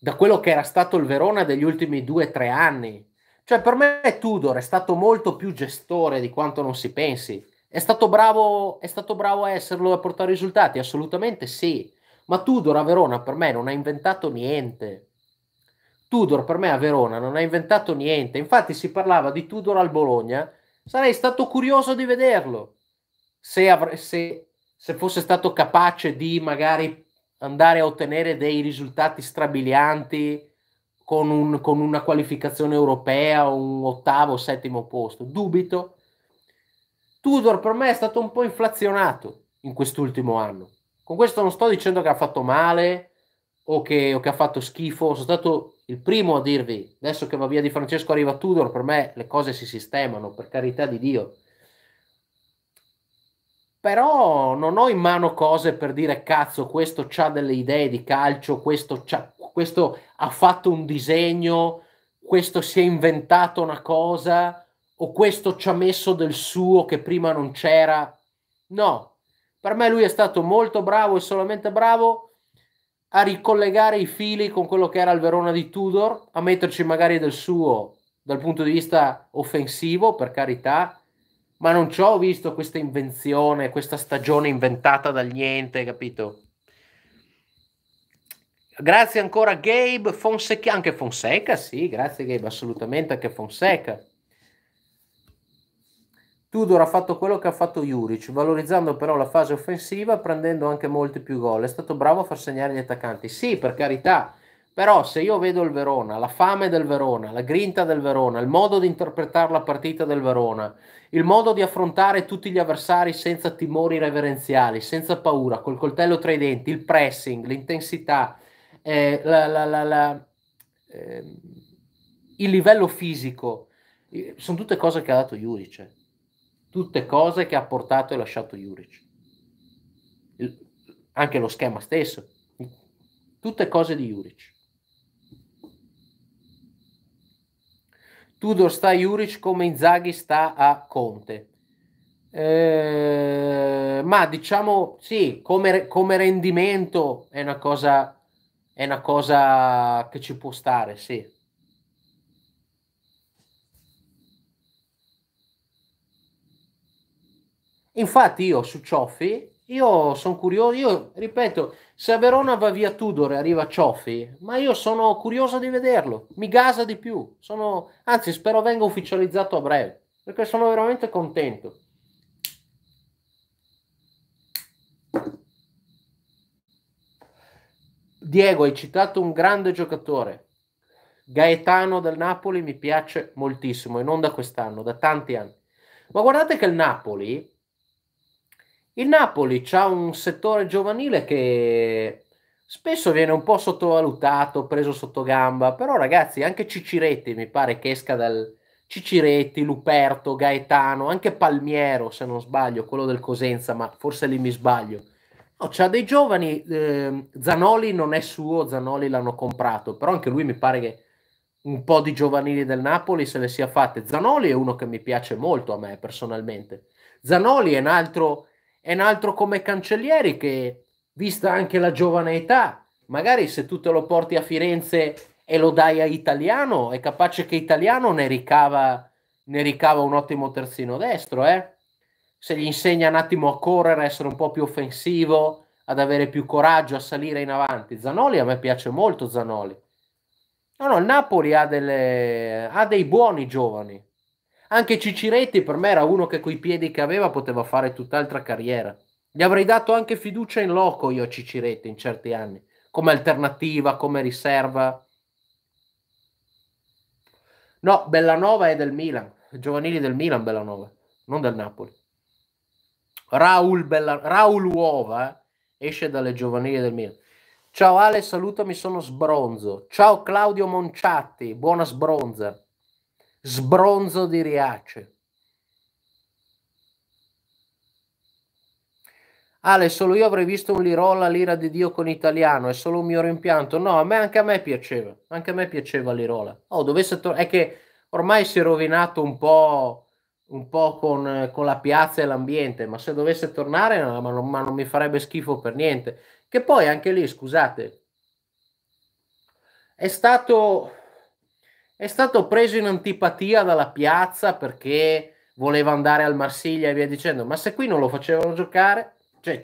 da quello che era stato il Verona degli ultimi due o tre anni, cioè, per me Tudor è stato molto più gestore di quanto non si pensi. È stato bravo, è stato bravo a esserlo e a portare risultati? Assolutamente sì. Ma Tudor a Verona per me non ha inventato niente. Tudor per me a Verona non ha inventato niente. Infatti si parlava di Tudor al Bologna. Sarei stato curioso di vederlo. Se, avre- se, se fosse stato capace di magari andare a ottenere dei risultati strabilianti con, un, con una qualificazione europea, un ottavo, settimo posto. Dubito. Tudor per me è stato un po' inflazionato in quest'ultimo anno. Con questo non sto dicendo che ha fatto male o che, o che ha fatto schifo, sono stato il primo a dirvi, adesso che va via di Francesco arriva Tudor, per me le cose si sistemano, per carità di Dio però non ho in mano cose per dire cazzo, questo ha delle idee di calcio, questo, questo, ha fatto un disegno, questo si è inventato una cosa o questo ci ha messo del suo che prima non c'era. No, per me lui è stato molto bravo e solamente bravo a ricollegare i fili con quello che era il Verona di Tudor, a metterci magari del suo dal punto di vista offensivo, per carità, ma non ci ho visto questa invenzione, questa stagione inventata dal niente, capito? Grazie ancora Gabe Fonseca, anche Fonseca, sì, grazie Gabe, assolutamente anche Fonseca. Tudor ha fatto quello che ha fatto Juric, valorizzando però la fase offensiva, prendendo anche molti più gol. È stato bravo a far segnare gli attaccanti. Sì, per carità, però se io vedo il Verona, la fame del Verona, la grinta del Verona, il modo di interpretare la partita del Verona, il modo di affrontare tutti gli avversari senza timori reverenziali, senza paura, col coltello tra i denti, il pressing, l'intensità, eh, la, la, la, eh, il livello fisico, sono tutte cose che ha dato Juric, eh. tutte cose che ha portato e lasciato Juric. Il, anche lo schema stesso, tutte cose di Juric. Tudor sta a Juric come Inzaghi sta a Conte. Eh, ma diciamo sì, come, come, rendimento è una, cosa, è una cosa che ci può stare, sì. Infatti io su Cioffi io sono curioso, io ripeto, se a Verona va via Tudor e arriva Cioffi, ma io sono curioso di vederlo, mi gasa di più, sono, anzi spero venga ufficializzato a breve, perché sono veramente contento. Diego, hai citato un grande giocatore. Gaetano del Napoli mi piace moltissimo e non da quest'anno, da tanti anni. Ma guardate che il Napoli il Napoli ha un settore giovanile che spesso viene un po' sottovalutato, preso sotto gamba, però ragazzi anche Ciciretti mi pare che esca dal Ciciretti, Luperto, Gaetano, anche Palmiero se non sbaglio, quello del Cosenza, ma forse lì mi sbaglio. No, c'ha dei giovani, eh, Zanoli non è suo, Zanoli l'hanno comprato, però anche lui mi pare che un po' di giovanili del Napoli se le sia fatte. Zanoli è uno che mi piace molto a me personalmente. Zanoli è un altro è un altro come Cancellieri che, vista anche la giovane età, magari se tu te lo porti a Firenze e lo dai a Italiano, è capace che Italiano ne ricava, ne ricava un ottimo terzino destro, eh? se gli insegna un attimo a correre, a essere un po' più offensivo, ad avere più coraggio, a salire in avanti. Zanoli, a me piace molto Zanoli. No, no, il Napoli ha, delle, ha dei buoni giovani, anche Ciciretti per me era uno che coi piedi che aveva poteva fare tutt'altra carriera. Gli avrei dato anche fiducia in loco io a Ciciretti in certi anni, come alternativa, come riserva. No, Bellanova è del Milan, giovanili del Milan Bellanova, non del Napoli. Raul, Bella, Raul Uova eh? esce dalle giovanili del Milan. Ciao Ale, salutami, sono Sbronzo. Ciao Claudio Monciatti, buona sbronza sbronzo di Riace. Ale, solo io avrei visto un Lirola l'ira di Dio con italiano, è solo un mio rimpianto. No, a me, anche a me piaceva, anche a me piaceva Lirola. Oh, dovesse to- è che ormai si è rovinato un po', un po con, con, la piazza e l'ambiente, ma se dovesse tornare, no, ma, non, ma non mi farebbe schifo per niente. Che poi anche lì, scusate, è stato è stato preso in antipatia dalla piazza perché voleva andare al Marsiglia e via dicendo, ma se qui non lo facevano giocare, cioè,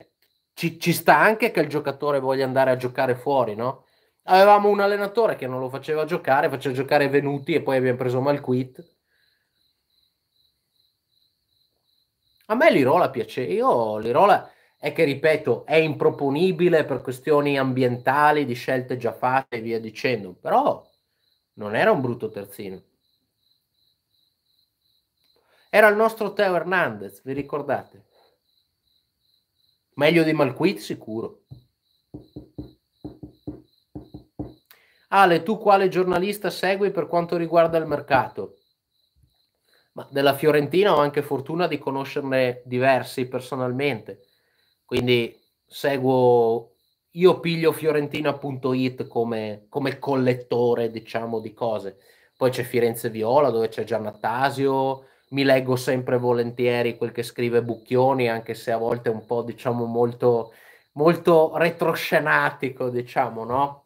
ci, ci, sta anche che il giocatore voglia andare a giocare fuori, no? Avevamo un allenatore che non lo faceva giocare, faceva giocare Venuti e poi abbiamo preso Malquit. A me Lirola piace, io Lirola è che ripeto, è improponibile per questioni ambientali, di scelte già fatte e via dicendo, però non era un brutto terzino. Era il nostro Teo Hernandez, vi ricordate? Meglio di Malquit sicuro. Ale, tu quale giornalista segui per quanto riguarda il mercato? Ma della Fiorentina ho anche fortuna di conoscerne diversi personalmente, quindi seguo io piglio fiorentina.it come, come collettore, diciamo, di cose. Poi c'è Firenze Viola, dove c'è Giannattasio, mi leggo sempre volentieri quel che scrive Bucchioni, anche se a volte è un po', diciamo, molto, molto retroscenatico, diciamo, no?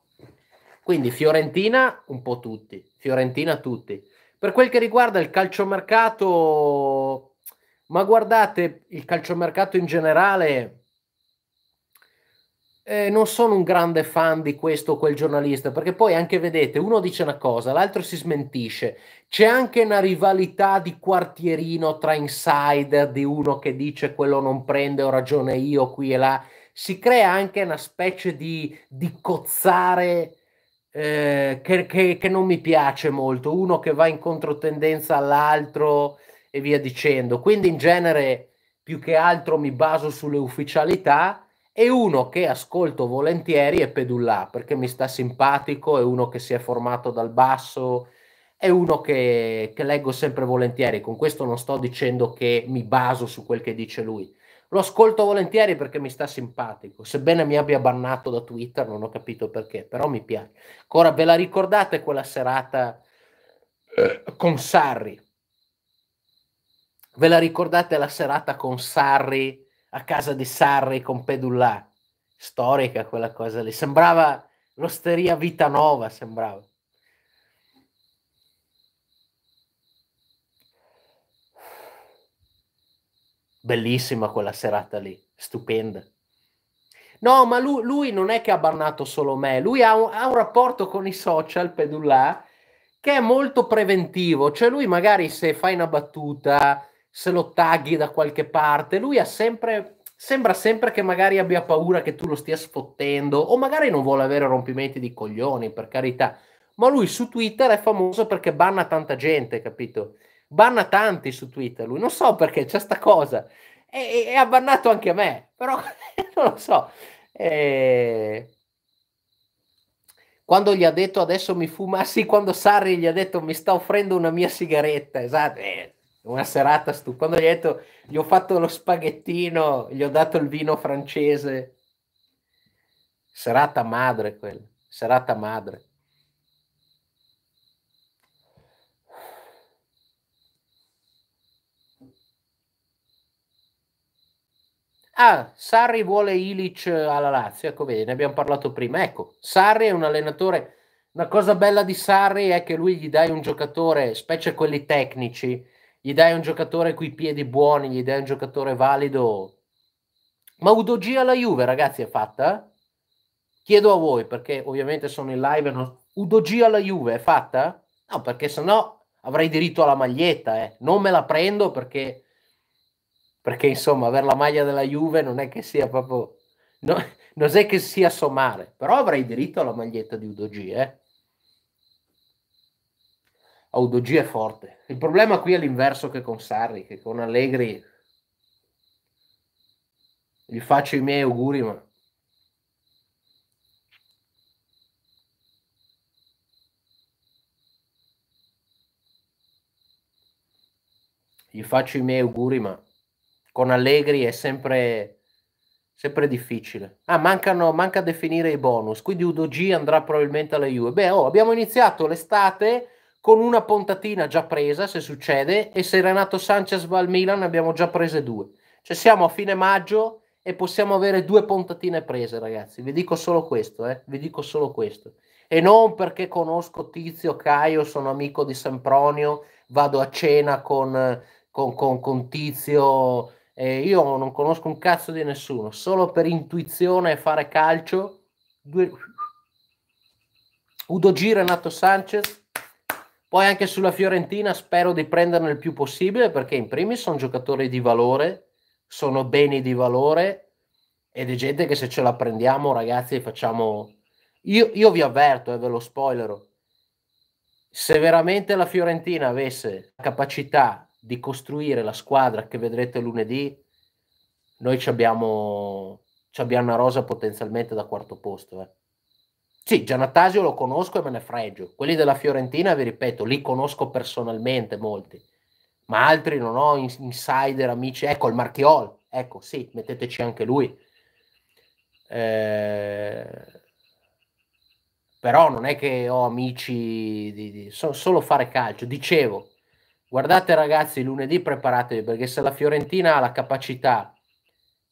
Quindi Fiorentina un po' tutti, Fiorentina tutti. Per quel che riguarda il calciomercato, ma guardate, il calciomercato in generale eh, non sono un grande fan di questo o quel giornalista, perché poi anche vedete, uno dice una cosa, l'altro si smentisce. C'è anche una rivalità di quartierino tra insider, di uno che dice quello non prende, ho ragione io qui e là. Si crea anche una specie di, di cozzare eh, che, che, che non mi piace molto, uno che va in controtendenza all'altro e via dicendo. Quindi in genere più che altro mi baso sulle ufficialità e uno che ascolto volentieri è Pedullà perché mi sta simpatico, è uno che si è formato dal basso, è uno che, che, leggo sempre volentieri. Con questo non sto dicendo che mi baso su quel che dice lui. Lo ascolto volentieri perché mi sta simpatico, sebbene mi abbia bannato da Twitter, non ho capito perché, però mi piace. Ora ve la ricordate quella serata eh, con Sarri? Ve la ricordate la serata con Sarri? a casa di Sarri con Pedullà. Storica quella cosa lì. Sembrava l'osteria Vita Nova, sembrava. Bellissima quella serata lì, stupenda. No, ma lui, lui non è che ha bannato solo me, lui ha un, ha un rapporto con i social, Pedullà, che è molto preventivo. Cioè lui magari se fai una battuta se lo tagghi da qualche parte, lui ha sempre sembra sempre che magari abbia paura che tu lo stia sfottendo o magari non vuole avere rompimenti di coglioni, per carità. Ma lui su Twitter è famoso perché banna tanta gente, capito? Banna tanti su Twitter, lui non so perché c'è sta cosa. E, e ha bannato anche me, però non lo so. E... Eh, quando gli ha detto adesso mi fuma, ah, sì, quando Sarri gli ha detto mi sta offrendo una mia sigaretta, esatto, eh, una serata stu- quando gli ho detto gli ho fatto lo spaghettino gli ho dato il vino francese serata madre quella serata madre Ah, Sarri vuole Ilic eh, alla Lazio, ecco vedi, ne abbiamo parlato prima. Ecco, Sarri è un allenatore, una cosa bella di Sarri è che lui gli dai un giocatore, specie quelli tecnici, gli dai un giocatore coi piedi buoni, gli dai un giocatore valido. Ma Udogi alla Juve, ragazzi, è fatta? Chiedo a voi, perché ovviamente sono in live. Non... Udogi alla Juve è fatta? No, perché sennò avrei diritto alla maglietta. Eh. Non me la prendo perché, perché insomma, avere la maglia della Juve non è che sia proprio... No, non è che sia sommare, però avrei diritto alla maglietta di Udogi, eh. Audogi è forte. Il problema qui è l'inverso che con Sarri, che con Allegri gli faccio i miei auguri, ma... Gli faccio i miei auguri, ma con Allegri è sempre, sempre difficile. Ah, mancano, manca definire i bonus, quindi Udo G andrà probabilmente alla Juve. Beh, oh, abbiamo iniziato l'estate con una puntatina già presa, se succede, e se Renato Sanchez va al Milan ne abbiamo già prese due. Cioè siamo a fine maggio e possiamo avere due puntatine prese, ragazzi. Vi dico solo questo, eh? Vi dico solo questo. E non perché conosco Tizio, Caio, sono amico di Sempronio, vado a cena con, con, con, con Tizio. e io non conosco un cazzo di nessuno, solo per intuizione e fare calcio. Due... Udo G, Renato Sanchez, poi anche sulla Fiorentina spero di prenderne il più possibile perché in primis sono giocatori di valore, sono beni di valore ed è gente che se ce la prendiamo ragazzi facciamo... Io, io vi avverto e eh, ve lo spoilero. Se veramente la Fiorentina avesse la capacità di costruire la squadra che vedrete lunedì, noi ci abbiamo, ci abbiamo una rosa potenzialmente da quarto posto. Eh. Sì, Gianattasio lo conosco e me ne fregio. Quelli della Fiorentina, vi ripeto, li conosco personalmente molti, ma altri non ho insider, amici. Ecco, il Marchiol, ecco, sì, metteteci anche lui. Eh, però non è che ho amici di, di so, solo fare calcio. Dicevo, guardate ragazzi, lunedì preparatevi perché se la Fiorentina ha la capacità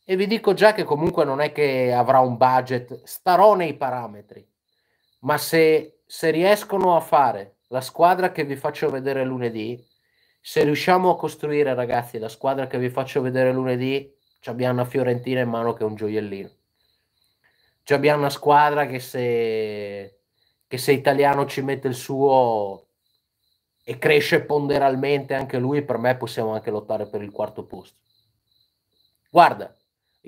e vi dico già che comunque non è che avrà un budget, starò nei parametri ma se, se riescono a fare la squadra che vi faccio vedere lunedì, se riusciamo a costruire ragazzi la squadra che vi faccio vedere lunedì, abbiamo una Fiorentina in mano che è un gioiellino. Ci Abbiamo una squadra che se, che se italiano ci mette il suo e cresce ponderalmente anche lui, per me possiamo anche lottare per il quarto posto. Guarda,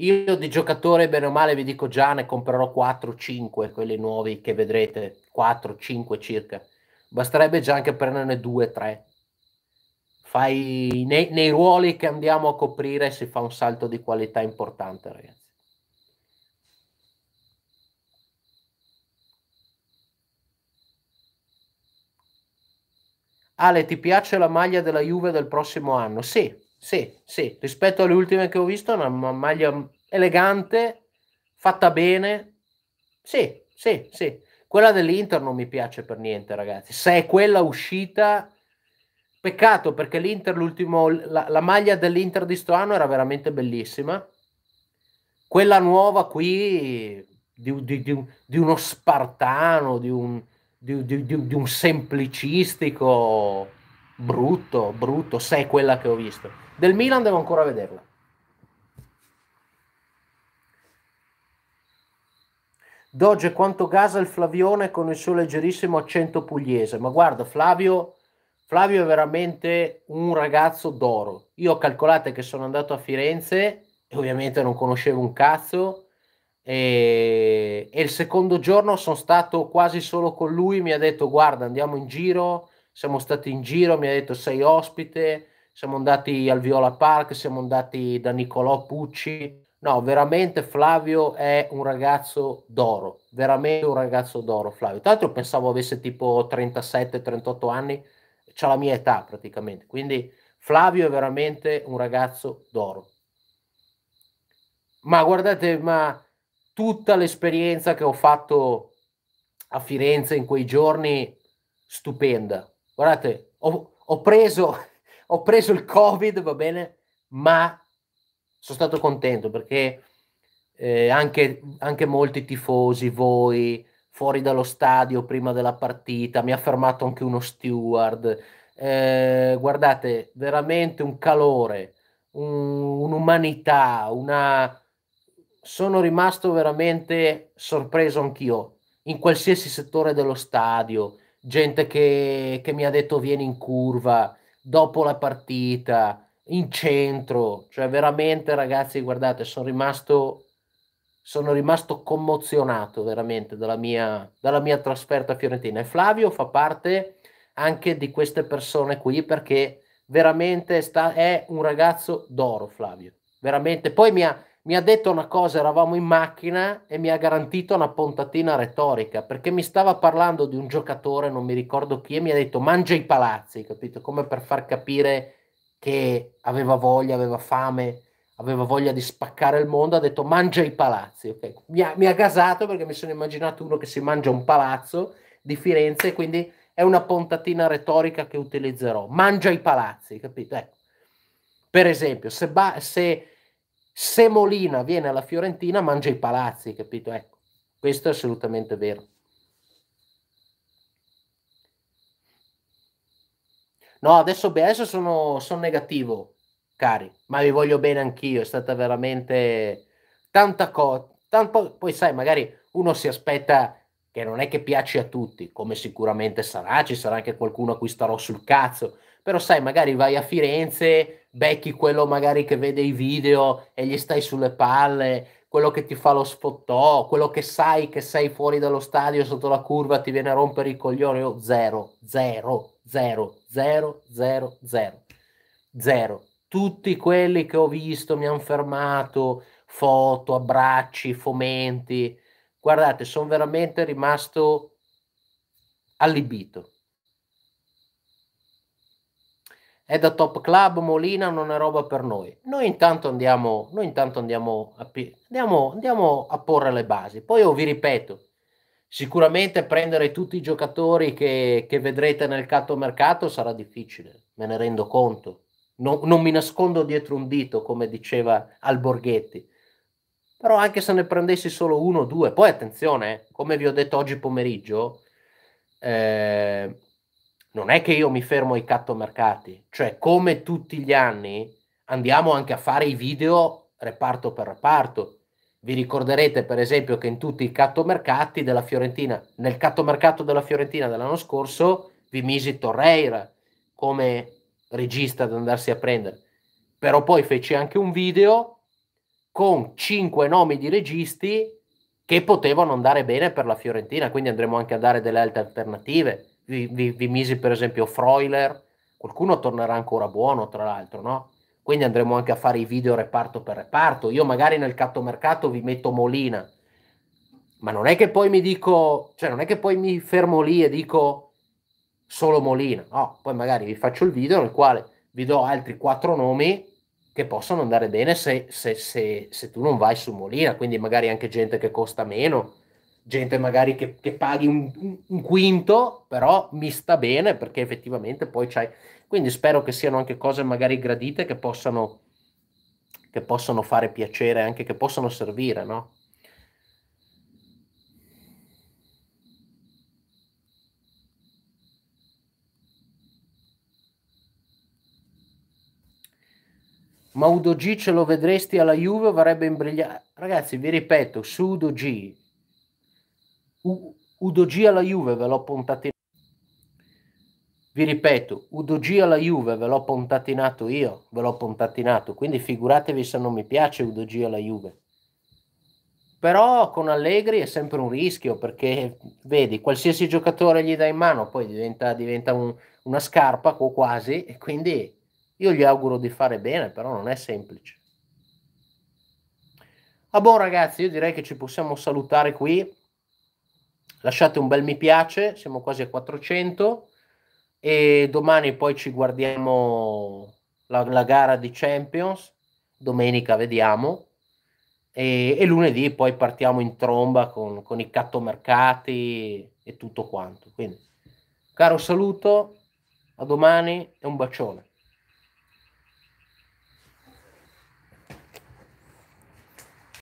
io di giocatore, bene o male, vi dico già, ne comprerò 4-5, quelli nuovi che vedrete, 4-5 circa. Basterebbe già anche prenderne 2-3. Fai nei, nei, ruoli che andiamo a coprire si fa un salto di qualità importante, ragazzi. Ale, ti piace la maglia della Juve del prossimo anno? Sì, sì, sì, rispetto alle ultime che ho visto, una maglia elegante, fatta bene. Sì, sì, sì. Quella dell'Inter non mi piace per niente, ragazzi. Se è quella uscita, peccato perché l'Inter, l'ultimo, la, la maglia dell'Inter di sto anno era veramente bellissima. Quella nuova qui, di, di, di, di uno spartano, di un, di un semplicistico brutto, brutto, se è quella che ho visto. Del Milan devo ancora vederla. Doge, quanto gasa il Flavione con il suo leggerissimo accento pugliese. Ma guarda, Flavio, Flavio è veramente un ragazzo d'oro. Io ho calcolato che sono andato a Firenze e ovviamente non conoscevo un cazzo. E, e il secondo giorno sono stato quasi solo con lui. Mi ha detto: Guarda, andiamo in giro. Siamo stati in giro. Mi ha detto: Sei ospite siamo andati al Viola Park, siamo andati da Nicolò Pucci. No, veramente Flavio è un ragazzo d'oro, veramente un ragazzo d'oro Flavio. Tra l'altro pensavo avesse tipo 37-38 anni, c'ha la mia età praticamente, quindi Flavio è veramente un ragazzo d'oro. Ma guardate, ma tutta l'esperienza che ho fatto a Firenze in quei giorni, stupenda. Guardate, ho, ho preso ho preso il covid, va bene, ma sono stato contento perché eh, anche, anche molti tifosi, voi, fuori dallo stadio, prima della partita, mi ha fermato anche uno steward. Eh, guardate, veramente un calore, un, un'umanità, una... sono rimasto veramente sorpreso anch'io, in qualsiasi settore dello stadio, gente che, che mi ha detto vieni in curva, dopo la partita, in centro, cioè veramente ragazzi, guardate, sono rimasto, sono rimasto commozionato veramente dalla mia, dalla mia trasferta fiorentina e Flavio fa parte anche di queste persone qui perché veramente sta, è un ragazzo d'oro Flavio, veramente, poi mi ha mi ha detto una cosa, eravamo in macchina e mi ha garantito una puntatina retorica, perché mi stava parlando di un giocatore, non mi ricordo chi, e mi ha detto mangia i palazzi, capito? Come per far capire che aveva voglia, aveva fame, aveva voglia di spaccare il mondo, ha detto mangia i palazzi. Okay? Mi, ha, mi ha gasato perché mi sono immaginato uno che si mangia un palazzo di Firenze, e quindi è una puntatina retorica che utilizzerò. Mangia i palazzi, capito? Ecco. Per esempio, se... Ba- se se Molina viene alla Fiorentina mangia i palazzi, capito? Ecco, questo è assolutamente vero. No, adesso, adesso sono, sono negativo, cari, ma vi voglio bene anch'io, è stata veramente tanta cosa. poi sai, magari uno si aspetta che non è che piace a tutti, come sicuramente sarà, ci sarà anche qualcuno a cui starò sul cazzo, però sai, magari vai a Firenze, becchi quello magari che vede i video e gli stai sulle palle, quello che ti fa lo sfottò, quello che sai che sei fuori dallo stadio sotto la curva ti viene a rompere i coglioni, io zero, zero, zero, zero, zero, zero, zero. Tutti quelli che ho visto mi hanno fermato, foto, abbracci, fomenti. Guardate, sono veramente rimasto allibito è da top club, Molina non è roba per noi. Noi intanto andiamo, noi intanto andiamo, a, andiamo, andiamo a porre le basi. Poi io vi ripeto, sicuramente prendere tutti i giocatori che, che vedrete nel catto mercato sarà difficile, me ne rendo conto. No, non mi nascondo dietro un dito, come diceva Alborghetti. Però anche se ne prendessi solo uno o due, poi attenzione, eh, come vi ho detto oggi pomeriggio, eh, non è che io mi fermo ai cattomercati, cioè come tutti gli anni andiamo anche a fare i video reparto per reparto. Vi ricorderete per esempio che in tutti i cattomercati della Fiorentina, nel cattomercato della Fiorentina dell'anno scorso, vi misi Torreira come regista da andarsi a prendere. Però poi feci anche un video con cinque nomi di registi che potevano andare bene per la Fiorentina, quindi andremo anche a dare delle altre alternative vi, vi, vi misi per esempio Froiler, qualcuno tornerà ancora buono tra l'altro, no? Quindi andremo anche a fare i video reparto per reparto. Io magari nel catto mercato vi metto Molina, ma non è che poi mi dico, cioè non è che poi mi fermo lì e dico solo Molina, no, poi magari vi faccio il video nel quale vi do altri quattro nomi che possono andare bene se, se, se, se tu non vai su Molina, quindi magari anche gente che costa meno, gente magari che, che paghi un, un, quinto, però mi sta bene perché effettivamente poi c'hai... Quindi spero che siano anche cose magari gradite che possano, che possano fare piacere, anche che possano servire, no? Ma Udo G ce lo vedresti alla Juve varrebbe imbrigliato? Ragazzi, vi ripeto, su Udo G U- Udogi alla Juve ve l'ho pontatinato. Vi ripeto, Udogi alla Juve ve l'ho pontatinato io, ve l'ho pontatinato, quindi figuratevi se non mi piace Udogi alla Juve. Però con Allegri è sempre un rischio perché vedi, qualsiasi giocatore gli dai in mano poi diventa, diventa un, una scarpa o quasi e quindi io gli auguro di fare bene, però non è semplice. Ah boh ragazzi, io direi che ci possiamo salutare qui lasciate un bel mi piace, siamo quasi a 400 e domani poi ci guardiamo la, la gara di Champions, domenica vediamo e, e, lunedì poi partiamo in tromba con, con i cattomercati e tutto quanto. Quindi, caro saluto, a domani e un bacione.